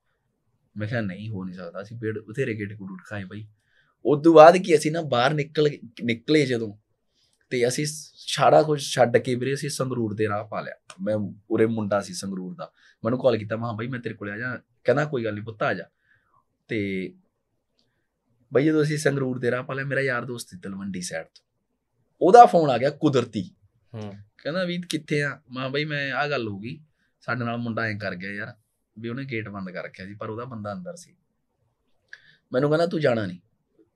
Speaker 1: ਮੈਂ ਕਿਹਾ ਨਹੀਂ ਹੋ ਨਹੀਂ ਸਕਦਾ ਅਸੀਂ ਪੇੜ ਉਥੇਰੇ ਗੇਟ ਕੋਲ ਖਾਏ ਬਾਈ ਉਸ ਤੋਂ ਬਾਅਦ ਕੀ ਅਸੀਂ ਨਾ ਬਾਹਰ ਨਿਕਲ ਨਿਕਲੇ ਜਦੋਂ ਤੇ ਅਸੀਂ ਛਾੜਾ ਕੁਝ ਛੱਡ ਕੇ ਵੀਰੇ ਅਸੀਂ ਸੰਗਰੂਰ ਦੇ ਰਾਹ ਪਾ ਲਿਆ ਮੈਂ ਉਰੇ ਮੁੰਡਾ ਸੀ ਸੰਗਰੂਰ ਦਾ ਮੈਨੂੰ ਕਾਲ ਕੀਤਾ ਮਾਂ ਬਾਈ ਮੈਂ ਤੇਰੇ ਕੋਲ ਆ ਜਾ ਕਹਿੰਦਾ ਕੋਈ ਗੱਲ ਨਹੀਂ ਪੁੱਤ ਆ ਜਾ ਤੇ ਬਈ ਜਦੋਂ ਅਸੀਂ ਸੰਗਰੂਰ ਦੇ ਰਾਹ ਪਾ ਲਿਆ ਮੇਰਾ ਯਾਰ ਦੋਸਤ ਤਲਵੰਡੀ ਸਾਈਡ ਤੋਂ ਉਹਦਾ ਫੋਨ ਆ ਗਿਆ ਕੁਦਰਤੀ ਹੂੰ ਕਹਿੰਦਾ ਵੀ ਕਿੱਥੇ ਆ ਮਾਂ ਬਈ ਮੈਂ ਆ ਗੱਲ ਹੋ ਗਈ ਸਾਡੇ ਨਾਲ ਮੁੰਡਾ ਐਂ ਕਰ ਗਿਆ ਯਾਰ ਵੀ ਉਹਨੇ ਗੇਟ ਬੰਦ ਕਰ ਰੱਖਿਆ ਸੀ ਪਰ ਉਹਦਾ ਬੰਦਾ ਅੰਦਰ ਸੀ ਮੈਨੂੰ ਕਹਿੰਦਾ ਤੂੰ ਜਾਣਾ ਨਹੀਂ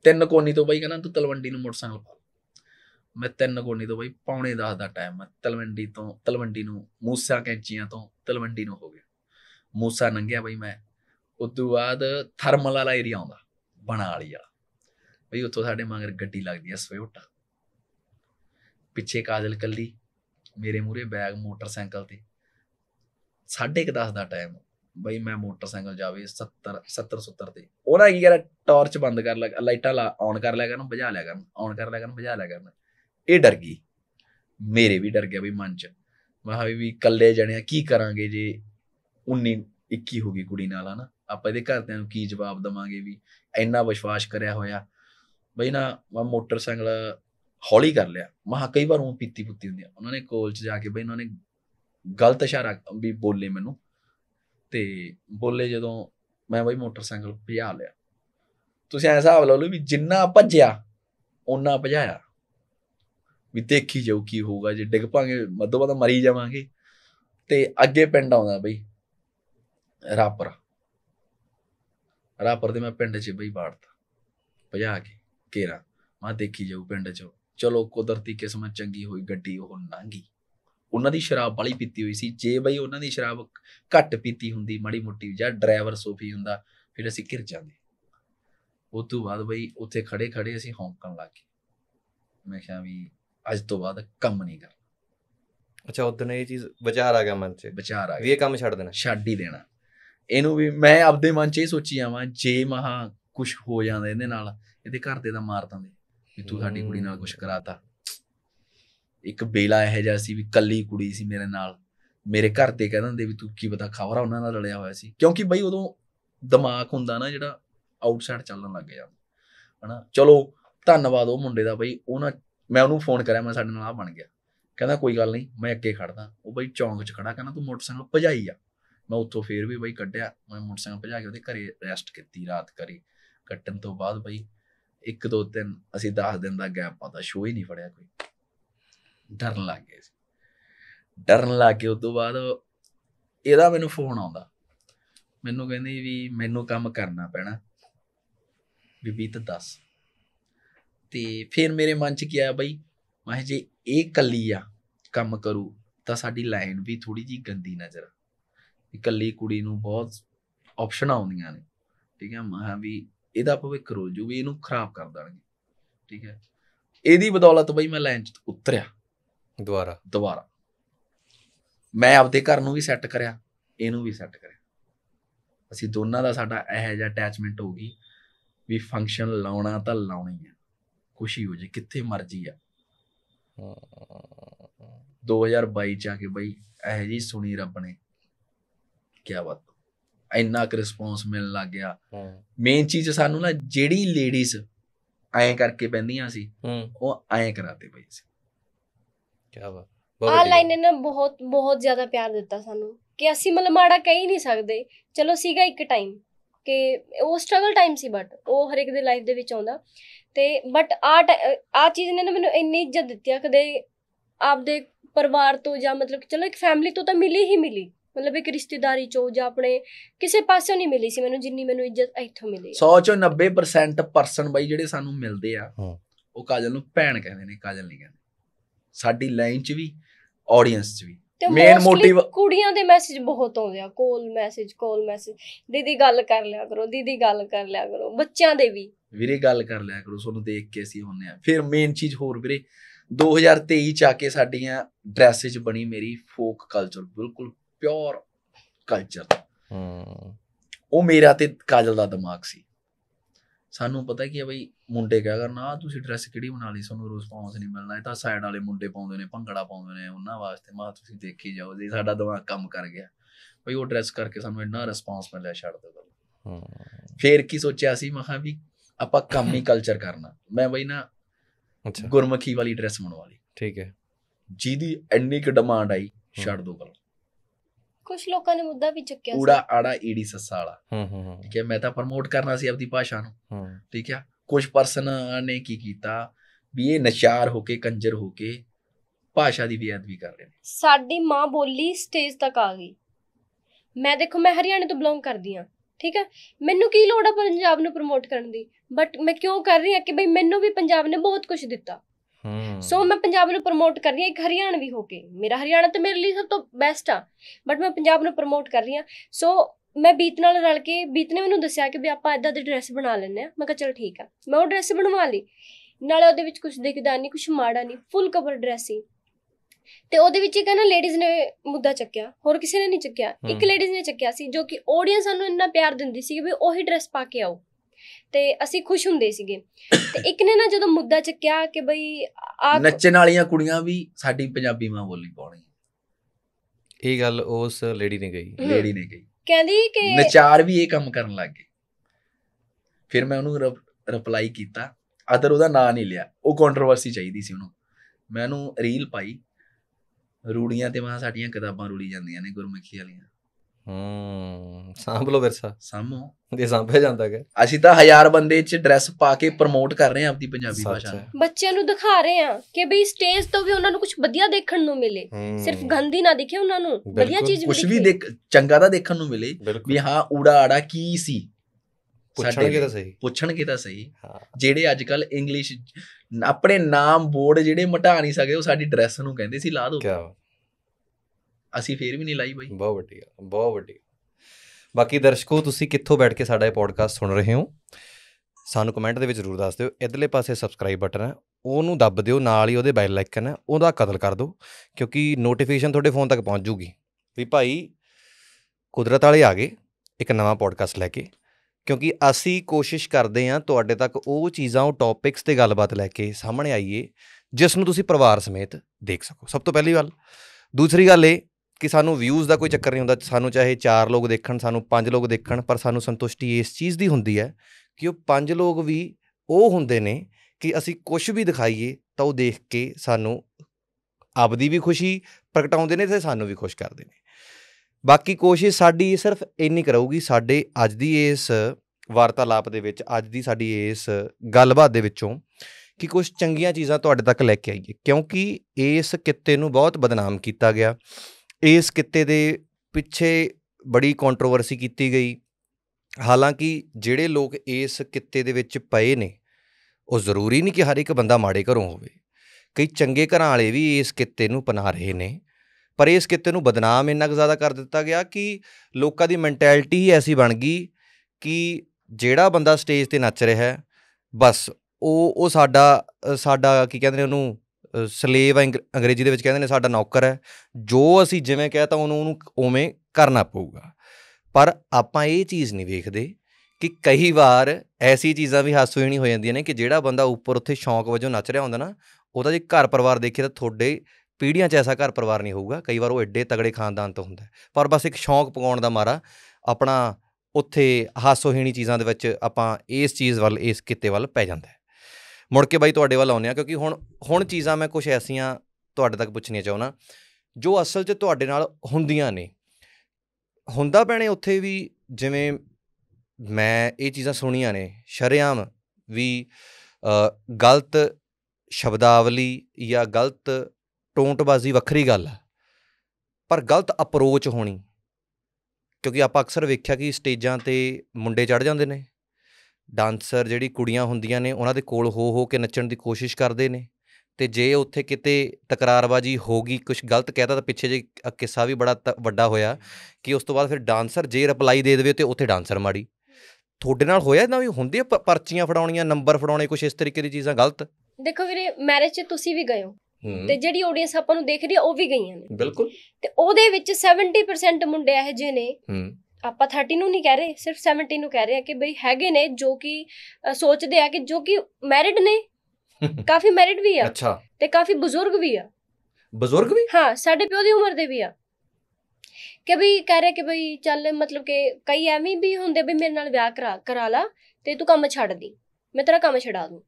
Speaker 1: ਤਿੰਨ ਕੋਨੀ ਤੋਂ ਬਈ ਕਹਿੰਦਾ ਤੂੰ ਤਲਵੰਡੀ ਨੂੰ ਮੋਟਰਸਾਈਕਲ ਪਾ ਮੈਂ ਤਿੰਨ ਕੋਨੀ ਤੋਂ ਬਈ ਪੌਣੇ 10 ਦਾ ਟਾਈਮ ਹੈ ਤਲਵੰਡੀ ਤੋਂ ਤਲਵੰਡੀ ਨੂੰ ਮੂਸਾ ਕੈਂਚੀਆਂ ਤੋਂ ਤਲਵੰਡੀ ਨੂੰ ਹੋ ਗਿਆ ਮੂਸਾ ਨੰਗਿਆ ਬਈ ਮੈਂ ਉਸ ਤੋਂ ਬਾਅਦ ਥਰਮਲ ਵਾਲਾ ਏਰੀਆ ਆਉਂਦਾ ਬਣਾ ਵਾਲੀ ਵਾਲਾ ਬਈ ਉੱਥੋਂ ਸਾਡੇ ਮਗਰ ਗੱਡੀ ਲੱਗਦੀ ਆ ਸਵੇਟਾ ਪਿੱਛੇ ਕਾਜਲ ਕੱਲੀ ਮੇਰੇ ਮੂਰੇ ਬੈਗ ਮੋਟਰਸਾਈਕਲ ਤੇ 1:30 ਦਾ ਟਾਈਮ ਬਈ ਮੈਂ ਮੋਟਰਸਾਈਕਲ ਜਾਵੇ 70 70 70 ਤੇ ਉਹਨਾਂ ਕੀ ਕਰਾ ਟਾਰਚ ਬੰਦ ਕਰ ਲਾ ਲਾਈਟਾਂ ਲਾ ਆਨ ਕਰ ਲਿਆ ਕਰਨ ਬੁਝਾ ਲਿਆ ਕਰਨ ਆਨ ਕਰ ਲਿਆ ਕਰਨ ਬੁਝਾ ਲਿਆ ਕਰਨ ਇਹ ਡਰ ਗਈ ਮੇਰੇ ਵੀ ਡਰ ਗਿਆ ਬਈ ਮਨ ਚ ਮੈਂ ਕਿਹਾ ਵੀ ਕੱਲੇ ਜਣਿਆ ਕੀ ਕਰਾਂਗੇ ਜੇ 19 21 ਹੋ ਗਈ ਕੁੜੀ ਨਾਲ ਹਨਾ ਆਪਾਂ ਇਹਦੇ ਘਰਦਿਆਂ ਨੂੰ ਕੀ ਜਵਾਬ ਦਵਾਂਗੇ ਵੀ ਇੰਨਾ ਵਿਸ਼ਵਾਸ ਕਰਿਆ ਹੋਇਆ ਬਈ ਨਾ ਮੈਂ ਮੋਟਰਸਾਈਕਲ ਹੌਲੀ ਕਰ ਲਿਆ ਮਹਾ ਕਈ ਵਾਰ ਉਹ ਪੀਤੀ ਪੁੱਤੀ ਹੁੰਦੀ ਆ ਉਹਨਾਂ ਨੇ ਕੋਲ ਚ ਜਾ ਕੇ ਬਈ ਉਹਨਾਂ ਨੇ ਗਲਤ ਇਸ਼ਾਰਾ ਵੀ ਬੋਲੇ ਮੈਨੂੰ ਤੇ ਬੋਲੇ ਜਦੋਂ ਮੈਂ ਬਈ ਮੋਟਰਸਾਈਕਲ ਭਜਾ ਲਿਆ ਤੁਸੀਂ ਐਸਾ ਹਾਲ ਲਓ ਵੀ ਜਿੰਨਾ ਭੱਜਿਆ ਉਹਨਾਂ ਭਜਾਇਆ ਵੀ ਦੇਖੀ ਜਾਊ ਕੀ ਹੋਊਗਾ ਜੇ ਡਿੱਗ ਪਾਂਗੇ ਮੱਧੋ ਮੱਦ ਮਰੀ ਜਾਵਾਂਗੇ ਤੇ ਅੱਗੇ ਪਿੰਡ ਆਉਂਦਾ ਬਈ ਰਾਪਰ ਰਾਪਰ ਦੇ ਮੈਂ ਪਿੰਡ 'ਚ ਬਈ ਬਾੜਤਾ ਭਜਾ ਕੇ ਕੇਰਾ ਮਾ ਦੇਖੀ ਜਾਊ ਪਿੰਡ 'ਚ ਚਲੋ ਕੁਦਰਤੀ ਕਿਸਮਤ ਚੰਗੀ ਹੋਈ ਗੱਡੀ ਉਹ ਲੰਘੀ ਉਹਨਾਂ ਦੀ ਸ਼ਰਾਬ ਵਾਲੀ ਪੀਤੀ ਹੋਈ ਸੀ ਜੇ ਬਈ ਉਹਨਾਂ ਦੀ ਸ਼ਰਾਬ ਘੱਟ ਪੀਤੀ ਹੁੰਦੀ ਮੜੀ ਮੋਟੀ ਜਾਂ ਡਰਾਈਵਰ ਸੋਫੀ ਹੁੰਦਾ ਫਿਰ ਅਸੀਂ ਘਿਰ ਜਾਂਦੇ ਉਸ ਤੋਂ ਬਾਅਦ ਬਈ ਉੱਥੇ ਖੜੇ ਖੜੇ ਅਸੀਂ ਹੌਂਕਣ ਲੱਗ ਗਏ ਮੈਂ ਕਿਹਾ ਵੀ ਅੱਜ ਤੋਂ ਬਾਅਦ ਕੰਮ ਨਹੀਂ ਕਰ ਅੱਛਾ ਉਦੋਂ ਇਹ ਚੀਜ਼ ਵਿਚਾਰ ਆ ਗਿਆ ਮਨ 'ਚ ਵਿਚਾਰ ਆ ਗਿਆ ਵੀ ਇਹ ਕੰਮ ਛੱਡ ਦੇਣਾ ਛੱਡ ਹੀ ਦੇਣਾ ਇਹਨੂੰ ਵੀ ਮੈਂ ਆਪਦੇ ਮਨ 'ਚ ਇਹ ਸੋਚੀ ਆਵਾਂ ਜੇ ਮਹਾ ਕੁਝ ਹੋ ਜਾਂਦਾ ਇਹਦੇ ਨਾਲ ਇਹਦੇ ਘਰ ਦੇ ਦਾ ਮਾਰ ਦਿੰਦੇ ਕਿ ਤੂੰ ਸਾਡੀ ਕੁੜੀ ਨਾਲ ਕੁਝ ਕਰਾਤਾ ਇੱਕ ਬੇਲਾ ਇਹ ਜਿਹਾ ਸੀ ਵੀ ਕੱਲੀ ਕੁੜੀ ਸੀ ਮੇਰੇ ਨਾਲ ਮੇਰੇ ਘਰ ਤੇ ਕਹਿੰਦੇ ਹੁੰਦੇ ਵੀ ਤੂੰ ਕੀ ਪਤਾ ਖਬਰ ਉਹਨਾਂ ਨਾਲ ਰਲਿਆ ਹੋਇਆ ਸੀ ਕਿਉਂਕਿ ਬਈ ਉਦੋਂ ਦਿਮਾਗ ਹੁੰਦਾ ਨਾ ਜਿਹੜਾ ਆਊਟਸਾਈਡ ਚੱਲਣ ਲੱਗ ਗਿਆ ਹਨਾ ਚਲੋ ਧੰਨਵਾਦ ਉਹ ਮੁੰਡੇ ਦਾ ਬਈ ਉਹਨਾਂ ਮੈਂ ਉਹਨੂੰ ਫੋਨ ਕਰਿਆ ਮੈਂ ਸਾਡੇ ਨਾਲ ਆ ਬਣ ਗਿਆ ਕਹਿੰਦਾ ਕੋਈ ਗੱਲ ਨਹੀਂ ਮੈਂ ਅੱਗੇ ਖੜਦਾ ਉਹ ਬਈ ਚੌਂਕ 'ਚ ਖੜਾ ਕਹਿੰਦਾ ਤੂੰ ਮੋਟਰਸਾਈਕਲ ਭਜਾਈ ਆ ਮੈਂ ਉੱਥੋਂ ਫੇਰ ਵੀ ਬਈ ਕੱਢਿਆ ਮੈਂ ਮੋਟਰਸਾਈਕਲ ਭਜਾ ਕੇ ਉਹਦੇ ਘਰੇ ਰੈਸਟ ਕੀਤੀ ਰਾਤ ਕਰੀ ਕੱਟਣ ਤੋਂ ਬਾਅਦ ਬਈ ਇੱਕ ਦੋ ਤਿੰਨ ਅਸੀਂ 10 ਦਿਨ ਦਾ ਗੈਪ ਪਾਤਾ ਸ਼ੋ ਹੀ ਨਹੀਂ ਫੜਿਆ ਕੋਈ ਡਰਨ ਲੱਗ ਗਏ ਸੀ ਡਰਨ ਲੱਗ ਕੇ ਉਸ ਤੋਂ ਬਾਅਦ ਇਹਦਾ ਮੈਨੂੰ ਫੋਨ ਆਉਂਦਾ ਮੈਨੂੰ ਕਹਿੰਦੀ ਵੀ ਮੈਨੂੰ ਕੰਮ ਕਰਨਾ ਪੈਣਾ ਵੀ ਬੀਤ ਦੱਸ ਤੇ ਫਿਰ ਮੇਰੇ ਮਨ ਚ ਕੀ ਆਇਆ ਬਾਈ ਮੈਂ ਜੇ ਇਹ ਕੱਲੀ ਆ ਕੰਮ ਕਰੂ ਤਾਂ ਸਾਡੀ ਲਾਈਨ ਵੀ ਥੋੜੀ ਜੀ ਗੰਦੀ ਨਜ਼ਰ ਆ ਇਕੱਲੀ ਕੁੜੀ ਨੂੰ ਬਹੁਤ ਆਪਸ਼ਨ ਆਉਂਦੀਆਂ ਨੇ ਠੀਕ ਹੈ ਮਹਾ ਵੀ ਇਹਦਾ ਭਵਿੱਖ ਰੋਲ ਜੂ ਵੀ ਇਹਨੂੰ ਖਰਾਬ ਕਰ ਦੇਣਗੇ ਠੀਕ ਹੈ ਇਹਦੀ ਬਦੌਲਤ ਬਈ ਮੈਂ ਲਾਈਨ 'ਚ ਉਤਰਿਆ ਦੁਬਾਰਾ ਦੁਬਾਰਾ ਮੈਂ ਆਪਦੇ ਘਰ ਨੂੰ ਵੀ ਸੈੱਟ ਕਰਿਆ ਇਹਨੂੰ ਵੀ ਸੈੱਟ ਕਰਿਆ ਅਸੀਂ ਦੋਨਾਂ ਦਾ ਸਾਡਾ ਇਹ ਜਿਹਾ ਅਟੈਚਮੈਂਟ ਹੋ ਗਈ ਵੀ ਫੰਕਸ਼ਨ ਲਾਉਣਾ ਤਾਂ ਲਾਉਣੀ ਹੈ ਖੁਸ਼ੀ ਹੋ ਜੇ ਕਿੱਥੇ ਮਰਜੀ ਆ 2022 ਚ ਆ ਕੇ ਬਈ ਇਹ ਜੀ ਸੁਣੀ ਰੱਬ ਨੇ ਕੀ ਬਾਤ ਇੰਨਾ ਕੁ ਰਿਸਪੌਂਸ ਮਿਲਣ ਲੱਗ ਗਿਆ ਮੇਨ ਚੀਜ਼ ਸਾਨੂੰ ਨਾ ਜਿਹੜੀ ਲੇਡੀਜ਼ ਐਂ ਕਰਕੇ ਪੈਂਦੀਆਂ ਸੀ ਉਹ ਐਂ ਕਰਾਤੇ ਪਈ ਸੀ ਕੀ ਬਾਤ ਆਨਲਾਈਨ
Speaker 2: ਨੇ ਨਾ ਬਹੁਤ ਬਹੁਤ ਜ਼ਿਆਦਾ ਪਿਆਰ ਦਿੱਤਾ ਸਾਨੂੰ ਕਿ ਅਸੀਂ ਮਤਲਬ ਮਾੜਾ ਕਹਿ ਨਹੀਂ ਸਕਦੇ ਚਲੋ ਸੀਗਾ ਇੱਕ ਟਾਈਮ ਕਿ ਉਹ ਸਟਰਗਲ ਟਾਈਮ ਸੀ ਬਟ ਉਹ ਹਰ ਇੱਕ ਦੇ ਲਾਈਫ ਦੇ ਵਿੱਚ ਆਉਂਦਾ ਤੇ ਬਟ ਆ ਆ ਚੀਜ਼ ਨੇ ਨਾ ਮੈਨੂੰ ਇੰਨੀ ਇੱਜ਼ਤ ਦਿੱਤੀ ਆ ਕਦੇ ਆਪਦੇ ਪਰਿਵਾਰ ਤੋਂ ਜਾਂ ਮਤਲਬ ਚਲੋ ਇੱਕ ਫੈਮਿਲੀ ਤੋਂ ਤਾਂ ਮਿਲੀ ਹੀ ਮਿਲੀ ਮਤਲਬ ਇੱਕ ਰਿਸ਼ਤੇਦਾਰੀ ਚੋਂ ਜਾਂ ਆਪਣੇ ਕਿਸੇ ਪਾਸਿਓਂ ਨਹੀਂ ਮਿਲੀ ਸੀ ਮੈਨੂੰ ਜਿੰਨੀ ਮੈਨੂੰ ਇੱਜ਼ਤ ਇੱਥੋਂ ਮਿਲੀ
Speaker 1: 100 ਚੋਂ 90% ਪਰਸਨ ਬਾਈ ਜਿਹੜੇ ਸਾਨੂੰ ਮਿਲਦੇ ਆ ਉਹ ਕਾਜਲ ਨੂੰ ਭੈਣ ਕਹਿੰਦੇ ਨੇ ਕਾਜਲ ਨਹੀਂ ਕਹਿੰਦੇ ਸਾਡੀ ਲਾਈਨ 'ਚ ਵੀ ਆਡੀਅנס 'ਚ ਵੀ ਮੇਨ ਮੋਟਿਵ
Speaker 2: ਕੁੜੀਆਂ ਦੇ ਮੈਸੇਜ ਬਹੁਤ ਆਉਂਦੇ ਆ ਕੋਲ ਮੈਸੇਜ ਕੋਲ ਮੈਸੇਜ ਦੀਦੀ ਗੱਲ ਕਰ ਲਿਆ ਕਰੋ ਦੀਦੀ ਗੱਲ ਕਰ ਲਿਆ ਕਰੋ ਬੱਚਿਆਂ ਦੇ ਵੀ
Speaker 1: ਵੀਰੇ ਗੱਲ ਕਰ ਲਿਆ ਕਰੋ ਤੁਹਾਨੂੰ ਦੇਖ ਕੇ ਅਸੀਂ ਹੁੰਨੇ ਆ ਫਿਰ ਮੇਨ ਚੀਜ਼ ਹੋਰ ਵੀਰੇ 2023 ਚ ਆ ਕੇ ਸਾਡੀਆਂ ਡਰੈਸਸ ਬਣੀ ਮੇਰੀ ਫੋਕ ਕਲਚਰ ਬਿਲਕੁਲ ਪਿਓਰ ਕਲਚਰ ਹੂੰ ਉਹ ਮੇਰਾ ਤੇ ਕਾਜਲ ਦਾ ਦਿਮਾਗ ਸੀ ਸਾਨੂੰ ਪਤਾ ਕੀ ਹੈ ਬਈ ਮੁੰਡੇ ਕਹਿ ਕਰਨ ਤੁਸੀਂ ਡਰੈਸ ਕਿਹੜੀ ਬਣਾ ਲਈ ਤੁਹਾਨੂੰ ਰਿਸਪੌਂਸ ਨਹੀਂ ਮਿਲਣਾ ਇਹ ਤਾਂ ਸਾਈਡ ਵਾਲੇ ਮੁੰਡੇ ਪਾਉਂਦੇ ਨੇ ਭੰਗੜਾ ਪਾਉਂਦੇ ਨੇ ਉਹਨਾਂ ਵਾਸਤੇ ਮਾ ਤੁਸੀਂ ਦੇਖੀ ਜਾਓ ਜੀ ਸਾਡਾ ਦਿਮਾਗ ਕੰਮ ਕਰ ਗਿਆ ਬਈ ਉਹ ਡਰੈਸ ਕਰਕੇ ਸਾਨੂੰ ਇੰਨਾ ਰਿਸਪੌਂਸ ਮਿਲਿਆ ਛੱਡ ਦੋ ਗੱਲ ਫੇਰ ਕੀ ਸੋਚਿਆ ਸੀ ਮਖਾ ਵੀ ਆਪਾਂ ਕੰਮ ਹੀ ਕਲਚਰ ਕਰਨਾ ਮੈਂ ਬਈ ਨਾ ਅੱਛਾ ਗੁਰਮੁਖੀ ਵਾਲੀ ਡਰੈਸ ਬਣਵਾ ਲਈ ਠੀਕ ਹੈ ਜਿਹਦੀ ਇੰਨੀ ਕਿ ਡਿਮਾਂਡ ਆਈ ਛੱਡ ਦੋ ਗੱਲ
Speaker 2: ਕੁਝ ਲੋਕਾਂ ਨੇ ਮੁੱਦਾ ਵੀ ਚੁੱਕਿਆ ਸੀ ਊੜਾ
Speaker 1: ਆੜਾ ਈੜੀ ਸੱਸਾ ਵਾਲਾ ਹੂੰ ਹੂੰ ਠੀਕ ਹੈ ਮੈਂ ਤਾਂ ਪ੍ਰਮੋਟ ਕਰਨਾ ਸੀ ਆਪਦੀ ਭਾਸ਼ਾ ਨੂੰ ਠੀਕ ਹੈ ਕੁਝ ਪਰਸਨ ਨੇ ਕੀ ਕੀਤਾ ਵੀ ਇਹ ਨਚਾਰ ਹੋ ਕੇ ਕੰਜਰ ਹੋ ਕੇ ਭਾਸ਼ਾ ਦੀ ਬੇਅਦਬੀ ਕਰ ਰਹੇ ਨੇ
Speaker 2: ਸਾਡੀ ਮਾਂ ਬੋਲੀ ਸਟੇਜ ਤੱਕ ਆ ਗਈ ਮੈਂ ਦੇਖੋ ਮੈਂ ਹਰਿਆਣੇ ਤੋਂ ਬਿਲੋਂਗ ਕਰਦੀ ਆ ਠੀਕ ਹੈ ਮੈਨੂੰ ਕੀ ਲੋੜ ਆ ਪੰਜਾਬ ਨੂੰ ਪ੍ਰਮੋਟ ਕਰਨ ਦੀ ਬਟ ਮੈਂ ਕਿਉਂ ਕਰ ਰਹੀ ਆ ਕਿ ਭਈ ਮੈਨੂੰ ਵੀ ਪੰਜਾਬ ਨੇ ਬਹੁਤ ਕੁਝ ਦਿੱਤਾ ਸੋ ਮੈਂ ਪੰਜਾਬ ਨੂੰ ਪ੍ਰਮੋਟ ਕਰ ਰਹੀ ਹਾਂ ਇੱਕ ਹਰਿਆਣਵੀ ਹੋ ਕੇ ਮੇਰਾ ਹਰਿਆਣਾ ਤੇ ਮੇਰੇ ਲਈ ਸਭ ਤੋਂ ਬੈਸਟ ਆ ਬਟ ਮੈਂ ਪੰਜਾਬ ਨੂੰ ਪ੍ਰਮੋਟ ਕਰ ਰਹੀ ਹਾਂ ਸੋ ਮੈਂ ਬੀਤ ਨਾਲ ਰਲ ਕੇ ਬੀਤ ਨੇ ਮੈਨੂੰ ਦੱਸਿਆ ਕਿ ਵੀ ਆਪਾਂ ਇਦਾਂ ਦੇ ਡਰੈਸ ਬਣਾ ਲੈਣੇ ਆ ਮੈਂ ਕਿਹਾ ਚਲ ਠੀਕ ਆ ਮੈਂ ਉਹ ਡਰੈਸ ਬਣਵਾ ਲਈ ਨਾਲੇ ਉਹਦੇ ਵਿੱਚ ਕੁਝ ਦਿਖਦਾ ਨਹੀਂ ਕੁਝ ਮਾੜਾ ਨਹੀਂ ਫੁੱਲ ਕਵਰ ਡਰੈਸ ਸੀ ਤੇ ਉਹਦੇ ਵਿੱਚ ਇੱਕ ਨਾ ਲੇਡੀਜ਼ ਨੇ ਮੁੱਦਾ ਚੱਕਿਆ ਹੋਰ ਕਿਸੇ ਨੇ ਨਹੀਂ ਚੱਕਿਆ ਇੱਕ ਲੇਡੀਜ਼ ਨੇ ਚੱਕਿਆ ਸੀ ਜੋ ਕਿ ਆਡੀਅנס ਨੂੰ ਇੰਨਾ ਪਿਆਰ ਦਿੰਦੀ ਸੀ ਕਿ ਵੀ ਉਹੀ ਡਰੈਸ ਪਾ ਕੇ ਆਓ ਤੇ ਅਸੀਂ ਖੁਸ਼ ਹੁੰਦੇ ਸੀਗੇ ਤੇ ਇੱਕ ਨੇ ਨਾ ਜਦੋਂ ਮੁੱਦਾ ਚੱਕਿਆ ਕਿ ਬਈ ਆ ਨੱਚਣ
Speaker 1: ਵਾਲੀਆਂ ਕੁੜੀਆਂ ਵੀ ਸਾਡੀ ਪੰਜਾਬੀ ਮਾਂ ਬੋਲੀ ਪਾਉਣੀ ਇਹ ਗੱਲ ਉਸ ਲੇਡੀ ਨੇ ਕਹੀ ਲੇਡੀ ਨੇ ਕਹੀ
Speaker 2: ਕਹਿੰਦੀ ਕਿ ਨਚਾਰ
Speaker 1: ਵੀ ਇਹ ਕੰਮ ਕਰਨ ਲੱਗ ਗਏ ਫਿਰ ਮੈਂ ਉਹਨੂੰ ਰਿਪਲਾਈ ਕੀਤਾ ਅਦਰ ਉਹਦਾ ਨਾਂ ਨਹੀਂ ਲਿਆ ਉਹ ਕੰਟਰੋਵਰਸੀ ਚਾਹੀਦੀ ਸੀ ਉਹਨੂੰ ਮੈਂ ਉਹਨੂੰ ਰੀਲ ਪਾਈ ਰੂੜੀਆਂ ਤੇ ਮਾਂ ਸਾਡੀਆਂ ਕਿਤਾਬਾਂ ਰੂੜੀ ਜਾਂਦੀਆਂ ਨੇ ਗੁਰਮੁਖੀ ਵਾਲੀਆਂ ਹੂੰ ਸਾਂਭ ਲੋ ਵਿਰਸਾ ਸਾਂਭੋ ਦੇ ਸਾਂਭਿਆ ਜਾਂਦਾ ਹੈ ਅਸੀਂ ਤਾਂ ਹਜ਼ਾਰ ਬੰਦੇ 'ਚ ਡਰੈਸ ਪਾ ਕੇ ਪ੍ਰਮੋਟ ਕਰ ਰਹੇ ਆਂ ਆਪਣੀ ਪੰਜਾਬੀ ਭਾਸ਼ਾ ਨੂੰ
Speaker 2: ਬੱਚਿਆਂ ਨੂੰ ਦਿਖਾ ਰਹੇ ਆਂ ਕਿ ਬਈ ਸਟੇਜ ਤੋਂ ਵੀ ਉਹਨਾਂ ਨੂੰ ਕੁਝ ਵਧੀਆ ਦੇਖਣ ਨੂੰ ਮਿਲੇ ਸਿਰਫ ਗੰਦ ਹੀ ਨਾ ਦਿਖੇ ਉਹਨਾਂ ਨੂੰ ਵਧੀਆ ਚੀਜ਼ ਕੁਝ ਵੀ
Speaker 1: ਦੇਖ ਚੰਗਾ ਤਾਂ ਦੇਖਣ ਨੂੰ ਮਿਲੇ ਵੀ ਹਾਂ ਊੜਾ ਆੜਾ ਕੀ ਸੀ
Speaker 3: ਪੁੱਛਣਗੇ ਤਾਂ ਸਹੀ
Speaker 1: ਪੁੱਛਣਗੇ ਤਾਂ ਸਹੀ ਜਿਹੜੇ ਅੱਜ ਕੱਲ ਇੰਗਲਿਸ਼ ਆਪਣੇ ਨਾਮ ਬੋਰਡ ਜਿਹੜੇ ਮਟਾ ਨਹੀਂ ਸਕਦੇ ਉਹ ਸਾਡੀ ਡਰੈਸ ਨੂੰ ਕਹਿੰਦੇ ਸੀ ਲਾ ਦਿਓ ਕੀ ਅਸੀਂ ਫੇਰ ਵੀ ਨਹੀਂ ਲਾਈ ਬਾਈ ਬਹੁਤ ਵੱਡੀ
Speaker 3: ਗੱਲ ਬਹੁਤ ਵੱਡੀ ਬਾਕੀ ਦਰਸ਼ਕੋ ਤੁਸੀਂ ਕਿੱਥੋਂ ਬੈਠ ਕੇ ਸਾਡਾ ਇਹ ਪੋਡਕਾਸਟ ਸੁਣ ਰਹੇ ਹੋ ਸਾਨੂੰ ਕਮੈਂਟ ਦੇ ਵਿੱਚ ਜ਼ਰੂਰ ਦੱਸ ਦਿਓ ਇਧਰਲੇ ਪਾਸੇ ਸਬਸਕ੍ਰਾਈਬ ਬਟਨ ਹੈ ਉਹਨੂੰ ਦੱਬ ਦਿਓ ਨਾਲ ਹੀ ਉਹਦੇ ਬੈਲ ਆਈਕਨ ਹੈ ਉਹਦਾ ਕਤਲ ਕਰ ਦਿਓ ਕਿਉਂਕਿ ਨੋਟੀਫਿਕੇਸ਼ਨ ਤੁਹਾਡੇ ਫੋਨ ਤੱਕ ਪਹੁੰਚ ਜੂਗੀ ਵੀ ਭਾਈ ਕੁਦਰਤ ਵਾਲੇ ਆ ਗਏ ਇੱਕ ਨਵਾਂ ਪੋਡਕਾਸਟ ਲੈ ਕੇ ਕਿਉਂਕਿ ਅਸੀਂ ਕੋਸ਼ਿਸ਼ ਕਰਦੇ ਹਾਂ ਤੁਹਾਡੇ ਤੱਕ ਉਹ ਚੀਜ਼ਾਂ ਉਹ ਟੌਪਿਕਸ ਤੇ ਗੱਲਬਾਤ ਲੈ ਕੇ ਸਾਹਮਣੇ ਆਈਏ ਜਿਸ ਨੂੰ ਤੁਸੀਂ ਪਰਿਵਾਰ ਸਮੇਤ ਦੇਖ ਸਕੋ ਸਭ ਤੋਂ ਪਹਿਲੀ ਗੱਲ ਦੂਸਰੀ ਗੱਲ ਇਹ ਕਿ ਸਾਨੂੰ ਵਿਊਜ਼ ਦਾ ਕੋਈ ਚੱਕਰ ਨਹੀਂ ਹੁੰਦਾ ਸਾਨੂੰ ਚਾਹੇ 4 ਲੋਕ ਦੇਖਣ ਸਾਨੂੰ 5 ਲੋਕ ਦੇਖਣ ਪਰ ਸਾਨੂੰ ਸੰਤੁਸ਼ਟੀ ਇਸ ਚੀਜ਼ ਦੀ ਹੁੰਦੀ ਹੈ ਕਿ ਉਹ 5 ਲੋਕ ਵੀ ਉਹ ਹੁੰਦੇ ਨੇ ਕਿ ਅਸੀਂ ਕੁਝ ਵੀ ਦਿਖਾਈਏ ਤਾਂ ਉਹ ਦੇਖ ਕੇ ਸਾਨੂੰ ਆਪਦੀ ਵੀ ਖੁਸ਼ੀ ਪ੍ਰਗਟਾਉਂਦੇ ਨੇ ਤੇ ਸਾਨੂੰ ਵੀ ਖੁਸ਼ ਕਰਦੇ ਨੇ ਬਾਕੀ ਕੋਸ਼ਿਸ਼ ਸਾਡੀ ਸਿਰਫ ਇੰਨੀ ਕਰੂਗੀ ਸਾਡੇ ਅੱਜ ਦੀ ਇਸ ਵਾਰਤਾਲਾਪ ਦੇ ਵਿੱਚ ਅੱਜ ਦੀ ਸਾਡੀ ਇਸ ਗੱਲਬਾਤ ਦੇ ਵਿੱਚੋਂ ਕਿ ਕੁਝ ਚੰਗੀਆਂ ਚੀਜ਼ਾਂ ਤੁਹਾਡੇ ਤੱਕ ਲੈ ਕੇ ਆਈਏ ਕਿਉਂਕਿ ਇਸ ਕਿੱਤੇ ਨੂੰ ਬਹੁਤ ਬਦਨਾਮ ਕੀਤਾ ਗਿਆ ਇਸ ਕਿੱਤੇ ਦੇ ਪਿੱਛੇ ਬੜੀ ਕੰਟਰੋਵਰਸੀ ਕੀਤੀ ਗਈ ਹਾਲਾਂਕਿ ਜਿਹੜੇ ਲੋਕ ਇਸ ਕਿੱਤੇ ਦੇ ਵਿੱਚ ਪਏ ਨੇ ਉਹ ਜ਼ਰੂਰੀ ਨਹੀਂ ਕਿ ਹਰ ਇੱਕ ਬੰਦਾ ਮਾੜੇ ਘਰੋਂ ਹੋਵੇ ਕਈ ਚੰਗੇ ਘਰਾਂ ਵਾਲੇ ਵੀ ਇਸ ਕਿੱਤੇ ਨੂੰ ਪਨਾ ਰਹੇ ਨੇ ਪਰ ਇਸ ਕਿੱਤੇ ਨੂੰ ਬਦਨਾਮ ਇੰਨਾ ਜ਼ਿਆਦਾ ਕਰ ਦਿੱਤਾ ਗਿਆ ਕਿ ਲੋਕਾਂ ਦੀ ਮੈਂਟੈਲਿਟੀ ਹੀ ਐਸੀ ਬਣ ਗਈ ਕਿ ਜਿਹੜਾ ਬੰਦਾ ਸਟੇਜ ਤੇ ਨੱਚ ਰਿਹਾ ਹੈ ਬਸ ਉਹ ਉਹ ਸਾਡਾ ਸਾਡਾ ਕੀ ਕਹਿੰਦੇ ਨੇ ਉਹਨੂੰ ਸਲੇਵ ਅੰਗਰੇਜ਼ੀ ਦੇ ਵਿੱਚ ਕਹਿੰਦੇ ਨੇ ਸਾਡਾ ਨੌਕਰ ਹੈ ਜੋ ਅਸੀਂ ਜਿਵੇਂ ਕਹਤਾ ਉਹਨੂੰ ਉਹਨੂੰ ਉਵੇਂ ਕਰਨਾ ਪਊਗਾ ਪਰ ਆਪਾਂ ਇਹ ਚੀਜ਼ ਨਹੀਂ ਵੇਖਦੇ ਕਿ ਕਈ ਵਾਰ ਐਸੀ ਚੀਜ਼ਾਂ ਵੀ ਨਹੀਂ ਹੋ ਜਾਂਦੀਆਂ ਨੇ ਕਿ ਜਿਹੜਾ ਬੰਦਾ ਉੱਪਰ ਉੱਥੇ ਸ਼ੌਂਕ ਵਜੋਂ ਨੱਚ ਰਿਹਾ ਹੁੰਦਾ ਨਾ ਉਹਦਾ ਜੇ ਘਰ ਪਰਿਵਾਰ ਦੇਖੇ ਤਾਂ ਤੁਹਾਡੇ ਪੀੜ੍ਹੀਆਂ 'ਚ ਐਸਾ ਘਰ ਪਰਿਵਾਰ ਨਹੀਂ ਹੋਊਗਾ ਕਈ ਵਾਰ ਉਹ ਐਡੇ ਤਗੜੇ ਖਾਨਦਾਨ ਤੋਂ ਹੁੰਦਾ ਪਰ ਬਸ ਇੱਕ ਸ਼ੌਂਕ ਪਕਾਉਣ ਦਾ ਮਾਰਾ ਆਪਣਾ ਉੱਥੇ ਹੀਣੀ ਚੀਜ਼ਾਂ ਦੇ ਵਿੱਚ ਆਪਾਂ ਇਸ ਚੀਜ਼ ਵੱਲ ਇਸ ਕਿਤੇ ਵੱਲ ਪੈ ਜਾਂਦਾ ਮੁੜ ਕੇ ਬਾਈ ਤੁਹਾਡੇ ਵੱਲ ਆਉਂਦੇ ਆ ਕਿਉਂਕਿ ਹੁਣ ਹੁਣ ਚੀਜ਼ਾਂ ਮੈਂ ਕੁਝ ਐਸੀਆਂ ਤੁਹਾਡੇ ਤੱਕ ਪੁੱਛਣੀਆਂ ਚਾਹਣਾ ਜੋ ਅਸਲ 'ਚ ਤੁਹਾਡੇ ਨਾਲ ਹੁੰਦੀਆਂ ਨੇ ਹੁੰਦਾ ਪੈਣੇ ਉੱਥੇ ਵੀ ਜਿਵੇਂ ਮੈਂ ਇਹ ਚੀਜ਼ਾਂ ਸੁਣੀਆਂ ਨੇ ਸ਼ਰਿਆਮ ਵੀ ਗਲਤ ਸ਼ਬਦਾਵਲੀ ਜਾਂ ਗਲਤ ਟੋਂਟਬਾਜ਼ੀ ਵੱਖਰੀ ਗੱਲ ਹੈ ਪਰ ਗਲਤ ਅਪਰੋਚ ਹੋਣੀ ਕਿਉਂਕਿ ਆਪਾਂ ਅਕਸਰ ਵੇਖਿਆ ਕਿ ਸਟੇਜਾਂ ਤੇ ਮੁੰਡੇ ਚੜ ਜਾਂਦੇ ਨੇ ਡਾਂਸਰ ਜਿਹੜੀ ਕੁੜੀਆਂ ਹੁੰਦੀਆਂ ਨੇ ਉਹਨਾਂ ਦੇ ਕੋਲ ਹੋ ਹੋ ਕੇ ਨੱਚਣ ਦੀ ਕੋਸ਼ਿਸ਼ ਕਰਦੇ ਨੇ ਤੇ ਜੇ ਉੱਥੇ ਕਿਤੇ ਤਕਰਾਰਬਾਜੀ ਹੋ ਗਈ ਕੁਝ ਗਲਤ ਕਹਿਤਾ ਤਾਂ ਪਿੱਛੇ ਜੇ ਕਿੱਸਾ ਵੀ ਬੜਾ ਵੱਡਾ ਹੋਇਆ ਕਿ ਉਸ ਤੋਂ ਬਾਅਦ ਫਿਰ ਡਾਂਸਰ ਜੇ ਰਿਪਲਾਈ ਦੇ ਦੇਵੇ ਤੇ ਉੱਥੇ ਡਾਂਸਰ ਮਾੜੀ ਤੁਹਾਡੇ ਨਾਲ ਹੋਇਆ ਨਾ ਵੀ ਹੁੰਦੀ ਪਰਚੀਆਂ ਫੜਾਉਣੀਆਂ ਨੰਬਰ ਫੜਾਉਣੇ ਕੁਝ ਇਸ ਤਰੀਕੇ ਦੀ ਚੀਜ਼ਾਂ ਗਲਤ
Speaker 2: ਦੇਖੋ ਵੀਰੇ ਮੈਰਿਜ 'ਚ ਤੁਸੀਂ ਵੀ ਗਏ ਹੋ ਤੇ ਜਿਹੜੀ ਆਡੀਅנס ਆਪਾਂ ਨੂੰ ਦੇਖ ਰਹੀ ਆ ਉਹ ਵੀ ਗਈਆਂ ਨੇ ਬਿਲਕੁਲ ਤੇ ਉਹਦੇ ਵਿੱਚ 70% ਮੁੰਡੇ ਇਹ ਜਿਹੇ ਨੇ ਆਪਾਂ 30 ਨੂੰ ਨਹੀਂ ਕਹਿ ਰਹੇ ਸਿਰਫ 70 ਨੂੰ ਕਹਿ ਰਹੇ ਆ ਕਿ ਬਈ ਹੈਗੇ ਨੇ ਜੋ ਕਿ ਸੋਚਦੇ ਆ ਕਿ ਜੋ ਕਿ ਮੈਰਿਡ ਨੇ ਕਾਫੀ ਮੈਰਿਡ ਵੀ ਆ ਅੱਛਾ ਤੇ ਕਾਫੀ ਬਜ਼ੁਰਗ ਵੀ ਆ ਬਜ਼ੁਰਗ ਵੀ ਹਾਂ ਸਾਡੇ ਪਿਓ ਦੀ ਉਮਰ ਦੇ ਵੀ ਆ ਕਿ ਵੀ ਕਹਿ ਰਿਹਾ ਕਿ ਬਈ ਚੱਲ ਮਤਲਬ ਕਿ ਕਈ ਐਵੇਂ ਵੀ ਹੁੰਦੇ ਵੀ ਮੇਰੇ ਨਾਲ ਵਿਆਹ ਕਰਾ ਕਰਾ ਲਾ ਤੇ ਤੂੰ ਕੰਮ ਛੱਡ ਦੀ ਮੈਂ ਤੇਰਾ ਕੰਮ ਛਡਾ ਦੂੰ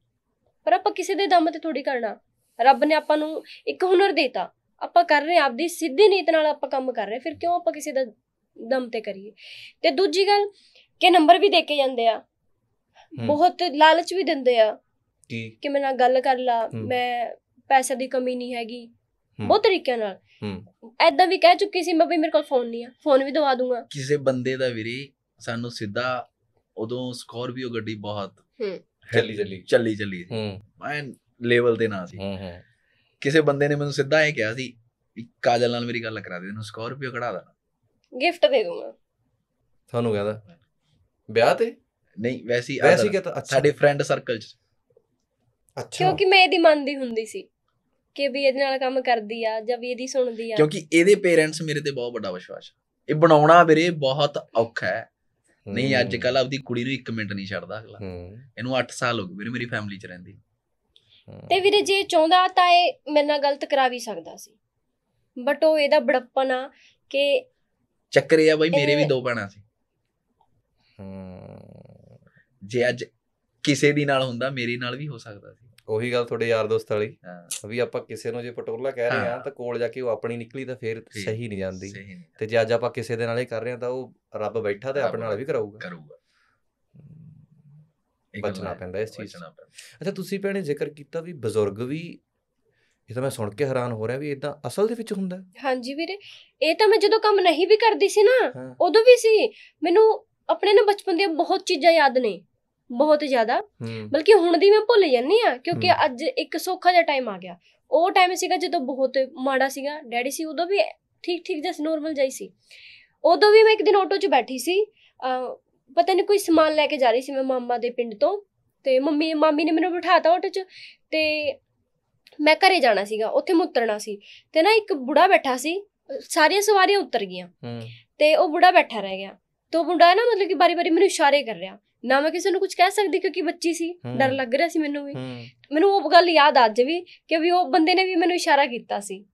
Speaker 2: ਪਰ ਆਪਾਂ ਕਿਸੇ ਦੇ ਦਮ ਤੇ ਥੋੜੀ ਕਰਨਾ ਰੱਬ ਨੇ ਆਪਾਂ ਨੂੰ ਇੱਕ ਹੁਨਰ ਦਿੱਤਾ ਆਪਾਂ ਕਰ ਰਹੇ ਆਪਦੀ ਸਿੱਧੀ ਨੀਤ ਨਾਲ ਆਪਾਂ ਕੰਮ ਕਰ ਰਹੇ ਫਿਰ ਕਿਉਂ ਆਪਾਂ ਕਿਸੇ ਦਾ ਦਮ ਤੇ ਕਰੀਏ ਤੇ ਦੂਜੀ ਗੱਲ ਕਿ ਨੰਬਰ ਵੀ ਦੇ ਕੇ ਜਾਂਦੇ ਆ ਬਹੁਤ ਲਾਲਚ ਵੀ ਦਿੰਦੇ ਆ ਕਿ ਮੈਂ ਨਾਲ ਗੱਲ ਕਰ ਲਾ ਮੈਂ ਪੈਸੇ ਦੀ ਕਮੀ ਨਹੀਂ ਹੈਗੀ ਬਹੁਤ ਤਰੀਕਿਆਂ ਨਾਲ ਐਦਾਂ ਵੀ ਕਹਿ ਚੁੱਕੀ ਸੀ ਮੈਂ ਵੀ ਮੇਰੇ ਕੋਲ ਫੋਨ ਨਹੀਂ ਆ ਫੋਨ ਵੀ ਦਵਾ ਦੂੰਗਾ
Speaker 1: ਕਿਸੇ ਬੰਦੇ ਦਾ ਵੀਰੇ ਸਾਨੂੰ ਸਿੱਧਾ ਉਦੋਂ ਸਕੋਰਪੀਓ ਗੱਡੀ ਬਹੁਤ ਚੱਲੀ ਚੱਲੀ ਚੱਲੀ ਚੱਲੀ ਮੈਂ ਲੈਵਲ ਤੇ ਨਾ ਸੀ ਕਿਸੇ ਬੰਦੇ ਨੇ ਮੈਨੂੰ ਸਿੱਧਾ ਇਹ ਕਿਹਾ ਸੀ ਕਾਜਲ ਨਾਲ ਮੇਰੀ ਗੱਲ ਕਰਾ ਦੇ ਤੈਨੂੰ ਸਕੋਰਪੀਓ ਕਢਾ ਦੇਣਾ
Speaker 2: ਗਿਫਟ ਦੇ ਦੂੰਗਾ
Speaker 1: ਤੁਹਾਨੂੰ ਕਹਦਾ ਵਿਆਹ ਤੇ ਨਹੀਂ ਵੈਸੀ ਵੈਸੀ ਕਿ ਤਾਂ ਸਾਡੇ ਫਰੈਂਡ ਸਰਕਲ ਚ ਅੱਛਾ ਕਿਉਂਕਿ
Speaker 2: ਮੈਂ ਇਹਦੀ ਮੰਨਦੀ ਹੁੰਦੀ ਸੀ ਕਿ ਵੀ ਇਹਦੇ ਨਾਲ ਕੰਮ ਕਰਦੀ ਆ ਜਾਂ ਵੀ ਇਹਦੀ ਸੁਣਦੀ ਆ ਕਿਉਂਕਿ
Speaker 1: ਇਹਦੇ ਪੇਰੈਂਟਸ ਮੇਰੇ ਤੇ ਬਹੁਤ ਵੱਡਾ ਵਿਸ਼ਵਾਸ ਇਹ ਬਣਾਉਣਾ ਵੀਰੇ ਬਹੁਤ ਔਖਾ ਹੈ ਨਹੀਂ ਅੱਜ ਕੱਲ ਆਪਦੀ ਕੁੜੀ ਨੂੰ 1 ਮਿੰਟ ਨਹੀਂ ਛੱਡਦਾ ਅਗਲਾ ਇਹਨੂੰ 8 ਸਾਲ ਹੋ ਗਏ ਵੀਰੇ ਮੇਰੀ ਫੈਮਿਲੀ ਚ ਰਹਿੰਦੀ
Speaker 2: ਤੇ ਵੀਰੇ ਜੇ ਚਾਹੁੰਦਾ ਤਾਂ ਇਹ ਮੇਰੇ ਨਾਲ ਗਲਤ ਕਰਾ ਵੀ ਸਕਦਾ ਸੀ ਬਟ ਉਹ ਇਹਦਾ ਬੜਪਨ ਆ ਕਿ
Speaker 1: ਚੱਕਰੇ ਆ ਬਾਈ ਮੇਰੇ ਵੀ ਦੋ ਪੈਣਾ ਸੀ ਜੇ ਅੱਜ
Speaker 3: ਕਿਸੇ ਦੀ ਨਾਲ ਹੁੰਦਾ ਮੇਰੇ ਨਾਲ ਵੀ ਹੋ ਸਕਦਾ ਸੀ ਉਹੀ ਗੱਲ ਤੁਹਾਡੇ ਯਾਰ ਦੋਸਤ ਵਾਲੀ ਵੀ ਆਪਾਂ ਕਿਸੇ ਨੂੰ ਜੇ ਪਟੋਲਾ ਕਹਿ ਰਹੇ ਆ ਤਾਂ ਕੋਲ ਜਾ ਕੇ ਉਹ ਆਪਣੀ ਨਿਕਲੀ ਤਾਂ ਫੇਰ ਸਹੀ ਨਹੀਂ ਜਾਂਦੀ ਤੇ ਜੇ ਅੱਜ ਆਪਾਂ ਕਿਸੇ ਦੇ ਨਾਲ ਹੀ ਕਰ ਰਹੇ ਆ ਤਾਂ ਉਹ ਰੱਬ ਬੈਠਾ ਤੇ ਆਪਣੇ ਨਾਲ ਵੀ ਕਰਾਊਗਾ ਕਰਾਊਗਾ ਬਚਣਾ ਪੈਂਦਾ ਇਸ ਚੀਜ਼ ਅੱਛਾ ਤੁਸੀਂ ਪਹਿਲੇ ਜ਼ਿਕਰ ਕੀਤਾ ਵੀ ਬਜ਼ੁਰਗ ਵੀ ਇਹ ਤਾਂ ਮੈਂ ਸੁਣ ਕੇ ਹੈਰਾਨ ਹੋ ਰਿਹਾ ਵੀ ਇਦਾਂ ਅਸਲ ਦੇ ਵਿੱਚ ਹੁੰਦਾ
Speaker 2: ਹਾਂਜੀ ਵੀਰੇ ਇਹ ਤਾਂ ਮੈਂ ਜਦੋਂ ਕੰਮ ਨਹੀਂ ਵੀ ਕਰਦੀ ਸੀ ਨਾ ਉਦੋਂ ਵੀ ਸੀ ਮੈਨੂੰ ਆਪਣੇ ਨਾ ਬਚਪਨ ਦੀਆਂ ਬਹੁਤ ਚੀਜ਼ਾਂ ਯਾਦ ਨੇ ਬਹੁਤ ਜ਼ਿਆਦਾ ਬਲਕਿ ਹੁਣ ਦੀ ਮੈਂ ਭੁੱਲ ਜਾਂਦੀ ਆ ਕਿਉਂਕਿ ਅੱਜ ਇੱਕ ਸੌਖਾ ਜਿਹਾ ਟਾਈਮ ਆ ਗਿਆ ਉਹ ਟਾਈਮ ਸੀਗਾ ਜਦੋਂ ਬਹੁਤ ਮਾੜਾ ਸੀਗਾ ਡੈਡੀ ਸੀ ਉਦੋਂ ਵੀ ਠੀਕ ਠੀਕ ਜਿਹਾ ਨੋਰਮਲ ਜਾਈ ਸੀ ਉਦੋਂ ਵੀ ਮੈਂ ਇੱਕ ਦਿਨ ਆਟੋ 'ਚ ਬੈਠੀ ਸੀ ਪਤਾ ਨਹੀਂ ਕੋਈ ਸਮਾਨ ਲੈ ਕੇ ਜਾ ਰਹੀ ਸੀ ਮੈਂ ਮਾਮਾ ਦੇ ਪਿੰਡ ਤੋਂ ਤੇ ਮੰਮੀ ਮਾਮੀ ਨੇ ਮੈਨੂੰ ਬਿਠਾਤਾ ਆਟੋ 'ਚ ਤੇ ਮੈਂ ਘਰੇ ਜਾਣਾ ਸੀਗਾ ਉੱਥੇ ਮੈਂ ਉਤਰਨਾ ਸੀ ਤੇ ਨਾ ਇੱਕ ਬੁੜਾ ਬੈਠਾ ਸੀ ਸਾਰੀਆਂ ਸਵਾਰੀਆਂ ਉਤਰ ਗਈਆਂ ਤੇ ਉਹ ਬੁੜਾ ਬੈਠਾ ਰਹਿ ਗਿਆ ਤੋ ਬੁੰਡਾ ਨਾ ਮਤਲਬ ਕਿ ਬਾਰੀ-ਬਾਰੀ ਮੈਨੂੰ ਇਸ਼ਾਰੇ ਕਰ ਰਿਹਾ ਨਾ ਮੈਂ ਕਿਸੇ ਨੂੰ ਕੁਝ ਕਹਿ ਸਕਦੀ ਕਿਉਂਕਿ ਬੱਚੀ ਸੀ ਡਰ ਲੱਗ ਰਿਹਾ ਸੀ ਮੈਨੂੰ ਵੀ ਮੈਨੂੰ ਉਹ ਗੱਲ ਯਾਦ ਆ ਵੀ ਕਿ ਵੀ ਉਹ ਬੰਦੇ ਨੇ ਵੀ ਮੈਨੂੰ ਇਸ਼ਾਰਾ ਕੀਤਾ ਸੀ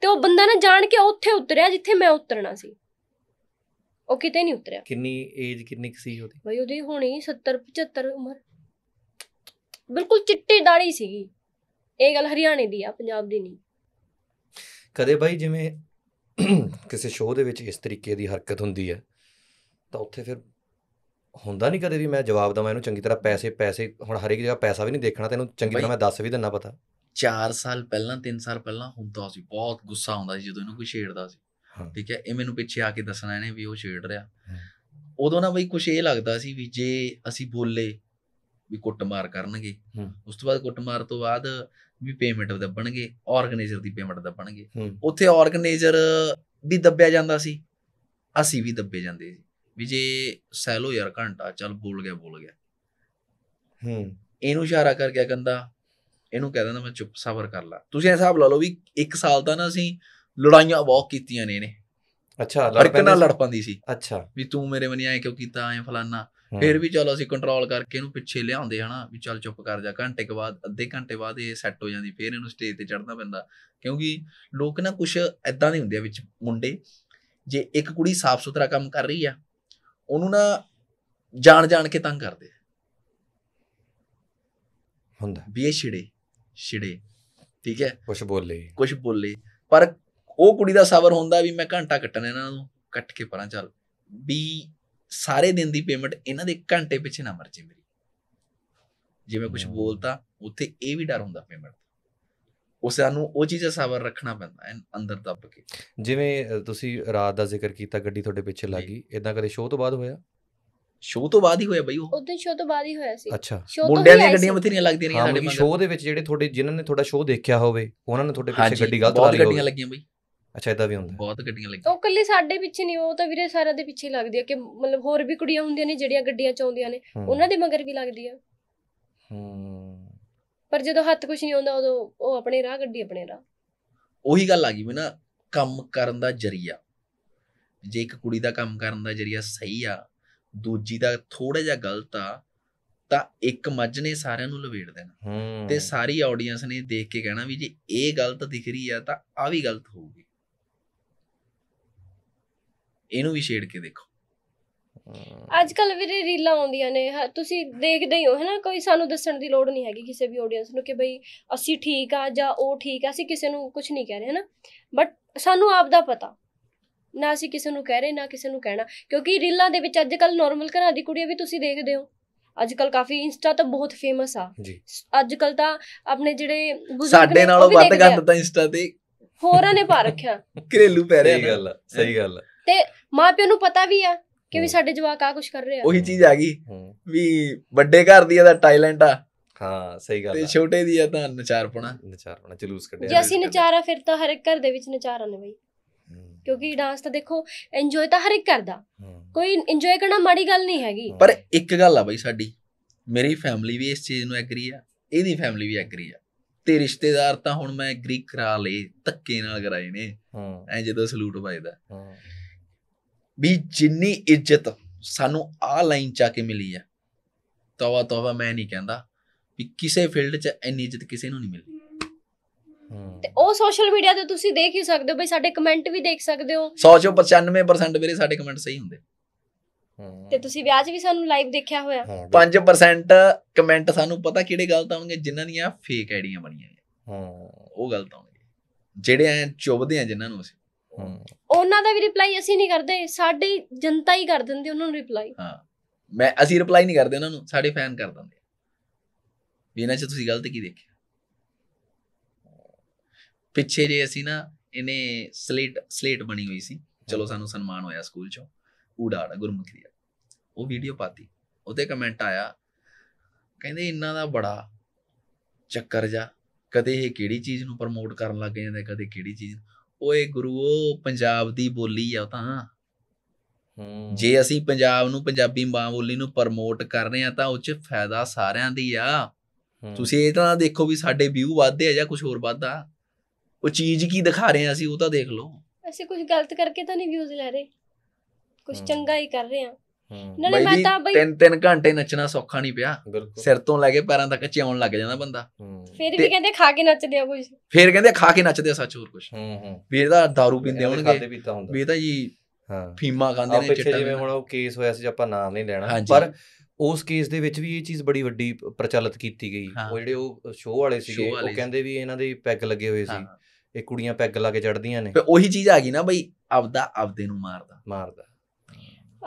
Speaker 2: ਤੇ ਉਹ ਬੰਦਾ ਨਾ ਜਾਣ ਕੇ ਉੱਥੇ ਉਤਰਿਆ ਜਿੱਥੇ ਮੈਂ ਉਤਰਨਾ ਸੀ ਉਹ ਕਿਤੇ ਨਹੀਂ ਉਤਰਿਆ
Speaker 3: ਕਿੰਨੀ ਏਜ ਕਿੰਨੀ ਕੁ ਸੀ ਉਹਦੀ
Speaker 2: ਬਈ ਉਹਦੀ ਹੋਣੀ 70 75 ਉਮਰ ਬਿਲਕੁਲ ਚਿੱਟੀ ਦਾੜੀ ਸੀਗੀ ਇਹ ਗੱਲ ਹਰਿਆਣੇ ਦੀ ਆ ਪੰਜਾਬ ਦੀ ਨਹੀਂ
Speaker 3: ਕਦੇ ਬਾਈ ਜਿਵੇਂ ਕਿਸੇ ਸ਼ੋਅ ਦੇ ਵਿੱਚ ਇਸ ਤਰੀਕੇ ਦੀ ਹਰਕਤ ਹੁੰਦੀ ਹੈ ਤਾਂ ਉੱਥੇ ਫਿਰ ਹੁੰਦਾ ਨਹੀਂ ਕਦੇ ਵੀ ਮੈਂ ਜਵਾਬ ਦਵਾਂ ਇਹਨੂੰ ਚੰਗੀ ਤਰ੍ਹਾਂ ਪੈਸੇ ਪੈਸੇ ਹੁਣ ਹਰ ਇੱਕ ਜਗ੍ਹਾ ਪੈਸਾ ਵੀ ਨਹੀਂ ਦੇਖਣਾ ਤੈਨੂੰ ਚੰਗੀ ਤਰ੍ਹਾਂ ਮੈਂ ਦੱਸ ਵੀ ਦਿੰਨਾ ਪਤਾ 4 ਸਾਲ
Speaker 1: ਪਹਿਲਾਂ 3 ਸਾਲ ਪਹਿਲਾਂ ਹੁੰਦਾ ਸੀ ਬਹੁਤ ਗੁੱਸਾ ਆਉਂਦਾ ਸੀ ਜਦੋਂ ਇਹਨੂੰ ਕੋਈ ਛੇੜਦਾ ਸੀ ਠੀਕ ਹੈ ਇਹ ਮੈਨੂੰ ਪਿੱਛੇ ਆ ਕੇ ਦੱਸਣਾ ਇਹਨੇ ਵੀ ਉਹ ਛੇੜ ਰਿਹਾ ਉਦੋਂ ਨਾ ਬਈ ਕੁਝ ਇਹ ਲੱਗਦਾ ਸੀ ਵੀ ਜੇ ਅਸੀਂ ਬੋਲੇ ਵੀ ਕੁੱਟਮਾਰ ਕਰਨਗੇ ਉਸ ਤੋਂ ਬਾਅਦ ਕੁੱਟਮਾਰ ਤੋਂ ਬਾਅਦ ਵੀ ਪੇਮੈਂਟ ਦੱਬਣਗੇ ਆਰਗੇਨਾਈਜ਼ਰ ਦੀ ਪੇਮੈਂਟ ਦੱਬਣਗੇ ਉੱਥੇ ਆਰਗੇਨਾਈਜ਼ਰ ਵੀ ਦੱਬਿਆ ਜਾਂਦਾ ਸੀ ਅਸੀਂ ਵੀ ਦੱਬੇ ਜਾਂਦੇ ਸੀ ਵੀ ਜੇ ਸੈਲੋ ਯਾਰ ਘੰਟਾ ਚੱਲ ਬੋਲ ਗਿਆ ਬੋਲ ਗਿਆ ਹੂੰ ਇਹਨੂੰ ਇਸ਼ਾਰਾ ਕਰ ਗਿਆ ਕੰਦਾ ਇਹਨੂੰ ਕਹਿ ਦਿੰਦਾ ਮੈਂ ਚੁੱਪ ਸਬਰ ਕਰ ਲਾ ਤੁਸੀਂ ਇਹ ਹਿਸਾਬ ਲਾ ਲਓ ਵੀ 1 ਸਾਲ ਦਾ ਨਾ ਅਸੀਂ ਲੜਾਈਆਂ ਵਾਕ ਕੀਤੀਆਂ ਨੇ ਇਹਨੇ ਅੱਛਾ ਲੜ ਪੈਂਦੀ ਲੜ ਪੈਂਦੀ ਸੀ ਅੱਛਾ ਵੀ ਤੂੰ ਮੇਰੇ ਮਨੀ ਆਏ ਕਿਉਂ ਕੀਤਾ ਐ ਫਲਾਨਾ ਫਿਰ ਵੀ ਚਲੋ ਅਸੀਂ ਕੰਟਰੋਲ ਕਰਕੇ ਇਹਨੂੰ ਪਿੱਛੇ ਲਿਆਉਂਦੇ ਹਨਾ ਵੀ ਚੱਲ ਚੁੱਪ ਕਰ ਜਾ ਘੰਟੇ ਕੇ ਬਾਅਦ ਅੱਧੇ ਘੰਟੇ ਬਾਅਦ ਇਹ ਸੈੱਟ ਹੋ ਜਾਂਦੀ ਫਿਰ ਇਹਨੂੰ ਸਟੇਜ ਤੇ ਚੜਨਾ ਪੈਂਦਾ ਕਿਉਂਕਿ ਲੋਕ ਨਾ ਕੁਝ ਐਦਾਂ ਨਹੀਂ ਹੁੰਦੇ ਵਿੱਚ ਮੁੰਡੇ ਜੇ ਇੱਕ ਕੁੜੀ ਸਾਫ਼ ਸੁਥਰਾ ਕੰਮ ਕਰ ਰਹੀ ਆ ਉਹਨੂੰ ਨਾ ਜਾਣ ਜਾਣ ਕੇ ਤੰਗ ਕਰਦੇ ਹੁੰਦਾ ਵੀ ਇਹ ਛਿੜੇ ਛਿੜੇ ਠੀਕ ਹੈ ਕੁਝ ਬੋਲੇ ਕੁਝ ਬੋਲੇ ਪਰ ਉਹ ਕੁੜੀ ਦਾ ਸਬਰ ਹੁੰਦਾ ਵੀ ਮੈਂ ਘੰਟਾ ਕੱਟਣਾ ਇਹਨਾਂ ਨੂੰ ਕੱਟ ਕੇ ਪਰਾਂ ਚੱਲ ਵੀ ਸਾਰੇ ਦਿਨ ਦੀ ਪੇਮੈਂਟ ਇਹਨਾਂ ਦੇ ਘੰਟੇ ਪਿੱਛੇ ਨਾ ਮਰ ਜੇ ਮੇਰੀ ਜੇ ਮੈਂ ਕੁਝ ਬੋਲਤਾ ਉੱਥੇ ਇਹ ਵੀ ਡਰ ਹੁੰਦਾ ਪੇਮੈਂਟ ਉਹ
Speaker 3: ਸਾਨੂੰ ਉਹ ਚੀਜ਼ ਸਬਰ ਰੱਖਣਾ ਪੈਂਦਾ ਐਨ ਅੰਦਰ ਦੱਬ ਕੇ ਜਿਵੇਂ ਤੁਸੀਂ ਰਾਤ ਦਾ ਜ਼ਿਕਰ ਕੀਤਾ ਗੱਡੀ ਤੁਹਾਡੇ ਪਿੱਛੇ ਲੱਗੀ ਇਦਾਂ ਕਰੇ ਸ਼ੋਅ ਤੋਂ ਬਾਅਦ ਹੋਇਆ ਸ਼ੋਅ ਤੋਂ ਬਾਅਦ ਹੀ ਹੋਇਆ ਬਈ ਉਹ
Speaker 2: ਉਦੋਂ ਸ਼ੋਅ ਤੋਂ ਬਾਅਦ ਹੀ ਹੋਇਆ ਸੀ ਅੱਛਾ ਮੁੰਡਿਆਂ ਦੀਆਂ ਗੱਡੀਆਂ ਬਥੇਰੀਆਂ ਲੱਗਦੀਆਂ ਰਹੀਆਂ ਸਾਡੇ ਮਗਰ ਸ਼ੋਅ
Speaker 3: ਦੇ ਵਿੱਚ ਜਿਹੜੇ ਤੁਹਾਡੇ ਜਿਨ੍ਹਾਂ ਨੇ ਤੁਹਾਡਾ ਸ਼ੋਅ ਦੇਖਿਆ ਹੋਵੇ ਉਹਨਾਂ ਨੇ ਤੁਹਾਡੇ ਪਿੱਛੇ ਗੱਡੀ ਗਲਤ ਵਾਲੀ ਹੋਵੇ ਬਹੁਤ ਗੱਡੀਆਂ ਲੱਗੀਆਂ ਬਈ ਅੱਛਾ ਇਦਾਂ ਵੀ ਹੁੰਦਾ ਬਹੁਤ ਗੱਡੀਆਂ ਲੱਗੀਆਂ
Speaker 2: ਉਹ ਕੱਲੀ ਸਾਡੇ ਪਿੱਛੇ ਨਹੀਂ ਉਹ ਤਾਂ ਵੀਰੇ ਸਾਰਿਆਂ ਦੇ ਪਿੱਛੇ ਲੱਗਦੀ ਆ ਕਿ ਮਤਲਬ ਹੋਰ ਵੀ ਕੁੜੀਆਂ ਹੁੰਦੀਆਂ ਨੇ ਜਿਹੜੀਆਂ ਗੱਡੀਆਂ ਚ ਆਉਂਦੀਆਂ ਨੇ ਉਹਨਾਂ ਦੇ ਮਗਰ ਵੀ ਲੱਗਦੀ ਆ ਹੂੰ ਪਰ ਜਦੋਂ ਹੱਥ ਕੁਝ ਨਹੀਂ ਆਉਂਦਾ ਉਦੋਂ ਉਹ ਆਪਣੇ ਰਾਹ ਗੱਡੀ ਆਪਣੇ ਰਾਹ
Speaker 1: ਉਹੀ ਗੱਲ ਆ ਗਈ ਮੈਂ ਨਾ ਕੰਮ ਕਰਨ ਦਾ ਜਰੀਆ ਜੇ ਇੱਕ ਕੁੜੀ ਦਾ ਕੰਮ ਕਰਨ ਦਾ ਜਰੀਆ ਸਹੀ ਆ ਦੂਜੀ ਦਾ ਥੋੜਾ ਜਿਹਾ ਗਲਤ ਆ ਤਾਂ ਇੱਕ ਮੱਝ ਨੇ ਸਾਰਿਆਂ ਨੂੰ ਲਵੇੜ ਦੇਣਾ ਤੇ ਸਾਰੀ ਆਡੀਅנס ਨੇ ਦੇਖ ਕੇ ਕਹਿਣਾ ਵੀ ਜੇ ਇਹ ਗਲਤ ਦਿਖ ਰਹੀ ਆ ਤਾਂ ਆ ਵੀ ਗਲਤ ਹੋਊਗੀ ਇਹਨੂੰ ਵੀ ਛੇੜ ਕੇ ਦੇਖੋ
Speaker 2: ਅੱਜ ਕੱਲ ਵੀਰੇ ਰੀਲਾਂ ਆਉਂਦੀਆਂ ਨੇ ਤੁਸੀਂ ਦੇਖਦੇ ਹੀ ਹੋ ਹੈਨਾ ਕੋਈ ਸਾਨੂੰ ਦੱਸਣ ਦੀ ਲੋੜ ਨਹੀਂ ਹੈਗੀ ਕਿਸੇ ਵੀ ਆਡੀਅנס ਨੂੰ ਕਿ ਭਈ ਅਸੀਂ ਠੀਕ ਆ ਜਾਂ ਉਹ ਠੀਕ ਆ ਅਸੀਂ ਕਿਸੇ ਨੂੰ ਕੁਝ ਨਹੀਂ ਕਹਿ ਰਹੇ ਹੈਨਾ ਬਟ ਸਾਨੂੰ ਆਪ ਦਾ ਪਤਾ ਨਾ ਅਸੀਂ ਕਿਸੇ ਨੂੰ ਕਹਿ ਰਹੇ ਨਾ ਕਿਸੇ ਨੂੰ ਕਹਿਣਾ ਕਿਉਂਕਿ ਰੀਲਾਂ ਦੇ ਵਿੱਚ ਅੱਜ ਕੱਲ ਨਾਰਮਲ ਘਰਾਂ ਦੀ ਕੁੜੀਆਂ ਵੀ ਤੁਸੀਂ ਦੇਖਦੇ ਹੋ ਅੱਜ ਕੱਲ ਕਾਫੀ ਇੰਸਟਾ ਤਾਂ ਬਹੁਤ ਫੇਮਸ ਆ ਜੀ। ਅੱਜ ਕੱਲ ਤਾਂ ਆਪਣੇ ਜਿਹੜੇ ਬਜ਼ੁਰਗ ਸਾਡੇ ਨਾਲੋਂ ਵੱਧ ਗੰਦ
Speaker 1: ਤਾਂ ਇੰਸਟਾ ਤੇ
Speaker 2: ਹੋਰਾਂ ਨੇ ਪਾ ਰੱਖਿਆ
Speaker 1: ਘਰੇਲੂ ਪੈ ਰਿਹਾ ਸਹੀ ਗੱਲ ਸਹੀ ਗੱਲ ਆ
Speaker 2: ਤੇ ਮਾਪਿਆਂ ਨੂੰ ਪਤਾ ਵੀ ਆ ਕਿ ਵੀ ਸਾਡੇ ਜਵਾਕ ਆ ਕੁਝ ਕਰ ਰਹੇ ਆ ਉਹੀ
Speaker 1: ਚੀਜ਼ ਆ ਗਈ ਵੀ ਵੱਡੇ ਘਰ ਦੀ ਆ ਦਾ ਟੈਲੈਂਟ ਆ ਹਾਂ ਸਹੀ ਗੱਲ ਤੇ ਛੋਟੇ ਦੀ ਆ ਤਾਂ ਨਚਾਰਪਣਾ ਨਚਾਰਪਣਾ ਚਲੂਸ ਕੱਢਿਆ ਜੇ ਅਸੀਂ
Speaker 2: ਨਚਾਰਾ ਫਿਰ ਤਾਂ ਹਰ ਇੱਕ ਘਰ ਦੇ ਵਿੱਚ ਨਚਾਰਾ ਨੇ ਬਈ ਕਿਉਂਕਿ ਡਾਂਸ ਤਾਂ ਦੇਖੋ ਇੰਜੋਏ ਤਾਂ ਹਰ ਇੱਕ ਕਰਦਾ ਕੋਈ ਇੰਜੋਏ ਕਰਨਾ ਮਾੜੀ ਗੱਲ ਨਹੀਂ ਹੈਗੀ
Speaker 1: ਪਰ ਇੱਕ ਗੱਲ ਆ ਬਈ ਸਾਡੀ ਮੇਰੀ ਫੈਮਿਲੀ ਵੀ ਇਸ ਚੀਜ਼ ਨੂੰ ਐਗਰੀ ਆ ਇਹਦੀ ਫੈਮਿਲੀ ਵੀ ਐਗਰੀ ਆ ਤੇ ਰਿਸ਼ਤੇਦਾਰ ਤਾਂ ਹੁਣ ਮੈਂ ਐਗਰੀ ਕਰਾ ਲਏ ਧੱਕੇ ਨਾਲ ਕਰਾਏ ਨੇ ਹਾਂ ਐ ਜਦੋਂ ਸਲੂਟ ਵੱਜਦਾ ਵੀ ਜਿੰਨੀ ਇੱਜ਼ਤ ਸਾਨੂੰ ਆ ਲਾਈਨ ਚ ਆ ਕੇ ਮਿਲੀ ਹੈ ਤਵਾ ਤਵਾ ਮੈਂ ਨਹੀਂ ਕਹਿੰਦਾ ਵੀ ਕਿਸੇ ਫੀਲਡ ਚ ਇੰਨੀ ਇੱਜ਼ਤ ਕਿਸੇ ਨੂੰ ਨਹੀਂ ਮਿਲਦੀ
Speaker 2: ਤੇ ਉਹ ਸੋਸ਼ਲ ਮੀਡੀਆ ਤੇ ਤੁਸੀਂ ਦੇਖ ਹੀ ਸਕਦੇ ਹੋ ਬਈ ਸਾਡੇ ਕਮੈਂਟ ਵੀ ਦੇਖ ਸਕਦੇ ਹੋ
Speaker 1: 100 ਚੋਂ 95% ਮੇਰੇ ਸਾਡੇ ਕਮੈਂਟ ਸਹੀ ਹੁੰਦੇ
Speaker 2: ਤੇ ਤੁਸੀਂ ਵਿਆਹ 'ਚ ਵੀ ਸਾਨੂੰ ਲਾਈਵ ਦੇਖਿਆ ਹੋਇਆ
Speaker 1: 5% ਕਮੈਂਟ ਸਾਨੂੰ ਪਤਾ ਕਿਹੜੇ ਗਲਤ ਆਉਣਗੇ ਜਿਨ੍ਹਾਂ ਦੀਆਂ ਫੇਕ ਆਈਡੀਆਂ ਬਣੀਆਂ ਹਾਂ ਉਹ ਗਲਤ ਆਉਣਗੇ ਜਿਹੜੇ ਐ ਚੁਬਦੇ ਆ ਜਿਨ੍ਹਾਂ ਨੂੰ ਅਸੀਂ
Speaker 2: ਉਹਨਾਂ ਦਾ ਵੀ ਰਿਪਲਾਈ ਅਸੀਂ ਨਹੀਂ ਕਰਦੇ ਸਾਡੀ ਜਨਤਾ ਹੀ ਕਰ ਦਿੰਦੀ ਉਹਨਾਂ ਨੂੰ ਰਿਪਲਾਈ
Speaker 1: ਹਾਂ ਮੈਂ ਅਸੀਂ ਰਿਪਲਾਈ ਨਹੀਂ ਕਰਦੇ ਉਹਨਾਂ ਨੂੰ ਸਾਡੇ ਫੈਨ ਕਰ ਦਿੰਦੇ ਵੀ ਇਹਨਾਂ 'ਚ ਤੁਸੀਂ ਗਲਤ ਕੀ ਦੇਖਿਆ ਪਿੱਛੇ ਜੇ ਅਸੀਂ ਨਾ ਇਹਨੇ ਸਲੇਟ ਸਲੇਟ ਬਣੀ ਹੋਈ ਸੀ ਚਲੋ ਸਾਨੂੰ ਸਨਮਾਨ ਹੋਇਆ ਸਕੂਲ 'ਚੋਂ ਊੜਾੜਾ ਗੁਰਮੁਖੀ ਦਾ ਉਹ ਵੀਡੀਓ ਪਾਤੀ ਉਹਦੇ ਕਮੈਂਟ ਆਇਆ ਕਹਿੰਦੇ ਇਹਨਾਂ ਦਾ ਬੜਾ ਚੱਕਰ ਜਾ ਕਦੇ ਇਹ ਕਿਹੜੀ ਚੀਜ਼ ਨੂੰ ਪ੍ਰਮੋਟ ਕਰਨ ਲੱਗ ਜਾਂਦੇ ਕਦੇ ਕਿਹੜੀ ਚੀਜ਼ ਓਏ ਉਹ ਪੰਜਾਬ ਦੀ ਬੋਲੀ ਆ ਤਾਂ ਹਾਂ ਜੇ ਅਸੀਂ ਪੰਜਾਬ ਨੂੰ ਪੰਜਾਬੀ ਮਾਂ ਬੋਲੀ ਨੂੰ ਪ੍ਰਮੋਟ ਕਰ ਰਹੇ ਆ ਤਾਂ ਉਹ 'ਚ ਫਾਇਦਾ ਸਾਰਿਆਂ ਦੀ ਆ ਤੁਸੀਂ ਇਹ ਤਾਂ ਦੇਖੋ ਵੀ ਸਾਡੇ ਵਿਊ ਵਧਦੇ ਆ ਜਾਂ ਕੁਝ ਹੋਰ ਵਧਦਾ ਉਹ ਚੀਜ਼ ਕੀ ਦਿਖਾ ਰਹੇ ਆ ਅਸੀਂ ਉਹ ਤਾਂ ਦੇਖ ਲਓ
Speaker 2: ਅਸੀਂ ਕੁਝ ਗਲਤ ਕਰਕੇ ਤਾਂ ਨਹੀਂ ਵਿਊਜ਼ ਲੈ ਰਹੇ ਕੁਝ ਚੰਗਾ ਹੀ ਕਰ ਰਹੇ ਆ ਨਾਲੇ ਮੈਂ ਤਾਂ ਬਈ ਤਿੰਨ
Speaker 1: ਤਿੰਨ ਘੰਟੇ ਨੱਚਣਾ ਸੌਖਾ ਨਹੀਂ ਪਿਆ ਸਿਰ ਤੋਂ ਲੈ ਕੇ ਪੈਰਾਂ ਤੱਕ ਚਿਉਣ ਲੱਗ ਜਾਂਦਾ ਬੰਦਾ
Speaker 2: ਫਿਰ ਵੀ ਕਹਿੰਦੇ ਖਾ ਕੇ ਨੱਚਦੇ ਆ ਕੁਝ
Speaker 1: ਫਿਰ ਕਹਿੰਦੇ ਖਾ ਕੇ ਨੱਚਦੇ ਆ
Speaker 3: ਸੱਚ ਹੋਰ ਕੁਝ ਹੂੰ ਹੂੰ ਵੀ ਇਹਦਾ दारू ਪੀਂਦੇ ਹੋਣਗੇ ਵੀ ਇਹ ਤਾਂ ਜੀ ਹਾਂ ਫੀਮਾ ਖਾਂਦੇ ਨੇ ਚਿੱਟਾ ਜਿਵੇਂ ਹੁਣ ਉਹ ਕੇਸ ਹੋਇਆ ਸੀ ਜੇ ਆਪਾਂ ਨਾਮ ਨਹੀਂ ਲੈਣਾ ਪਰ ਉਸ ਕੇਸ ਦੇ ਵਿੱਚ ਵੀ ਇਹ ਚੀਜ਼ ਬੜੀ ਵੱਡੀ ਪ੍ਰਚਲਿਤ ਕੀਤੀ ਗਈ ਉਹ ਜਿਹੜੇ ਉਹ ਸ਼ੋਅ ਵਾਲੇ ਸੀਗੇ ਉਹ ਕਹਿੰਦੇ ਵੀ ਇਹਨਾਂ ਦੇ ਪੈਗ ਲੱਗੇ ਹੋਏ ਸੀ ਇਹ ਕੁੜੀਆਂ ਪੈਗ ਲਾ ਕੇ ਚੜਦੀਆਂ ਨੇ
Speaker 1: ਉਹੀ ਚੀਜ਼ ਆ ਗਈ ਨਾ ਬਈ ਆਪਦਾ ਆਪਦੇ ਨੂੰ ਮਾਰਦਾ ਮਾਰਦਾ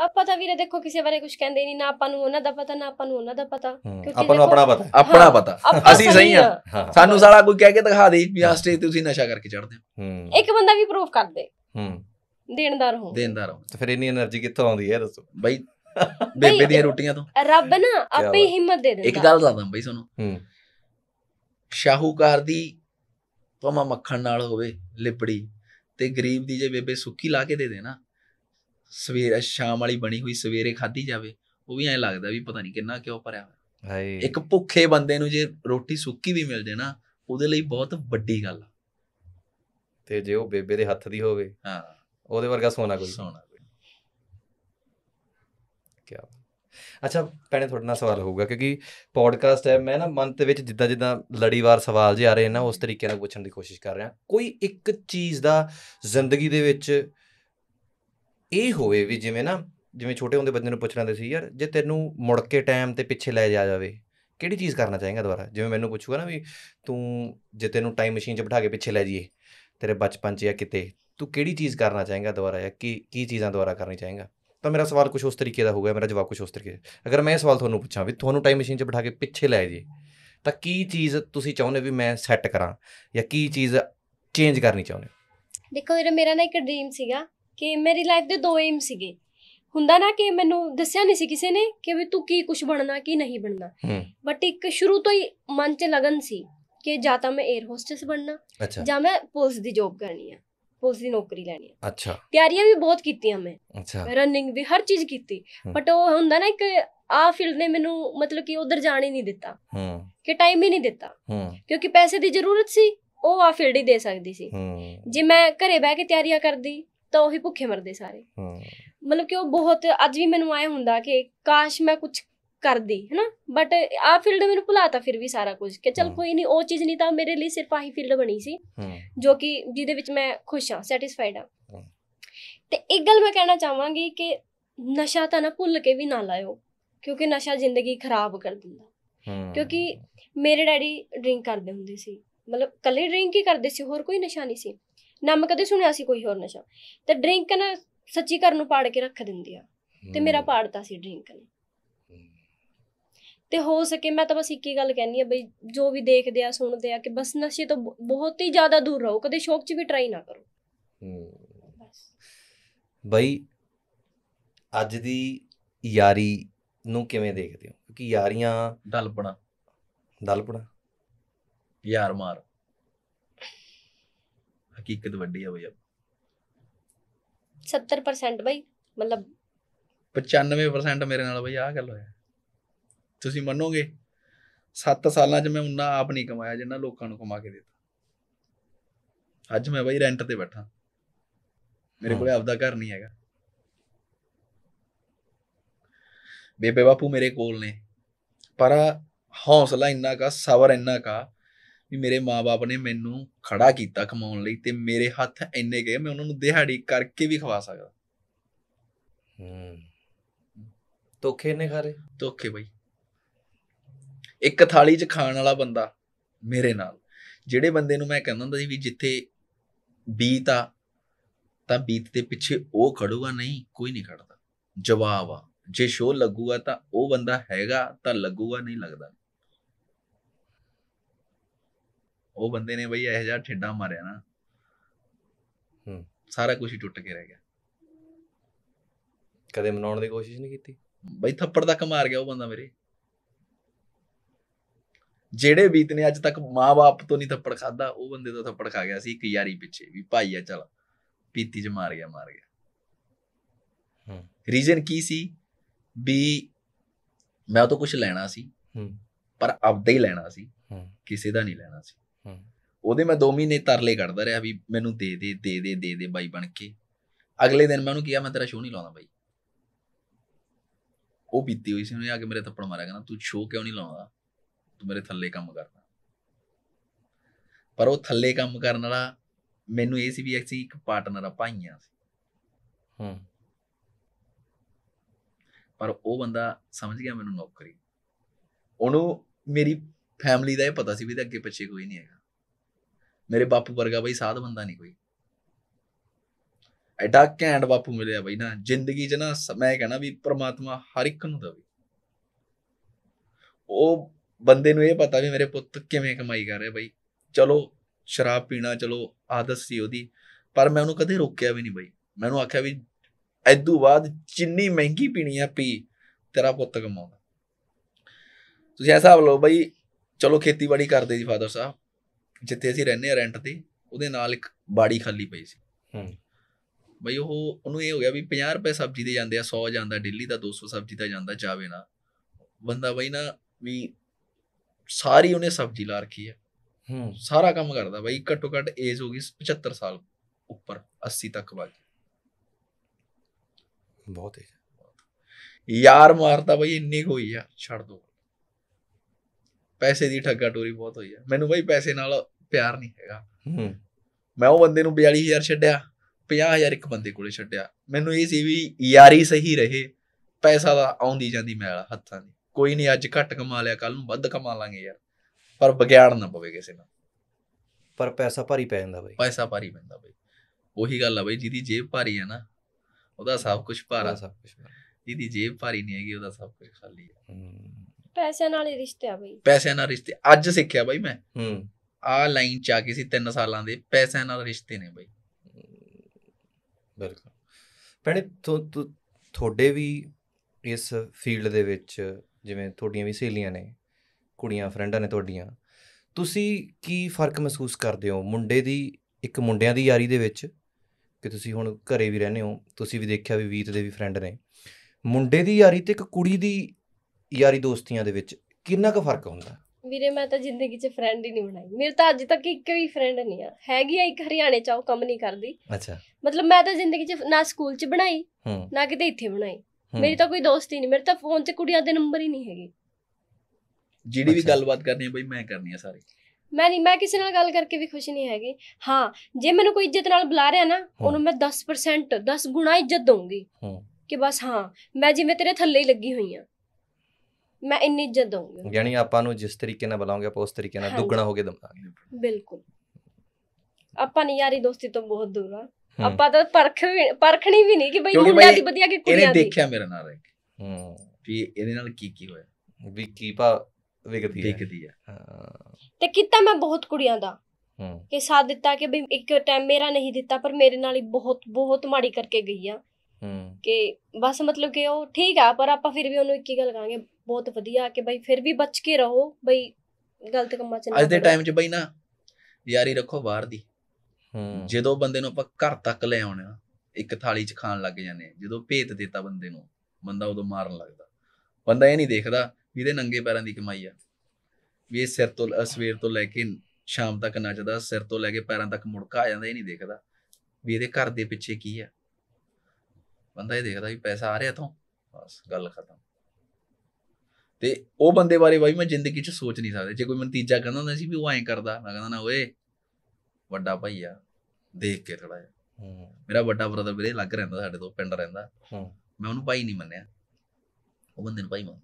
Speaker 2: ਆਪਾਂ ਤਾਂ ਵੀਰੇ ਦੇਖੋ ਕਿਸੇ ਬਾਰੇ ਕੁਝ ਕਹਿੰਦੇ ਨਹੀਂ ਨਾ ਆਪਾਂ ਨੂੰ ਉਹਨਾਂ ਦਾ ਪਤਾ ਨਾ ਆਪਾਂ ਨੂੰ ਉਹਨਾਂ ਦਾ ਪਤਾ
Speaker 1: ਆਪਾਂ ਨੂੰ ਆਪਣਾ ਪਤਾ ਆਪਣਾ ਪਤਾ ਅਸੀਂ ਸਹੀ ਆ ਸਾਨੂੰ ਸਾਲਾ ਕੋਈ ਕਹਿ ਕੇ ਦਿਖਾ ਦੇ ਵੀ ਆ ਸਟੇਜ ਤੇ ਤੁਸੀਂ ਨਸ਼ਾ ਕਰਕੇ ਚੜਦੇ ਹੋ
Speaker 2: ਇੱਕ ਬੰਦਾ ਵੀ ਪ੍ਰੂਫ ਕਰ ਦੇ ਹੂੰ ਦੇਣਦਾਰ ਹੋ
Speaker 1: ਦੇਣਦਾਰ ਹੋ ਤੇ ਫਿਰ ਇੰਨੀ એનર્ਜੀ ਕਿੱਥੋਂ ਆਉਂਦੀ ਹੈ ਦੱਸੋ ਬਾਈ ਬੇਬੇ ਦੀਆਂ ਰੋਟੀਆਂ ਤੋਂ
Speaker 2: ਰੱਬ ਨਾ ਆਪੇ ਹੀ ਹਿੰਮਤ ਦੇ ਦਿੰਦਾ ਇੱਕ ਗੱਲ ਦੱਸਾਂ
Speaker 1: ਬਾਈ ਹੂੰ ਸ਼ਾਹੂਕਾਰ ਦੀ ਭਾਵੇਂ ਮੱਖਣ ਨਾਲ ਹੋਵੇ ਲਿਪੜੀ ਤੇ ਗਰੀਬ ਦੀ ਜੇ ਬੇਬੇ ਸੁੱਕੀ ਲਾ ਕੇ ਦੇ ਦੇ ਨਾ ਸਵੇਰ ਸ਼ਾਮ ਵਾਲੀ ਬਣੀ ਹੋਈ ਸਵੇਰੇ ਖਾਧੀ ਜਾਵੇ ਉਹ ਵੀ ਐ ਲੱਗਦਾ ਵੀ ਪਤਾ ਨਹੀਂ ਕਿੰਨਾ ਕਿਉਂ ਭਰਿਆ ਹੋਇਆ ਹਾਏ ਇੱਕ ਭੁੱਖੇ ਬੰਦੇ ਨੂੰ ਜੇ ਰੋਟੀ ਸੁੱਕੀ ਵੀ ਮਿਲ ਜੇ ਨਾ ਉਹਦੇ ਲਈ ਬਹੁਤ ਵੱਡੀ ਗੱਲ ਆ
Speaker 3: ਤੇ ਜੇ ਉਹ ਬੇਬੇ ਦੇ ਹੱਥ ਦੀ ਹੋਵੇ ਹਾਂ ਉਹਦੇ ਵਰਗਾ ਸੋਨਾ ਕੋਈ ਸੋਨਾ ਕੋਈ ਕੀ ਅੱਛਾ ਪਹਿਲੇ ਤੁਹਾਡੇ ਨਾਲ ਸਵਾਲ ਹੋਊਗਾ ਕਿਉਂਕਿ ਪੋਡਕਾਸਟ ਹੈ ਮੈਂ ਨਾ ਮਨ ਦੇ ਵਿੱਚ ਜਿੱਦਾਂ ਜਿੱਦਾਂ ਲੜੀਵਾਰ ਸਵਾਲ ਜੇ ਆ ਰਹੇ ਨਾ ਉਸ ਤਰੀਕੇ ਨਾਲ ਪੁੱਛਣ ਦੀ ਕੋਸ਼ਿਸ਼ ਕਰ ਰਿਹਾ ਕੋਈ ਇੱਕ ਚੀਜ਼ ਦਾ ਜ਼ਿੰਦਗੀ ਦੇ ਵਿੱਚ ਇਹ ਹੋਵੇ ਵੀ ਜਿਵੇਂ ਨਾ ਜਿਵੇਂ ਛੋਟੇ ਹੁੰਦੇ ਬੰਦੇ ਨੂੰ ਪੁੱਛ ਲੈਂਦੇ ਸੀ ਯਾਰ ਜੇ ਤੈਨੂੰ ਮੁੜ ਕੇ ਟਾਈਮ ਤੇ ਪਿੱਛੇ ਲੈ ਜਾ ਜਾਵੇ ਕਿਹੜੀ ਚੀਜ਼ ਕਰਨਾ ਚਾਹੇਗਾ ਦੁਬਾਰਾ ਜਿਵੇਂ ਮੈਨੂੰ ਪੁੱਛੂਗਾ ਨਾ ਵੀ ਤੂੰ ਜੇ ਤੈਨੂੰ ਟਾਈਮ ਮਸ਼ੀਨ 'ਚ ਬਿਠਾ ਕੇ ਪਿੱਛੇ ਲੈ ਜਾਈਏ ਤੇਰੇ ਬਚਪਨ 'ਚ ਜਾਂ ਕਿਤੇ ਤੂੰ ਕਿਹੜੀ ਚੀਜ਼ ਕਰਨਾ ਚਾਹੇਗਾ ਦੁਬਾਰਾ ਜਾਂ ਕੀ ਕੀ ਚੀਜ਼ਾਂ ਦੁਬਾਰਾ ਕਰਨੀ ਚਾਹੇਗਾ ਤਾਂ ਮੇਰਾ ਸਵਾਲ ਕੁਝ ਉਸ ਤਰੀਕੇ ਦਾ ਹੋਊਗਾ ਮੇਰਾ ਜਵਾਬ ਕੁਝ ਉਸ ਤਰੀਕੇ ਅਗਰ ਮੈਂ ਇਹ ਸਵਾਲ ਤੁਹਾਨੂੰ ਪੁੱਛਾਂ ਵੀ ਤੁਹਾਨੂੰ ਟਾਈਮ ਮਸ਼ੀਨ 'ਚ ਬਿਠਾ ਕੇ ਪਿੱਛੇ ਲੈ ਜਾਈਏ ਤਾਂ ਕੀ ਚੀਜ਼ ਤੁਸੀਂ ਚਾਹੁੰਦੇ ਵੀ ਮੈਂ ਸੈੱਟ ਕਰਾਂ ਜਾਂ ਕੀ ਚੀਜ਼ ਚੇਂਜ ਕਰਨੀ ਚਾਹੁੰਦੇ
Speaker 2: ਦੇਖੋ ਇਹ ਮੇਰਾ ਨਾ ਇੱਕ ਡ੍ਰੀਮ ਸੀਗਾ ਕਿ ਮੇਰੀ ਲਾਈਫ ਦੇ ਦੋ ਏਮ ਸੀਗੇ ਹੁੰਦਾ ਨਾ ਕਿ ਮੈਨੂੰ ਦੱਸਿਆ ਨਹੀਂ ਸੀ ਕਿਸੇ ਨੇ ਕਿ ਵੀ ਤੂੰ ਕੀ ਕੁਝ ਬਣਨਾ ਕੀ ਨਹੀਂ ਬਣਨਾ ਬਟ ਇੱਕ ਸ਼ੁਰੂ ਤੋਂ ਹੀ ਮਨ 'ਚ ਲਗਨ ਸੀ ਕਿ ਜਾਂ ਤਾਂ ਮੈਂ 에ਅਰ ਹੋਸਟੈਸ ਬਣਨਾ ਜਾਂ ਮੈਂ ਪੁਲਿਸ ਦੀ ਜੌਬ ਕਰਨੀ ਆ ਪੁਲਿਸ ਦੀ ਨੌਕਰੀ ਲੈਣੀ ਆ ਅੱਛਾ ਤਿਆਰੀਆਂ ਵੀ ਬਹੁਤ ਕੀਤੀਆਂ ਮੈਂ ਅੱਛਾ ਰਨਿੰਗ ਵੀ ਹਰ ਚੀਜ਼ ਕੀਤੀ ਬਟ ਉਹ ਹੁੰਦਾ ਨਾ ਇੱਕ ਆ ਫੀਲਡ ਨੇ ਮੈਨੂੰ ਮਤਲਬ ਕਿ ਉਧਰ ਜਾਣ ਹੀ ਨਹੀਂ ਦਿੱਤਾ ਹੂੰ ਕਿ ਟਾਈਮ ਹੀ ਨਹੀਂ ਦਿੱਤਾ ਹੂੰ ਕਿਉਂਕਿ ਪੈਸੇ ਦੀ ਜ਼ਰੂਰਤ ਸੀ ਉਹ ਆ ਫੀਲਡ ਹੀ ਦੇ ਸਕਦੀ ਸੀ ਜੇ ਮੈਂ ਘਰੇ ਬਹਿ ਕੇ ਤਿਆਰੀਆਂ ਕਰਦੀ ਤਾਂ ਉਹੀ ਭੁੱਖੇ ਮਰਦੇ ਸਾਰੇ ਮਤਲਬ ਕਿ ਉਹ ਬਹੁਤ ਅੱਜ ਵੀ ਮੈਨੂੰ ਆਏ ਹੁੰਦਾ ਕਿ ਕਾਸ਼ ਮੈਂ ਕੁਝ ਕਰਦੀ ਹੈਨਾ ਬਟ ਆ ਫੀਲਡ ਮੈਨੂੰ ਭੁਲਾਤਾ ਫਿਰ ਵੀ ਸਾਰਾ ਕੁਝ ਕਿ ਚਲ ਕੋਈ ਨਹੀਂ ਉਹ ਚੀਜ਼ ਨਹੀਂ ਤਾਂ ਮੇਰੇ ਲਈ ਸਿਰਫ ਆਹੀ ਫੀਲਡ ਬਣੀ ਸੀ ਜੋ ਕਿ ਜਿਹਦੇ ਵਿੱਚ ਮੈਂ ਖੁਸ਼ ਹਾਂ ਸੈਟੀਸਫਾਈਡ ਹਾਂ ਤੇ ਇੱਕ ਗੱਲ ਮੈਂ ਕਹਿਣਾ ਚਾਹਾਂਗੀ ਕਿ ਨਸ਼ਾ ਤਾਂ ਨਾ ਭੁੱਲ ਕੇ ਵੀ ਨਾ ਲਾਇਓ ਕਿਉਂਕਿ ਨਸ਼ਾ ਜ਼ਿੰਦਗੀ ਖਰਾਬ ਕਰ ਦਿੰਦਾ ਕਿਉਂਕਿ ਮੇਰੇ ਡੈਡੀ ਡਰਿੰਕ ਕਰਦੇ ਹੁੰਦੇ ਸੀ ਮਤਲਬ ਕੱਲੇ ਡਰਿੰਕ ਹੀ ਕਰਦੇ ਸੀ ਹੋਰ ਕੋਈ ਨਸ਼ਾ ਨਹੀਂ ਸੀ ਨਾ ਮੈਂ ਕਦੇ ਸੁਣਿਆ ਸੀ ਕੋਈ ਹੋਰ ਨਸ਼ਾ ਤੇ ਡਰਿੰਕ ਨਾ ਸੱਚੀ ਘਰ ਨੂੰ ਪਾੜ ਕੇ ਰੱਖ ਦਿੰਦੀ ਆ ਤੇ ਮੇਰਾ ਪਾੜਤਾ ਸੀ ਡਰਿੰਕ ਨੇ ਤੇ ਹੋ ਸਕੇ ਮੈਂ ਤਾਂ ਬਸ ਇੱਕ ਹੀ ਗੱਲ ਕਹਿੰਨੀ ਆ ਬਈ ਜੋ ਵੀ ਦੇਖਦੇ ਆ ਸੁਣਦੇ ਆ ਕਿ ਬਸ ਨਸ਼ੇ ਤੋਂ ਬਹੁਤ ਹੀ ਜ਼ਿਆਦਾ ਦੂਰ ਰਹੋ ਕਦੇ ਸ਼ੌਕ 'ਚ ਵੀ ਟਰਾਈ ਨਾ ਕਰੋ
Speaker 3: ਹੂੰ ਬਈ ਅੱਜ ਦੀ ਯਾਰੀ ਨੂੰ ਕਿਵੇਂ ਦੇਖਦੇ ਹੋ ਕਿਉਂਕਿ ਯਾਰੀਆਂ ਦਲਪਣਾ ਦਲਪਣਾ ਯਾਰ ਮਾਰ
Speaker 1: ਹਕੀਕਤ ਵੱਡੀ ਆ ਬਈ ਆ
Speaker 2: 70% ਬਈ ਮਤਲਬ
Speaker 1: 95% ਮੇਰੇ ਨਾਲ ਬਈ ਆ ਗੱਲ ਹੋਇਆ ਤੁਸੀਂ ਮੰਨੋਗੇ 7 ਸਾਲਾਂ 'ਚ ਮੈਂ ਉਨਾ ਆਪ ਨਹੀਂ ਕਮਾਇਆ ਜਿੰਨਾ ਲੋਕਾਂ ਨੂੰ ਕਮਾ ਕੇ ਦਿੱਤਾ ਅੱਜ ਮੈਂ ਬਈ ਰੈਂਟ ਤੇ ਬੈਠਾ ਮੇਰੇ ਕੋਲੇ ਆਪਦਾ ਘਰ ਨਹੀਂ ਹੈਗਾ ਬੇਬੇ ਬਾਪੂ ਮੇਰੇ ਕੋਲ ਨੇ ਪਰ ਹੌਸਲਾ ਇੰਨਾ ਕਾ ਸਬਰ ਇੰਨਾ ਕਾ ਵੀ ਮੇਰੇ ਮਾਪੇ ਨੇ ਮੈਨੂੰ ਖੜਾ ਕੀਤਾ ਕਮਾਉਣ ਲਈ ਤੇ ਮੇਰੇ ਹੱਥ ਇੰਨੇ ਗਏ ਮੈਂ ਉਹਨਾਂ ਨੂੰ ਦਿਹਾੜੀ ਕਰਕੇ ਵੀ ਖਵਾ ਸਕਦਾ ਹੂੰ ਧੋਖੇ ਨੇ ਖਾਰੇ ਧੋਖੇ ਬਈ ਇੱਕ ਥਾਲੀ 'ਚ ਖਾਣ ਵਾਲਾ ਬੰਦਾ ਮੇਰੇ ਨਾਲ ਜਿਹੜੇ ਬੰਦੇ ਨੂੰ ਮੈਂ ਕਹਿੰਦਾ ਹੁੰਦਾ ਸੀ ਵੀ ਜਿੱਥੇ ਬੀਤ ਆ ਤਾਂ ਬੀਤ ਦੇ ਪਿੱਛੇ ਉਹ ਖੜੂਗਾ ਨਹੀਂ ਕੋਈ ਨਹੀਂ ਖੜਦਾ ਜਵਾਬ ਆ ਜੇ ਸ਼ੋਅ ਲੱਗੂਗਾ ਤਾਂ ਉਹ ਬੰਦਾ ਹੈਗਾ ਤਾਂ ਲੱਗੂਗਾ ਨਹੀਂ ਲੱਗਦਾ ਉਹ ਬੰਦੇ ਨੇ ਬਈ ਇਹ ਜਿਹਾ ਠੇਡਾ ਮਾਰਿਆ ਨਾ ਹੂੰ ਸਾਰਾ ਕੁਝ ਹੀ ਟੁੱਟ ਕੇ ਰਹਿ ਗਿਆ ਕਦੇ ਮਨਾਉਣ ਦੀ ਕੋਸ਼ਿਸ਼ ਨਹੀਂ ਕੀਤੀ ਬਈ ਥੱਪੜ ਤੱਕ ਮਾਰ ਗਿਆ ਉਹ ਬੰਦਾ ਮੇਰੇ ਜਿਹੜੇ ਬੀਤ ਨੇ ਅੱਜ ਤੱਕ ਮਾਪੇ ਤੋਂ ਨਹੀਂ ਥੱਪੜ ਖਾਦਾ ਉਹ ਬੰਦੇ ਤੋਂ ਥੱਪੜ ਖਾ ਗਿਆ ਸੀ ਇੱਕ ਯਾਰੀ ਪਿੱਛੇ ਵੀ ਭਾਈ ਆ ਚਲ ਪੀਤੀ ਚ ਮਾਰ ਗਿਆ ਮਾਰ ਗਿਆ ਹੂੰ ਰੀਜ਼ਨ ਕੀ ਸੀ ਵੀ ਮੈਂ ਉਹ ਤੋਂ ਕੁਝ ਲੈਣਾ ਸੀ ਹੂੰ ਪਰ ਆਪਦਾ ਹੀ ਲੈਣਾ ਸੀ ਹੂੰ ਕਿਸੇ ਦਾ ਨਹੀਂ ਲੈਣਾ ਸੀ ਉਹਦੇ ਮੈਂ 2 ਮਹੀਨੇ ਤਰਲੇ ਕੱਢਦਾ ਰਿਹਾ ਵੀ ਮੈਨੂੰ ਦੇ ਦੇ ਦੇ ਦੇ ਦੇ ਦੇ ਬਾਈ ਬਣ ਕੇ ਅਗਲੇ ਦਿਨ ਮੈਂ ਉਹਨੂੰ ਕਿਹਾ ਮੈਂ ਤੇਰਾ ਸ਼ੋਅ ਨਹੀਂ ਲਾਉਂਦਾ ਬਾਈ ਉਹ ਬੀਤੀ ਹੋਈ ਸੀ ਉਹਨੇ ਆ ਕੇ ਮੇਰੇ ਥੱਪੜ ਮਾਰਿਆ ਕਹਿੰਦਾ ਤੂੰ ਸ਼ੋਅ ਕਿਉਂ ਨਹੀਂ ਲਾਉਂਦਾ ਤੂੰ ਮੇਰੇ ਥੱਲੇ ਕੰਮ ਕਰਦਾ ਪਰ ਉਹ ਥੱਲੇ ਕੰਮ ਕਰਨ ਵਾਲਾ ਮੈਨੂੰ ਇਹ ਸੀ ਵੀ ਅਸੀਂ ਇੱਕ ਪਾਰਟਨਰ ਆ ਭਾਈਆਂ ਸੀ ਹੂੰ ਪਰ ਉਹ ਬੰਦਾ ਸਮਝ ਗਿਆ ਮੈਨੂੰ ਨੌਕਰੀ ਉਹਨੂੰ ਮੇਰੀ ਫੈਮਿਲੀ ਦਾ ਇਹ ਪਤਾ ਸੀ ਵੀ ਤੇ ਅੱਗੇ ਪਿੱਛੇ ਕੋਈ ਨਹੀਂ ਹੈਗਾ ਮੇਰੇ ਬਾਪੂ ਵਰਗਾ ਬਈ ਸਾਧ ਬੰਦਾ ਨਹੀਂ ਕੋਈ ਐਡਾ ਘੈਂਟ ਬਾਪੂ ਮਿਲਿਆ ਬਈ ਨਾ ਜ਼ਿੰਦਗੀ 'ਚ ਨਾ ਮੈਂ ਕਹਿਣਾ ਵੀ ਪ੍ਰਮਾਤਮਾ ਹਰ ਇੱਕ ਨੂੰ ਦਵੇ ਉਹ ਬੰਦੇ ਨੂੰ ਇਹ ਪਤਾ ਵੀ ਮੇਰੇ ਪੁੱਤ ਕਿਵੇਂ ਕਮਾਈ ਕਰ ਰਿਹਾ ਬਈ ਚਲੋ ਸ਼ਰਾਬ ਪੀਣਾ ਚਲੋ ਆਦਤ ਸੀ ਉਹਦੀ ਪਰ ਮੈਂ ਉਹਨੂੰ ਕਦੇ ਰੋਕਿਆ ਵੀ ਨਹੀਂ ਬਈ ਮੈਨੂੰ ਆਖਿਆ ਵੀ ਐਦੂ ਬਾਅਦ ਜਿੰਨੀ ਮਹਿੰਗੀ ਪੀਣੀ ਆ ਪੀ ਤੇਰਾ ਪੁੱਤ ਕਮਾਉਂਦਾ ਤੁਸੀਂ ਐਸਾ ਹਿਸਾਬ ਲਓ ਬਈ ਚਲੋ ਖੇਤੀਬਾੜੀ ਕਰਦੇ ਜੀ ਫਾਦਰ ਸਾਹਿਬ ਜਿੱਥੇ ਅਸੀਂ ਰਹਿੰਦੇ ਆ ਰੈਂਟ ਤੇ ਉਹਦੇ ਨਾਲ ਇੱਕ ਬਾੜੀ ਖਾਲੀ ਪਈ ਸੀ ਹੂੰ ਬਈ ਉਹ ਉਹਨੂੰ ਇਹ ਹੋ ਗਿਆ ਵੀ 50 ਰੁਪਏ ਸਬਜ਼ੀ ਦੇ ਜਾਂਦੇ ਆ 100 ਜਾਂਦਾ ਦਿੱਲੀ ਦਾ 200 ਸਬਜ਼ੀ ਦਾ ਜਾਂਦਾ ਜਾਵੇ ਨਾ ਬੰਦਾ ਬਈ ਨਾ ਵੀ ਸਾਰੀ ਉਹਨੇ ਸਬਜ਼ੀ ਲਾ ਰੱਖੀ ਹੈ ਹੂੰ ਸਾਰਾ ਕੰਮ ਕਰਦਾ ਬਈ ਘੱਟੋ ਘੱਟ ਏਜ ਹੋ ਗਈ 75 ਸਾਲ ਉੱਪਰ 80 ਤੱਕ ਬਾਅਦ ਬਹੁਤ ਹੈ ਯਾਰ ਮਾਰਦਾ ਬਈ ਇੰਨੀ ਕੋਈ ਆ ਛੱਡ ਦੋ ਪੈਸੇ ਦੀ ਠੱਗਾ ਟੋਰੀ ਬਹੁਤ ਹੋਈ ਆ ਮੈਨੂੰ ਬਈ ਪੈਸੇ ਨਾਲ ਪਿਆਰ ਨਹੀਂ ਹੈਗਾ ਹੂੰ ਮੈਂ ਉਹ ਬੰਦੇ ਨੂੰ 42000 ਛੱਡਿਆ 50000 ਇੱਕ ਬੰਦੇ ਕੋਲੇ ਛੱਡਿਆ ਮੈਨੂੰ ਇਹ ਸੀ ਵੀ ਯਾਰੀ ਸਹੀ ਰਹੇ ਪੈਸਾ ਦਾ ਆਉਂਦੀ ਜਾਂਦੀ ਮੈਲ ਹੱਥਾਂ ਦੀ ਕੋਈ ਨਹੀਂ ਅੱਜ ਘੱਟ ਕਮਾ ਲਿਆ ਕੱਲ ਨੂੰ ਵੱਧ ਕਮਾ ਲਾਂਗੇ ਯਾਰ ਪਰ ਵਿਗਿਆਨ ਨਾ ਪਵੇ ਕਿਸੇ ਨਾਲ ਪਰ ਪੈਸਾ ਭਾਰੀ ਪੈ ਜਾਂਦਾ ਬਈ ਪੈਸਾ ਭਾਰੀ ਪੈਂਦਾ ਬਈ ਉਹੀ ਗੱਲ ਆ ਬਈ ਜਿਹਦੀ ਜੇਬ ਭਾਰੀ ਆ ਨਾ ਉਹਦਾ ਸਭ ਕੁਝ ਭਾਰਾ ਸਭ ਕੁਝ ਜਿਹਦੀ ਜੇਬ ਭਾਰੀ ਨਹੀਂ ਹੈਗੀ ਉਹਦਾ ਸਭ ਕੁਝ ਖਾਲੀ ਹੈ
Speaker 2: ਪੈਸਿਆਂ ਨਾਲ ਹੀ ਰਿਸ਼ਤੇ ਆ ਬਈ
Speaker 1: ਪੈਸਿਆਂ ਨਾਲ ਰਿਸ਼ਤੇ ਅੱਜ ਸਿੱਖਿਆ ਬਾਈ ਮੈਂ ਹੂੰ ਆ ਲਾਈਨ ਚ ਆ ਗਈ ਸੀ 3 ਸਾਲਾਂ ਦੇ ਪੈਸਿਆਂ ਨਾਲ ਰਿਸ਼ਤੇ ਨੇ ਬਾਈ
Speaker 3: ਬਿਲਕੁਲ ਪਹਿਲੇ ਤੋਂ ਤੁਹਾਡੇ ਵੀ ਇਸ ਫੀਲਡ ਦੇ ਵਿੱਚ ਜਿਵੇਂ ਤੁਹਾਡੀਆਂ ਵੀ ਸਹੇਲੀਆਂ ਨੇ ਕੁੜੀਆਂ ਫਰੈਂਡਾਂ ਨੇ ਤੁਹਾਡੀਆਂ ਤੁਸੀਂ ਕੀ ਫਰਕ ਮਹਿਸੂਸ ਕਰਦੇ ਹੋ ਮੁੰਡੇ ਦੀ ਇੱਕ ਮੁੰਡਿਆਂ ਦੀ ਯਾਰੀ ਦੇ ਵਿੱਚ ਕਿ ਤੁਸੀਂ ਹੁਣ ਘਰੇ ਵੀ ਰਹਿੰਦੇ ਹੋ ਤੁਸੀਂ ਵੀ ਦੇਖਿਆ ਵੀ ਵੀਤ ਦੇ ਵੀ ਫਰੈਂਡ ਨੇ ਮੁੰਡੇ ਦੀ ਯਾਰੀ ਤੇ ਇੱਕ ਕੁੜੀ ਦੀ ਯਾਰੀ ਦੋਸਤੀਆਂ ਦੇ ਵਿੱਚ ਕਿੰਨਾ ਕੁ ਫਰਕ ਹੁੰਦਾ
Speaker 2: ਵੀਰੇ ਮੈਂ ਤਾਂ ਜ਼ਿੰਦਗੀ 'ਚ ਫਰੈਂਡ ਹੀ ਨਹੀਂ ਬਣਾਈ ਮੇਰੇ ਤਾਂ ਅੱਜ ਤੱਕ ਇੱਕ ਵੀ ਫਰੈਂਡ ਨਹੀਂ ਆ ਹੈਗੀ ਆ ਇੱਕ ਹਰਿਆਣੇ 'ਚ ਆ ਉਹ ਕੰਮ ਨਹੀਂ ਕਰਦੀ ਅੱਛਾ ਮਤਲਬ ਮੈਂ ਤਾਂ ਜ਼ਿੰਦਗੀ 'ਚ ਨਾ ਸਕੂਲ 'ਚ ਬਣਾਈ ਨਾ ਕਿਤੇ ਇੱਥੇ ਬਣਾਈ ਮੇਰੀ ਤਾਂ ਕੋਈ ਦੋਸਤ ਹੀ ਨਹੀਂ ਮੇਰੇ ਤਾਂ ਫੋਨ 'ਚ ਕੁੜੀਆਂ ਦੇ ਨੰਬਰ ਹੀ ਨਹੀਂ ਹੈਗੇ
Speaker 1: ਜਿਹੜੀ ਵੀ ਗੱਲਬਾਤ ਕਰਨੀ ਹੈ ਬਈ ਮੈਂ ਕਰਨੀ ਆ ਸਾਰੀ
Speaker 2: ਮੈਂ ਨਹੀਂ ਮੈਂ ਕਿਸੇ ਨਾਲ ਗੱਲ ਕਰਕੇ ਵੀ ਖੁਸ਼ ਨਹੀਂ ਹੈਗੀ ਹਾਂ ਜੇ ਮੈਨੂੰ ਕੋਈ ਇੱਜ਼ਤ ਨਾਲ ਬੁਲਾ ਰਿਹਾ ਨਾ ਉਹਨੂੰ ਮੈਂ 10% 10 ਗੁਣਾ ਇੱਜ਼ਤ ਦਊਂਗੀ ਕਿ ਬਸ ਹਾਂ ਮੈਂ ਜਿਵੇਂ ਤੇਰੇ ਥੱਲੇ ਹੀ ਲੱਗੀ ਹੋਈ ਆ ਮੈਂ ਇੰਨੀ ਇੱਜ਼ਤ ਦਊਂਗੀ
Speaker 3: ਯਾਨੀ ਆਪਾਂ ਨੂੰ ਜਿਸ ਤਰੀਕੇ ਨਾਲ ਬੁਲਾਉਂਗੇ ਆਪਾਂ ਉਸ ਤਰੀਕੇ ਨਾਲ ਦੁੱਗਣਾ ਹੋ ਕੇ ਦਵਾਂਗੇ
Speaker 2: ਬਿਲਕੁਲ ਆਪਾਂ ਨਹੀਂ ਯਾਰੀ ਦੋਸਤੀ ਤੋਂ ਬਹੁਤ ਦੂਰ ਆ ਆਪਾਂ ਤਾਂ ਪਰਖ ਪਰਖਣੀ ਵੀ ਨਹੀਂ ਕਿ ਬਈ ਮੁੰਡਿਆਂ ਦੀ ਵਧੀਆ ਕਿ ਕੁੜੀਆਂ ਦੀ ਇਹਨੇ ਦੇਖਿਆ
Speaker 1: ਮੇਰੇ ਨਾਲ ਇੱਕ ਹੂੰ ਵੀ ਇਹਦੇ ਨਾਲ ਕੀ ਕੀ ਹੋਇਆ ਵੀ ਕੀ ਪਾ ਵਿਕਦੀ ਹੈ ਵਿਕਦੀ ਹੈ ਹਾਂ
Speaker 2: ਤੇ ਕੀਤਾ ਮੈਂ ਬਹੁਤ ਕੁੜੀਆਂ ਦਾ ਕਿ ਸਾਥ ਦਿੱਤਾ ਕਿ ਬਈ ਇੱਕ ਟਾਈਮ ਮੇਰਾ ਨਹੀਂ ਦਿੱਤਾ ਪਰ ਮੇਰੇ ਨਾਲ ਹੀ ਬਹੁਤ ਬਹੁਤ ਮਾੜੀ ਕਰਕੇ ਗਈ ਆ ਕਿ ਬਸ ਮਤਲਬ ਕਿ ਉਹ ਠੀਕ ਆ ਪਰ ਆਪਾਂ ਫਿਰ ਵੀ ਉਹਨੂੰ ਇੱਕ ਹੀ ਗੱਲ ਕਹਾਂਗੇ ਬਹੁਤ ਵਧੀਆ ਕਿ ਬਈ ਫਿਰ ਵੀ ਬਚ ਕੇ ਰਹੋ ਬਈ ਗਲਤ ਕੰਮਾਂ 'ਚ ਨਾ ਅੱਜ ਦੇ ਟਾਈਮ
Speaker 1: 'ਚ ਬਈ ਨਾ ਯਾਰੀ ਰੱਖੋ ਬਾਹਰ ਦੀ ਹੂੰ ਜਦੋਂ ਬੰਦੇ ਨੂੰ ਆਪਾਂ ਘਰ ਤੱਕ ਲੈ ਆਉਣਾ ਇੱਕ ਥਾਲੀ 'ਚ ਖਾਣ ਲੱਗ ਜਾਂਦੇ ਜਦੋਂ ਭੇਤ ਦਿੱਤਾ ਬੰਦੇ ਨੂੰ ਬੰਦਾ ਉਦੋਂ ਮਾਰਨ ਲੱਗਦਾ ਬੰਦਾ ਇਹ ਨਹੀਂ ਦੇਖਦਾ ਵੀ ਇਹਦੇ ਨੰਗੇ ਪੈਰਾਂ ਦੀ ਕਮਾਈ ਆ ਵੀ ਇਹ ਸਿਰ ਤੋਂ ਸਵੇਰ ਤੋਂ ਲੈ ਕੇ ਸ਼ਾਮ ਤੱਕ ਨੱਚਦਾ ਸਿਰ ਤੋਂ ਲੈ ਕੇ ਪੈਰਾਂ ਤੱਕ ਮੁੜਕਾ ਆ ਜਾਂਦਾ ਇਹ ਨਹੀਂ ਦੇਖਦਾ ਵੀ ਇਹਦੇ ਘਰ ਦੇ ਪਿੱਛੇ ਕੀ ਆ ਬੰਦਾ ਇਹ ਦੇਖਦਾ ਵੀ ਪੈਸਾ ਆ ਰਿਹਾ ਤੋਂ ਬਸ ਗੱਲ ਖਤਮ ਤੇ ਉਹ ਬੰਦੇ ਬਾਰੇ ਬਾਈ ਮੈਂ ਜ਼ਿੰਦਗੀ 'ਚ ਸੋਚ ਨਹੀਂ ਸਕਦਾ ਜੇ ਕੋਈ ਮੈਨੂੰ ਤੀਜਾ ਕਹਿੰਦਾ ਹੁੰਦਾ ਸੀ ਵੀ ਉਹ ਐਂ ਕਰਦਾ ਮੈਂ ਕਹਿੰਦਾ ਨਾ ਓਏ ਵੱਡਾ ਭਾਈ ਆ ਦੇਖ ਕੇ ਥੋੜਾ ਹੂੰ ਮੇਰਾ ਵੱਡਾ ਬ੍ਰਦਰ ਵੀਰੇ ਲੱਗ ਰਹਿੰਦਾ ਸਾਡੇ ਤੋਂ ਪਿੰਡ ਰਹਿੰਦਾ ਮੈਂ ਉਹਨੂੰ ਭਾਈ ਨਹੀਂ ਮੰਨਿਆ ਉਹ ਬੰਦੇ ਨੂੰ ਭਾਈ ਮੰਨ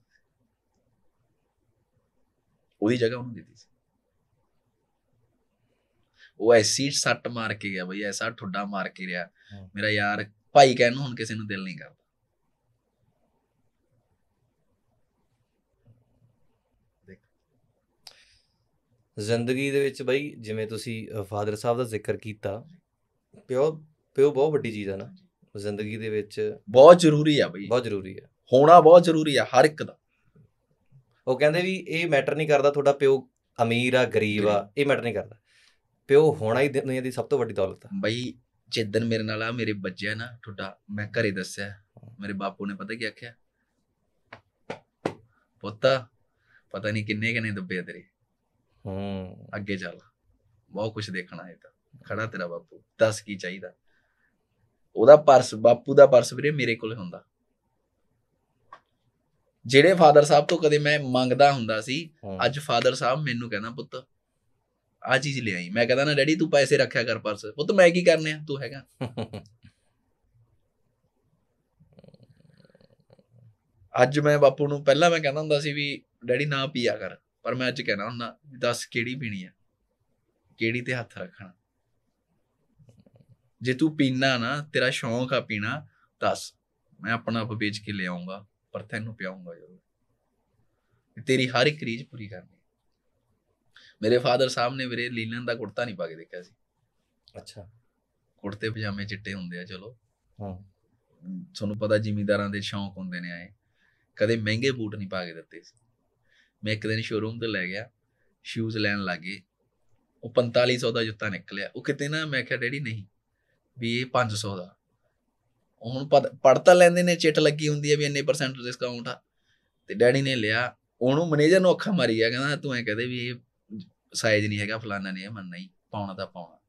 Speaker 1: ਉਹਦੀ ਜਗ੍ਹਾ ਉਹਨੂੰ ਦਿੱਤੀ ਸੀ ਉਹ ਐਸੀ ਸੱਟ ਮਾਰ ਕੇ ਗਿਆ ਬਈ ਐਸਾ ਠੁੱਡਾ ਮਾਰ ਕੇ ਰਿਹਾ ਮੇਰਾ ਯਾਰ ਭਾਈ ਕਹਿਣ ਨੂੰ ਹੁਣ ਕਿਸੇ ਨੂੰ ਦਿਲ ਨਹੀਂ
Speaker 3: ਕਰਦਾ ਜ਼ਿੰਦਗੀ ਦੇ ਵਿੱਚ ਬਈ ਜਿਵੇਂ ਤੁਸੀਂ ਫਾਦਰ ਸਾਹਿਬ ਦਾ ਜ਼ਿਕਰ ਕੀਤਾ ਪਿਓ ਪਿਓ ਬਹੁਤ ਵੱਡੀ ਚੀਜ਼ ਆ ਨਾ ਜ਼ਿੰਦਗੀ ਦੇ ਵਿੱਚ ਬਹੁਤ ਜ਼ਰੂਰੀ ਆ ਬਈ ਬਹੁਤ ਜ਼ਰੂਰੀ ਆ ਹੋਣਾ ਬਹੁਤ ਜ਼ਰੂਰੀ ਆ ਹਰ ਇੱਕ ਦਾ ਉਹ ਕਹਿੰਦੇ ਵੀ ਇਹ ਮੈਟਰ ਨਹੀਂ ਕਰਦਾ ਤੁਹਾਡਾ ਪਿਓ ਅਮੀਰ ਆ ਗਰੀਬ ਆ ਇਹ ਮੈਟਰ ਨਹੀਂ ਕਰਦਾ ਪਿਓ ਹੋਣਾ ਹੀ ਦੁਨੀਆ ਦੀ ਸਭ ਤੋਂ ਵੱਡੀ ਦੌਲਤ ਆ ਬਈ ਜਿੱਦਨ ਮੇਰੇ ਨਾਲ ਆ ਮੇਰੇ ਬੱਜਿਆ ਨਾ ਠੁੱਡਾ ਮੈਂ ਘਰੇ ਦੱਸਿਆ
Speaker 1: ਮੇਰੇ ਬਾਪੂ ਨੇ ਪਤਾ ਕੀ ਆਖਿਆ ਪੁੱਤ ਪਤਾ ਨਹੀਂ ਕਿੰਨੇ ਕਿੰਨੇ ਦੱਬੇ ਤੇਰੇ ਹੂੰ ਅੱਗੇ ਚੱਲ ਬਹੁਤ ਕੁਝ ਦੇਖਣਾ ਹੈ ਤਾਂ ਖੜਾ ਤੇਰਾ ਬਾਪੂ ਦੱਸ ਕੀ ਚਾਹੀਦਾ ਉਹਦਾ ਪਰਸ ਬਾਪੂ ਦਾ ਪਰਸ ਵੀਰੇ ਮੇਰੇ ਕੋਲੇ ਹੁੰਦਾ ਜਿਹੜੇ ਫਾਦਰ ਸਾਹਿਬ ਤੋਂ ਕਦੇ ਮੈਂ ਮੰਗਦਾ ਹੁੰਦਾ ਸੀ ਅੱਜ ਫਾਦਰ ਸਾਹਿਬ ਮੈਨੂੰ ਕਹਿੰਦਾ ਪੁੱਤ ਆ ਚੀਜ਼ ਲੈ ਆਈ ਮੈਂ ਕਹਿੰਦਾ ਨਾ ਡੈਡੀ ਤੂੰ ਪੈਸੇ ਰੱਖਿਆ ਕਰ ਪਰਸ ਪੁੱਤ ਮੈਂ ਕੀ ਕਰਨੇ ਤੂੰ ਹੈਗਾ ਅੱਜ ਮੈਂ ਬਾਪੂ ਨੂੰ ਪਹਿਲਾਂ ਮੈਂ ਕਹਿੰਦਾ ਹੁੰਦਾ ਸੀ ਵੀ ਡੈਡੀ ਨਾ ਪੀਆ ਕਰ ਪਰ ਮੈਂ ਅੱਜ ਕਹਿਣਾ ਹੁੰਦਾ ਦੱਸ ਕਿਹੜੀ ਪੀਣੀ ਆ ਕਿਹੜੀ ਤੇ ਹੱਥ ਰੱਖਣਾ ਜੇ ਤੂੰ ਪੀਣਾ ਨਾ ਤੇਰਾ ਸ਼ੌਂਕ ਆ ਪੀਣਾ ਦੱਸ ਮੈਂ ਆਪਣਾ ਆਪ ਵੇਚ ਕੇ ਲਿਆਉਂਗਾ ਪਰ ਤੈਨੂੰ ਪਿਆਉਂਗਾ ਜ਼ਰੂਰ ਤੇਰੀ ਹਰ ਇੱਕ ਰੀਜ ਪੂਰੀ ਕਰਨੀ ਮੇਰੇ ਫਾਦਰ ਸਾਹਿਬ ਨੇ ਵੀਰੇ ਲੀਨਨ ਦਾ ਕੁੜਤਾ ਨਹੀਂ ਪਾ ਕੇ ਦੇਖਿਆ ਸੀ ਅੱਛਾ ਕੁੜਤੇ ਪਜਾਮੇ ਚਿੱਟੇ ਹੁੰਦੇ ਆ ਚਲੋ ਹਾਂ ਤੁਹਾਨੂੰ ਪਤਾ ਜ਼ਿਮੀਂਦਾਰਾਂ ਦੇ ਸ਼ੌਂਕ ਹੁੰਦੇ ਨੇ ਆਏ ਕਦੇ ਮਹਿੰਗੇ ਬੂਟ ਨਹੀਂ ਪਾ ਕੇ ਦਿੱਤੇ ਸੀ ਮੈਂ ਇੱਕ ਦਿਨ ਸ਼ੋਰੂਮ ਤੋਂ ਲੈ ਗਿਆ ਸ਼ੂਜ਼ ਲੈਣ ਲੱਗੇ ਉਹ 4500 ਦਾ ਜੁੱਤਾ ਨਿਕਲਿਆ ਉਹ ਕਿਤੇ ਨਾ ਮੈਂ ਕਿਹਾ ਡੈਡੀ ਨਹੀਂ ਵੀ ਇਹ 500 ਦਾ ਹੁਣ ਪੜ ਤਾਂ ਲੈਂਦੇ ਨੇ ਚਿੱਟ ਲੱਗੀ ਹੁੰਦੀ ਹੈ ਵੀ ਇੰਨੇ ਪਰਸੈਂਟ ਡਿਸਕਾਊਂਟ ਆ ਤੇ ਡੈਡੀ ਨੇ ਲਿਆ ਉਹਨੂੰ ਮੈਨੇਜਰ ਨੂੰ ਅੱਖਾਂ ਮਾਰੀ ਆ ਕਹਿੰਦਾ ਤੂੰ ਐ ਕਹਦੇ ਵੀ ਇਹ ਸਾਈਜ਼ ਨਹੀਂ ਹੈਗਾ ਫਲਾਨਾ ਨਹੀਂ ਹੈ ਮਨ ਨਹੀਂ ਪਾਉਣਾ ਤਾਂ ਪਾਉਣਾ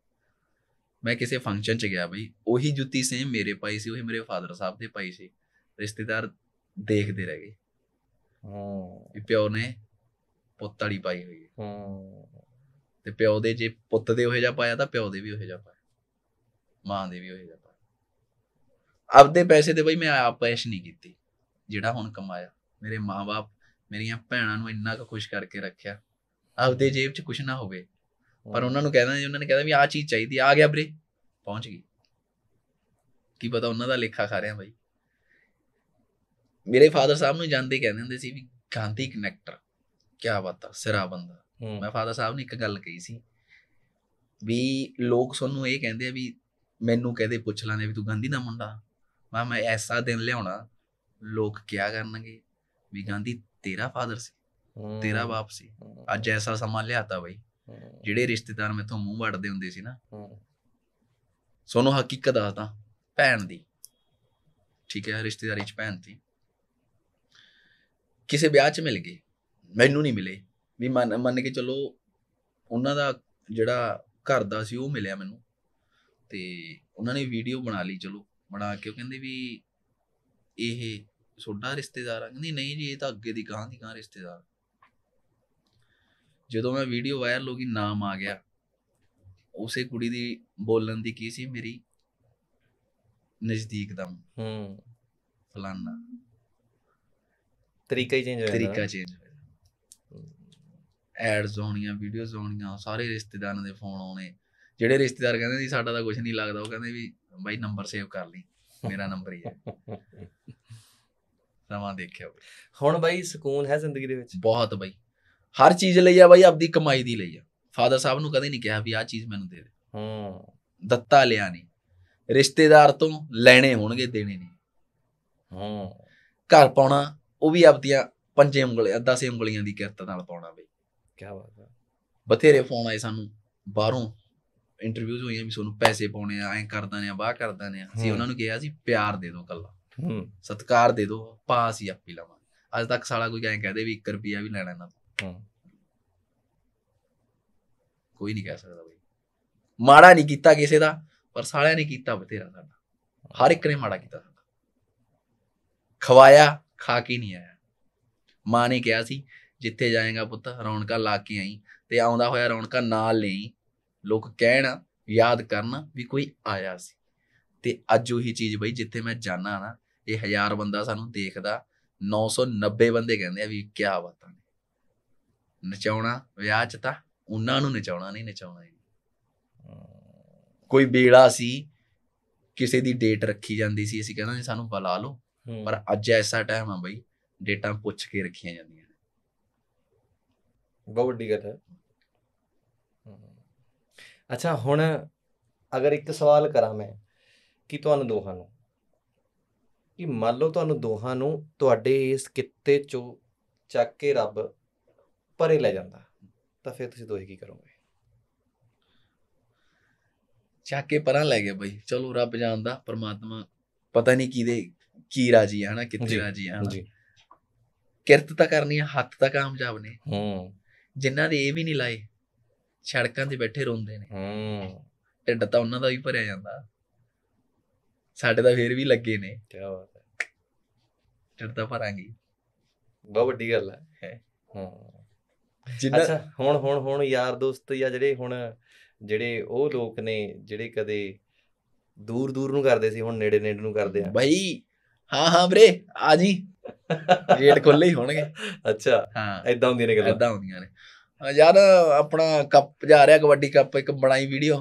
Speaker 1: ਮੈਂ ਕਿਸੇ ਫੰਕਸ਼ਨ 'ਚ ਗਿਆ ਬਈ ਉਹੀ ਜੁੱਤੀ ਸੇਮ ਮੇਰੇ ਪਾਈ ਸੀ ਉਹੀ ਮੇਰੇ ਫਾਦਰ ਸਾਹਿਬ ਦੇ ਪਾਈ ਸੀ ਰਿਸ਼ਤੇਦਾਰ ਦੇਖਦੇ ਰਹਿ ਗਏ ਹਾਂ ਪਿਓ ਨੇ ਪੁੱਤ ਵਾਲੀ ਪਾਈ ਹੋਈ ਹੈ ਹਾਂ ਤੇ ਪਿਓ ਦੇ ਜੇ ਪੁੱਤ ਦੇ ਉਹੇ ਜਾ ਪਾਇਆ ਤਾਂ ਪਿਓ ਦੇ ਵੀ ਉਹੇ ਜਾ ਪਾਇਆ ਮਾਂ ਦੇ ਵੀ ਉਹੇ ਜਾ ਪਾਇਆ ਆਪਦੇ ਪੈਸੇ ਤੇ ਬਈ ਮੈਂ ਆਪ ਪੈਸ਼ ਨਹੀਂ ਕੀਤੀ ਜਿਹੜਾ ਹੁਣ ਕਮਾਇਆ ਮੇਰੇ ਮਾਪੇ ਮੇਰੀਆਂ ਭੈਣਾਂ ਨੂੰ ਇੰਨਾ ਕੁ ਖੁਸ਼ ਕਰਕੇ ਰੱਖਿਆ ਆਪਦੇ ਜੇਬ 'ਚ ਕੁਝ ਨਾ ਹੋਵੇ ਪਰ ਉਹਨਾਂ ਨੂੰ ਕਹਿੰਦਾ ਜੀ ਉਹਨਾਂ ਨੇ ਕਹਿੰਦਾ ਵੀ ਆਹ ਚੀਜ਼ ਚਾਹੀਦੀ ਆ ਗਿਆ ਬਰੇ ਪਹੁੰਚ ਗਈ ਕੀ ਪਤਾ ਉਹਨਾਂ ਦਾ ਲੇਖਾ ਖਾ ਰਿਹਾ ਬਾਈ ਮੇਰੇ ਫਾਦਰ ਸਾਹਿਬ ਨੂੰ ਜਾਂਦੇ ਕਹਿੰਦੇ ਹੁੰਦੇ ਸੀ ਵੀ ਗਾਂਧੀ ਕਨੈਕਟਰ ਕੀ ਬਾਤ ਆ ਸਿਰਾ ਬੰਦਾ ਮੈਂ ਫਾਦਰ ਸਾਹਿਬ ਨੇ ਇੱਕ ਗੱਲ ਕਹੀ ਸੀ ਵੀ ਲੋਕ ਸਾਨੂੰ ਇਹ ਕਹਿੰਦੇ ਆ ਵੀ ਮੈਨੂੰ ਕਹਦੇ ਪੁੱਛ ਲਾਂਦੇ ਵੀ ਤੂੰ ਗਾਂਧੀ ਦਾ ਮੁੰਡਾ ਮੈਂ ਮੈਂ ਐਸਾ ਦਿਨ ਲਿਆਉਣਾ ਲੋਕ ਕਿਆ ਕਰਨਗੇ ਵੀ ਗਾਂਧੀ ਤੇਰਾ ਫਾਦਰ ਸੀ ਤੇਰਾ ਬਾਪ ਸੀ ਅੱਜ ਐਸਾ ਸਮਾਂ ਲਿਆਤਾ ਬਈ ਜਿਹੜੇ ਰਿਸ਼ਤੇਦਾਰ ਮੈਥੋਂ ਮੂੰਹ ਵੜਦੇ ਹੁੰਦੇ ਸੀ ਨਾ ਸੋਨੋ ਹਕੀਕਤ ਦੱਸਦਾ ਭੈਣ ਦੀ ਠੀਕ ਹੈ ਰਿਸ਼ਤੇਦਾਰੀ ਚ ਭੈਣ ਸੀ ਕਿਸੇ ਵਿਆਹ ਚ ਮਿਲ ਗਈ ਮੈਨੂੰ ਨਹੀਂ ਮਿਲੇ ਵੀ ਮੰਨ ਮੰਨ ਕੇ ਚਲੋ ਉਹਨਾਂ ਦਾ ਜਿਹੜਾ ਘਰ ਦਾ ਸੀ ਉਹ ਮਿਲਿਆ ਮੈਨੂੰ ਤੇ ਉਹਨਾਂ ਨੇ ਵੀਡੀਓ ਬਣਾ ਲਈ ਚਲੋ ਬਣਾ ਕੇ ਉਹ ਕਹਿੰਦੇ ਵੀ ਇਹ ਸੋਡਾ ਰਿਸ਼ਤੇਦਾਰ ਆ ਕਹਿੰਦੀ ਨਹੀਂ ਜੀ ਇਹ ਤਾਂ ਅੱਗੇ ਦੀ ਗਾਂ ਦੀ ਗਾਂ ਰਿਸ਼ਤੇਦਾਰ ਜਦੋਂ ਮੈਂ ਵੀਡੀਓ ਵਾਇਰਲ ਹੋ ਗਈ ਨਾਮ ਆ ਗਿਆ ਉਸੇ ਕੁੜੀ ਦੀ ਬੋਲਣ ਦੀ ਕੀ ਸੀ ਮੇਰੀ ਨਜ਼ਦੀਕ ਦਮ ਹੂੰ
Speaker 3: ਫਲਾਨਾ ਤਰੀਕਾ ਹੀ ਚੇਂਜ ਹੋ ਗਿਆ ਤਰੀਕਾ ਚੇਂਜ ਹੋ ਗਿਆ
Speaker 1: ਐਡਸ ਆਉਣੀਆਂ ਵੀਡੀਓਜ਼ ਆਉਣੀਆਂ ਸਾਰੇ ਰਿਸ਼ਤੇਦਾਰਾਂ ਦੇ ਫੋਨ ਆਉਣੇ ਜਿਹੜੇ ਰਿਸ਼ਤੇਦਾਰ ਕਹਿੰਦੇ ਸੀ ਸਾਡਾ ਤਾਂ ਕੁਝ ਨਹੀਂ ਲੱਗਦਾ ਉਹ ਕਹਿੰਦੇ ਵੀ ਬਾਈ ਨੰਬਰ ਸੇਵ ਕਰ ਲਈ ਮੇਰਾ ਨੰਬਰ ਹੀ ਹੈ ਸਮਾਂ ਦੇਖਿਆ ਹੁਣ ਬਾਈ ਸਕੂਨ ਹੈ ਜ਼ਿੰਦਗੀ ਦੇ ਵਿੱਚ ਬਹੁਤ ਬਾਈ ਹਰ ਚੀਜ਼ ਲਈ ਆ ਬਾਈ ਆਪਦੀ ਕਮਾਈ ਦੀ ਲਈ ਆ ਫਾਦਰ ਸਾਹਿਬ ਨੂੰ ਕਦੇ ਨਹੀਂ ਕਿਹਾ ਵੀ ਆਹ ਚੀਜ਼ ਮੈਨੂੰ ਦੇ ਦੇ ਹੂੰ ਦਿੱਤਾ ਲਿਆ ਨਹੀਂ ਰਿਸ਼ਤੇਦਾਰ ਤੋਂ ਲੈਣੇ ਹੋਣਗੇ ਦੇਣੇ ਨਹੀਂ ਹੂੰ ਘਰ ਪਾਉਣਾ ਉਹ ਵੀ ਆਪਦੀਆਂ ਪੰਜੇ ਉਂਗਲੀਆਂ 10 ਉਂਗਲੀਆਂ ਦੀ ਕਿਰਤ ਨਾਲ ਪਾਉਣਾ ਬਈ ਕੀ ਬਾਤ ਹੈ ਬਥੇਰੇ ਫੋਨ ਆਏ ਸਾਨੂੰ ਬਾਹਰੋਂ ਇੰਟਰਵਿਊਜ਼ ਹੋਈਆਂ ਵੀ ਸਾਨੂੰ ਪੈਸੇ ਪਾਉਣੇ ਆ ਐਂ ਕਰਦਾ ਨੇ ਆ ਬਾਹ ਕਰਦਾ ਨੇ ਅਸੀਂ ਉਹਨਾਂ ਨੂੰ ਕਿਹਾ ਸੀ ਪਿਆਰ ਦੇ ਦਿਓ ਕੱਲਾ ਹੂੰ ਸਤਕਾਰ ਦੇ ਦਿਓ ਪਾਸ ਹੀ ਆਪੀ ਲਵਾਂ ਅੱਜ ਤੱਕ ਸਾਲਾ ਕੋਈ ਐਂ ਕਹਦੇ ਵੀ 1 ਰੁਪਿਆ ਵੀ ਲੈਣਾ ਨਾ ਕੋਈ ਨਹੀਂ ਕਹਿ ਸਕਦਾ ਬਈ ਮਾੜਾ ਨਹੀਂ ਕੀਤਾ ਕਿਸੇ ਦਾ ਪਰ ਸਾਲਿਆਂ ਨੇ ਕੀਤਾ ਬਥੇਰਾ ਸਾਡਾ ਹਰ ਇੱਕ ਨੇ ਮਾੜਾ ਕੀਤਾ ਸਾਡਾ ਖਵਾਇਆ ਖਾ ਕੇ ਨਹੀਂ ਆਇਆ ਮਾਂ ਨੇ ਕਿਹਾ ਸੀ ਜਿੱਥੇ ਜਾਏਗਾ ਪੁੱਤ ਰੌਣਕਾਂ ਲਾ ਕੇ ਆਈ ਤੇ ਆਉਂਦਾ ਹੋਇਆ ਰੌਣਕਾਂ ਨਾਲ ਲਈ ਲੋਕ ਕਹਿਣ ਯਾਦ ਕਰਨ ਵੀ ਕੋਈ ਆਇਆ ਸੀ ਤੇ ਅੱਜ ਉਹੀ ਚੀਜ਼ ਬਈ ਜਿੱਥੇ ਮੈਂ ਜਾਣਾ ਨਾ ਇਹ ਹਜ਼ਾਰ ਬੰਦਾ ਸਾਨੂੰ ਦੇਖਦਾ 990 ਬੰਦੇ ਕਹਿੰਦੇ ਆ ਵੀ ਕੀ ਬਾਤਾਂ ਨਚਾਉਣਾ ਵਿਆਹ ਚ ਤਾਂ ਉਹਨਾਂ ਨੂੰ ਨਚਾਉਣਾ ਨਹੀਂ ਨਚਾਉਣਾ ਕੋਈ ਬੇੜਾ ਸੀ ਕਿਸੇ ਦੀ ਡੇਟ ਰੱਖੀ ਜਾਂਦੀ ਸੀ ਅਸੀਂ ਕਹਿੰਦੇ ਸਾਨੂੰ ਬੁਲਾ ਲਓ ਪਰ ਅੱਜ ਐਸਾ ਟਾਈਮ ਆ ਬਈ ਡੇਟਾਂ ਪੁੱਛ ਕੇ ਰੱਖੀਆਂ ਜਾਂਦੀਆਂ ਨੇ
Speaker 3: ਬਹੁਤ ਵੱਡੀ ਗੱਲ ਹੈ ਅੱਛਾ ਹੁਣ ਅਗਰ ਇੱਕ ਸਵਾਲ ਕਰਾਂ ਮੈਂ ਕਿ ਤੁਹਾਨੂੰ ਦੋਹਾਂ ਨੂੰ ਕਿ ਮੰਨ ਲਓ ਤੁਹਾਨੂੰ ਦੋਹਾਂ ਨੂੰ ਤੁਹਾਡੇ ਇਸ ਕਿੱਤੇ ਚੋਂ ਚੱਕ ਕੇ ਰੱਬ ਪਰੇ ਲੈ ਜਾਂਦਾ ਤਾਂ ਫਿਰ ਤੁਸੀਂ ਦੋਹੇ ਕੀ ਕਰੋਗੇ
Speaker 1: ਚਾਕੇ ਕੇ ਪਰਾਂ ਲੈ ਗਿਆ ਬਈ ਚਲੋ ਰੱਬ ਜਾਣਦਾ ਪਰਮਾਤਮਾ ਪਤਾ ਨਹੀਂ ਕੀ ਦੇ ਕੀ ਰਾਜੀ ਹੈ ਹਨਾ ਕਿੱਥੇ ਰਾਜੀ ਹੈ ਜੀ ਕਿਰਤ ਤਾਂ ਕਰਨੀ ਆ ਹੱਥ ਤਾਂ ਕਾਮਯਾਬ ਨੇ ਹੂੰ ਜਿਨ੍ਹਾਂ ਦੇ ਇਹ ਵੀ ਨਹੀਂ ਲਾਏ ਛੜਕਾਂ ਤੇ ਬੈਠੇ ਰੋਂਦੇ ਨੇ ਹੂੰ ਢਿੱਡ ਤਾਂ ਉਹਨਾਂ ਦਾ ਵੀ ਭਰਿਆ ਜਾਂਦਾ ਸਾਡੇ ਤਾਂ ਫੇਰ ਵੀ ਲੱਗੇ ਨੇ ਕੀ ਬਾਤ ਹੈ ਢਿੱਡ ਤਾਂ ਭਰਾਂਗੇ
Speaker 3: ਬਹੁਤ ਵੱਡੀ ਗੱਲ ਹੈ ਹੂੰ ਅੱਛਾ ਹੁਣ ਹੁਣ ਹੁਣ ਯਾਰ ਦੋਸਤ ਜਾਂ ਜਿਹੜੇ ਹੁਣ ਜਿਹੜੇ ਉਹ ਲੋਕ ਨੇ ਜਿਹੜੇ ਕਦੇ ਦੂਰ ਦੂਰ ਨੂੰ ਕਰਦੇ ਸੀ ਹੁਣ ਨੇੜੇ ਨੇੜੇ ਨੂੰ ਕਰਦੇ ਆ ਭਾਈ ਹਾਂ ਹਾਂ ਵੀਰੇ ਆ ਜੀ ਗੇਟ ਖੁੱਲੇ ਹੀ ਹੋਣਗੇ ਅੱਛਾ ਹਾਂ ਐਦਾਂ ਹੁੰਦੀਆਂ ਨੇ ਗੱਲਾਂ
Speaker 1: ਐਦਾਂ ਹੁੰਦੀਆਂ ਨੇ ਯਾਰ ਆਪਣਾ ਕੱਪ ਜਾ ਰਿਹਾ ਕਬੱਡੀ ਕੱਪ ਇੱਕ ਬਣਾਈ ਵੀਡੀਓ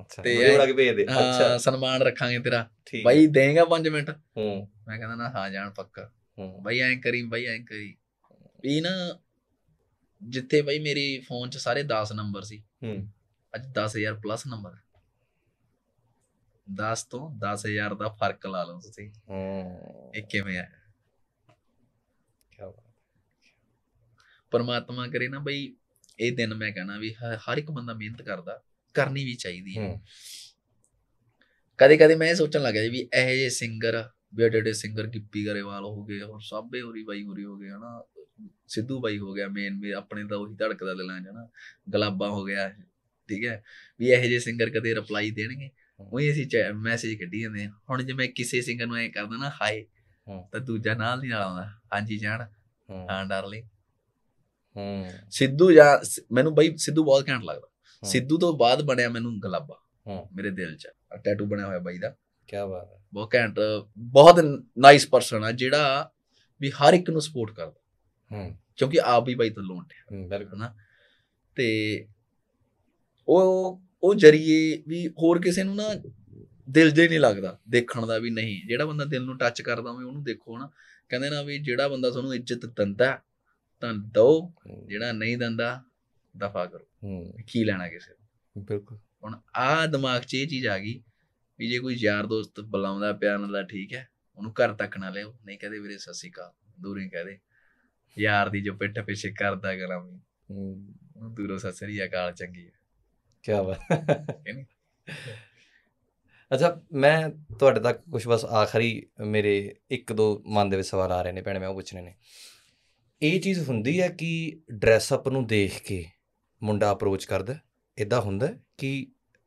Speaker 1: ਅੱਛਾ ਵੀਡੀਓ ਲਾ ਕੇ ਭੇਜ ਦੇ ਅੱਛਾ ਸਨਮਾਨ ਰੱਖਾਂਗੇ ਤੇਰਾ ਭਾਈ ਦੇਂਗਾ 5 ਮਿੰਟ ਹੂੰ ਮੈਂ ਕਹਿੰਦਾ ਨਾ ਹਾਂ ਜਾਣ ਪੱਕਾ ਹੂੰ ਭਾਈ ਐਂ ਕਰੀ ਭਾਈ ਐਂ ਕਰੀ ਵੀ ਨਾ ਜਿੱਥੇ ਬਈ ਮੇਰੀ ਫੋਨ 'ਚ ਸਾਰੇ 10 ਨੰਬਰ ਸੀ ਹੂੰ ਅੱਜ 10000 ਪਲੱਸ ਨੰਬਰ 10 ਤੋਂ 10000 ਦਾ ਫਰਕ ਲਾ ਲਓ ਤੁਸੀਂ ਹੂੰ ਇਹ ਕਿਵੇਂ ਆ ਪਰਮਾਤਮਾ ਕਰੇ ਨਾ ਬਈ ਇਹ ਦਿਨ ਮੈਂ ਕਹਣਾ ਵੀ ਹਰ ਇੱਕ ਬੰਦਾ ਮਿਹਨਤ ਕਰਦਾ ਕਰਨੀ ਵੀ ਚਾਹੀਦੀ ਹੈ ਕਦੇ ਕਦੇ ਮੈਂ ਇਹ ਸੋਚਣ ਲੱਗਿਆ ਵੀ ਇਹ ਜੇ ਸਿੰਗਰ ਬੇਟੇ ਸਿੰਗਰ ਗਿੱਪੀ ਗਰੇਵਾਲ ਹੋ ਗਏ ਹੋਰ ਸਾਬੇ ਹੋਰੀ ਬਾਈ ਹੋਰੀ ਹੋ ਗਏ ਹਨਾ ਸਿੱਧੂ ਬਾਈ ਹੋ ਗਿਆ ਮੇਨ ਵੀ ਆਪਣੇ ਤਾਂ ਉਹੀ ਧੜਕਦਾ ਲੈ ਲਾਂ ਜਣਾ ਗਲਾਬਾ ਹੋ ਗਿਆ ਠੀਕ ਹੈ ਵੀ ਇਹੋ ਜਿਹੇ ਸਿੰਗਰ ਕਦੇ ਰਿਪਲਾਈ ਦੇਣਗੇ ਉਹੀ ਅਸੀਂ ਮੈਸੇਜ ਕੱਢੀ ਜਾਂਦੇ ਹੁਣ ਜੇ ਮੈਂ ਕਿਸੇ ਸਿੰਗਰ ਨੂੰ ਐ ਕਰਦਾ ਨਾ ਹਾਈ ਤਾਂ ਦੂਜਾ ਨਾਲ ਨਹੀਂ ਨਾਲ ਆਉਂਦਾ ਹਾਂਜੀ ਜਾਣ ਹਾਂ ਡਾਰਲਿੰਗ ਹੂੰ ਸਿੱਧੂ ਜਾਂ ਮੈਨੂੰ ਬਈ ਸਿੱਧੂ ਬਹੁਤ ਘੈਂਟ ਲੱਗਦਾ ਸਿੱਧੂ ਤੋਂ ਬਾਅਦ ਬਣਿਆ ਮੈਨੂੰ ਗਲਾਬਾ ਮੇਰੇ ਦਿਲ 'ਚ ਟੈਟੂ ਬਣਿਆ ਹੋਇਆ ਬਾਈ ਦਾ ਕੀ ਬਾਤ ਹੈ ਬਹੁਤ ਘੈਂਟ ਬਹੁਤ ਨਾਈਸ ਪਰਸਨ ਆ ਜਿਹੜਾ ਵੀ ਹਰ ਇੱਕ ਨੂੰ ਸਪੋਰਟ ਕਰਦਾ ਹੂੰ ਕਿਉਂਕਿ ਆਪ ਵੀ ਬਾਈ ਤੋਂ ਲੋਨ ਲਿਆ ਬਿਲਕੁਲ ਨਾ ਤੇ ਉਹ ਉਹ ਜਰੀਏ ਵੀ ਹੋਰ ਕਿਸੇ ਨੂੰ ਨਾ ਦਿਲ ਦੇ ਨਹੀਂ ਲੱਗਦਾ ਦੇਖਣ ਦਾ ਵੀ ਨਹੀਂ ਜਿਹੜਾ ਬੰਦਾ ਦਿਲ ਨੂੰ ਟੱਚ ਕਰਦਾ ਹੋਵੇ ਉਹਨੂੰ ਦੇਖੋ ਨਾ ਕਹਿੰਦੇ ਨਾ ਵੀ ਜਿਹੜਾ ਬੰਦਾ ਤੁਹਾਨੂੰ ਇੱਜ਼ਤ ਦਿੰਦਾ ਤਾਂ ਦੋ ਜਿਹੜਾ ਨਹੀਂ ਦਿੰਦਾ ਦਫਾ ਕਰੋ ਹੂੰ ਕੀ ਲੈਣਾ ਕਿਸੇ ਬਿਲਕੁਲ ਹੁਣ ਆ ਦਿਮਾਗ 'ਚ ਇਹ ਚੀਜ਼ ਆ ਗਈ ਵੀ ਜੇ ਕੋਈ ਯਾਰ ਦੋਸਤ ਬੁਲਾਉਂਦਾ ਪਿਆਰ ਨਾਲ ਠੀਕ ਹੈ ਉਹਨੂੰ ਘਰ ਤੱਕ ਨਾ ਲਿਓ ਨਹੀਂ ਕਹਦੇ ਵੀਰੇ ਸਸੀ ਕਾ ਦੂਰੇ ਕਹਦੇ ਯਾਰ ਦੀ ਜੋ ਪਿੱਠ ਪਿੱਛੇ ਕਰਦਾ
Speaker 3: ਉਹ
Speaker 1: ਦੂਰੋਂ ਸਸਰੀ ਅਕਾਲ ਚੰਗੀ ਹੈ
Speaker 3: ਕੀ ਬਾਤ ਅੱਛਾ ਮੈਂ ਤੁਹਾਡੇ ਤੱਕ ਕੁਝ ਬਸ ਆਖਰੀ ਮੇਰੇ ਇੱਕ ਦੋ ਮਨ ਦੇ ਵਿੱਚ ਸਵਾਲ ਆ ਰਹੇ ਨੇ ਭੈਣੇ ਮੈਂ ਉਹ ਪੁੱਛਣੇ ਨੇ ਇਹ ਚੀਜ਼ ਹੁੰਦੀ ਹੈ ਕਿ ਡਰੈਸ ਅਪ ਨੂੰ ਦੇਖ ਕੇ ਮੁੰਡਾ ਅਪਰੋਚ ਕਰਦਾ ਇਦਾਂ ਹੁੰਦਾ ਕਿ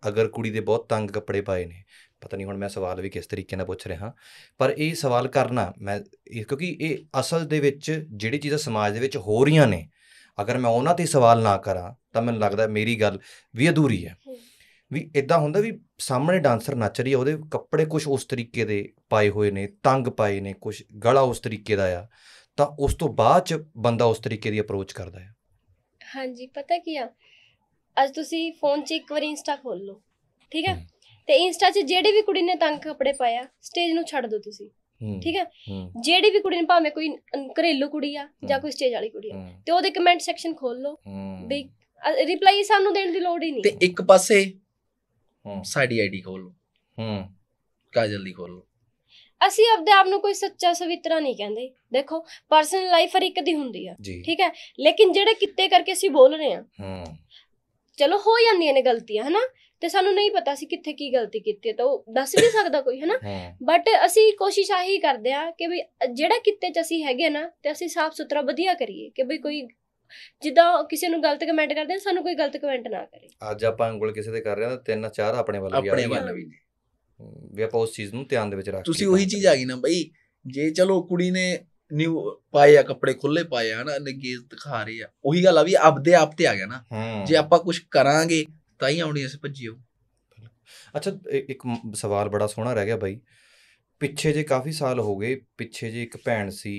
Speaker 3: ਅਗਰ ਕੁੜੀ ਦੇ ਬਹੁਤ ਤੰਗ ਕੱਪੜੇ ਪਾਏ ਨੇ ਪਤਾ ਨਹੀਂ ਹੁਣ ਮੈਂ ਸਵਾਲ ਵੀ ਕਿਸ ਤਰੀਕੇ ਨਾਲ ਪੁੱਛ ਰਿਹਾ ਪਰ ਇਹ ਸਵਾਲ ਕਰਨਾ ਮੈਂ ਕਿਉਂਕਿ ਇਹ ਅਸਲ ਦੇ ਵਿੱਚ ਜਿਹੜੀ ਚੀਜ਼ਾਂ ਸਮਾਜ ਦੇ ਵਿੱਚ ਹੋ ਰਹੀਆਂ ਨੇ ਅਗਰ ਮੈਂ ਉਹਨਾਂ ਤੇ ਸਵਾਲ ਨਾ ਕਰਾਂ ਤਾਂ ਮੈਨੂੰ ਲੱਗਦਾ ਮੇਰੀ ਗੱਲ ਵੀ ਅਧੂਰੀ ਹੈ ਵੀ ਇਦਾਂ ਹੁੰਦਾ ਵੀ ਸਾਹਮਣੇ ਡਾਂਸਰ ਨੱਚ ਰਹੀ ਹੈ ਉਹਦੇ ਕੱਪੜੇ ਕੁਝ ਉਸ ਤਰੀਕੇ ਦੇ ਪਾਏ ਹੋਏ ਨੇ ਤੰਗ ਪਾਏ ਨੇ ਕੁਝ ਗਲਾ ਉਸ ਤਰੀਕੇ ਦਾ ਆ ਤਾਂ ਉਸ ਤੋਂ ਬਾਅਦ ਚ ਬੰਦਾ ਉਸ ਤਰੀਕੇ ਦੀ ਅਪਰੋਚ ਕਰਦਾ ਹੈ
Speaker 2: ਹਾਂਜੀ ਪਤਾ ਕੀ ਆ ਅੱਜ ਤੁਸੀਂ ਫੋਨ 'ਚ ਇੱਕ ਵਾਰੀ ਇੰਸਟਾ ਖੋਲ ਲਓ ਠੀਕ ਹੈ ਤੇ ਇੰਸਟਾ 'ਚ ਜਿਹੜੀ ਵੀ ਕੁੜੀ ਨੇ ਤੰਗ ਕੱਪੜੇ ਪਾਇਆ ਸਟੇਜ ਨੂੰ ਛੱਡ ਦਿਓ ਤੁਸੀਂ ਠੀਕ ਹੈ ਜਿਹੜੀ ਵੀ ਕੁੜੀ ਨੇ ਭਾਵੇਂ ਕੋਈ ਘਰੇਲੂ ਕੁੜੀ ਆ ਜਾਂ ਕੋਈ ਸਟੇਜ ਵਾਲੀ ਕੁੜੀ ਆ ਤੇ ਉਹਦੇ ਕਮੈਂਟ ਸੈਕਸ਼ਨ ਖੋਲ ਲਓ ਵੀ ਰਿਪਲਾਈ ਸਾਨੂੰ ਦੇਣ ਦੀ ਲੋੜ ਹੀ ਨਹੀਂ ਤੇ
Speaker 1: ਇੱਕ ਪਾਸੇ ਹਾਂ ਸਾਡੀ ਆਈਡੀ ਖੋਲੋ ਹਾਂ ਕਾਜਲ ਦੀ ਖੋਲੋ
Speaker 2: ਅਸੀਂ ਆਪਦੇ ਆਪ ਨੂੰ ਕੋਈ ਸੱਚਾ ਸਵਿਤਰਾ ਨਹੀਂ ਕਹਿੰਦੇ ਦੇਖੋ ਪਰਸਨਲ ਲਾਈਫ ਹਰ ਇੱਕ ਦੀ ਹੁੰਦੀ ਆ ਠੀਕ ਹੈ ਲੇਕਿਨ ਜਿਹੜੇ ਕਿੱਤੇ ਕਰਕੇ ਅਸੀਂ ਬੋਲ ਰਹੇ ਆ ਹਾਂ ਚਲੋ ਹੋ ਜਾਂਦੀਆਂ ਨੇ ਗਲਤੀਆਂ ਹਨਾ ਤੇ ਸਾਨੂੰ ਨਹੀਂ ਪਤਾ ਸੀ ਕਿੱਥੇ ਕੀ ਗਲਤੀ ਕੀਤੀ ਹੈ ਤਾਂ ਉਹ ਦੱਸ ਨਹੀਂ ਸਕਦਾ ਕੋਈ ਹੈਨਾ ਬਟ ਅਸੀਂ ਕੋਸ਼ਿਸ਼ ਆਹੀ ਕਰਦੇ ਆ ਕਿ ਵੀ ਜਿਹੜਾ ਕਿਤੇ ਚ ਅਸੀਂ ਹੈਗੇ ਨਾ ਤੇ ਅਸੀਂ ਸਾਫ ਸੁਥਰਾ ਵਧੀਆ ਕਰੀਏ ਕਿ ਵੀ ਕੋਈ ਜਿੱਦਾਂ ਕਿਸੇ ਨੂੰ ਗਲਤ ਕਮੈਂਟ ਕਰਦੇ ਆ ਸਾਨੂੰ ਕੋਈ ਗਲਤ ਕਮੈਂਟ ਨਾ ਕਰੇ
Speaker 3: ਅੱਜ ਆਪਾਂ ਅੰਗੂਲ ਕਿਸੇ ਤੇ ਕਰ ਰਹੇ ਆ ਤਾਂ ਤਿੰਨ ਚਾਰ ਆਪਣੇ ਵੱਲ ਵੀ ਆਪਣੇ ਵੱਲ ਵੀ ਵੀ ਆਪਾਂ ਉਸ ਚੀਜ਼ ਨੂੰ ਧਿਆਨ ਦੇ ਵਿੱਚ ਰੱਖ ਤੁਸੀਂ ਉਹੀ
Speaker 1: ਚੀਜ਼ ਆ ਗਈ ਨਾ ਬਈ ਜੇ ਚਲੋ ਕੁੜੀ ਨੇ ਨਿਊ ਪਾਏ ਆ ਕੱਪੜੇ ਖੁੱਲੇ ਪਾਏ ਆ ਹਨਾ ਨਗੇਜ ਦਿਖਾ ਰਹੇ ਆ ਉਹੀ ਗੱਲ ਆ ਵੀ ਆਪਦੇ ਆਪ ਤੇ ਆ ਗਿਆ ਨਾ ਜੇ ਆਪਾਂ ਕੁਝ ਕਰਾਂਗੇ
Speaker 3: ਤਾਂ ਹੀ ਆਡੀਅנס ਭੱਜੀ ਉਹ ਅੱਛਾ ਇੱਕ ਸਵਾਲ ਬੜਾ ਸੋਹਣਾ ਰਹਿ ਗਿਆ ਬਾਈ ਪਿੱਛੇ ਜੇ ਕਾਫੀ ਸਾਲ ਹੋ ਗਏ ਪਿੱਛੇ ਜੇ ਇੱਕ ਭੈਣ ਸੀ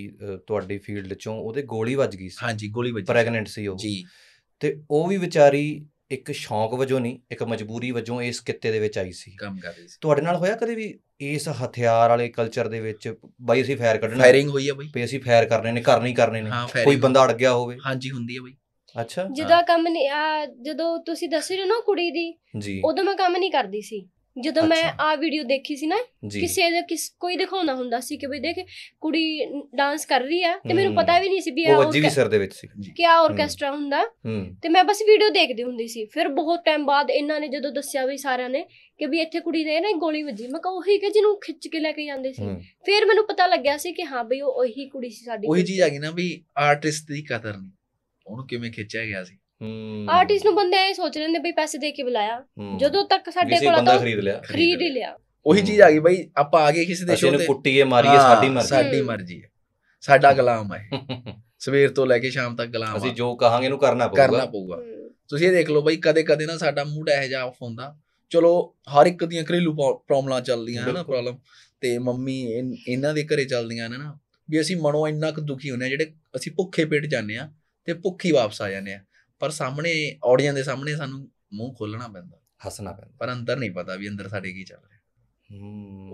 Speaker 3: ਤੁਹਾਡੀ ਫੀਲਡ ਚੋਂ ਉਹਦੇ ਗੋਲੀ ਵੱਜ ਗਈ ਸੀ ਹਾਂਜੀ ਗੋਲੀ ਵੱਜ ਪ੍ਰੈਗਨੈਂਟ ਸੀ ਉਹ ਜੀ ਤੇ ਉਹ ਵੀ ਵਿਚਾਰੀ ਇੱਕ ਸ਼ੌਂਕ ਵਜੋਂ ਨਹੀਂ ਇੱਕ ਮਜਬੂਰੀ ਵਜੋਂ ਇਸ ਕਿੱਤੇ ਦੇ ਵਿੱਚ ਆਈ ਸੀ ਕੰਮ ਕਰ ਰਹੀ ਸੀ ਤੁਹਾਡੇ ਨਾਲ ਹੋਇਆ ਕਦੇ ਵੀ ਇਸ ਹਥਿਆਰ ਵਾਲੇ ਕਲਚਰ ਦੇ ਵਿੱਚ ਬਾਈ ਅਸੀਂ ਫਾਇਰ ਕੱਢਣਾ ਫਾਇਰਿੰਗ ਹੋਈ ਆ ਬਾਈ ਪਈ ਅਸੀਂ ਫਾਇਰ ਕਰਨੇ ਨੇ ਕਰਨੀ ਕਰਨੇ ਨੇ ਕੋਈ ਬੰਦਾ ਅੜ ਗਿਆ ਹੋਵੇ ਹਾਂਜੀ ਹੁੰਦੀ ਆ ਬਾਈ ਅੱਛਾ ਜਿਹਦਾ
Speaker 2: ਕੰਮ ਨਹੀਂ ਆ ਜਦੋਂ ਤੁਸੀਂ ਦੱਸ ਰਹੇ ਹੋ ਨਾ ਕੁੜੀ ਦੀ ਜੀ ਉਦੋਂ ਮੈਂ ਕੰਮ ਨਹੀਂ ਕਰਦੀ ਸੀ ਜਦੋਂ ਮੈਂ ਆ ਵੀਡੀਓ ਦੇਖੀ ਸੀ ਨਾ ਕਿਸੇ ਦੇ ਕਿਸ ਕੋਈ ਦਿਖਾਉਣਾ ਹੁੰਦਾ ਸੀ ਕਿ ਬਈ ਦੇਖ ਕੁੜੀ ਡਾਂਸ ਕਰ ਰਹੀ ਆ ਤੇ ਮੈਨੂੰ ਪਤਾ ਵੀ ਨਹੀਂ ਸੀ ਵੀ ਆ ਉਹ ਵੀ ਸਰ ਦੇ ਵਿੱਚ ਸੀ ਕਿ ਆ ਆਰਕੈਸਟਰਾ ਹੁੰਦਾ ਤੇ ਮੈਂ ਬਸ ਵੀਡੀਓ ਦੇਖਦੀ ਹੁੰਦੀ ਸੀ ਫਿਰ ਬਹੁਤ ਟਾਈਮ ਬਾਅਦ ਇਹਨਾਂ ਨੇ ਜਦੋਂ ਦੱਸਿਆ ਵੀ ਸਾਰਿਆਂ ਨੇ ਕਿ ਵੀ ਇੱਥੇ ਕੁੜੀ ਨੇ ਨਾ ਗੋਲੀ ਵੱਜੀ ਮੈਂ ਕਿਹਾ ਉਹੀ ਕਿ ਜਿਹਨੂੰ ਖਿੱਚ ਕੇ ਲੈ ਕੇ ਜਾਂਦੇ ਸੀ ਫਿਰ ਮੈਨੂੰ ਪਤਾ ਲੱਗਿਆ ਸੀ ਕਿ ਹਾਂ ਬਈ ਉਹ ਉਹੀ ਕੁੜੀ ਸੀ ਸਾਡੀ ਉਹੀ ਚੀਜ਼ ਆ
Speaker 1: ਗਈ ਨਾ ਵੀ ਆਰਟਿਸਟ ਦੀ ਕਦਰ ਨਹੀਂ ਉਹਨੂੰ ਕਿਵੇਂ ਖਿੱਚਿਆ ਗਿਆ ਸੀ ਹੂੰ ਆਰਟਿਸਟ
Speaker 2: ਨੂੰ ਬੰਦੇ ਐ ਸੋਚ ਰਹੇ ਨੇ ਬਈ ਪੈਸੇ ਦੇ ਕੇ ਬੁਲਾਇਆ ਜਦੋਂ ਤੱਕ ਸਾਡੇ ਕੋਲ ਤਾਂ ਖਰੀਦ ਲਿਆ ਖਰੀਦ ਹੀ ਲਿਆ
Speaker 1: ਉਹੀ ਚੀਜ਼ ਆ ਗਈ ਬਈ ਆਪਾਂ ਆ ਗਏ ਕਿਸੇ ਦੇ ਸ਼ੋਅ ਤੇ ਕੁੱਟੀਏ ਮਾਰੀਏ ਸਾਡੀ ਮਰਜ਼ੀ ਸਾਡੀ ਮਰਜ਼ੀ ਹੈ ਸਾਡਾ ਗੁਲਾਮ ਹੈ ਸਵੇਰ ਤੋਂ ਲੈ ਕੇ ਸ਼ਾਮ ਤੱਕ ਗੁਲਾਮ ਅਸੀਂ ਜੋ ਕਹਾਂਗੇ ਇਹਨੂੰ ਕਰਨਾ ਪਊਗਾ ਕਰਨਾ ਪਊਗਾ ਤੁਸੀਂ ਇਹ ਦੇਖ ਲਓ ਬਈ ਕਦੇ ਕਦੇ ਨਾ ਸਾਡਾ ਮੂਡ ਇਹੋ ਜਿਹਾ ਆਫ ਹੁੰਦਾ ਚਲੋ ਹਰ ਇੱਕ ਦੀਆਂ ਘਰੇਲੂ ਪ੍ਰੋਬਲਮਾਂ ਚੱਲਦੀਆਂ ਹਨਾ ਪ੍ਰੋਬਲਮ ਤੇ ਮੰਮੀ ਇਹਨਾਂ ਦੇ ਘਰੇ ਚੱਲਦੀਆਂ ਨੇ ਨਾ ਵੀ ਅਸੀਂ ਮਨੋਂ ਇੰਨਾ ਕੁ ਦੁਖੀ ਹੁੰਨੇ ਆ ਜਿਹੜੇ ਅਸੀਂ ਭੁੱਖੇ ਪੇਟ ਜਾਂਦੇ ਆ ਤੇ ਭੁੱਖੀ ਵਾਪਸ ਆ ਜਾਂਦੇ ਆ ਪਰ ਸਾਹਮਣੇ ਆਡੀਅנס ਦੇ ਸਾਹਮਣੇ ਸਾਨੂੰ ਮੂੰਹ ਖੋਲਣਾ ਪੈਂਦਾ ਹੱਸਣਾ ਪੈਂਦਾ ਪਰ ਅੰਦਰ ਨਹੀਂ ਪਤਾ ਵੀ ਅੰਦਰ ਸਾਡੇ ਕੀ ਚੱਲ ਰਿਹਾ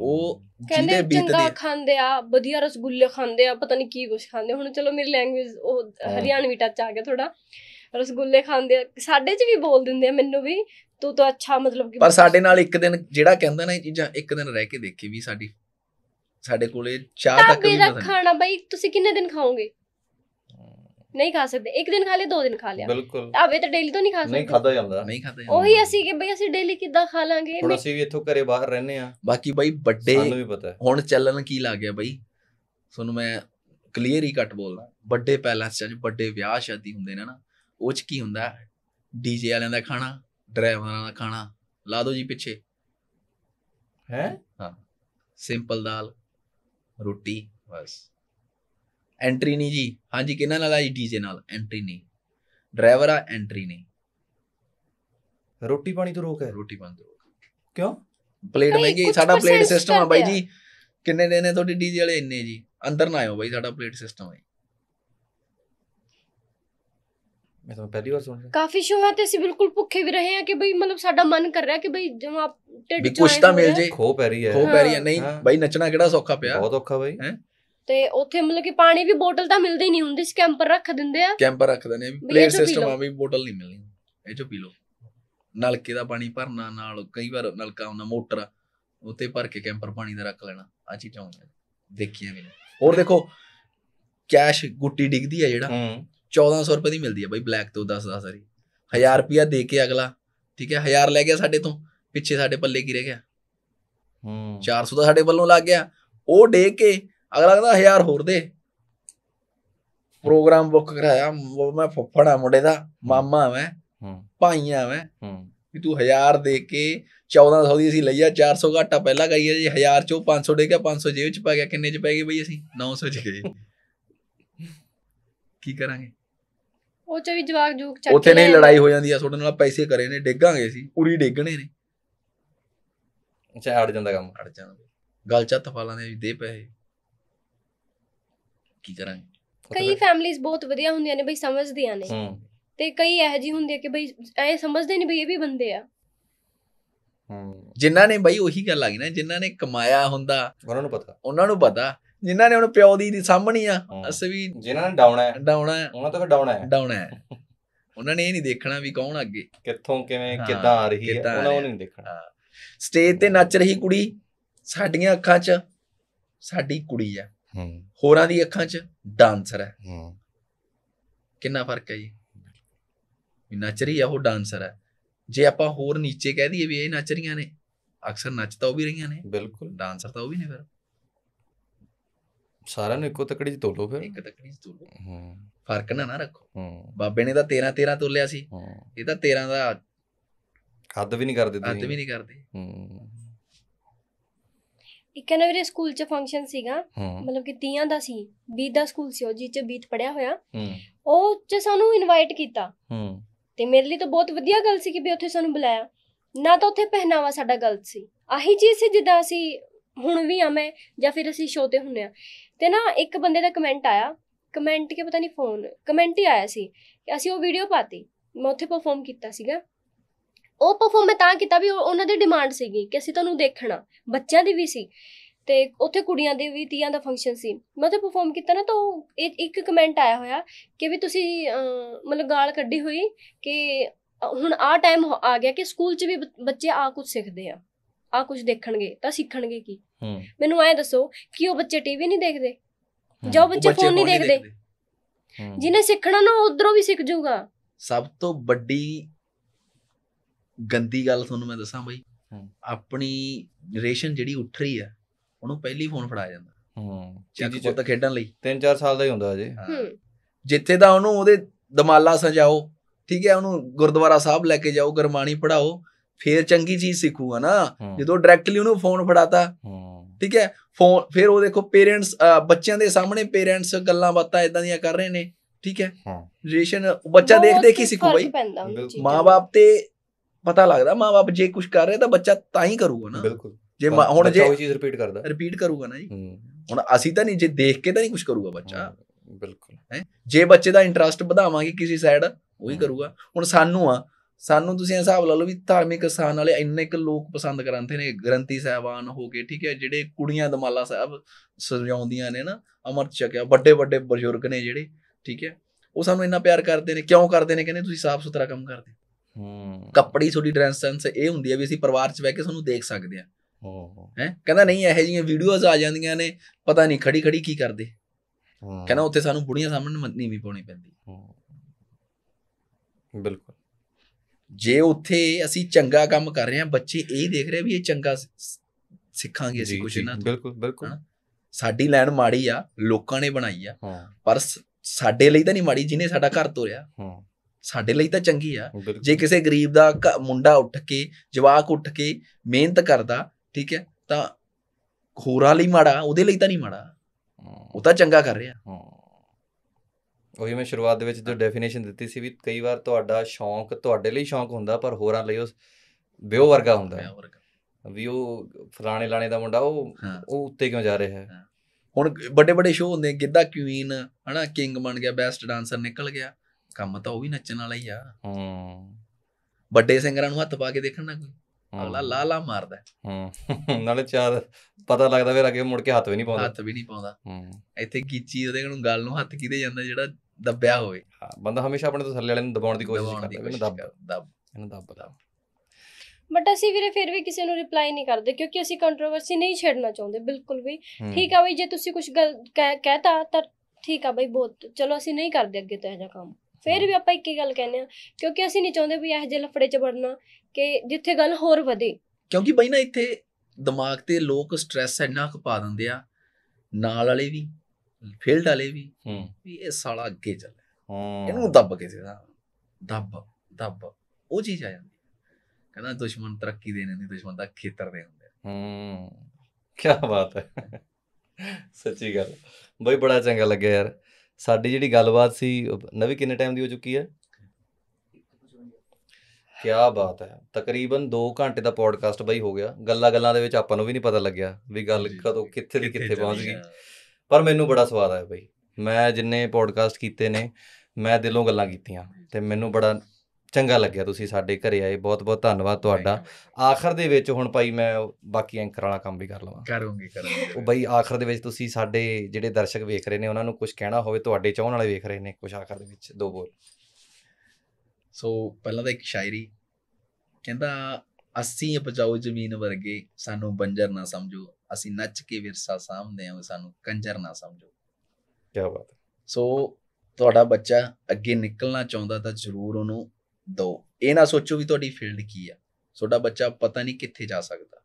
Speaker 1: ਉਹ ਕਹਿੰਦੇ ਚੰਗਾ
Speaker 2: ਖਾਂਦੇ ਆ ਵਧੀਆ ਰਸਗੁੱਲੇ ਖਾਂਦੇ ਆ ਪਤਾ ਨਹੀਂ ਕੀ ਕੁਝ ਖਾਂਦੇ ਹੁਣ ਚਲੋ ਮੇਰੀ ਲੈਂਗੁਏਜ ਉਹ ਹਰਿਆਣਵੀ ਟੱਚ ਆ ਗਿਆ ਥੋੜਾ ਰਸਗੁੱਲੇ ਖਾਂਦੇ ਆ ਸਾਡੇ 'ਚ ਵੀ ਬੋਲ ਦਿੰਦੇ ਆ ਮੈਨੂੰ ਵੀ ਤੂੰ ਤਾਂ ਅੱਛਾ ਮਤਲਬ ਕਿ ਪਰ ਸਾਡੇ ਨਾਲ
Speaker 1: ਇੱਕ ਦਿਨ ਜਿਹੜਾ ਕਹਿੰਦਾ ਨਾ ਇਹ ਚੀਜ਼ਾਂ ਇੱਕ ਦਿਨ ਰਹਿ ਕੇ ਦੇਖੀ ਵੀ ਸਾਡੀ ਸਾਡੇ ਕੋਲੇ ਚਾਹ ਤੱਕ ਵੀ ਨਹੀਂ ਖਾਣਾ
Speaker 2: ਬਾਈ ਤੁਸੀਂ ਕਿੰਨੇ ਦਿਨ ਖਾਓਗੇ ਨਹੀਂ ਖਾ ਸਕਦੇ ਇੱਕ ਦਿਨ ਖਾ ਲਿਆ ਦੋ ਦਿਨ ਖਾ ਲਿਆ ਬਿਲਕੁਲ ਢਾਬੇ ਤੇ ਡੇਲੀ ਤੋਂ ਨਹੀਂ ਖਾ ਸਕਦੇ ਨਹੀਂ
Speaker 1: ਖਾਦਾ ਜਾਂਦਾ ਨਹੀਂ ਜਾਂਦਾ ਉਹੀ
Speaker 2: ਅਸੀਂ ਕਿ ਬਈ ਅਸੀਂ ਡੇਲੀ ਕਿੱਦਾਂ ਖਾ ਲਾਂਗੇ
Speaker 1: ਹੁਣ
Speaker 3: ਅਸੀਂ ਵੀ ਇੱਥੋਂ ਘਰੇ ਬਾਹਰ ਰਹਿੰਦੇ ਆ
Speaker 1: ਬਾਕੀ ਬਈ ਵੱਡੇ ਸਾਨੂੰ ਵੀ ਪਤਾ ਹੁਣ ਚੱਲਣ ਕੀ ਲੱਗ ਗਿਆ ਬਈ ਤੁਹਾਨੂੰ ਮੈਂ ਕਲੀਅਰ ਹੀ ਕੱਟ ਬੋਲਦਾ ਵੱਡੇ ਪੈਲਸ ਚ ਵੱਡੇ ਵਿਆਹ ਸ਼ਾਦੀ ਹੁੰਦੇ ਨੇ ਨਾ ਉਹ ਚ ਕੀ ਹੁੰਦਾ ਡੀਜੇ ਵਾਲਿਆਂ ਦਾ ਖਾਣਾ ਡਰਾਈਵਰਾਂ ਦਾ ਖਾਣਾ ਲਾ ਦਿਓ ਜੀ ਪਿੱਛੇ ਹੈ ਹਾਂ ਸਿੰਪਲ ਦਾਲ ਰੋਟੀ ਬਸ ਐਂਟਰੀ ਨਹੀਂ ਜੀ ਹਾਂਜੀ ਕਿਹਨਾਂ ਨਾਲ ਆਈ ਡੀਜੇ ਨਾਲ ਐਂਟਰੀ ਨਹੀਂ ਡਰਾਈਵਰ ਆ ਐਂਟਰੀ ਨਹੀਂ ਰੋਟੀ ਪਾਣੀ ਤੋਂ ਰੋਕ ਹੈ ਰੋਟੀ ਪਾਣੀ ਤੋਂ ਰੋਕ ਕਿਉਂ
Speaker 3: ਪਲੇਟ ਮਹਿੰਗੀ ਸਾਡਾ ਪਲੇਟ ਸਿਸਟਮ ਆ ਬਾਈ ਜੀ
Speaker 1: ਕਿੰਨੇ ਦੇ ਨੇ ਤੁਹਾਡੀ ਡੀਜੇ ਵਾਲੇ ਇੰਨੇ ਜੀ ਅੰਦਰ ਨਾ ਆਇਓ ਬਾਈ ਸਾਡਾ ਪਲੇਟ ਸਿਸਟਮ ਹੈ
Speaker 3: ਮੈਂ ਤਾਂ ਪਹਿਲੀ ਵਾਰ ਸੁਣ ਰਿਹਾ
Speaker 2: ਕਾਫੀ ਸ਼ੋਅ ਹੈ ਤੇ ਅਸੀਂ ਬਿਲਕੁਲ ਭੁੱਖੇ ਵੀ ਰਹੇ ਹਾਂ ਕਿ ਬਈ ਮਤਲਬ ਸਾਡਾ ਮਨ ਕਰ ਰਿਹਾ ਕਿ ਬਈ ਜਿਵੇਂ ਆਪ ਟਿੱਡ ਚ ਕੁਛ ਤਾਂ ਮਿਲ ਜੇ
Speaker 3: ਖੋ ਪੈ ਰਹੀ ਹੈ ਖੋ ਪੈ ਰਹੀ ਹੈ ਨਹੀਂ ਬਾਈ ਨੱਚਣਾ ਕਿਹੜਾ ਸੌਖਾ ਪਿਆ ਬਹੁਤ ਔਖਾ ਬਾਈ ਹੈ
Speaker 2: ਤੇ ਉੱਥੇ ਮਤਲਬ ਕਿ ਪਾਣੀ ਵੀ ਬੋਟਲ ਤਾਂ ਮਿਲਦੇ ਨਹੀਂ ਹੁੰਦੇ ਸੀ ਕੈਂਪਰ ਰੱਖ ਦਿੰਦੇ ਆ
Speaker 1: ਕੈਂਪਰ ਦਿੰਦੇ ਨੇ ਪਲੇਟ ਚੋਂ ਸਿਸਟਮ ਆ ਵੀ ਬੋਟਲ ਨਹੀਂ ਮਿਲਣੀ ਇਹ ਜੋ ਪੀ ਲੋ ਨਲਕੇ ਦਾ ਪਾਣੀ ਭਰਨਾ ਨਾਲ ਕਈ ਵਾਰ ਨਲਕਾ ਹੁੰਦਾ ਮੋਟਰ ਉੱਤੇ ਭਰ ਕੇ ਕੈਂਪਰ ਪਾਣੀ ਦਾ ਰੱਖ ਲੈਣਾ ਆ ਚੀਜ਼ਾਂ ਹੁੰਦੀਆਂ ਦੇਖੀਆਂ ਵੀ ਨੇ ਹੋਰ ਦੇਖੋ ਕੈਸ਼ ਗੁੱਟੀ ਡਿੱਗਦੀ ਆ ਜਿਹੜਾ ਹੂੰ 1400 ਰੁਪਏ ਦੀ ਮਿਲਦੀ ਆ ਬਾਈ ਬਲੈਕ ਤੋਂ 10 10 ਸਾਰੀ 1000 ਰੁਪਿਆ ਦੇ ਕੇ ਅਗਲਾ ਠੀਕ ਹੈ 1000 ਲੈ ਗਿਆ ਸਾਡੇ ਤੋਂ ਪਿੱਛੇ ਸਾਡੇ ਪੱਲੇ ਕੀ ਰਹਿ ਗਿਆ ਹੂੰ 400 ਦਾ ਸਾਡੇ ਵੱਲੋਂ ਲੱਗ ਗਿਆ ਉਹ ਦੇ ਕੇ ਅਗਲਾ ਕਹਿੰਦਾ 1000 ਹੋਰ ਦੇ ਪ੍ਰੋਗਰਾਮ ਬੁੱਕ ਕਰਾਇਆ ਮੈਂ ਫੁੱਫੜਾ ਮੁੰਡੇ ਦਾ ਮਾਮਾ ਮੈਂ ਹੂੰ ਭਾਈਆਂ ਮੈਂ ਵੀ ਤੂੰ 1000 ਦੇ ਕੇ 1400 ਦੀ ਅਸੀਂ ਲਈਆ 400 ਘਾਟਾ ਪਹਿਲਾਂ ਗਈਆ ਜੀ 1000 ਚੋਂ 500 ਦੇ ਗਿਆ 500 ਜੇਬ ਚ ਪਾ ਗਿਆ ਕਿੰਨੇ ਚ ਪੈ ਗਏ ਬਈ ਅਸੀਂ 900 ਚ ਗਏ ਕੀ ਕਰਾਂਗੇ
Speaker 2: ਉਹ ਚ ਵੀ ਜਵਾਕ ਜੂਕ ਚੱਕ ਉੱਥੇ ਨਹੀਂ ਲੜਾਈ ਹੋ ਜਾਂਦੀ ਆ
Speaker 1: ਤੁਹਾਡੇ ਨਾਲ ਪੈਸੇ ਕਰੇ ਨੇ ਡੇਗਾਂਗੇ ਸੀ ਪੂਰੀ ਡੇਗਣੇ ਨੇ ਅੱਛਾ ਅੜ ਜਾਂਦਾ ਕੰਮ ਅੜ ਜਾਂਦਾ ਗੱਲ ਚੱਤ ਫਾਲਾਂ ਦੇ ਦੇ ਪੈਸੇ ਕੀ ਕਰਾਂਗੇ ਕਈ
Speaker 2: ਫੈਮਲੀਆਂ ਬਹੁਤ ਵਧੀਆ ਹੁੰਦੀਆਂ ਨੇ ਬਈ ਸਮਝਦੀਆਂ ਨੇ ਹੂੰ ਤੇ ਕਈ ਇਹ ਜੀ ਹੁੰਦੀ ਹੈ ਕਿ ਬਈ ਐ ਸਮਝਦੇ ਨਹੀਂ ਬਈ ਇਹ ਵੀ ਬੰਦੇ ਆ
Speaker 1: ਹੂੰ ਜਿਨ੍ਹਾਂ ਨੇ ਬਈ ਉਹੀ ਗੱਲ ਆ ਗਈ ਨਾ ਜਿਨ੍ਹਾਂ ਨੇ ਕਮਾਇਆ ਹੁੰਦਾ ਉਹਨਾਂ ਨੂੰ ਪਤਾ ਉਹਨਾਂ ਨੂੰ ਪਤਾ ਜਿਨ੍ਹਾਂ ਨੇ ਹੁਣ ਪਿਓ ਦੀ ਸਾਹਮਣੀ ਆ ਅਸੀਂ ਵੀ ਜਿਨ੍ਹਾਂ ਨੇ ਡਾਉਣਾ ਹੈ ਡਾਉਣਾ ਹੈ ਉਹਨਾਂ ਤਾਂ ਡਾਉਣਾ ਹੈ ਡਾਉਣਾ ਹੈ ਉਹਨਾਂ ਨੇ ਇਹ ਨਹੀਂ ਦੇਖਣਾ ਵੀ ਕੌਣ ਅੱਗੇ ਕਿੱਥੋਂ ਕਿਵੇਂ ਕਿੱਦਾਂ ਆ ਰਹੀ ਹੈ ਉਹਨਾਂ ਨੂੰ ਨਹੀਂ ਦੇਖਣਾ ਸਟੇਜ ਤੇ ਨੱਚ ਰਹੀ ਕੁੜੀ ਸਾਡੀਆਂ ਅੱਖਾਂ 'ਚ ਸਾਡੀ ਕੁੜੀ ਆ ਹੂੰ ਹੋਰਾਂ ਦੀ ਅੱਖਾਂ 'ਚ ਡਾਂਸਰ ਹੈ ਹੂੰ ਕਿੰਨਾ ਫਰਕ ਹੈ ਜੀ ਇਹ ਨੱਚਰੀ ਆ ਉਹ ਡਾਂਸਰ ਹੈ ਜੇ ਆਪਾਂ ਹੋਰ ਨੀਚੇ ਕਹਿ ਦਈਏ ਵੀ ਇਹ ਨੱਚ ਨੇ ਅਕਸਰ ਨੱਚ ਤਾਂ ਉਹ ਵੀ ਰਹੀਆਂ ਨੇ ਬਿਲਕੁਲ ਡਾਂਸਰ ਤਾਂ ਉਹ ਵੀ ਨੇ ਫਿਰ ਸਾਰਿਆਂ ਨੂੰ ਇੱਕੋ ਤਕੜੀ 'ਚ ਤੋਲੋ ਫਿਰ ਇੱਕ ਤਕੜੀ 'ਚ ਤੋਲੋ ਹੂੰ ਫਰਕ ਨਾ ਨਾ ਰੱਖੋ ਹੂੰ ਬਾਬੇ ਨੇ ਤਾਂ 13 13 ਤੋਲਿਆ ਸੀ ਇਹ ਤਾਂ 13 ਦਾ ਹੱਦ ਵੀ ਨਹੀਂ ਕਰਦੇ ਤੁਸੀਂ ਹੱਦ ਵੀ ਨਹੀਂ ਕਰਦੇ ਹੂੰ
Speaker 2: ਇੱਕ ਨਾ ਵੀਰੇ ਸਕੂਲ 'ਚ ਫੰਕਸ਼ਨ ਸੀਗਾ ਮਤਲਬ ਕਿ ਤੀਆਂ ਦਾ ਸੀ ਬੀਤ ਦਾ ਸਕੂਲ ਸੀ ਉਹ ਜਿੱਥੇ ਬੀਤ ਪੜਿਆ ਹੋਇਆ ਉਹ 'ਚ ਸਾਨੂੰ ਇਨਵਾਈਟ ਕੀਤਾ ਤੇ ਮੇਰੇ ਲਈ ਤਾਂ ਬਹੁਤ ਵਧੀਆ ਗੱਲ ਸੀ ਕਿ ਵੀ ਉੱਥੇ ਸਾਨੂੰ ਬੁਲਾਇਆ ਨਾ ਤਾਂ ਉੱਥੇ ਪਹਿਨਾਵਾ ਸਾਡਾ ਗਲਤ ਸੀ ਆਹੀ ਚੀਜ਼ ਸੀ ਜਿੱਦਾਂ ਅਸੀਂ ਹੁਣ ਵੀ ਆ ਮੈਂ ਜਾਂ ਫਿਰ ਅਸੀਂ ਸ਼ੋਅ ਤੇ ਹੁੰਨੇ ਆ ਤੇ ਨਾ ਇੱਕ ਬੰਦੇ ਦਾ ਕਮੈਂਟ ਆਇਆ ਕਮੈਂਟ ਕੇ ਪਤਾ ਨਹੀਂ ਫੋਨ ਕਮੈਂਟ ਹੀ ਆਇਆ ਸੀ ਕਿ ਅਸੀਂ ਉਹ ਵੀਡੀਓ ਪਾਤੀ ਮੈਂ ਉੱਥੇ ਪਰਫਾਰਮ ਕੀਤਾ ਸੀਗਾ ਉਹ ਪਰਫਾਰਮ ਮੈਂ ਤਾਂ ਕੀਤਾ ਵੀ ਉਹਨਾਂ ਦੀ ਡਿਮਾਂਡ ਸੀਗੀ ਕਿ ਅਸੀਂ ਤੁਹਾਨੂੰ ਦੇਖਣਾ ਬੱਚਿਆਂ ਦੀ ਵੀ ਸੀ ਤੇ ਉੱਥੇ ਕੁੜੀਆਂ ਦੇ ਵੀ ਤੀਆਂ ਦਾ ਫੰਕਸ਼ਨ ਸੀ ਮੈਂ ਤਾਂ ਪਰਫਾਰਮ ਕੀਤਾ ਨਾ ਤਾਂ ਉਹ ਇੱਕ- ਇੱਕ ਕਮੈਂਟ ਆਇਆ ਹੋਇਆ ਕਿ ਵੀ ਤੁਸੀਂ ਮਤਲਬ ਗਾਲ ਕੱਢੀ ਹੋਈ ਕਿ ਹੁਣ ਆ ਟਾਈਮ ਆ ਗਿਆ ਕਿ ਸਕੂਲ 'ਚ ਵੀ ਬੱਚੇ ਆ ਕੁਝ ਸਿੱਖਦੇ ਆ ਆ ਕੁਝ ਦੇਖਣਗੇ ਤਾਂ ਸਿੱਖਣਗੇ ਕੀ ਮੈਨੂੰ ਐਂ ਦੱਸੋ ਕਿ ਉਹ ਬੱਚੇ ਟੀਵੀ ਨਹੀਂ ਦੇਖਦੇ ਜੋ ਬੱਚੇ ਫੋਨ ਨਹੀਂ ਦੇਖਦੇ ਜਿਹਨੇ ਸਿੱਖਣਾ ਨਾ ਉਧਰੋਂ ਵੀ ਸਿੱਖ ਜਾਊਗਾ
Speaker 1: ਸਭ ਤੋਂ ਵੱਡੀ ਗੰਦੀ ਗੱਲ ਤੁਹਾਨੂੰ ਮੈਂ ਦੱਸਾਂ ਬਈ ਆਪਣੀ ਰੇਸ਼ਨ ਜਿਹੜੀ ਉੱਠ ਰਹੀ ਆ ਉਹਨੂੰ ਪਹਿਲੀ ਫੋਨ ਫੜਾਇਆ ਜਾਂਦਾ ਹੂੰ ਚੱਕ ਪੁੱਤ ਖੇਡਣ ਲਈ 3-4 ਸਾਲ ਦਾ ਹੀ ਹੁੰਦਾ ਅਜੇ ਜਿੱਥੇ ਦਾ ਉਹਨੂੰ ਉਹਦੇ ਦਮਾਲਾ ਸਜਾਓ ਠੀਕ ਹੈ ਉਹਨੂੰ ਗੁਰਦੁਆਰਾ ਸਾਹਿਬ ਲੈ ਕੇ ਜਾਓ ਗਰਮਾਣੀ ਪੜਾਓ ਫੇਰ ਚੰਗੀ ਚੀਜ਼ ਸਿੱਖੂਗਾ ਨਾ ਜਦੋਂ ਡਾਇਰੈਕਟਲੀ ਉਹਨੂੰ ਫੋਨ ਫੜਾਤਾ ਠੀਕ ਹੈ ਫੋਨ ਫੇਰ ਉਹ ਦੇਖੋ ਪੇਰੈਂਟਸ ਬੱਚਿਆਂ ਦੇ ਸਾਹਮਣੇ ਪੇਰੈਂਟਸ ਗੱਲਾਂ ਬਾਤਾਂ ਇਦਾਂ ਦੀਆਂ ਕਰ ਰਹੇ ਨੇ ਠੀਕ ਹੈ ਰੇਸ਼ਨ ਬੱਚਾ ਦੇਖ ਦੇਖ ਹੀ ਸਿੱਖੂ ਬਈ ਮਾਪੇ ਤੇ ਪਤਾ ਲੱਗਦਾ ਮਾਪੇ ਜੇ ਕੁਝ ਕਰ ਰਹੇ ਤਾਂ ਬੱਚਾ ਤਾਂ ਹੀ ਕਰੂਗਾ ਨਾ ਬਿਲਕੁਲ ਜੇ ਹੁਣ ਜੇ ਉਹ ਚੀਜ਼
Speaker 3: ਰਿਪੀਟ ਕਰਦਾ ਰਿਪੀਟ ਕਰੂਗਾ ਨਾ ਜੀ
Speaker 1: ਹੁਣ ਅਸੀਂ ਤਾਂ ਨਹੀਂ ਜੇ ਦੇਖ ਕੇ ਤਾਂ ਨਹੀਂ ਕੁਝ ਕਰੂਗਾ ਬੱਚਾ ਬਿਲਕੁਲ ਹੈ ਜੇ ਬੱਚੇ ਦਾ ਇੰਟਰਸਟ ਵਧਾਵਾਂਗੇ ਕਿਸੇ ਸਾਈਡ ਉਹ ਹੀ ਕਰੂਗਾ ਹੁਣ ਸਾਨੂੰ ਆ ਸਾਨੂੰ ਤੁਸੀਂ ਹਿਸਾਬ ਲਾ ਲਓ ਵੀ ਧਾਰਮਿਕ ਸਥਾਨ ਵਾਲੇ ਇੰਨੇ ਕੁ ਲੋਕ ਪਸੰਦ ਕਰਾਂਦੇ ਨੇ ਗ੍ਰੰਥੀ ਸਹਿਬਾਨ ਹੋ ਗਏ ਠੀਕ ਹੈ ਜਿਹੜੇ ਕੁੜੀਆਂ ਦਮਾਲਾ ਸਾਹਿਬ ਸਜਾਉਂਦੀਆਂ ਨੇ ਨਾ ਅਮਰ ਚੱਕਿਆ ਵੱਡੇ ਵੱਡੇ ਬਜ਼ੁਰਗ ਨੇ ਜਿਹੜੇ ਠੀਕ ਹੈ ਉਹ ਸਾਨੂੰ ਇੰਨਾ ਪਿਆਰ ਕਰਦੇ ਨੇ ਕਿਉਂ ਕਰਦੇ ਨੇ ਕਹਿੰਦੇ ਤੁਸੀਂ ਸਾਫ਼ ਸੁਥਰਾ ਕੰਮ ਕਰਦੇ ਹੂੰ ਕੱਪੜੀ ਤੁਹਾਡੀ ਡਰੈਸ ਸੈਂਸ ਇਹ ਹੁੰਦੀ ਆ ਵੀ ਅਸੀਂ ਪਰਿਵਾਰ 'ਚ ਬਹਿ ਕੇ ਤੁਹਾਨੂੰ ਦੇਖ ਸਕਦੇ ਆ ਹੈ ਕਹਿੰਦਾ ਨਹੀਂ ਇਹੋ ਜਿਹੀਆਂ ਵੀਡੀਓਜ਼ ਆ ਜਾਂਦੀਆਂ ਨੇ ਪਤਾ ਨਹੀਂ ਖੜੀ ਖੜੀ ਕੀ ਕਰਦੇ ਕਹਿੰਦਾ ਉੱਥੇ ਸਾਨੂੰ ਬੁੜੀਆਂ ਸਾਹਮਣੇ ਮੰਨੀ ਵੀ ਪਾਉਣੀ ਪੈਂਦੀ ਬਿਲਕੁਲ ਜੇ ਉੱਥੇ ਅਸੀਂ ਚੰਗਾ ਕੰਮ ਕਰ ਰਹੇ ਹਾਂ ਬੱਚੇ ਇਹ ਦੇਖ ਰਹੇ ਵੀ ਇਹ ਚੰਗਾ ਸਿੱਖਾਂਗੇ ਅਸੀਂ ਕੁਝ ਨਾ ਬਿਲਕੁਲ ਬਿਲਕੁਲ ਸਾਡੀ ਲੈਣ ਮਾੜੀ ਆ ਲੋਕਾਂ ਨੇ ਬਣਾਈ ਆ ਪਰ ਸਾਡੇ ਲਈ ਤਾਂ ਨਹੀਂ ਮਾੜੀ ਜਿਨੇ ਸਾਡਾ ਘਰ ਤੋੜਿਆ ਹਾਂ ਸਾਡੇ ਲਈ ਤਾਂ ਚੰਗੀ ਆ ਜੇ ਕਿਸੇ ਗਰੀਬ ਦਾ ਮੁੰਡਾ ਉੱਠ ਕੇ ਜਵਾਕ ਉੱਠ ਕੇ ਮਿਹਨਤ ਕਰਦਾ ਠੀਕ ਹੈ ਤਾਂ ਹੋਰਾਂ ਲਈ ਮਾੜਾ ਉਹਦੇ ਲਈ ਤਾਂ ਨਹੀਂ ਮਾੜਾ ਉਹ ਤਾਂ ਚੰਗਾ ਕਰ ਰਿਹਾ
Speaker 3: ਉਹੀ ਮੈਂ ਸ਼ੁਰੂਆਤ ਦੇ ਵਿੱਚ ਜੋ ਡੈਫੀਨੇਸ਼ਨ ਦਿੱਤੀ ਸੀ ਵੀ ਕਈ ਵਾਰ ਤੁਹਾਡਾ ਸ਼ੌਂਕ ਤੁਹਾਡੇ ਲਈ ਸ਼ੌਂਕ ਹੁੰਦਾ ਪਰ ਹੋਰਾਂ ਲਈ ਉਹ ਬਿਓ ਵਰਗਾ ਹੁੰਦਾ ਹੈ ਵੀ ਉਹ ਫਲਾਣੇ ਲਾਣੇ ਦਾ ਮੁੰਡਾ ਉਹ ਉਹ ਉੱਤੇ ਕਿਉਂ ਜਾ ਰਿਹਾ ਹੈ
Speaker 1: ਹੁਣ ਵੱਡੇ ਵੱਡੇ ਸ਼ੋਅ ਹੁੰਦੇ ਗਿੱਧਾ ਕੁਈਨ ਹਨਾ ਕਿੰਗ ਬਣ ਗਿਆ ਬੈਸਟ ਡਾਂਸਰ ਨਿਕਲ ਗਿਆ ਕੰਮ ਤਾਂ ਉਹ ਵੀ ਨੱਚਣ ਵਾਲਾ ਹੀ ਆ
Speaker 3: ਹੂੰ ਵੱਡੇ
Speaker 1: ਸਿੰਗਰਾਂ ਨੂੰ ਹੱਥ ਪਾ ਕੇ ਦੇਖਣ ਨਾ ਕੋਈ ਅਗਲਾ ਲਾ ਲਾ ਮਾਰਦਾ
Speaker 3: ਹੂੰ ਨਾਲੇ ਚਾਰ ਪਤਾ ਲੱਗਦਾ ਫਿਰ ਅੱਗੇ ਮੁੜ ਕੇ ਹੱਥ ਵੀ ਨਹੀਂ ਪਾਉਂਦਾ ਹੱਥ ਵੀ ਨਹੀਂ ਪਾਉਂਦਾ ਹੂੰ
Speaker 1: ਇੱਥੇ ਕੀਚੀ ਉਹਦੇ ਨੂੰ ਗੱਲ ਨੂੰ ਹੱਥ ਕਿਤੇ ਜਾਂਦਾ ਜਿਹੜਾ ਦੱਬਿਆ ਹੋਵੇ ਹਾਂ ਬੰਦਾ ਹਮੇਸ਼ਾ ਆਪਣੇ ਤੋਂ ਥੱਲੇ ਵਾਲੇ ਨੂੰ
Speaker 3: ਦਬਾਉਣ ਦੀ ਕੋਸ਼ਿਸ਼ ਕਰਦਾ ਇਹਨੂੰ ਦੱਬ ਦੱਬ ਇਹਨੂੰ ਦੱਬ ਦੱਬ
Speaker 2: ਬਟ ਅਸੀਂ ਵੀਰੇ ਫਿਰ ਵੀ ਕਿਸੇ ਨੂੰ ਰਿਪਲਾਈ ਨਹੀਂ ਕਰਦੇ ਕਿਉਂਕਿ ਅਸੀਂ ਕੰਟਰੋਵਰਸੀ ਨਹੀਂ ਛੇੜਨਾ ਚਾਹੁੰਦੇ ਬਿਲਕੁਲ ਵੀ ਠੀਕ ਆ ਬਈ ਜੇ ਤੁਸੀਂ ਕੁਝ ਗੱਲ ਕਹਿਤਾ ਤਾਂ ਠੀਕ ਆ ਬਈ ਬਹੁਤ ਚਲੋ ਅਸੀਂ ਨਹੀਂ ਕਰਦੇ ਅੱਗੇ ਤੋਂ ਇਹ ਜਿਹਾ ਕੰਮ ਫਿਰ ਵੀ ਆਪਾਂ ਇੱਕ ਹੀ ਗੱਲ ਕਹਿੰਦੇ ਆ ਕਿਉਂਕਿ ਅਸੀਂ ਨਹੀਂ ਚਾਹੁੰਦੇ ਵੀ ਇਹ ਜਿਹੇ ਲਫੜੇ 'ਚ ਵੜਨਾ ਕਿ ਜਿੱਥੇ ਗੱਲ ਹੋਰ ਵਧੇ
Speaker 1: ਕਿਉਂਕਿ ਬਈ ਨਾ ਇੱਥੇ ਦਿਮਾਗ ਤੇ ਲੋਕ ਸਟ੍ਰੈਸ ਇੰਨਾ ਕੁ ਪਾ ਦਿੰਦੇ ਆ ਨਾਲ ਵਾਲੇ ਵੀ ਫੀਲਡ ਵਾਲੇ ਵੀ ਹੂੰ ਵੀ ਇਹ ਸਾਲਾ ਅੱਗੇ ਚੱਲ ਇਹਨੂੰ ਦੱਬ ਕੇ ਸਿੱਧਾ ਦੱਬ ਦੱਬ ਉਹ ਚੀਜ਼ ਆ ਜਾਂਦੀ ਕਹਿੰਦਾ ਦੁਸ਼ਮਣ ਤਰੱਕੀ ਦੇਣ ਨਹੀਂ ਦੁਸ਼ਮਣ ਦਾ
Speaker 3: ਖੇਤਰ ਦੇ ਹੁੰਦੇ ਹੂੰ ਕੀ ਬਾਤ ਹੈ ਸੱਚੀ ਗੱਲ ਬਈ ਬੜਾ ਚੰਗਾ ਲੱਗਿਆ ਯਾਰ ਸਾਡੀ ਜਿਹੜੀ ਗੱਲਬਾਤ ਸੀ ਨਵੀ ਕਿੰਨੇ ਟਾਈਮ ਦੀ ਹੋ ਚੁੱਕੀ ਹੈ ਕੀ ਬਾਤ ਹੈ ਤਕਰੀਬਨ 2 ਘੰਟੇ ਦਾ ਪੋਡਕਾਸਟ ਬਈ ਹੋ ਗਿਆ ਗੱਲਾਂ ਗੱਲਾਂ ਦੇ ਵਿੱਚ ਆਪਾਂ ਨੂੰ ਵੀ ਨਹੀਂ ਪਤਾ ਲੱਗਿਆ ਵੀ ਗੱਲ ਕਦੋਂ ਕਿੱਥੇ ਦੀ ਕਿੱਥੇ ਪਹੁੰਚ ਗਈ ਪਰ ਮੈਨੂੰ ਬੜਾ ਸਵਾਦ ਆਇਆ ਬਈ ਮੈਂ ਜਿੰਨੇ ਪੋਡਕਾਸਟ ਕੀਤੇ ਨੇ ਮੈਂ ਦਿਲੋਂ ਗੱਲਾਂ ਕੀਤੀਆਂ ਤੇ ਮੈਨੂੰ ਬੜਾ ਚੰਗਾ ਲੱਗਿਆ ਤੁਸੀਂ ਸਾਡੇ ਘਰੇ ਆਏ ਬਹੁਤ ਬਹੁਤ ਧੰਨਵਾਦ ਤੁਹਾਡਾ ਆਖਰ ਦੇ ਵਿੱਚ ਹੁਣ ਭਾਈ ਮੈਂ ਬਾਕੀ ਐਂਕਰ ਵਾਲਾ ਕੰਮ ਵੀ ਕਰ ਲਵਾਂ ਕਰੂੰਗੀ ਕਰੂੰਗੀ ਉਹ ਭਾਈ ਆਖਰ ਦੇ ਵਿੱਚ ਤੁਸੀਂ ਸਾਡੇ ਜਿਹੜੇ ਦਰਸ਼ਕ ਵੇਖ ਰਹੇ ਨੇ ਉਹਨਾਂ ਨੂੰ ਕੁਝ ਕਹਿਣਾ ਹੋਵੇ ਤੁਹਾਡੇ ਚਾਹਣ ਵਾਲੇ ਵੇਖ ਰਹੇ ਨੇ ਕੁਝ ਆਖਰ ਦੇ ਵਿੱਚ ਦੋ ਬੋਲ ਸੋ ਪਹਿਲਾਂ ਤਾਂ ਇੱਕ ਸ਼ਾਇਰੀ ਕਹਿੰਦਾ ਅਸੀਂ ਉਪਜਾਊ ਜ਼ਮੀਨ
Speaker 1: ਵਰਗੇ ਸਾਨੂੰ ਬੰਜਰ ਨਾ ਸਮਝੋ ਅਸੀਂ ਨੱਚ ਕੇ ਵਿਰਸਾ ਸਾਹਮਣੇ ਆ ਸਾਨੂੰ ਕੰਜਰ ਨਾ ਸਮਝੋ ਕੀ ਬਾਤ ਸੋ ਤੁਹਾਡਾ ਬੱਚਾ ਅੱਗੇ ਨਿਕਲਣਾ ਚਾਹੁੰਦਾ ਤਾਂ ਜ਼ਰੂਰ ਉਹਨੂੰ ਦੋ ਇਹ ਨਾ ਸੋਚੋ ਵੀ ਤੁਹਾਡੀ ਫੀਲਡ ਕੀ ਆ ਤੁਹਾਡਾ ਬੱਚਾ ਪਤਾ ਨਹੀਂ ਕਿੱਥੇ ਜਾ ਸਕਦਾ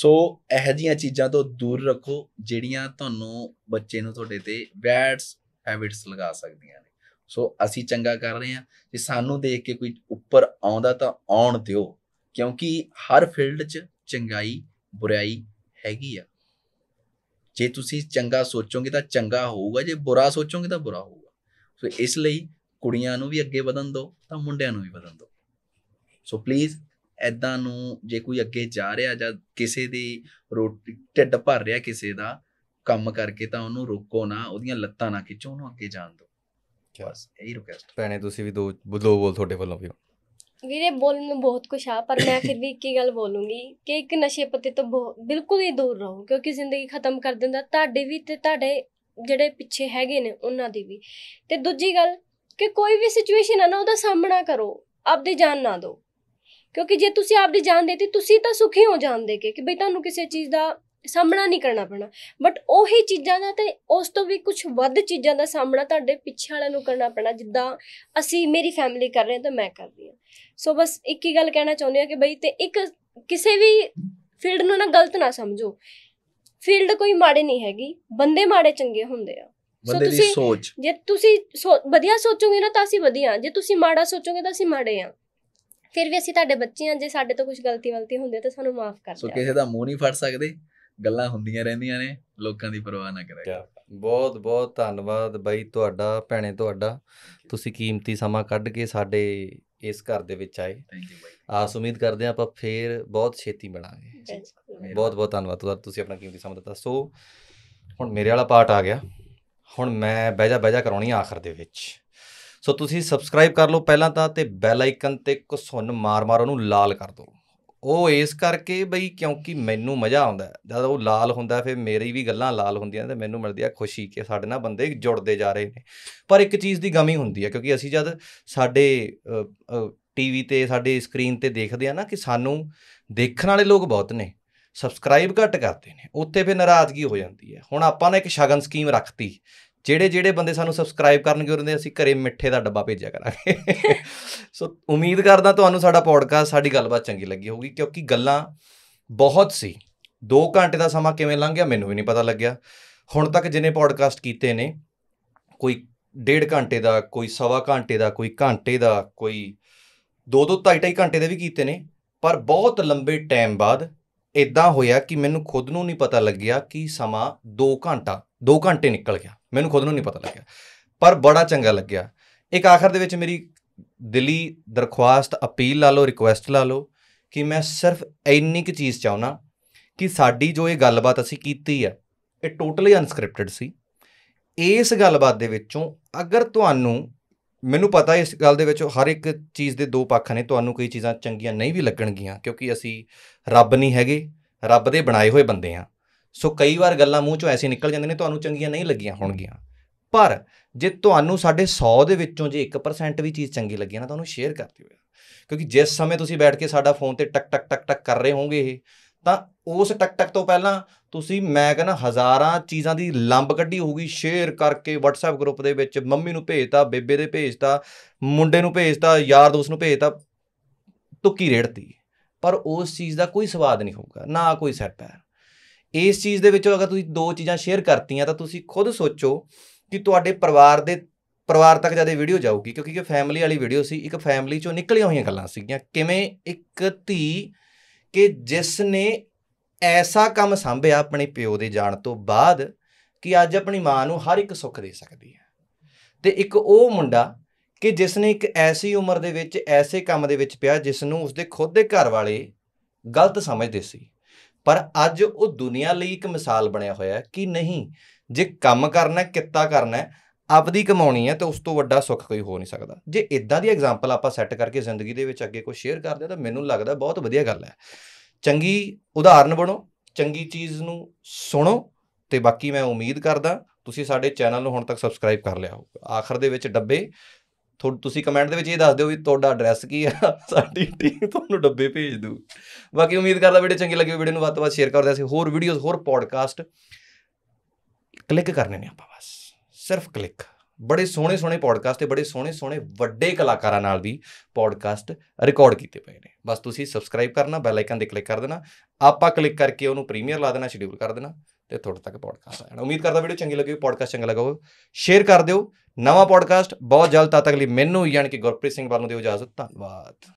Speaker 1: ਸੋ ਇਹ ਜੀਆਂ ਚੀਜ਼ਾਂ ਤੋਂ ਦੂਰ ਰੱਖੋ ਜਿਹੜੀਆਂ ਤੁਹਾਨੂੰ ਬੱਚੇ ਨੂੰ ਤੁਹਾਡੇ ਤੇ ਬੈਡਸ ਹੈਬਿਟਸ ਲਗਾ ਸਕਦੀਆਂ ਨੇ ਸੋ ਅਸੀਂ ਚੰਗਾ ਕਰ ਰਹੇ ਹਾਂ ਜੇ ਸਾਨੂੰ ਦੇਖ ਕੇ ਕੋਈ ਉੱਪਰ ਆਉਂਦਾ ਤਾਂ ਆਉਣ ਦਿਓ ਕਿਉਂਕਿ ਹਰ ਫੀਲਡ 'ਚ ਚੰਗਾਈ ਬੁਰਾਈ ਹੈਗੀ ਆ ਜੇ ਤੁਸੀਂ ਚੰਗਾ ਸੋਚੋਗੇ ਤਾਂ ਚੰਗਾ ਹੋਊਗਾ ਜੇ ਬੁਰਾ ਸੋਚੋਗੇ ਤਾਂ ਬੁਰਾ ਹੋਊਗਾ ਸੋ ਇਸ ਲਈ ਕੁੜੀਆਂ ਨੂੰ ਵੀ ਅੱਗੇ ਵਧਣ ਦਿਓ ਤਾਂ ਮੁੰਡਿਆਂ ਨੂੰ ਵੀ ਵਧਣ ਦਿਓ ਸੋ ਪਲੀਜ਼ ਐਦਾਂ ਨੂੰ ਜੇ ਕੋਈ ਅੱਗੇ ਜਾ ਰਿਹਾ ਜਾਂ ਕਿਸੇ ਦੀ ਰੋਟੀ ਢਿੱਡ ਭਰ ਰਿਹਾ ਕਿਸੇ ਦਾ ਕੰਮ ਕਰਕੇ ਤਾਂ ਉਹਨੂੰ ਰੋਕੋ ਨਾ ਉਹਦੀਆਂ ਲੱਤਾਂ ਨਾ ਖਿੱਚੋ ਉਹਨੂੰ ਅੱਗੇ ਜਾਣ ਦਿਓ ਬਸ ਇਹੀ ਰਿਕਵੈਸਟ
Speaker 3: ਭੈਣੇ ਤੁਸੀਂ ਵੀ ਦੋ ਦੋ ਬੋਲ ਤੁਹਾਡੇ ਵੱਲੋਂ ਵੀ
Speaker 2: ਵੀਰੇ ਬੋਲਣ ਨੂੰ ਬਹੁਤ ਕੁਛ ਆ ਪਰ ਮੈਂ ਫਿਰ ਵੀ ਇੱਕ ਹੀ ਗੱਲ ਬੋਲੂੰਗੀ ਕਿ ਇੱਕ ਨਸ਼ੇ ਪੱਤੇ ਤੋਂ ਬਿਲਕੁਲ ਹੀ ਦੂਰ ਰਹੋ ਕਿਉਂਕਿ ਜ਼ਿੰਦਗੀ ਖਤਮ ਕਰ ਦਿੰਦਾ ਤੁਹਾਡੇ ਵੀ ਤੇ ਤੁਹਾਡੇ ਜਿਹੜੇ ਪਿੱਛੇ ਹੈਗੇ ਨੇ ਉਹਨਾਂ ਦੀ ਵੀ ਤੇ ਦੂਜੀ ਗੱਲ ਕਿ ਕੋਈ ਵੀ ਸਿਚੁਏਸ਼ਨ ਹੈ ਨਾ ਉਹਦਾ ਸਾਹਮਣਾ ਕਰੋ ਆਪਦੀ ਜਾਨ ਨਾ ਦਿਓ ਕਿਉਂਕਿ ਜੇ ਤੁਸੀਂ ਆਪਦੀ ਜਾਨ ਦੇਤੀ ਤੁਸੀਂ ਤਾਂ ਸੁਖੀ ਹੋ ਜਾਂਦੇ ਕਿ ਬਈ ਤੁਹਾਨੂੰ ਕਿਸੇ ਚੀਜ਼ ਦਾ ਸਾਹਮਣਾ ਨਹੀਂ ਕਰਨਾ ਪੈਣਾ ਬਟ ਉਹੀ ਚੀਜ਼ਾਂ ਦਾ ਤੇ ਉਸ ਤੋਂ ਵੀ ਕੁਝ ਵੱਧ ਚੀਜ਼ਾਂ ਦਾ ਸਾਹਮਣਾ ਤੁਹਾਡੇ ਪਿੱਛੇ ਵਾਲਿਆਂ ਨੂੰ ਕਰਨਾ ਪੈਣਾ ਜਿੱਦਾਂ ਅਸੀਂ ਮੇਰੀ ਫੈਮਿਲੀ ਕਰ ਰਹੇ ਤਾਂ ਮੈਂ ਕਰਦੀ ਹਾਂ ਸੋ ਬਸ ਇੱਕ ਹੀ ਗੱਲ ਕਹਿਣਾ ਚਾਹੁੰਦੀ ਹਾਂ ਕਿ ਬਈ ਤੇ ਇੱਕ ਕਿਸੇ ਵੀ ਫੀਲਡ ਨੂੰ ਨਾ ਗਲਤ ਨਾ ਸਮਝੋ ਫੀਲਡ ਕੋਈ ਮਾੜੇ ਨਹੀਂ ਹੈਗੀ ਬੰਦੇ ਮਾੜੇ ਚੰਗੇ ਹੁੰਦੇ ਆ ਬੰਦੇ ਦੀ ਸੋਚ ਜੇ ਤੁਸੀਂ ਵਧੀਆ ਸੋਚੋਗੇ ਨਾ ਤਾਂ ਅਸੀਂ ਵਧੀਆ ਜੇ ਤੁਸੀਂ ਮਾੜਾ ਸੋਚੋਗੇ ਤਾਂ ਅਸੀਂ ਮਾੜੇ ਆ ਫਿਰ ਵੀ ਅਸੀਂ ਤੁਹਾਡੇ ਬੱਚੇ ਆ ਜੇ ਸਾਡੇ ਤੋਂ ਕੁਝ ਗਲਤੀ ਵਲਤੀ ਹੁੰਦੀ ਤਾਂ ਸਾਨੂੰ ਮਾਫ ਕਰ ਦਿਓ ਸੋ ਕਿਸੇ ਦਾ
Speaker 1: ਮੂੰਹ ਨਹੀਂ ਫੜ ਸਕਦੇ ਗੱਲਾਂ ਹੁੰਦੀਆਂ ਰਹਿੰਦੀਆਂ ਨੇ ਲੋਕਾਂ ਦੀ ਪਰਵਾਹ ਨਾ ਕਰਿਆ
Speaker 3: ਬਹੁਤ ਬਹੁਤ ਧੰਨਵਾਦ ਬਾਈ ਤੁਹਾਡਾ ਭੈਣੇ ਤੁਹਾਡਾ ਤੁਸੀਂ ਕੀਮਤੀ ਸਮਾਂ ਕੱਢ ਕੇ ਸਾਡੇ ਇਸ ਘਰ ਦੇ ਵਿੱਚ ਆਏ ਥੈਂਕ ਯੂ ਬਾਈ ਆਸ ਉਮੀਦ ਕਰਦੇ ਆ ਆਪਾਂ ਫੇਰ ਬਹੁਤ ਛੇਤੀ ਮਿਲਾਂਗੇ ਬਹੁਤ ਬਹੁਤ ਧੰਨਵਾਦ ਤੁਹਾਡਾ ਤੁਸੀਂ ਆਪਣਾ ਕੀਮਤੀ ਸਮਾਂ ਦਿੱਤਾ ਸੋ ਹੁਣ ਮੇਰੇ ਵਾਲਾ ਪਾਰਟ ਆ ਗਿਆ ਹੁਣ ਮੈਂ ਬਹਿਜਾ ਬਹਿਜਾ ਕਰਾਉਣੀ ਆ ਆਖਰ ਦੇ ਵਿੱਚ ਸੋ ਤੁਸੀਂ ਸਬਸਕ੍ਰਾਈਬ ਕਰ ਲਓ ਪਹਿਲਾਂ ਤਾਂ ਤੇ ਬੈਲ ਆਈਕਨ ਤੇ ਕੁਸੁੰਨ ਮਾਰ-ਮਾਰ ਉਹਨੂੰ ਲਾਲ ਕਰ ਦਿਓ ਉਹ ਇਸ ਕਰਕੇ ਬਈ ਕਿਉਂਕਿ ਮੈਨੂੰ ਮਜ਼ਾ ਆਉਂਦਾ ਜਦ ਉਹ ਲਾਲ ਹੁੰਦਾ ਫਿਰ ਮੇਰੀ ਵੀ ਗੱਲਾਂ ਲਾਲ ਹੁੰਦੀਆਂ ਤੇ ਮੈਨੂੰ ਮਿਲਦੀ ਆ ਖੁਸ਼ੀ ਕਿ ਸਾਡੇ ਨਾਲ ਬੰਦੇ ਜੁੜਦੇ ਜਾ ਰਹੇ ਨੇ ਪਰ ਇੱਕ ਚੀਜ਼ ਦੀ ਗਮੀ ਹੁੰਦੀ ਆ ਕਿਉਂਕਿ ਅਸੀਂ ਜਦ ਸਾਡੇ ਟੀਵੀ ਤੇ ਸਾਡੇ ਸਕਰੀਨ ਤੇ ਦੇਖਦੇ ਆ ਨਾ ਕਿ ਸਾਨੂੰ ਦੇਖਣ ਵਾਲੇ ਲੋਕ ਬਹੁਤ ਨੇ ਸਬਸਕ੍ਰਾਈਬ ਘੱਟ ਕਰਦੇ ਨੇ ਉੱਥੇ ਫਿਰ ਨਾਰਾਜ਼ਗੀ ਹੋ ਜਾਂਦੀ ਹੈ ਹੁਣ ਆਪਾਂ ਨੇ ਇੱਕ ਸ਼ਗਨ ਸਕੀਮ ਰੱਖਤੀ ਜਿਹੜੇ ਜਿਹੜੇ ਬੰਦੇ ਸਾਨੂੰ ਸਬਸਕ੍ਰਾਈਬ ਕਰਨਗੇ ਉਹਨਾਂ ਦੇ ਅਸੀਂ ਘਰੇ ਮਿੱਠੇ ਦਾ ਡੱਬਾ ਭੇਜਿਆ ਕਰਾਂਗੇ ਸੋ ਉਮੀਦ ਕਰਦਾ ਤੁਹਾਨੂੰ ਸਾਡਾ ਪੋਡਕਾਸਟ ਸਾਡੀ ਗੱਲਬਾਤ ਚੰਗੀ ਲੱਗੀ ਹੋਊਗੀ ਕਿਉਂਕਿ ਗੱਲਾਂ ਬਹੁਤ ਸੀ 2 ਘੰਟੇ ਦਾ ਸਮਾਂ ਕਿਵੇਂ ਲੰਘ ਗਿਆ ਮੈਨੂੰ ਵੀ ਨਹੀਂ ਪਤਾ ਲੱਗਿਆ ਹੁਣ ਤੱਕ ਜਿਨੇ ਪੋਡਕਾਸਟ ਕੀਤੇ ਨੇ ਕੋਈ 1.5 ਘੰਟੇ ਦਾ ਕੋਈ ਸਵਾ ਘੰਟੇ ਦਾ ਕੋਈ ਘੰਟੇ ਦਾ ਕੋਈ 2-2 2.5 ਘੰਟੇ ਦੇ ਵੀ ਕੀਤੇ ਨੇ ਪਰ ਬਹੁਤ ਲੰਬੇ ਟਾਈਮ ਬਾਅਦ ਇਦਾਂ ਹੋਇਆ ਕਿ ਮੈਨੂੰ ਖੁਦ ਨੂੰ ਨਹੀਂ ਪਤਾ ਲੱਗਿਆ ਕਿ ਸਮਾਂ 2 ਘੰਟਾ 2 ਘੰਟੇ ਨਿਕਲ ਗਿਆ ਮੈਨੂੰ ਖੁਦ ਨੂੰ ਨਹੀਂ ਪਤਾ ਲੱਗਿਆ ਪਰ ਬੜਾ ਚੰਗਾ ਲੱਗਿਆ ਇੱਕ ਆਖਰ ਦੇ ਵਿੱਚ ਮੇਰੀ ਦਿੱਲੀ ਦਰਖਾਸਤ ਅਪੀਲ ਲਾ ਲਓ ਰਿਕੁਐਸਟ ਲਾ ਲਓ ਕਿ ਮੈਂ ਸਿਰਫ ਇੰਨੀ ਕੁ ਚੀਜ਼ ਚਾਹੁੰਨਾ ਕਿ ਸਾਡੀ ਜੋ ਇਹ ਗੱਲਬਾਤ ਅਸੀਂ ਕੀਤੀ ਹੈ ਇਹ ਟੋਟਲੀ ਅਨਸਕ੍ਰਿਪਟਡ ਸੀ ਇਸ ਗੱਲਬਾਤ ਦੇ ਵਿੱਚੋਂ ਅਗਰ ਤੁਹਾਨੂੰ ਮੈਨੂੰ ਪਤਾ ਇਸ ਗੱਲ ਦੇ ਵਿੱਚ ਹਰ ਇੱਕ ਚੀਜ਼ ਦੇ ਦੋ ਪੱਖ ਨੇ ਤੁਹਾਨੂੰ ਕਈ ਚੀਜ਼ਾਂ ਚੰਗੀਆਂ ਨਹੀਂ ਵੀ ਲੱਗਣਗੀਆਂ ਕਿਉਂਕਿ ਅਸੀਂ ਰੱਬ ਨਹੀਂ ਹੈਗੇ ਰੱਬ ਦੇ ਬਣਾਏ ਹੋਏ ਬੰਦੇ ਆ ਸੋ ਕਈ ਵਾਰ ਗੱਲਾਂ ਮੂੰਹ ਚੋਂ ਐਸੀ ਨਿਕਲ ਜਾਂਦੇ ਨੇ ਤੁਹਾਨੂੰ ਚੰਗੀਆਂ ਨਹੀਂ ਲੱਗੀਆਂ ਹੋਣਗੀਆਂ ਪਰ ਜੇ ਤੁਹਾਨੂੰ ਸਾਡੇ 100 ਦੇ ਵਿੱਚੋਂ ਜੇ 1% ਵੀ ਚੀਜ਼ ਚੰਗੀ ਲੱਗੀ ਨਾ ਤੁਹਾਨੂੰ ਸ਼ੇਅਰ ਕਰ ਦਿਓ ਕਿਉਂਕਿ ਜਿਸ ਸਮੇਂ ਤੁਸੀਂ ਬੈਠ ਕੇ ਸਾਡਾ ਫੋਨ ਤੇ ਟਕ ਟਕ ਟਕ ਟਕ ਕਰ ਰਹੇ ਹੋਗੇ ਇਹ ਤਾਂ ਉਸ ਟਕ ਟਕ ਤੋਂ ਪਹਿਲਾਂ ਤੁਸੀਂ ਮੈਂ ਕਹਿੰਦਾ ਹਜ਼ਾਰਾਂ ਚੀਜ਼ਾਂ ਦੀ ਲੰਬ ਕੱਢੀ ਹੋਊਗੀ ਸ਼ੇਅਰ ਕਰਕੇ WhatsApp ਗਰੁੱਪ ਦੇ ਵਿੱਚ ਮੰਮੀ ਨੂੰ ਭੇਜਤਾ ਬੇਬੇ ਦੇ ਭੇਜਤਾ ਮੁੰਡੇ ਨੂੰ ਭੇਜਤਾ ਯਾਰ ਦੋਸਤ ਨੂੰ ਭੇਜਤਾ ਤੁੱਕੀ ਰੇੜਤੀ ਪਰ ਉਸ ਚੀਜ਼ ਦਾ ਕੋਈ ਸਵਾਦ ਨਹੀਂ ਹੋਊਗਾ ਨਾ ਕੋਈ ਸੈਟ ਹੈ ਇਸ ਚੀਜ਼ ਦੇ ਵਿੱਚ ਅਗਰ ਤੁਸੀਂ ਦੋ ਚੀਜ਼ਾਂ ਸ਼ੇਅਰ ਕਰਤੀਆਂ ਤਾਂ ਤੁਸੀਂ ਖੁਦ ਸੋਚੋ ਕਿ ਤੁਹਾਡੇ ਪਰਿਵਾਰ ਦੇ ਪਰਿਵਾਰ ਤੱਕ ਜਦੇ ਵੀਡੀਓ ਜਾਊਗੀ ਕਿਉਂਕਿ ਇਹ ਫੈਮਿਲੀ ਵਾਲੀ ਵੀਡੀਓ ਸੀ ਇੱਕ ਫੈਮਿਲੀ ਚੋਂ ਨਿਕਲੀਆਂ ਹੋਈਆਂ ਗੱਲਾਂ ਸੀਗੀਆਂ ਕਿਵੇਂ ਇੱਕ ਧੀ ਕਿ ਜਿਸ ਨੇ ਐਸਾ ਕੰਮ ਸੰਭਿਆ ਆਪਣੇ ਪਿਓ ਦੇ ਜਾਣ ਤੋਂ ਬਾਅਦ ਕਿ ਅੱਜ ਆਪਣੀ ਮਾਂ ਨੂੰ ਹਰ ਇੱਕ ਸੁੱਖ ਦੇ ਸਕਦੀ ਹੈ ਤੇ ਇੱਕ ਉਹ ਮੁੰਡਾ ਕਿ ਜਿਸ ਨੇ ਇੱਕ ਐਸੀ ਉਮਰ ਦੇ ਵਿੱਚ ਐਸੇ ਕੰਮ ਦੇ ਵਿੱਚ ਪਿਆ ਜਿਸ ਨੂੰ ਉਸਦੇ ਖੁਦ ਦੇ ਘਰ ਵਾਲੇ ਗਲਤ ਸਮਝਦੇ ਸੀ ਪਰ ਅੱਜ ਉਹ ਦੁਨੀਆ ਲਈ ਇੱਕ ਮਿਸਾਲ ਬਣਿਆ ਹੋਇਆ ਕਿ ਨਹੀਂ ਜੇ ਕੰਮ ਕਰਨਾ ਕਿੱਤਾ ਕਰਨਾ ਆਪਦੀ ਕਮਾਉਣੀ ਹੈ ਤਾਂ ਉਸ ਤੋਂ ਵੱਡਾ ਸੁੱਖ ਕੋਈ ਹੋ ਨਹੀਂ ਸਕਦਾ ਜੇ ਇਦਾਂ ਦੀ ਐਗਜ਼ਾਮਪਲ ਆਪਾਂ ਸੈੱਟ ਕਰਕੇ ਜ਼ਿੰਦਗੀ ਦੇ ਵਿੱਚ ਅੱਗੇ ਕੋਈ ਸ਼ੇਅਰ ਕਰਦੇ ਤਾਂ ਮੈਨੂੰ ਲੱਗਦਾ ਬਹੁਤ ਵਧੀਆ ਗੱਲ ਹੈ ਚੰਗੀ ਉਦਾਹਰਨ ਬਣੋ ਚੰਗੀ ਚੀਜ਼ ਨੂੰ ਸੁਣੋ ਤੇ ਬਾਕੀ ਮੈਂ ਉਮੀਦ ਕਰਦਾ ਤੁਸੀਂ ਸਾਡੇ ਚੈਨਲ ਨੂੰ ਹੁਣ ਤੱਕ ਸਬਸਕ੍ਰਾਈਬ ਕਰ ਲਿਆ ਹੋ ਆਖਰ ਦੇ ਵਿੱਚ ਡੱਬੇ ਤੁਸੀਂ ਕਮੈਂਟ ਦੇ ਵਿੱਚ ਇਹ ਦੱਸ ਦਿਓ ਵੀ ਤੁਹਾਡਾ ਐਡਰੈਸ ਕੀ ਹੈ ਸਾਡੀ ਟੀਮ ਤੁਹਾਨੂੰ ਡੱਬੇ ਭੇਜ ਦੂ ਬਾਕੀ ਉਮੀਦ ਕਰਦਾ ਵੀਡੀਓ ਚੰਗੀ ਲੱਗੀ ਵੀਡੀਓ ਨੂੰ ਵੱਧ ਤੋਂ ਵੱਧ ਸ਼ੇਅਰ ਕਰਦੇ ਅਸੀਂ ਹੋਰ ਵੀਡੀਓਜ਼ ਹੋਰ ਪੋਡਕਾਸਟ ਕਲਿੱਕ ਕਰਨੇ ਨੇ ਆਪਾਂ ਬਸ ਸਿਰਫ ਕਲਿੱਕ ਬੜੇ ਸੋਹਣੇ ਸੋਹਣੇ ਪੋਡਕਾਸਟ ਤੇ ਬੜੇ ਸੋਹਣੇ ਸੋਹਣੇ ਵੱਡੇ ਕਲਾਕਾਰਾਂ ਨਾਲ ਵੀ ਪੋਡਕਾਸਟ ਰਿਕਾਰਡ ਕੀਤੇ ਪਏ ਨੇ ਬਸ ਤੁਸੀਂ ਸਬਸਕ੍ਰਾਈਬ ਕਰਨਾ ਬੈਲ ਆਈਕਨ ਤੇ ਕਲਿੱਕ ਕਰ ਦੇਣਾ ਆਪਾਂ ਕਲਿੱਕ ਕਰਕੇ ਉਹਨੂੰ ਪ੍ਰੀਮੀਅਰ ਲਾ ਦੇਣਾ ਸ਼ਡਿਊਲ ਕਰ ਦੇਣਾ ਤੇ ਤੁਹਾਡੇ ਤੱਕ ਪੋਡਕਾਸਟ ਆ ਜਾਣਾ ਉਮੀਦ ਕਰਦਾ ਵੀਡੀਓ ਚੰਗੀ ਲੱਗੀ ਪੋਡਕਾਸਟ ਚੰਗਾ ਲੱਗਾ ਹੋਵੇ ਸ਼ੇਅਰ ਕਰ ਦਿਓ ਨਵਾਂ ਪੋਡਕਾਸਟ ਬਹੁਤ ਜਲਦ ਤੱਕ ਲਈ ਮੈਨੂੰ ਯਾਨੀ ਕਿ ਗੁਰਪ੍ਰੀਤ ਸਿੰਘ ਵੱਲੋਂ ਦਿਓ ਇਜਾਜ਼ਤ ਧੰਨਵਾਦ